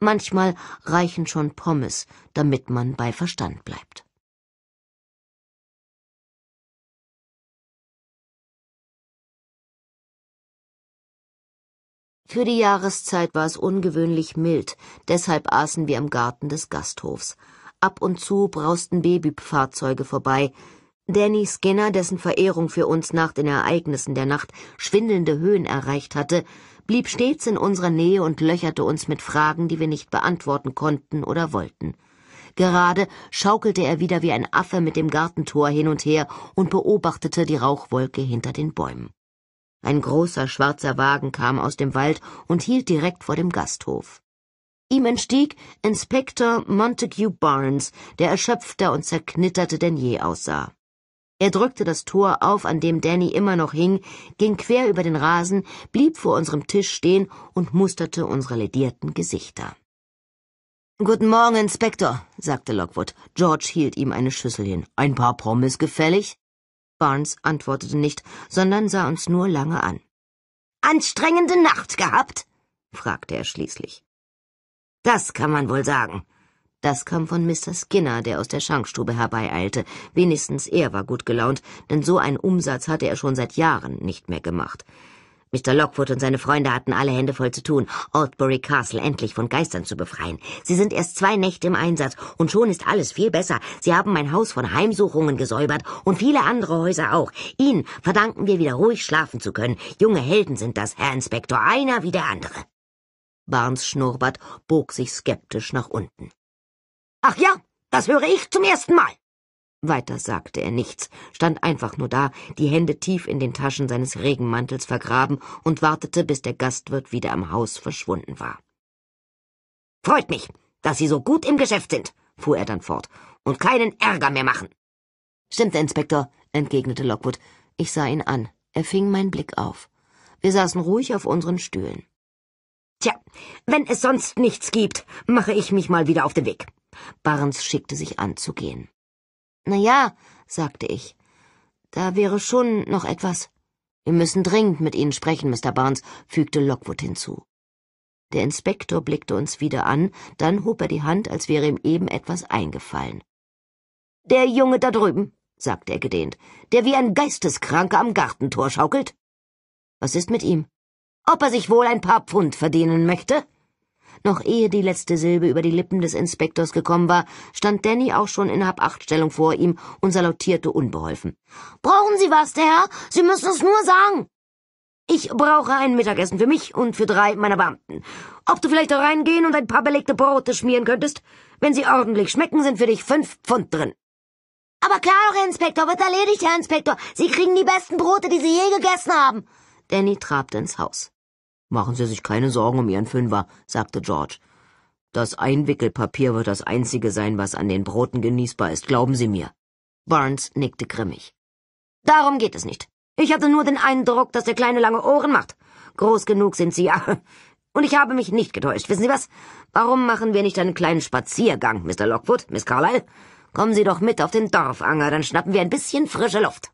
Manchmal reichen schon Pommes, damit man bei Verstand bleibt. Für die Jahreszeit war es ungewöhnlich mild, deshalb aßen wir im Garten des Gasthofs. Ab und zu brausten Babyfahrzeuge vorbei. Danny Skinner, dessen Verehrung für uns nach den Ereignissen der Nacht schwindelnde Höhen erreicht hatte, blieb stets in unserer Nähe und löcherte uns mit Fragen, die wir nicht beantworten konnten oder wollten. Gerade schaukelte er wieder wie ein Affe mit dem Gartentor hin und her und beobachtete die Rauchwolke hinter den Bäumen. Ein großer schwarzer Wagen kam aus dem Wald und hielt direkt vor dem Gasthof. Ihm entstieg Inspektor Montague Barnes, der erschöpfter und zerknitterter denn je aussah. Er drückte das Tor auf, an dem Danny immer noch hing, ging quer über den Rasen, blieb vor unserem Tisch stehen und musterte unsere ledierten Gesichter. Guten Morgen, Inspektor, sagte Lockwood. George hielt ihm eine Schüssel hin. Ein paar Pommes gefällig? Barnes antwortete nicht, sondern sah uns nur lange an. Anstrengende Nacht gehabt? fragte er schließlich. Das kann man wohl sagen, das kam von Mr. Skinner, der aus der Schankstube herbeieilte. Wenigstens er war gut gelaunt, denn so einen Umsatz hatte er schon seit Jahren nicht mehr gemacht. Mr. Lockwood und seine Freunde hatten alle Hände voll zu tun, Altbury Castle endlich von Geistern zu befreien. Sie sind erst zwei Nächte im Einsatz und schon ist alles viel besser. Sie haben mein Haus von Heimsuchungen gesäubert und viele andere Häuser auch. Ihnen verdanken wir wieder ruhig schlafen zu können. Junge Helden sind das, Herr Inspektor, einer wie der andere. Barnes Schnurrbart bog sich skeptisch nach unten. Ach ja, das höre ich zum ersten Mal. Weiter sagte er nichts, stand einfach nur da, die Hände tief in den Taschen seines Regenmantels vergraben und wartete, bis der Gastwirt wieder im Haus verschwunden war. Freut mich, dass Sie so gut im Geschäft sind, fuhr er dann fort, und keinen Ärger mehr machen. Stimmt, Inspektor, entgegnete Lockwood. Ich sah ihn an. Er fing meinen Blick auf. Wir saßen ruhig auf unseren Stühlen. Tja, wenn es sonst nichts gibt, mache ich mich mal wieder auf den Weg. Barnes schickte sich anzugehen. Na ja, sagte ich, da wäre schon noch etwas. Wir müssen dringend mit Ihnen sprechen, Mr. Barnes, fügte Lockwood hinzu. Der Inspektor blickte uns wieder an, dann hob er die Hand, als wäre ihm eben etwas eingefallen. Der Junge da drüben, sagte er gedehnt, der wie ein Geisteskranker am Gartentor schaukelt. Was ist mit ihm? Ob er sich wohl ein paar Pfund verdienen möchte? Noch ehe die letzte Silbe über die Lippen des Inspektors gekommen war, stand Danny auch schon in Hab-Acht-Stellung vor ihm und salutierte unbeholfen. Brauchen Sie was, der Herr? Sie müssen es nur sagen. Ich brauche ein Mittagessen für mich und für drei meiner Beamten. Ob du vielleicht da reingehen und ein paar belegte Brote schmieren könntest? Wenn sie ordentlich schmecken, sind für dich fünf Pfund drin. Aber klar, Herr Inspektor, wird erledigt, Herr Inspektor. Sie kriegen die besten Brote, die Sie je gegessen haben. Danny trabte ins Haus. Machen Sie sich keine Sorgen um Ihren Fünfer, sagte George. Das Einwickelpapier wird das einzige sein, was an den Broten genießbar ist, glauben Sie mir. Barnes nickte grimmig. Darum geht es nicht. Ich hatte nur den Eindruck, dass der Kleine lange Ohren macht. Groß genug sind sie ja. Und ich habe mich nicht getäuscht. Wissen Sie was? Warum machen wir nicht einen kleinen Spaziergang, Mr. Lockwood, Miss Carlyle? Kommen Sie doch mit auf den Dorfanger, dann schnappen wir ein bisschen frische Luft.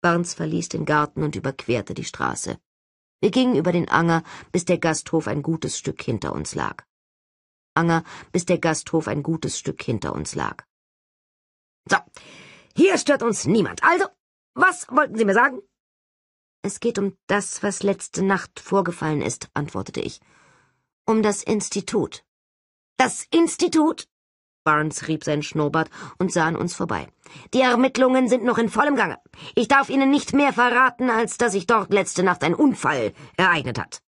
Barnes verließ den Garten und überquerte die Straße. Wir gingen über den Anger, bis der Gasthof ein gutes Stück hinter uns lag. Anger, bis der Gasthof ein gutes Stück hinter uns lag. So, hier stört uns niemand. Also, was wollten Sie mir sagen? Es geht um das, was letzte Nacht vorgefallen ist, antwortete ich. Um das Institut. Das Institut? Barnes rieb sein Schnurrbart und sah an uns vorbei. Die Ermittlungen sind noch in vollem Gange. Ich darf Ihnen nicht mehr verraten, als dass sich dort letzte Nacht ein Unfall ereignet hat.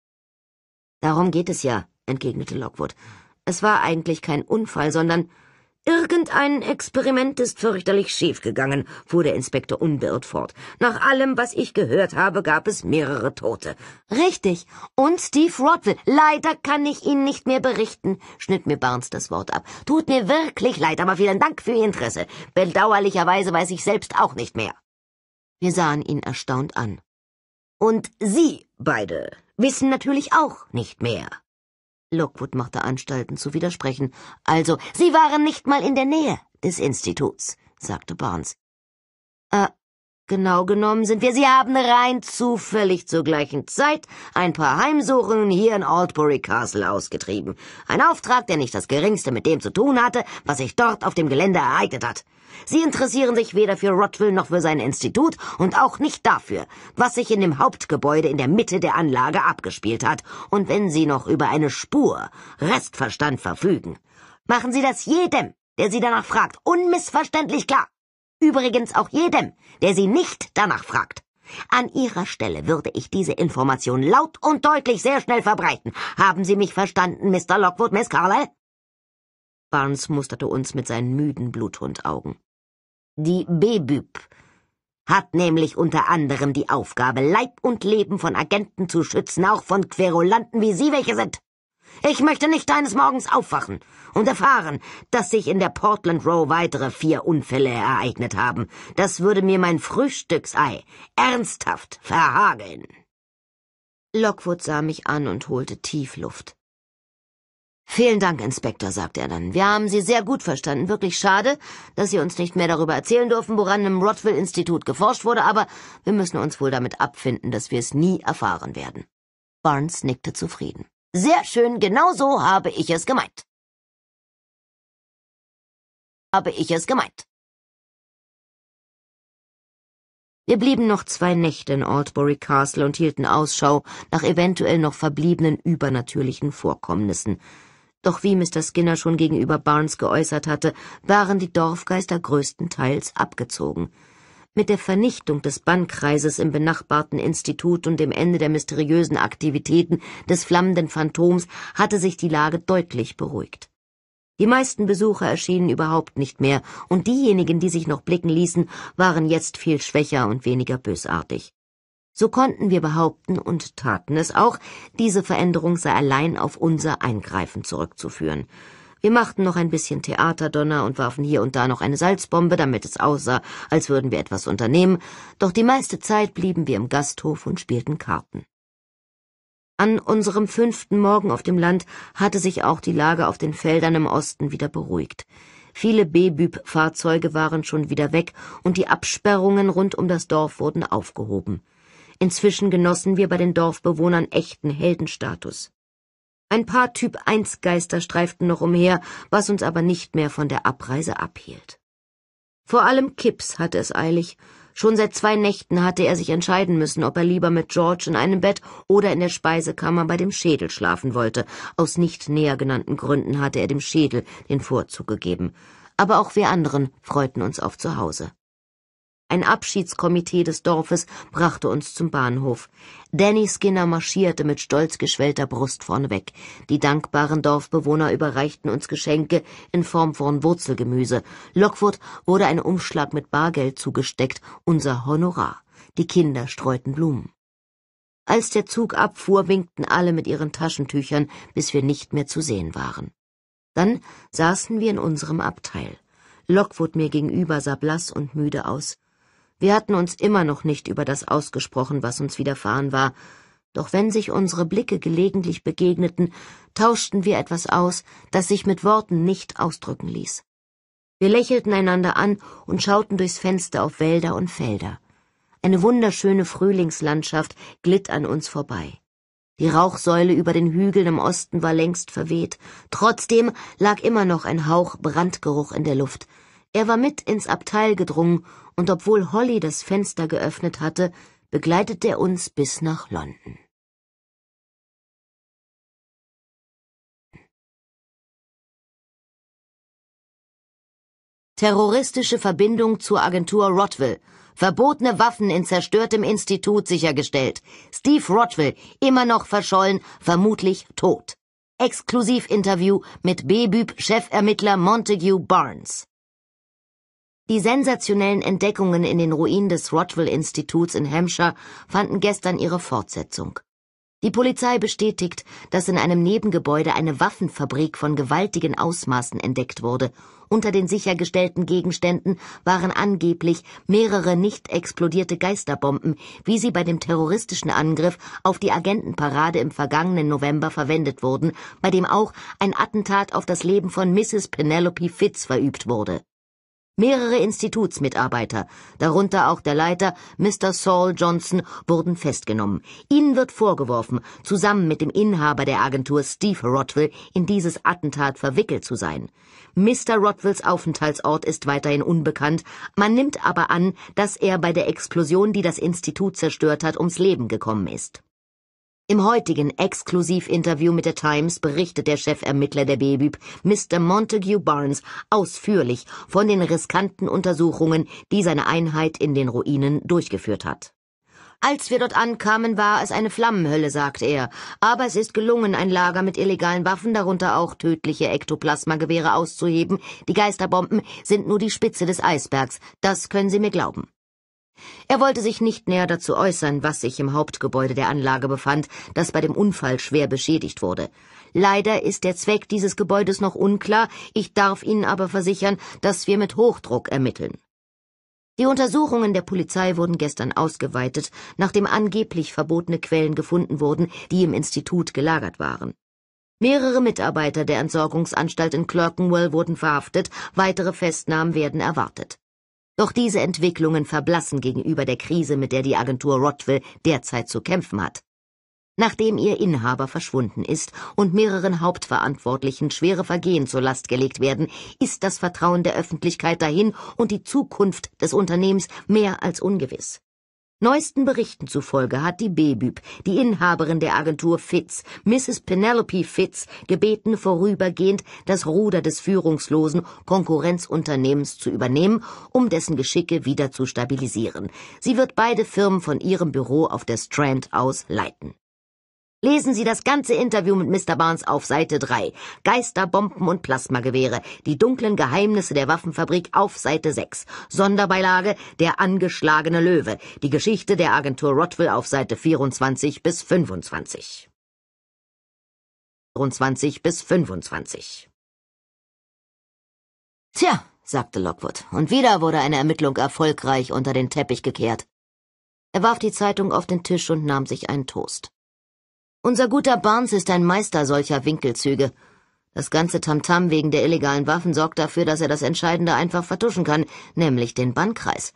Darum geht es ja, entgegnete Lockwood. Es war eigentlich kein Unfall, sondern Irgendein Experiment ist fürchterlich schiefgegangen, fuhr der Inspektor unbeirrt fort. Nach allem, was ich gehört habe, gab es mehrere Tote. Richtig. Und Steve Rodwell. Leider kann ich Ihnen nicht mehr berichten, schnitt mir Barnes das Wort ab. Tut mir wirklich leid, aber vielen Dank für Ihr Interesse. Bedauerlicherweise weiß ich selbst auch nicht mehr. Wir sahen ihn erstaunt an. Und Sie beide wissen natürlich auch nicht mehr, Lockwood machte Anstalten zu widersprechen. Also, Sie waren nicht mal in der Nähe des Instituts, sagte Barnes. Äh, genau genommen sind wir, Sie haben rein zufällig zur gleichen Zeit ein paar Heimsuchungen hier in Aldbury Castle ausgetrieben. Ein Auftrag, der nicht das geringste mit dem zu tun hatte, was sich dort auf dem Gelände ereignet hat. Sie interessieren sich weder für Rotville noch für sein Institut und auch nicht dafür, was sich in dem Hauptgebäude in der Mitte der Anlage abgespielt hat. Und wenn Sie noch über eine Spur Restverstand verfügen, machen Sie das jedem, der Sie danach fragt, unmissverständlich klar. Übrigens auch jedem, der Sie nicht danach fragt. An Ihrer Stelle würde ich diese Information laut und deutlich sehr schnell verbreiten. Haben Sie mich verstanden, Mr. Lockwood, Miss Carlyle? Barnes musterte uns mit seinen müden Bluthundaugen. Die Bebüb hat nämlich unter anderem die Aufgabe, Leib und Leben von Agenten zu schützen, auch von Querulanten, wie Sie welche sind. Ich möchte nicht eines Morgens aufwachen und erfahren, dass sich in der Portland Row weitere vier Unfälle ereignet haben. Das würde mir mein Frühstücksei ernsthaft verhageln. Lockwood sah mich an und holte tief Luft. Vielen Dank, Inspektor, sagte er dann. Wir haben Sie sehr gut verstanden. Wirklich schade, dass Sie uns nicht mehr darüber erzählen dürfen, woran im Rotville-Institut geforscht wurde, aber wir müssen uns wohl damit abfinden, dass wir es nie erfahren werden. Barnes nickte zufrieden. Sehr schön, genau so habe ich es gemeint. Habe ich es gemeint. Wir blieben noch zwei Nächte in Aldbury Castle und hielten Ausschau nach eventuell noch verbliebenen übernatürlichen Vorkommnissen. Doch wie Mr. Skinner schon gegenüber Barnes geäußert hatte, waren die Dorfgeister größtenteils abgezogen. Mit der Vernichtung des Bannkreises im benachbarten Institut und dem Ende der mysteriösen Aktivitäten des flammenden Phantoms hatte sich die Lage deutlich beruhigt. Die meisten Besucher erschienen überhaupt nicht mehr, und diejenigen, die sich noch blicken ließen, waren jetzt viel schwächer und weniger bösartig. So konnten wir behaupten und taten es auch, diese Veränderung sei allein auf unser Eingreifen zurückzuführen. Wir machten noch ein bisschen Theaterdonner und warfen hier und da noch eine Salzbombe, damit es aussah, als würden wir etwas unternehmen, doch die meiste Zeit blieben wir im Gasthof und spielten Karten. An unserem fünften Morgen auf dem Land hatte sich auch die Lage auf den Feldern im Osten wieder beruhigt. Viele bebüb fahrzeuge waren schon wieder weg und die Absperrungen rund um das Dorf wurden aufgehoben. Inzwischen genossen wir bei den Dorfbewohnern echten Heldenstatus. Ein paar Typ-1-Geister streiften noch umher, was uns aber nicht mehr von der Abreise abhielt. Vor allem Kipps hatte es eilig. Schon seit zwei Nächten hatte er sich entscheiden müssen, ob er lieber mit George in einem Bett oder in der Speisekammer bei dem Schädel schlafen wollte. Aus nicht näher genannten Gründen hatte er dem Schädel den Vorzug gegeben. Aber auch wir anderen freuten uns auf Zuhause. Ein Abschiedskomitee des Dorfes brachte uns zum Bahnhof. Danny Skinner marschierte mit stolz geschwellter Brust vorneweg. Die dankbaren Dorfbewohner überreichten uns Geschenke in Form von Wurzelgemüse. Lockwood wurde ein Umschlag mit Bargeld zugesteckt, unser Honorar. Die Kinder streuten Blumen. Als der Zug abfuhr, winkten alle mit ihren Taschentüchern, bis wir nicht mehr zu sehen waren. Dann saßen wir in unserem Abteil. Lockwood mir gegenüber sah blass und müde aus. Wir hatten uns immer noch nicht über das ausgesprochen, was uns widerfahren war, doch wenn sich unsere Blicke gelegentlich begegneten, tauschten wir etwas aus, das sich mit Worten nicht ausdrücken ließ. Wir lächelten einander an und schauten durchs Fenster auf Wälder und Felder. Eine wunderschöne Frühlingslandschaft glitt an uns vorbei. Die Rauchsäule über den Hügeln im Osten war längst verweht. Trotzdem lag immer noch ein Hauch Brandgeruch in der Luft. Er war mit ins Abteil gedrungen und obwohl Holly das Fenster geöffnet hatte, begleitete er uns bis nach London. Terroristische Verbindung zur Agentur Rotville. Verbotene Waffen in zerstörtem Institut sichergestellt. Steve Rotville, immer noch verschollen, vermutlich tot. Exklusivinterview mit B-Büb-Chefermittler Montague Barnes. Die sensationellen Entdeckungen in den Ruinen des Rothwell-Instituts in Hampshire fanden gestern ihre Fortsetzung. Die Polizei bestätigt, dass in einem Nebengebäude eine Waffenfabrik von gewaltigen Ausmaßen entdeckt wurde. Unter den sichergestellten Gegenständen waren angeblich mehrere nicht explodierte Geisterbomben, wie sie bei dem terroristischen Angriff auf die Agentenparade im vergangenen November verwendet wurden, bei dem auch ein Attentat auf das Leben von Mrs. Penelope Fitz verübt wurde. Mehrere Institutsmitarbeiter, darunter auch der Leiter Mr. Saul Johnson, wurden festgenommen. Ihnen wird vorgeworfen, zusammen mit dem Inhaber der Agentur Steve Rothwell in dieses Attentat verwickelt zu sein. Mr. Rothwells Aufenthaltsort ist weiterhin unbekannt, man nimmt aber an, dass er bei der Explosion, die das Institut zerstört hat, ums Leben gekommen ist. Im heutigen Exklusivinterview mit der Times berichtet der Chefermittler der BBIP, Mr. Montague Barnes, ausführlich von den riskanten Untersuchungen, die seine Einheit in den Ruinen durchgeführt hat. Als wir dort ankamen, war es eine Flammenhölle, sagt er, aber es ist gelungen, ein Lager mit illegalen Waffen, darunter auch tödliche Ektoplasmagewehre auszuheben. Die Geisterbomben sind nur die Spitze des Eisbergs, das können Sie mir glauben. Er wollte sich nicht näher dazu äußern, was sich im Hauptgebäude der Anlage befand, das bei dem Unfall schwer beschädigt wurde. Leider ist der Zweck dieses Gebäudes noch unklar, ich darf Ihnen aber versichern, dass wir mit Hochdruck ermitteln. Die Untersuchungen der Polizei wurden gestern ausgeweitet, nachdem angeblich verbotene Quellen gefunden wurden, die im Institut gelagert waren. Mehrere Mitarbeiter der Entsorgungsanstalt in Clerkenwell wurden verhaftet, weitere Festnahmen werden erwartet. Doch diese Entwicklungen verblassen gegenüber der Krise, mit der die Agentur Rottwell derzeit zu kämpfen hat. Nachdem ihr Inhaber verschwunden ist und mehreren Hauptverantwortlichen schwere Vergehen zur Last gelegt werden, ist das Vertrauen der Öffentlichkeit dahin und die Zukunft des Unternehmens mehr als ungewiss. Neuesten Berichten zufolge hat die BBÜB, die Inhaberin der Agentur Fitz, Mrs. Penelope Fitz, gebeten, vorübergehend das Ruder des führungslosen Konkurrenzunternehmens zu übernehmen, um dessen Geschicke wieder zu stabilisieren. Sie wird beide Firmen von ihrem Büro auf der Strand aus leiten. Lesen Sie das ganze Interview mit Mr. Barnes auf Seite 3. Geisterbomben und Plasmagewehre. Die dunklen Geheimnisse der Waffenfabrik auf Seite 6. Sonderbeilage Der angeschlagene Löwe. Die Geschichte der Agentur Rottwell auf Seite 24 bis 25. 24 bis 25. Tja, sagte Lockwood, und wieder wurde eine Ermittlung erfolgreich unter den Teppich gekehrt. Er warf die Zeitung auf den Tisch und nahm sich einen Toast. Unser guter Barnes ist ein Meister solcher Winkelzüge. Das ganze Tamtam -Tam wegen der illegalen Waffen sorgt dafür, dass er das Entscheidende einfach vertuschen kann, nämlich den Bannkreis.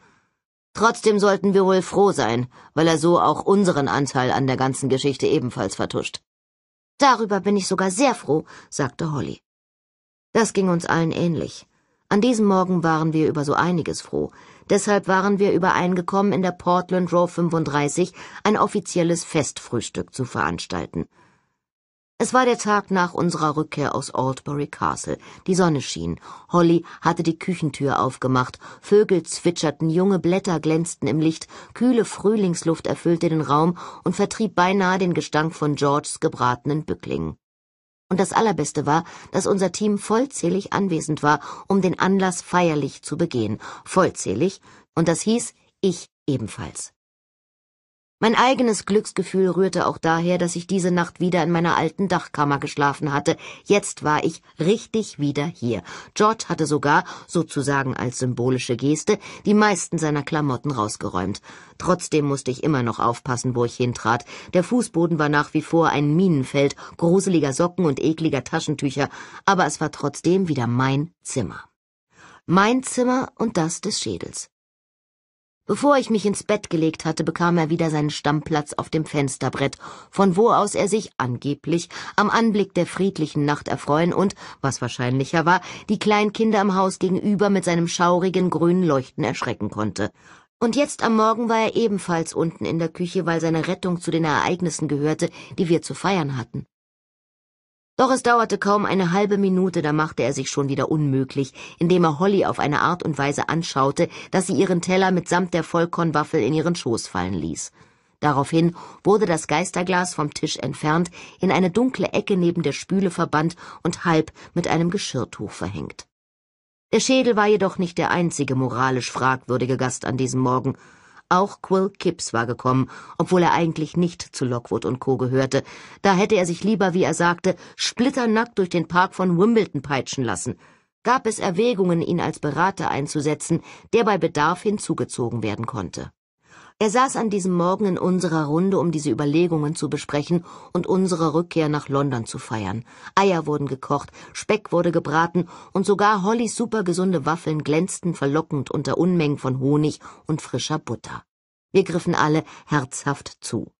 Trotzdem sollten wir wohl froh sein, weil er so auch unseren Anteil an der ganzen Geschichte ebenfalls vertuscht. Darüber bin ich sogar sehr froh, sagte Holly. Das ging uns allen ähnlich. An diesem Morgen waren wir über so einiges froh, Deshalb waren wir übereingekommen, in der Portland Row 35 ein offizielles Festfrühstück zu veranstalten. Es war der Tag nach unserer Rückkehr aus Aldbury Castle. Die Sonne schien. Holly hatte die Küchentür aufgemacht. Vögel zwitscherten, junge Blätter glänzten im Licht. Kühle Frühlingsluft erfüllte den Raum und vertrieb beinahe den Gestank von Georges gebratenen Bücklingen. Und das Allerbeste war, dass unser Team vollzählig anwesend war, um den Anlass feierlich zu begehen. Vollzählig. Und das hieß, ich ebenfalls. Mein eigenes Glücksgefühl rührte auch daher, dass ich diese Nacht wieder in meiner alten Dachkammer geschlafen hatte. Jetzt war ich richtig wieder hier. George hatte sogar, sozusagen als symbolische Geste, die meisten seiner Klamotten rausgeräumt. Trotzdem musste ich immer noch aufpassen, wo ich hintrat. Der Fußboden war nach wie vor ein Minenfeld gruseliger Socken und ekliger Taschentücher, aber es war trotzdem wieder mein Zimmer. Mein Zimmer und das des Schädels. Bevor ich mich ins Bett gelegt hatte, bekam er wieder seinen Stammplatz auf dem Fensterbrett, von wo aus er sich angeblich am Anblick der friedlichen Nacht erfreuen und, was wahrscheinlicher war, die Kleinkinder im Haus gegenüber mit seinem schaurigen grünen Leuchten erschrecken konnte. Und jetzt am Morgen war er ebenfalls unten in der Küche, weil seine Rettung zu den Ereignissen gehörte, die wir zu feiern hatten. Doch es dauerte kaum eine halbe Minute, da machte er sich schon wieder unmöglich, indem er Holly auf eine Art und Weise anschaute, dass sie ihren Teller mitsamt der Vollkornwaffel in ihren Schoß fallen ließ. Daraufhin wurde das Geisterglas vom Tisch entfernt, in eine dunkle Ecke neben der Spüle verbannt und halb mit einem Geschirrtuch verhängt. Der Schädel war jedoch nicht der einzige moralisch fragwürdige Gast an diesem Morgen. Auch Quill Kipps war gekommen, obwohl er eigentlich nicht zu Lockwood und Co. gehörte. Da hätte er sich lieber, wie er sagte, splitternackt durch den Park von Wimbledon peitschen lassen. Gab es Erwägungen, ihn als Berater einzusetzen, der bei Bedarf hinzugezogen werden konnte. Er saß an diesem Morgen in unserer Runde, um diese Überlegungen zu besprechen und unsere Rückkehr nach London zu feiern. Eier wurden gekocht, Speck wurde gebraten und sogar Hollys supergesunde Waffeln glänzten verlockend unter Unmengen von Honig und frischer Butter. Wir griffen alle herzhaft zu.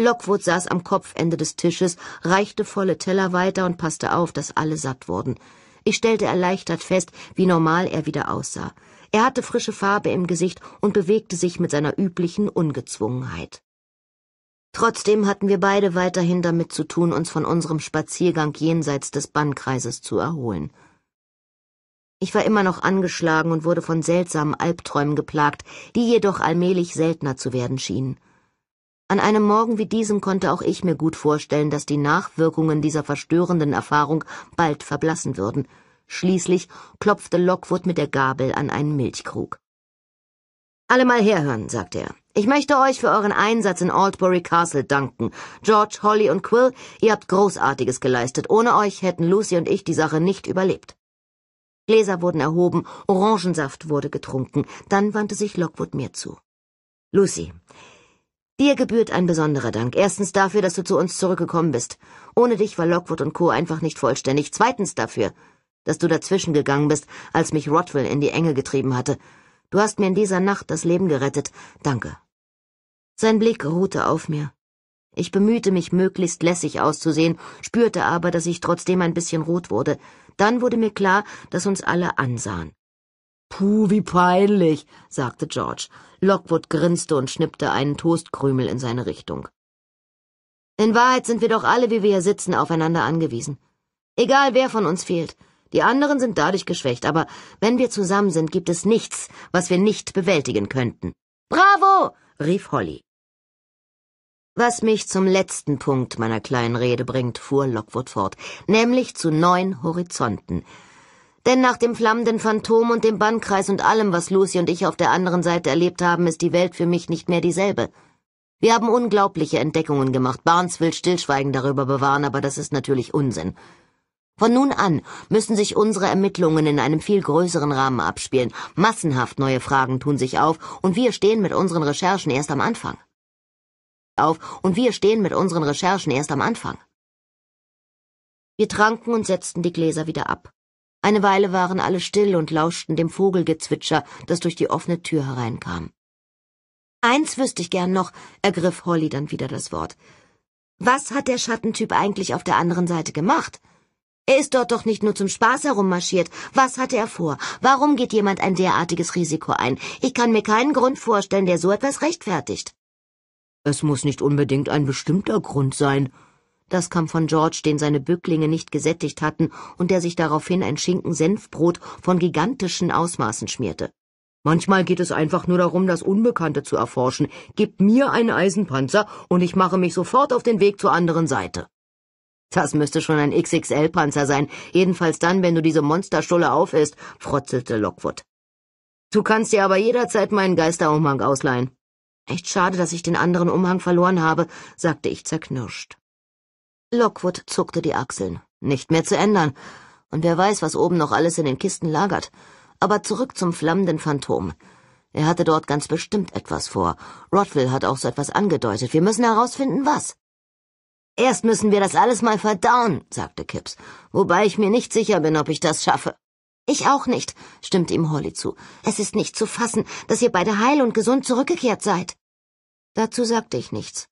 Lockwood saß am Kopfende des Tisches, reichte volle Teller weiter und passte auf, dass alle satt wurden. Ich stellte erleichtert fest, wie normal er wieder aussah. Er hatte frische Farbe im Gesicht und bewegte sich mit seiner üblichen Ungezwungenheit. Trotzdem hatten wir beide weiterhin damit zu tun, uns von unserem Spaziergang jenseits des Bannkreises zu erholen. Ich war immer noch angeschlagen und wurde von seltsamen Albträumen geplagt, die jedoch allmählich seltener zu werden schienen. An einem Morgen wie diesem konnte auch ich mir gut vorstellen, dass die Nachwirkungen dieser verstörenden Erfahrung bald verblassen würden – Schließlich klopfte Lockwood mit der Gabel an einen Milchkrug. Alle mal herhören, sagte er. Ich möchte euch für euren Einsatz in Aldbury Castle danken. George, Holly und Quill, ihr habt Großartiges geleistet. Ohne euch hätten Lucy und ich die Sache nicht überlebt. Gläser wurden erhoben, Orangensaft wurde getrunken. Dann wandte sich Lockwood mir zu. Lucy, dir gebührt ein besonderer Dank. Erstens dafür, dass du zu uns zurückgekommen bist. Ohne dich war Lockwood und Co. einfach nicht vollständig. Zweitens dafür, dass du dazwischen gegangen bist, als mich Rodwell in die Enge getrieben hatte. Du hast mir in dieser Nacht das Leben gerettet. Danke. Sein Blick ruhte auf mir. Ich bemühte mich, möglichst lässig auszusehen, spürte aber, dass ich trotzdem ein bisschen rot wurde. Dann wurde mir klar, dass uns alle ansahen. Puh, wie peinlich, sagte George. Lockwood grinste und schnippte einen Toastkrümel in seine Richtung. In Wahrheit sind wir doch alle, wie wir hier sitzen, aufeinander angewiesen. Egal, wer von uns fehlt. Die anderen sind dadurch geschwächt, aber wenn wir zusammen sind, gibt es nichts, was wir nicht bewältigen könnten. Bravo! rief Holly. Was mich zum letzten Punkt meiner kleinen Rede bringt, fuhr Lockwood fort, nämlich zu neuen Horizonten. Denn nach dem flammenden Phantom und dem Bannkreis und allem, was Lucy und ich auf der anderen Seite erlebt haben, ist die Welt für mich nicht mehr dieselbe. Wir haben unglaubliche Entdeckungen gemacht. Barnes will stillschweigen darüber bewahren, aber das ist natürlich Unsinn. Von nun an müssen sich unsere Ermittlungen in einem viel größeren Rahmen abspielen. Massenhaft neue Fragen tun sich auf, und wir stehen mit unseren Recherchen erst am Anfang. Auf, und wir stehen mit unseren Recherchen erst am Anfang. Wir tranken und setzten die Gläser wieder ab. Eine Weile waren alle still und lauschten dem Vogelgezwitscher, das durch die offene Tür hereinkam. Eins wüsste ich gern noch, ergriff Holly dann wieder das Wort. Was hat der Schattentyp eigentlich auf der anderen Seite gemacht? Er ist dort doch nicht nur zum Spaß herummarschiert. Was hatte er vor? Warum geht jemand ein derartiges Risiko ein? Ich kann mir keinen Grund vorstellen, der so etwas rechtfertigt. Es muss nicht unbedingt ein bestimmter Grund sein. Das kam von George, den seine Bücklinge nicht gesättigt hatten und der sich daraufhin ein Schinken-Senfbrot von gigantischen Ausmaßen schmierte. Manchmal geht es einfach nur darum, das Unbekannte zu erforschen. Gib mir einen Eisenpanzer und ich mache mich sofort auf den Weg zur anderen Seite. Das müsste schon ein XXL-Panzer sein, jedenfalls dann, wenn du diese Monsterstulle aufisst, frotzelte Lockwood. Du kannst dir aber jederzeit meinen Geisterumhang ausleihen. Echt schade, dass ich den anderen Umhang verloren habe, sagte ich zerknirscht. Lockwood zuckte die Achseln. Nicht mehr zu ändern. Und wer weiß, was oben noch alles in den Kisten lagert. Aber zurück zum flammenden Phantom. Er hatte dort ganz bestimmt etwas vor. Rotville hat auch so etwas angedeutet. Wir müssen herausfinden, was. Erst müssen wir das alles mal verdauen, sagte Kipps, wobei ich mir nicht sicher bin, ob ich das schaffe. Ich auch nicht, stimmte ihm Holly zu. Es ist nicht zu fassen, dass ihr beide heil und gesund zurückgekehrt seid. Dazu sagte ich nichts.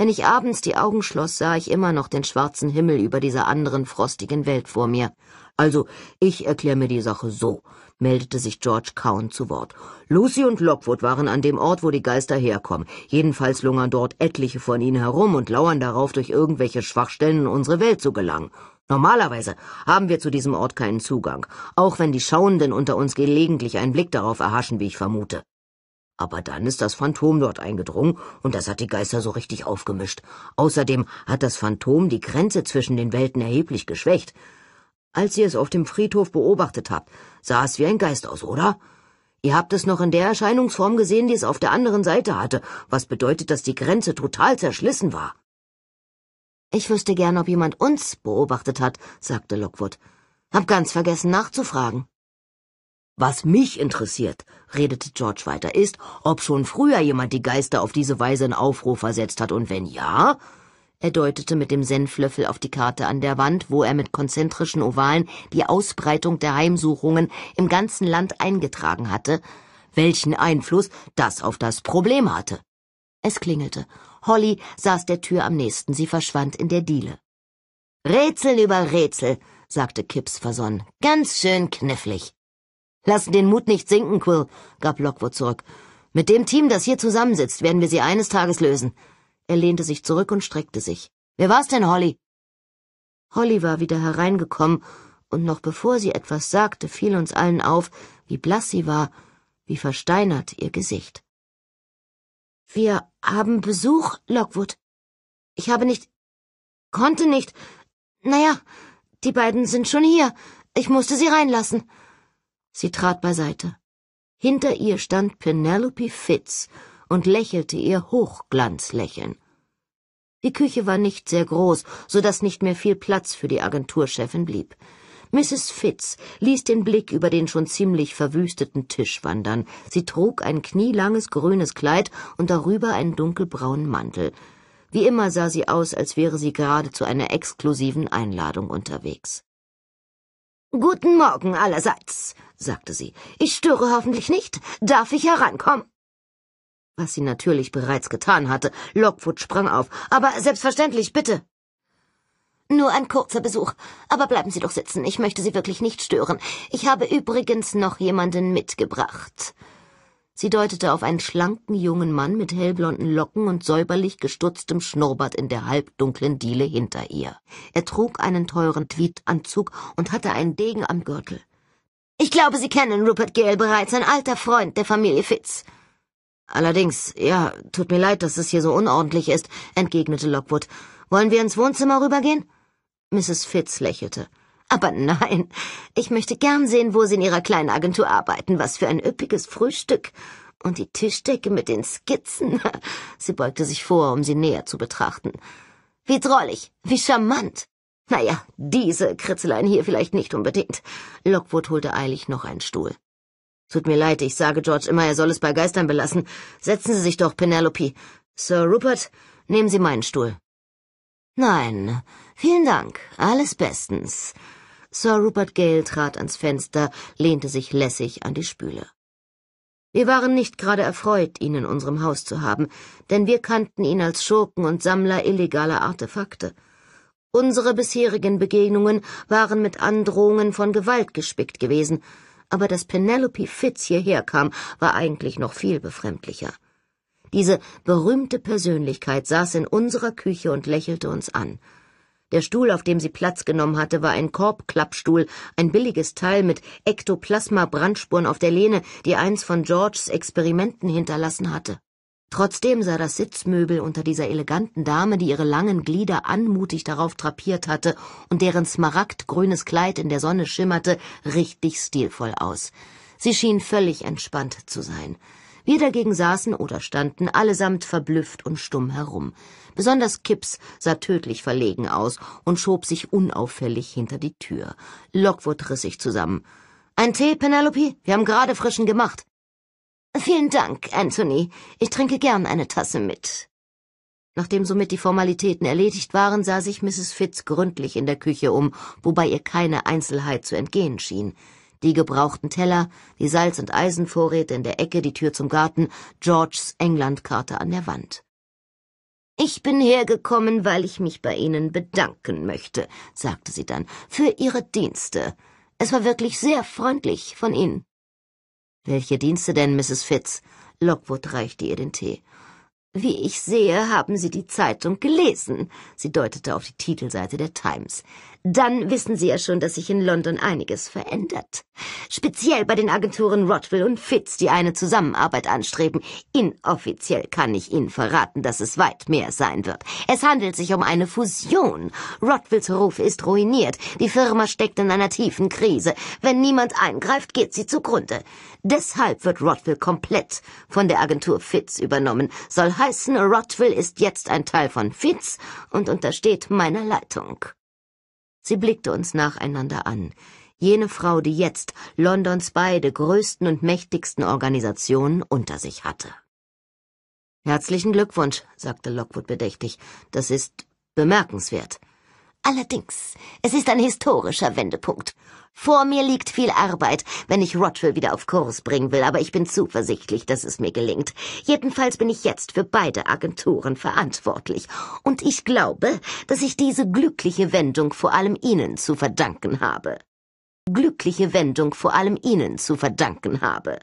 Wenn ich abends die Augen schloss, sah ich immer noch den schwarzen Himmel über dieser anderen frostigen Welt vor mir. Also, ich erkläre mir die Sache so, meldete sich George Cowan zu Wort. Lucy und Lockwood waren an dem Ort, wo die Geister herkommen. Jedenfalls lungern dort etliche von ihnen herum und lauern darauf, durch irgendwelche Schwachstellen in unsere Welt zu gelangen. Normalerweise haben wir zu diesem Ort keinen Zugang, auch wenn die Schauenden unter uns gelegentlich einen Blick darauf erhaschen, wie ich vermute. Aber dann ist das Phantom dort eingedrungen und das hat die Geister so richtig aufgemischt. Außerdem hat das Phantom die Grenze zwischen den Welten erheblich geschwächt. Als ihr es auf dem Friedhof beobachtet habt, sah es wie ein Geist aus, oder? Ihr habt es noch in der Erscheinungsform gesehen, die es auf der anderen Seite hatte, was bedeutet, dass die Grenze total zerschlissen war. Ich wüsste gern, ob jemand uns beobachtet hat, sagte Lockwood. Hab ganz vergessen nachzufragen. Was mich interessiert, redete George weiter, ist, ob schon früher jemand die Geister auf diese Weise in Aufruhr versetzt hat, und wenn ja, er deutete mit dem Senflöffel auf die Karte an der Wand, wo er mit konzentrischen Ovalen die Ausbreitung der Heimsuchungen im ganzen Land eingetragen hatte, welchen Einfluss das auf das Problem hatte. Es klingelte. Holly saß der Tür am nächsten, sie verschwand in der Diele. Rätsel über Rätsel, sagte Kipps versonnen. Ganz schön knifflig. Lassen den Mut nicht sinken, Quill, gab Lockwood zurück. Mit dem Team, das hier zusammensitzt, werden wir sie eines Tages lösen. Er lehnte sich zurück und streckte sich. Wer war's denn, Holly? Holly war wieder hereingekommen, und noch bevor sie etwas sagte, fiel uns allen auf, wie blass sie war, wie versteinert ihr Gesicht. Wir haben Besuch, Lockwood. Ich habe nicht. konnte nicht. Naja, die beiden sind schon hier. Ich musste sie reinlassen. Sie trat beiseite. Hinter ihr stand Penelope Fitz und lächelte ihr Hochglanzlächeln. Die Küche war nicht sehr groß, so dass nicht mehr viel Platz für die Agenturchefin blieb. Mrs. Fitz ließ den Blick über den schon ziemlich verwüsteten Tisch wandern. Sie trug ein knielanges grünes Kleid und darüber einen dunkelbraunen Mantel. Wie immer sah sie aus, als wäre sie gerade zu einer exklusiven Einladung unterwegs. Guten Morgen allerseits, sagte sie. Ich störe hoffentlich nicht. Darf ich herankommen? Was sie natürlich bereits getan hatte. Lockwood sprang auf. Aber selbstverständlich, bitte. Nur ein kurzer Besuch. Aber bleiben Sie doch sitzen. Ich möchte Sie wirklich nicht stören. Ich habe übrigens noch jemanden mitgebracht. Sie deutete auf einen schlanken jungen Mann mit hellblonden Locken und säuberlich gestutztem Schnurrbart in der halbdunklen Diele hinter ihr. Er trug einen teuren Tweedanzug und hatte einen Degen am Gürtel. Ich glaube, Sie kennen Rupert Gale bereits, ein alter Freund der Familie Fitz. Allerdings, ja, tut mir leid, dass es hier so unordentlich ist, entgegnete Lockwood. Wollen wir ins Wohnzimmer rübergehen? Mrs. Fitz lächelte. Aber nein, ich möchte gern sehen, wo Sie in Ihrer kleinen Agentur arbeiten. Was für ein üppiges Frühstück. Und die Tischdecke mit den Skizzen. Sie beugte sich vor, um sie näher zu betrachten. Wie drollig, wie charmant. Naja, diese Kritzeleien hier vielleicht nicht unbedingt. Lockwood holte eilig noch einen Stuhl. Tut mir leid, ich sage George immer, er soll es bei Geistern belassen. Setzen Sie sich doch, Penelope. Sir Rupert, nehmen Sie meinen Stuhl. Nein, vielen Dank, alles bestens. Sir Rupert Gale trat ans Fenster, lehnte sich lässig an die Spüle. Wir waren nicht gerade erfreut, ihn in unserem Haus zu haben, denn wir kannten ihn als Schurken und Sammler illegaler Artefakte. Unsere bisherigen Begegnungen waren mit Androhungen von Gewalt gespickt gewesen, aber dass Penelope Fitz hierher kam, war eigentlich noch viel befremdlicher. Diese berühmte Persönlichkeit saß in unserer Küche und lächelte uns an. Der Stuhl, auf dem sie Platz genommen hatte, war ein Korbklappstuhl, ein billiges Teil mit Ektoplasma-Brandspuren auf der Lehne, die eins von Georges Experimenten hinterlassen hatte. Trotzdem sah das Sitzmöbel unter dieser eleganten Dame, die ihre langen Glieder anmutig darauf drapiert hatte und deren smaragdgrünes Kleid in der Sonne schimmerte, richtig stilvoll aus. Sie schien völlig entspannt zu sein. Wir dagegen saßen oder standen allesamt verblüfft und stumm herum. Besonders Kipps sah tödlich verlegen aus und schob sich unauffällig hinter die Tür. Lockwood riss sich zusammen. Ein Tee, Penelope? Wir haben gerade frischen gemacht. Vielen Dank, Anthony. Ich trinke gern eine Tasse mit. Nachdem somit die Formalitäten erledigt waren, sah sich Mrs. Fitz gründlich in der Küche um, wobei ihr keine Einzelheit zu entgehen schien. Die gebrauchten Teller, die Salz- und Eisenvorräte in der Ecke, die Tür zum Garten, Georges Englandkarte an der Wand. Ich bin hergekommen, weil ich mich bei Ihnen bedanken möchte, sagte sie dann, für Ihre Dienste. Es war wirklich sehr freundlich von Ihnen. Welche Dienste denn, Mrs. Fitz? Lockwood reichte ihr den Tee. Wie ich sehe, haben Sie die Zeitung gelesen. Sie deutete auf die Titelseite der Times dann wissen Sie ja schon, dass sich in London einiges verändert. Speziell bei den Agenturen Rodwell und Fitz, die eine Zusammenarbeit anstreben. Inoffiziell kann ich Ihnen verraten, dass es weit mehr sein wird. Es handelt sich um eine Fusion. Rodwells Ruf ist ruiniert. Die Firma steckt in einer tiefen Krise. Wenn niemand eingreift, geht sie zugrunde. Deshalb wird Rodwell komplett von der Agentur Fitz übernommen. Soll heißen, Rodwell ist jetzt ein Teil von Fitz und untersteht meiner Leitung. Sie blickte uns nacheinander an. Jene Frau, die jetzt Londons beide größten und mächtigsten Organisationen unter sich hatte. Herzlichen Glückwunsch, sagte Lockwood bedächtig. Das ist bemerkenswert. Allerdings, es ist ein historischer Wendepunkt. Vor mir liegt viel Arbeit, wenn ich Rochville wieder auf Kurs bringen will, aber ich bin zuversichtlich, dass es mir gelingt. Jedenfalls bin ich jetzt für beide Agenturen verantwortlich. Und ich glaube, dass ich diese glückliche Wendung vor allem Ihnen zu verdanken habe. Glückliche Wendung vor allem Ihnen zu verdanken habe.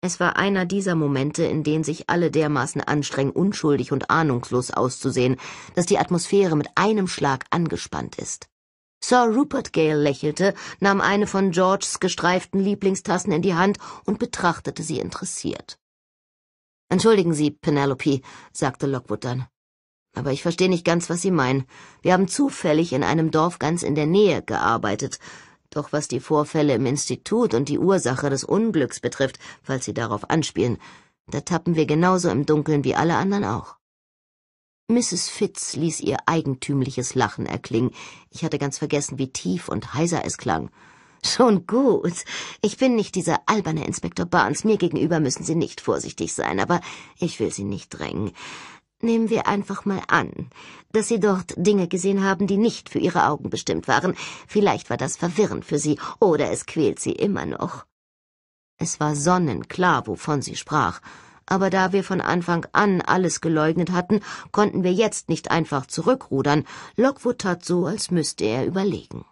Es war einer dieser Momente, in denen sich alle dermaßen anstrengen, unschuldig und ahnungslos auszusehen, dass die Atmosphäre mit einem Schlag angespannt ist. Sir Rupert Gale lächelte, nahm eine von Georges gestreiften Lieblingstassen in die Hand und betrachtete sie interessiert. Entschuldigen Sie, Penelope, sagte Lockwood dann. Aber ich verstehe nicht ganz, was Sie meinen. Wir haben zufällig in einem Dorf ganz in der Nähe gearbeitet. Doch was die Vorfälle im Institut und die Ursache des Unglücks betrifft, falls Sie darauf anspielen, da tappen wir genauso im Dunkeln wie alle anderen auch. Mrs. Fitz ließ ihr eigentümliches Lachen erklingen. Ich hatte ganz vergessen, wie tief und heiser es klang. Schon gut. Ich bin nicht dieser alberne Inspektor Barnes. Mir gegenüber müssen Sie nicht vorsichtig sein, aber ich will Sie nicht drängen. Nehmen wir einfach mal an, dass Sie dort Dinge gesehen haben, die nicht für Ihre Augen bestimmt waren. Vielleicht war das verwirrend für Sie oder es quält Sie immer noch. Es war sonnenklar, wovon sie sprach aber da wir von Anfang an alles geleugnet hatten, konnten wir jetzt nicht einfach zurückrudern. Lockwood tat so, als müsste er überlegen.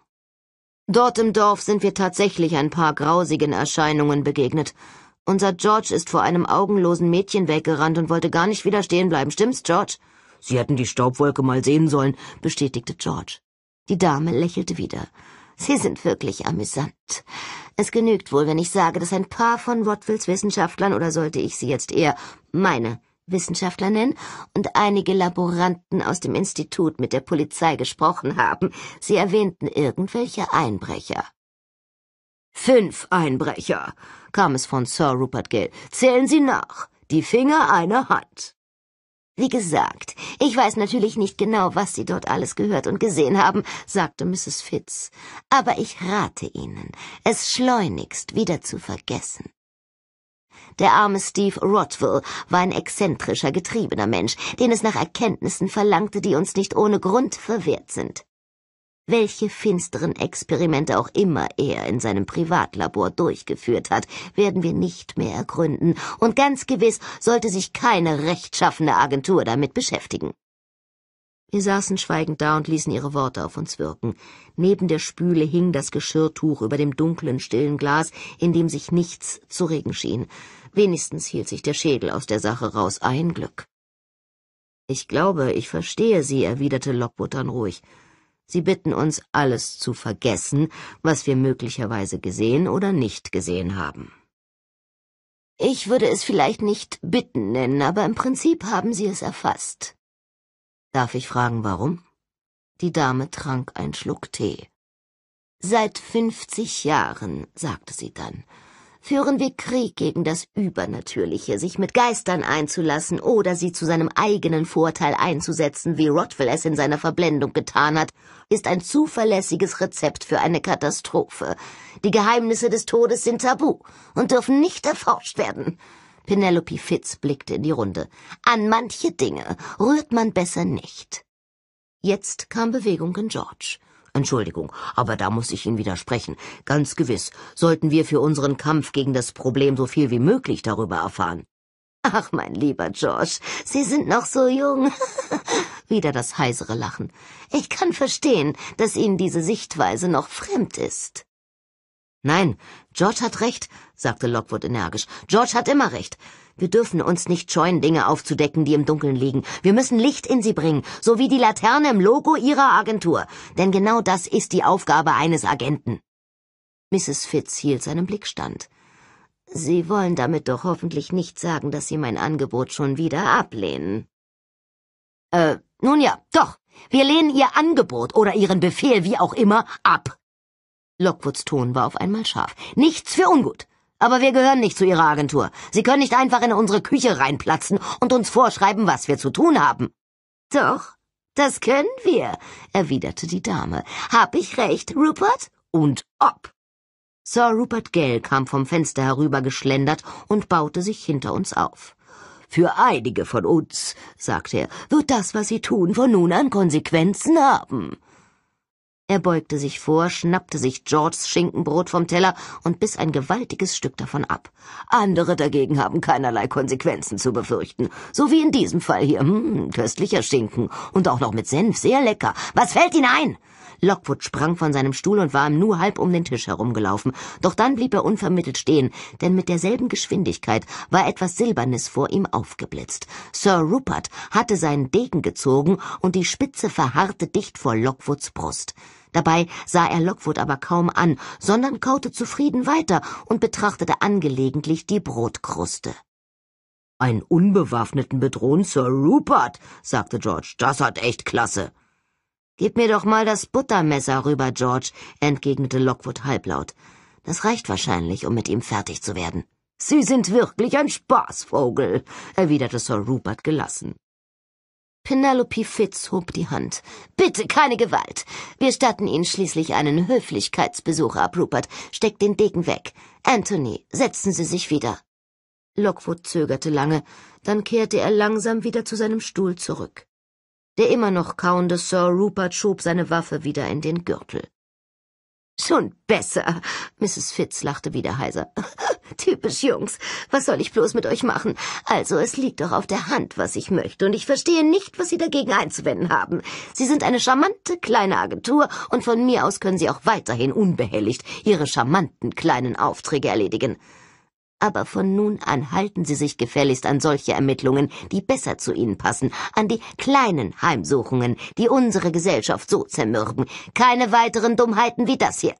Dort im Dorf sind wir tatsächlich ein paar grausigen Erscheinungen begegnet. Unser George ist vor einem augenlosen Mädchen weggerannt und wollte gar nicht wieder stehen bleiben, stimmt's, George? Sie hätten die Staubwolke mal sehen sollen, bestätigte George. Die Dame lächelte wieder. Sie sind wirklich amüsant. Es genügt wohl, wenn ich sage, dass ein paar von Rottwills Wissenschaftlern, oder sollte ich sie jetzt eher meine Wissenschaftler nennen, und einige Laboranten aus dem Institut mit der Polizei gesprochen haben. Sie erwähnten irgendwelche Einbrecher. Fünf Einbrecher, kam es von Sir Rupert Gale. Zählen Sie nach. Die Finger einer Hand. Wie gesagt, ich weiß natürlich nicht genau, was Sie dort alles gehört und gesehen haben, sagte Mrs. Fitz, aber ich rate Ihnen, es schleunigst wieder zu vergessen. Der arme Steve Rotville war ein exzentrischer, getriebener Mensch, den es nach Erkenntnissen verlangte, die uns nicht ohne Grund verwehrt sind welche finsteren Experimente auch immer er in seinem Privatlabor durchgeführt hat, werden wir nicht mehr ergründen, und ganz gewiss sollte sich keine rechtschaffene Agentur damit beschäftigen. Wir saßen schweigend da und ließen ihre Worte auf uns wirken. Neben der Spüle hing das Geschirrtuch über dem dunklen, stillen Glas, in dem sich nichts zu regen schien. Wenigstens hielt sich der Schädel aus der Sache raus. Ein Glück. Ich glaube, ich verstehe Sie, erwiderte Lockwood dann ruhig. Sie bitten uns, alles zu vergessen, was wir möglicherweise gesehen oder nicht gesehen haben. Ich würde es vielleicht nicht bitten nennen, aber im Prinzip haben Sie es erfasst. Darf ich fragen, warum? Die Dame trank einen Schluck Tee. Seit fünfzig Jahren, sagte sie dann, führen wir Krieg gegen das Übernatürliche, sich mit Geistern einzulassen oder sie zu seinem eigenen Vorteil einzusetzen, wie Rothwell es in seiner Verblendung getan hat, ist ein zuverlässiges Rezept für eine Katastrophe. Die Geheimnisse des Todes sind tabu und dürfen nicht erforscht werden. Penelope Fitz blickte in die Runde. An manche Dinge rührt man besser nicht. Jetzt kam Bewegung in George. Entschuldigung, aber da muss ich Ihnen widersprechen. Ganz gewiss sollten wir für unseren Kampf gegen das Problem so viel wie möglich darüber erfahren. Ach, mein lieber George, Sie sind noch so jung. Wieder das heisere Lachen. Ich kann verstehen, dass Ihnen diese Sichtweise noch fremd ist. Nein, George hat recht, sagte Lockwood energisch. George hat immer recht. Wir dürfen uns nicht scheuen, Dinge aufzudecken, die im Dunkeln liegen. Wir müssen Licht in sie bringen, so wie die Laterne im Logo Ihrer Agentur. Denn genau das ist die Aufgabe eines Agenten. Mrs. Fitz hielt seinem Blick stand. Sie wollen damit doch hoffentlich nicht sagen, dass Sie mein Angebot schon wieder ablehnen. Äh, nun ja, doch. Wir lehnen Ihr Angebot oder Ihren Befehl, wie auch immer, ab. Lockwoods Ton war auf einmal scharf. Nichts für ungut. Aber wir gehören nicht zu Ihrer Agentur. Sie können nicht einfach in unsere Küche reinplatzen und uns vorschreiben, was wir zu tun haben. Doch, das können wir, erwiderte die Dame. Hab ich recht, Rupert? Und ob. Sir Rupert Gale kam vom Fenster herüber geschlendert und baute sich hinter uns auf. Für einige von uns, sagte er, wird das, was Sie tun, von nun an Konsequenzen haben. Er beugte sich vor, schnappte sich Georges Schinkenbrot vom Teller und biss ein gewaltiges Stück davon ab. Andere dagegen haben keinerlei Konsequenzen zu befürchten. So wie in diesem Fall hier. Hm, köstlicher Schinken. Und auch noch mit Senf. Sehr lecker. Was fällt Ihnen ein? Lockwood sprang von seinem Stuhl und war ihm nur halb um den Tisch herumgelaufen. Doch dann blieb er unvermittelt stehen, denn mit derselben Geschwindigkeit war etwas Silbernes vor ihm aufgeblitzt. Sir Rupert hatte seinen Degen gezogen und die Spitze verharrte dicht vor Lockwoods Brust. Dabei sah er Lockwood aber kaum an, sondern kaute zufrieden weiter und betrachtete angelegentlich die Brotkruste. Einen Unbewaffneten bedrohen Sir Rupert, sagte George. Das hat echt klasse. Gib mir doch mal das Buttermesser rüber, George, entgegnete Lockwood halblaut. Das reicht wahrscheinlich, um mit ihm fertig zu werden. Sie sind wirklich ein Spaßvogel, erwiderte Sir Rupert gelassen. Penelope Fitz hob die Hand. Bitte keine Gewalt. Wir statten Ihnen schließlich einen Höflichkeitsbesuch ab, Rupert. Steckt den Degen weg. Anthony, setzen Sie sich wieder. Lockwood zögerte lange, dann kehrte er langsam wieder zu seinem Stuhl zurück. Der immer noch kauende Sir Rupert schob seine Waffe wieder in den Gürtel. Schon besser. Mrs. Fitz lachte wieder heiser. Typisch Jungs. Was soll ich bloß mit euch machen? Also, es liegt doch auf der Hand, was ich möchte, und ich verstehe nicht, was Sie dagegen einzuwenden haben. Sie sind eine charmante kleine Agentur, und von mir aus können Sie auch weiterhin unbehelligt Ihre charmanten kleinen Aufträge erledigen. Aber von nun an halten Sie sich gefälligst an solche Ermittlungen, die besser zu Ihnen passen, an die kleinen Heimsuchungen, die unsere Gesellschaft so zermürben. Keine weiteren Dummheiten wie das hier.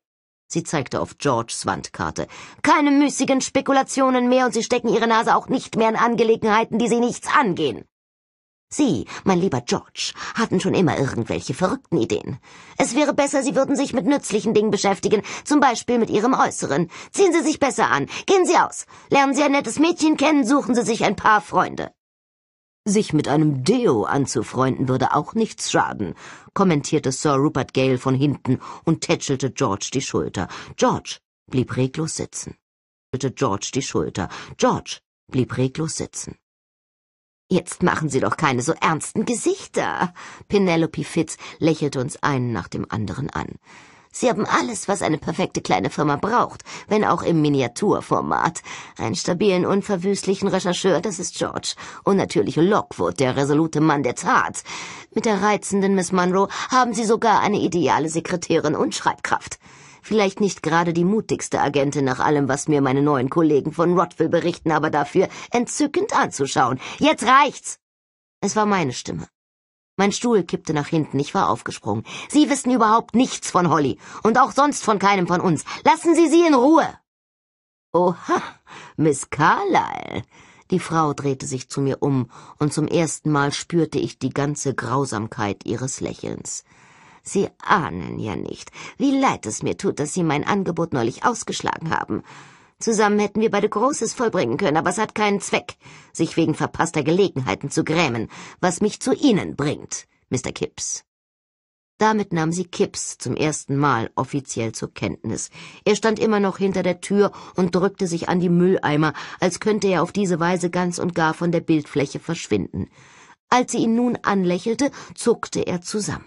Sie zeigte auf Georges Wandkarte. Keine müßigen Spekulationen mehr und Sie stecken Ihre Nase auch nicht mehr in Angelegenheiten, die Sie nichts angehen. Sie, mein lieber George, hatten schon immer irgendwelche verrückten Ideen. Es wäre besser, Sie würden sich mit nützlichen Dingen beschäftigen, zum Beispiel mit Ihrem Äußeren. Ziehen Sie sich besser an, gehen Sie aus, lernen Sie ein nettes Mädchen kennen, suchen Sie sich ein paar Freunde. Sich mit einem Deo anzufreunden würde auch nichts schaden, kommentierte Sir Rupert Gale von hinten und tätschelte George die Schulter. George blieb reglos sitzen. George die Schulter. George blieb reglos sitzen. Jetzt machen Sie doch keine so ernsten Gesichter. Penelope Fitz lächelte uns einen nach dem anderen an. Sie haben alles, was eine perfekte kleine Firma braucht, wenn auch im Miniaturformat. Einen stabilen, unverwüstlichen Rechercheur, das ist George. Und natürlich Lockwood, der resolute Mann der Tat. Mit der reizenden Miss Monroe haben Sie sogar eine ideale Sekretärin und Schreibkraft. Vielleicht nicht gerade die mutigste Agentin nach allem, was mir meine neuen Kollegen von Rottville berichten, aber dafür entzückend anzuschauen. Jetzt reicht's! Es war meine Stimme. Mein Stuhl kippte nach hinten, ich war aufgesprungen. Sie wissen überhaupt nichts von Holly und auch sonst von keinem von uns. Lassen Sie sie in Ruhe. Oha, Miss Carlyle. Die Frau drehte sich zu mir um, und zum ersten Mal spürte ich die ganze Grausamkeit ihres Lächelns. Sie ahnen ja nicht, wie leid es mir tut, dass Sie mein Angebot neulich ausgeschlagen haben. Zusammen hätten wir beide Großes vollbringen können, aber es hat keinen Zweck, sich wegen verpasster Gelegenheiten zu grämen, was mich zu Ihnen bringt, Mr. Kipps. Damit nahm sie Kipps zum ersten Mal offiziell zur Kenntnis. Er stand immer noch hinter der Tür und drückte sich an die Mülleimer, als könnte er auf diese Weise ganz und gar von der Bildfläche verschwinden. Als sie ihn nun anlächelte, zuckte er zusammen.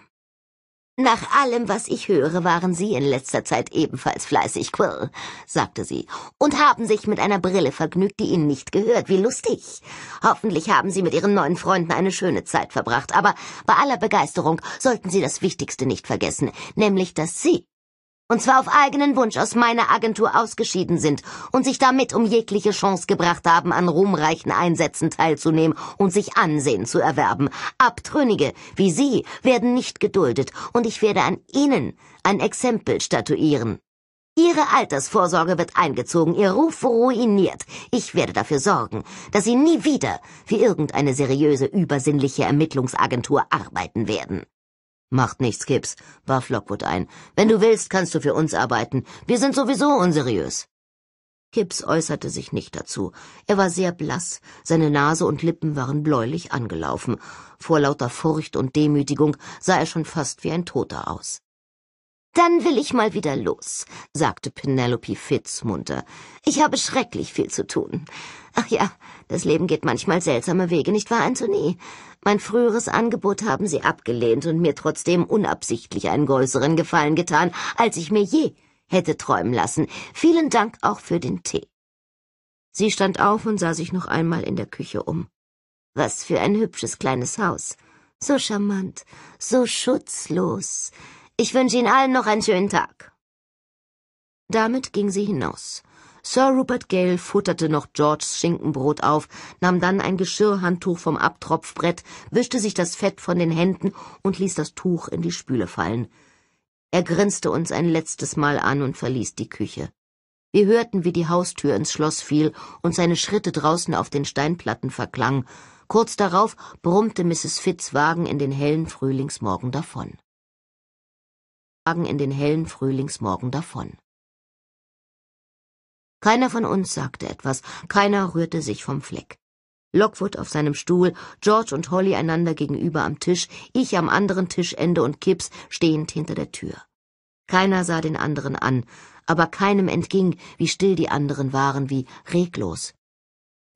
Nach allem, was ich höre, waren Sie in letzter Zeit ebenfalls fleißig, Quill, sagte sie, und haben sich mit einer Brille vergnügt, die Ihnen nicht gehört. Wie lustig. Hoffentlich haben Sie mit Ihren neuen Freunden eine schöne Zeit verbracht, aber bei aller Begeisterung sollten Sie das Wichtigste nicht vergessen, nämlich dass Sie und zwar auf eigenen Wunsch aus meiner Agentur ausgeschieden sind und sich damit um jegliche Chance gebracht haben, an ruhmreichen Einsätzen teilzunehmen und sich Ansehen zu erwerben. Abtrünnige wie Sie werden nicht geduldet, und ich werde an Ihnen ein Exempel statuieren. Ihre Altersvorsorge wird eingezogen, Ihr Ruf ruiniert. Ich werde dafür sorgen, dass Sie nie wieder für irgendeine seriöse, übersinnliche Ermittlungsagentur arbeiten werden. Macht nichts, Gibbs, warf Lockwood ein. Wenn du willst, kannst du für uns arbeiten. Wir sind sowieso unseriös. Gibbs äußerte sich nicht dazu. Er war sehr blass, seine Nase und Lippen waren bläulich angelaufen. Vor lauter Furcht und Demütigung sah er schon fast wie ein Toter aus. Dann will ich mal wieder los, sagte Penelope Fitz munter. Ich habe schrecklich viel zu tun. Ach ja, das Leben geht manchmal seltsame Wege, nicht wahr, Anthony? Mein früheres Angebot haben Sie abgelehnt und mir trotzdem unabsichtlich einen größeren Gefallen getan, als ich mir je hätte träumen lassen. Vielen Dank auch für den Tee. Sie stand auf und sah sich noch einmal in der Küche um. Was für ein hübsches kleines Haus. So charmant, so schutzlos. Ich wünsche Ihnen allen noch einen schönen Tag. Damit ging sie hinaus. Sir Rupert Gale futterte noch Georges Schinkenbrot auf, nahm dann ein Geschirrhandtuch vom Abtropfbrett, wischte sich das Fett von den Händen und ließ das Tuch in die Spüle fallen. Er grinste uns ein letztes Mal an und verließ die Küche. Wir hörten, wie die Haustür ins Schloss fiel und seine Schritte draußen auf den Steinplatten verklang. Kurz darauf brummte Mrs. Fitz Wagen in den hellen Frühlingsmorgen davon in den hellen Frühlingsmorgen davon. Keiner von uns sagte etwas, keiner rührte sich vom Fleck. Lockwood auf seinem Stuhl, George und Holly einander gegenüber am Tisch, ich am anderen Tischende und Kipps stehend hinter der Tür. Keiner sah den anderen an, aber keinem entging, wie still die anderen waren, wie reglos.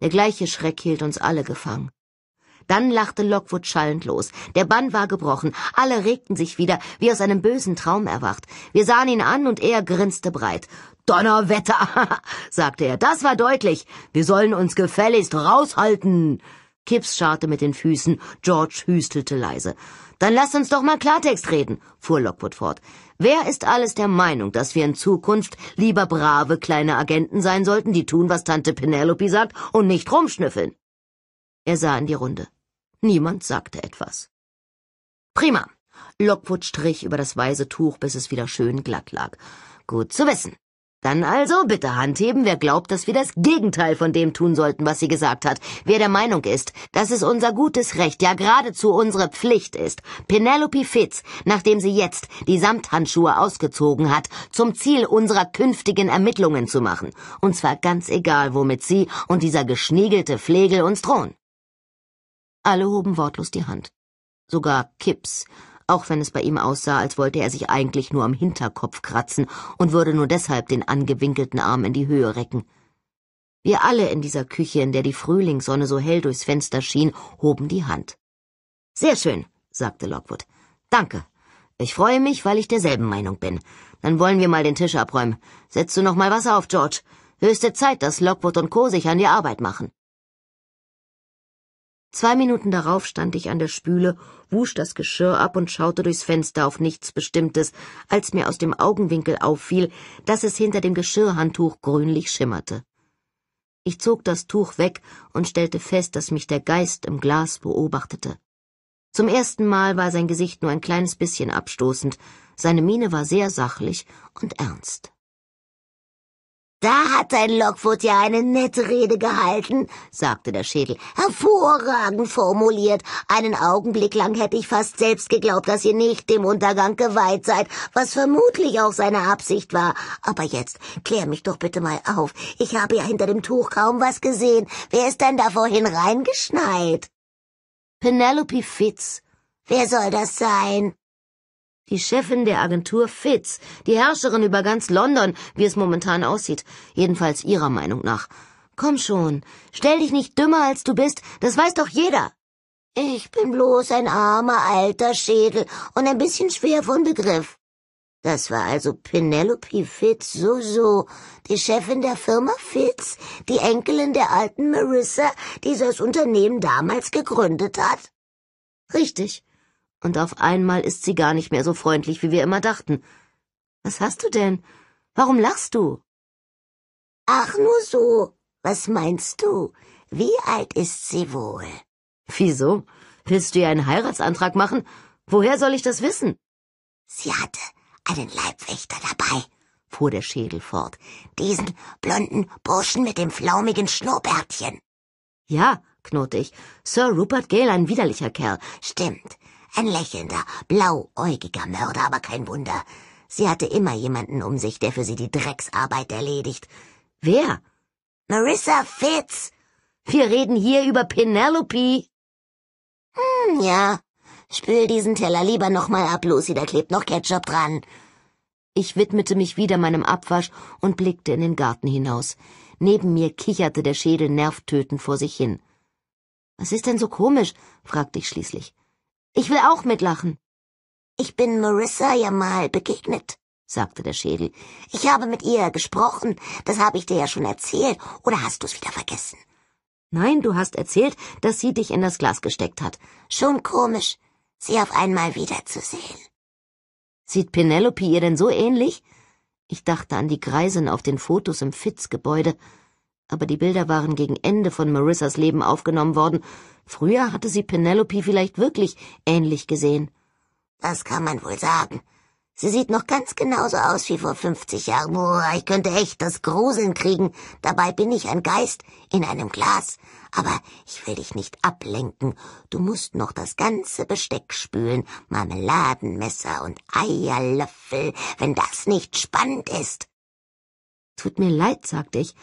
Der gleiche Schreck hielt uns alle gefangen. Dann lachte Lockwood schallend los. Der Bann war gebrochen. Alle regten sich wieder, wie aus einem bösen Traum erwacht. Wir sahen ihn an und er grinste breit. Donnerwetter, sagte er, das war deutlich. Wir sollen uns gefälligst raushalten. Kipps scharrte mit den Füßen, George hüstelte leise. Dann lasst uns doch mal Klartext reden, fuhr Lockwood fort. Wer ist alles der Meinung, dass wir in Zukunft lieber brave kleine Agenten sein sollten, die tun, was Tante Penelope sagt und nicht rumschnüffeln? Er sah in die Runde. Niemand sagte etwas. Prima. Lockwood strich über das weiße Tuch, bis es wieder schön glatt lag. Gut zu wissen. Dann also bitte Hand heben, wer glaubt, dass wir das Gegenteil von dem tun sollten, was sie gesagt hat. Wer der Meinung ist, dass es unser gutes Recht, ja geradezu unsere Pflicht ist, Penelope Fitz, nachdem sie jetzt die Samthandschuhe ausgezogen hat, zum Ziel unserer künftigen Ermittlungen zu machen. Und zwar ganz egal, womit sie und dieser geschniegelte Flegel uns drohen. Alle hoben wortlos die Hand. Sogar Kipps, auch wenn es bei ihm aussah, als wollte er sich eigentlich nur am Hinterkopf kratzen und würde nur deshalb den angewinkelten Arm in die Höhe recken. Wir alle in dieser Küche, in der die Frühlingssonne so hell durchs Fenster schien, hoben die Hand. Sehr schön, sagte Lockwood. Danke. Ich freue mich, weil ich derselben Meinung bin. Dann wollen wir mal den Tisch abräumen. Setzt du noch mal Wasser auf, George. Höchste Zeit, dass Lockwood und Co. sich an die Arbeit machen. Zwei Minuten darauf stand ich an der Spüle, wusch das Geschirr ab und schaute durchs Fenster auf nichts Bestimmtes, als mir aus dem Augenwinkel auffiel, dass es hinter dem Geschirrhandtuch grünlich schimmerte. Ich zog das Tuch weg und stellte fest, dass mich der Geist im Glas beobachtete. Zum ersten Mal war sein Gesicht nur ein kleines bisschen abstoßend, seine Miene war sehr sachlich und ernst. Da hat dein Lockwood ja eine nette Rede gehalten, sagte der Schädel. Hervorragend formuliert. Einen Augenblick lang hätte ich fast selbst geglaubt, dass ihr nicht dem Untergang geweiht seid, was vermutlich auch seine Absicht war. Aber jetzt, klär mich doch bitte mal auf. Ich habe ja hinter dem Tuch kaum was gesehen. Wer ist denn da vorhin reingeschneit? Penelope Fitz. Wer soll das sein? Die Chefin der Agentur Fitz, die Herrscherin über ganz London, wie es momentan aussieht, jedenfalls ihrer Meinung nach. Komm schon, stell dich nicht dümmer, als du bist, das weiß doch jeder. Ich bin bloß ein armer alter Schädel und ein bisschen schwer von Begriff. Das war also Penelope Fitz so so, die Chefin der Firma Fitz, die Enkelin der alten Marissa, die das Unternehmen damals gegründet hat. Richtig. Und auf einmal ist sie gar nicht mehr so freundlich, wie wir immer dachten. Was hast du denn? Warum lachst du? Ach, nur so. Was meinst du? Wie alt ist sie wohl? Wieso? Willst du ihr einen Heiratsantrag machen? Woher soll ich das wissen? Sie hatte einen Leibwächter dabei, fuhr der Schädel fort. Diesen blonden Burschen mit dem flaumigen Schnurrbärtchen. Ja, knurrte ich. Sir Rupert Gale, ein widerlicher Kerl. Stimmt. Ein lächelnder, blauäugiger Mörder, aber kein Wunder. Sie hatte immer jemanden um sich, der für sie die Drecksarbeit erledigt. Wer? Marissa Fitz. Wir reden hier über Penelope. Hm, ja. Spül diesen Teller lieber nochmal ab, Lucy, da klebt noch Ketchup dran. Ich widmete mich wieder meinem Abwasch und blickte in den Garten hinaus. Neben mir kicherte der Schädel nervtötend vor sich hin. Was ist denn so komisch? fragte ich schließlich. Ich will auch mitlachen. Ich bin Marissa ja mal begegnet, sagte der Schädel. Ich habe mit ihr gesprochen. Das habe ich dir ja schon erzählt. Oder hast du's wieder vergessen? Nein, du hast erzählt, dass sie dich in das Glas gesteckt hat. Schon komisch, sie auf einmal wiederzusehen. Sieht Penelope ihr denn so ähnlich? Ich dachte an die Greisin auf den Fotos im Fitzgebäude. gebäude aber die Bilder waren gegen Ende von Marissas Leben aufgenommen worden. Früher hatte sie Penelope vielleicht wirklich ähnlich gesehen. Das kann man wohl sagen. Sie sieht noch ganz genauso aus wie vor 50 Jahren. Oh, ich könnte echt das Gruseln kriegen. Dabei bin ich ein Geist in einem Glas. Aber ich will dich nicht ablenken. Du musst noch das ganze Besteck spülen. Marmeladenmesser und Eierlöffel, wenn das nicht spannend ist. Tut mir leid, sagte ich,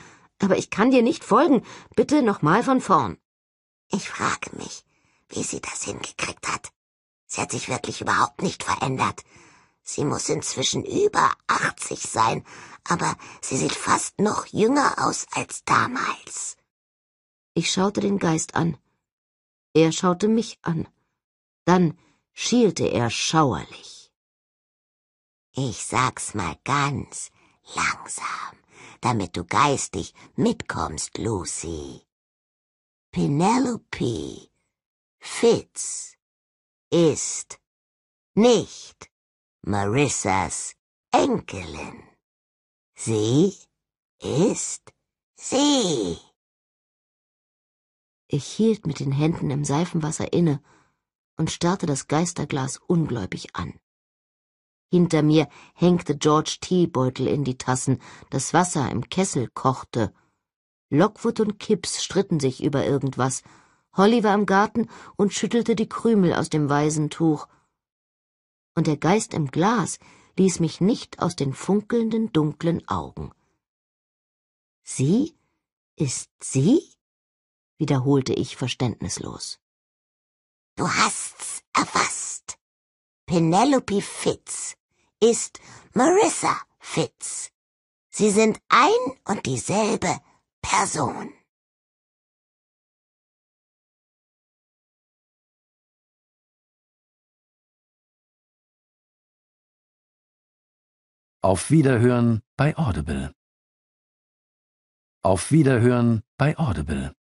aber ich kann dir nicht folgen. Bitte nochmal von vorn. Ich frage mich, wie sie das hingekriegt hat. Sie hat sich wirklich überhaupt nicht verändert. Sie muss inzwischen über 80 sein, aber sie sieht fast noch jünger aus als damals. Ich schaute den Geist an. Er schaute mich an. Dann schielte er schauerlich. Ich sag's mal ganz langsam damit du geistig mitkommst, Lucy. Penelope Fitz ist nicht Marissas Enkelin. Sie ist sie. Ich hielt mit den Händen im Seifenwasser inne und starrte das Geisterglas ungläubig an. Hinter mir hängte George Teebeutel in die Tassen, das Wasser im Kessel kochte. Lockwood und Kipps stritten sich über irgendwas. Holly war im Garten und schüttelte die Krümel aus dem Waisentuch. Und der Geist im Glas ließ mich nicht aus den funkelnden, dunklen Augen. Sie? Ist sie? wiederholte ich verständnislos. Du hast's erfasst. Penelope Fitz ist Marissa Fitz. Sie sind ein und dieselbe Person. Auf Wiederhören bei Audible. Auf Wiederhören bei Audible.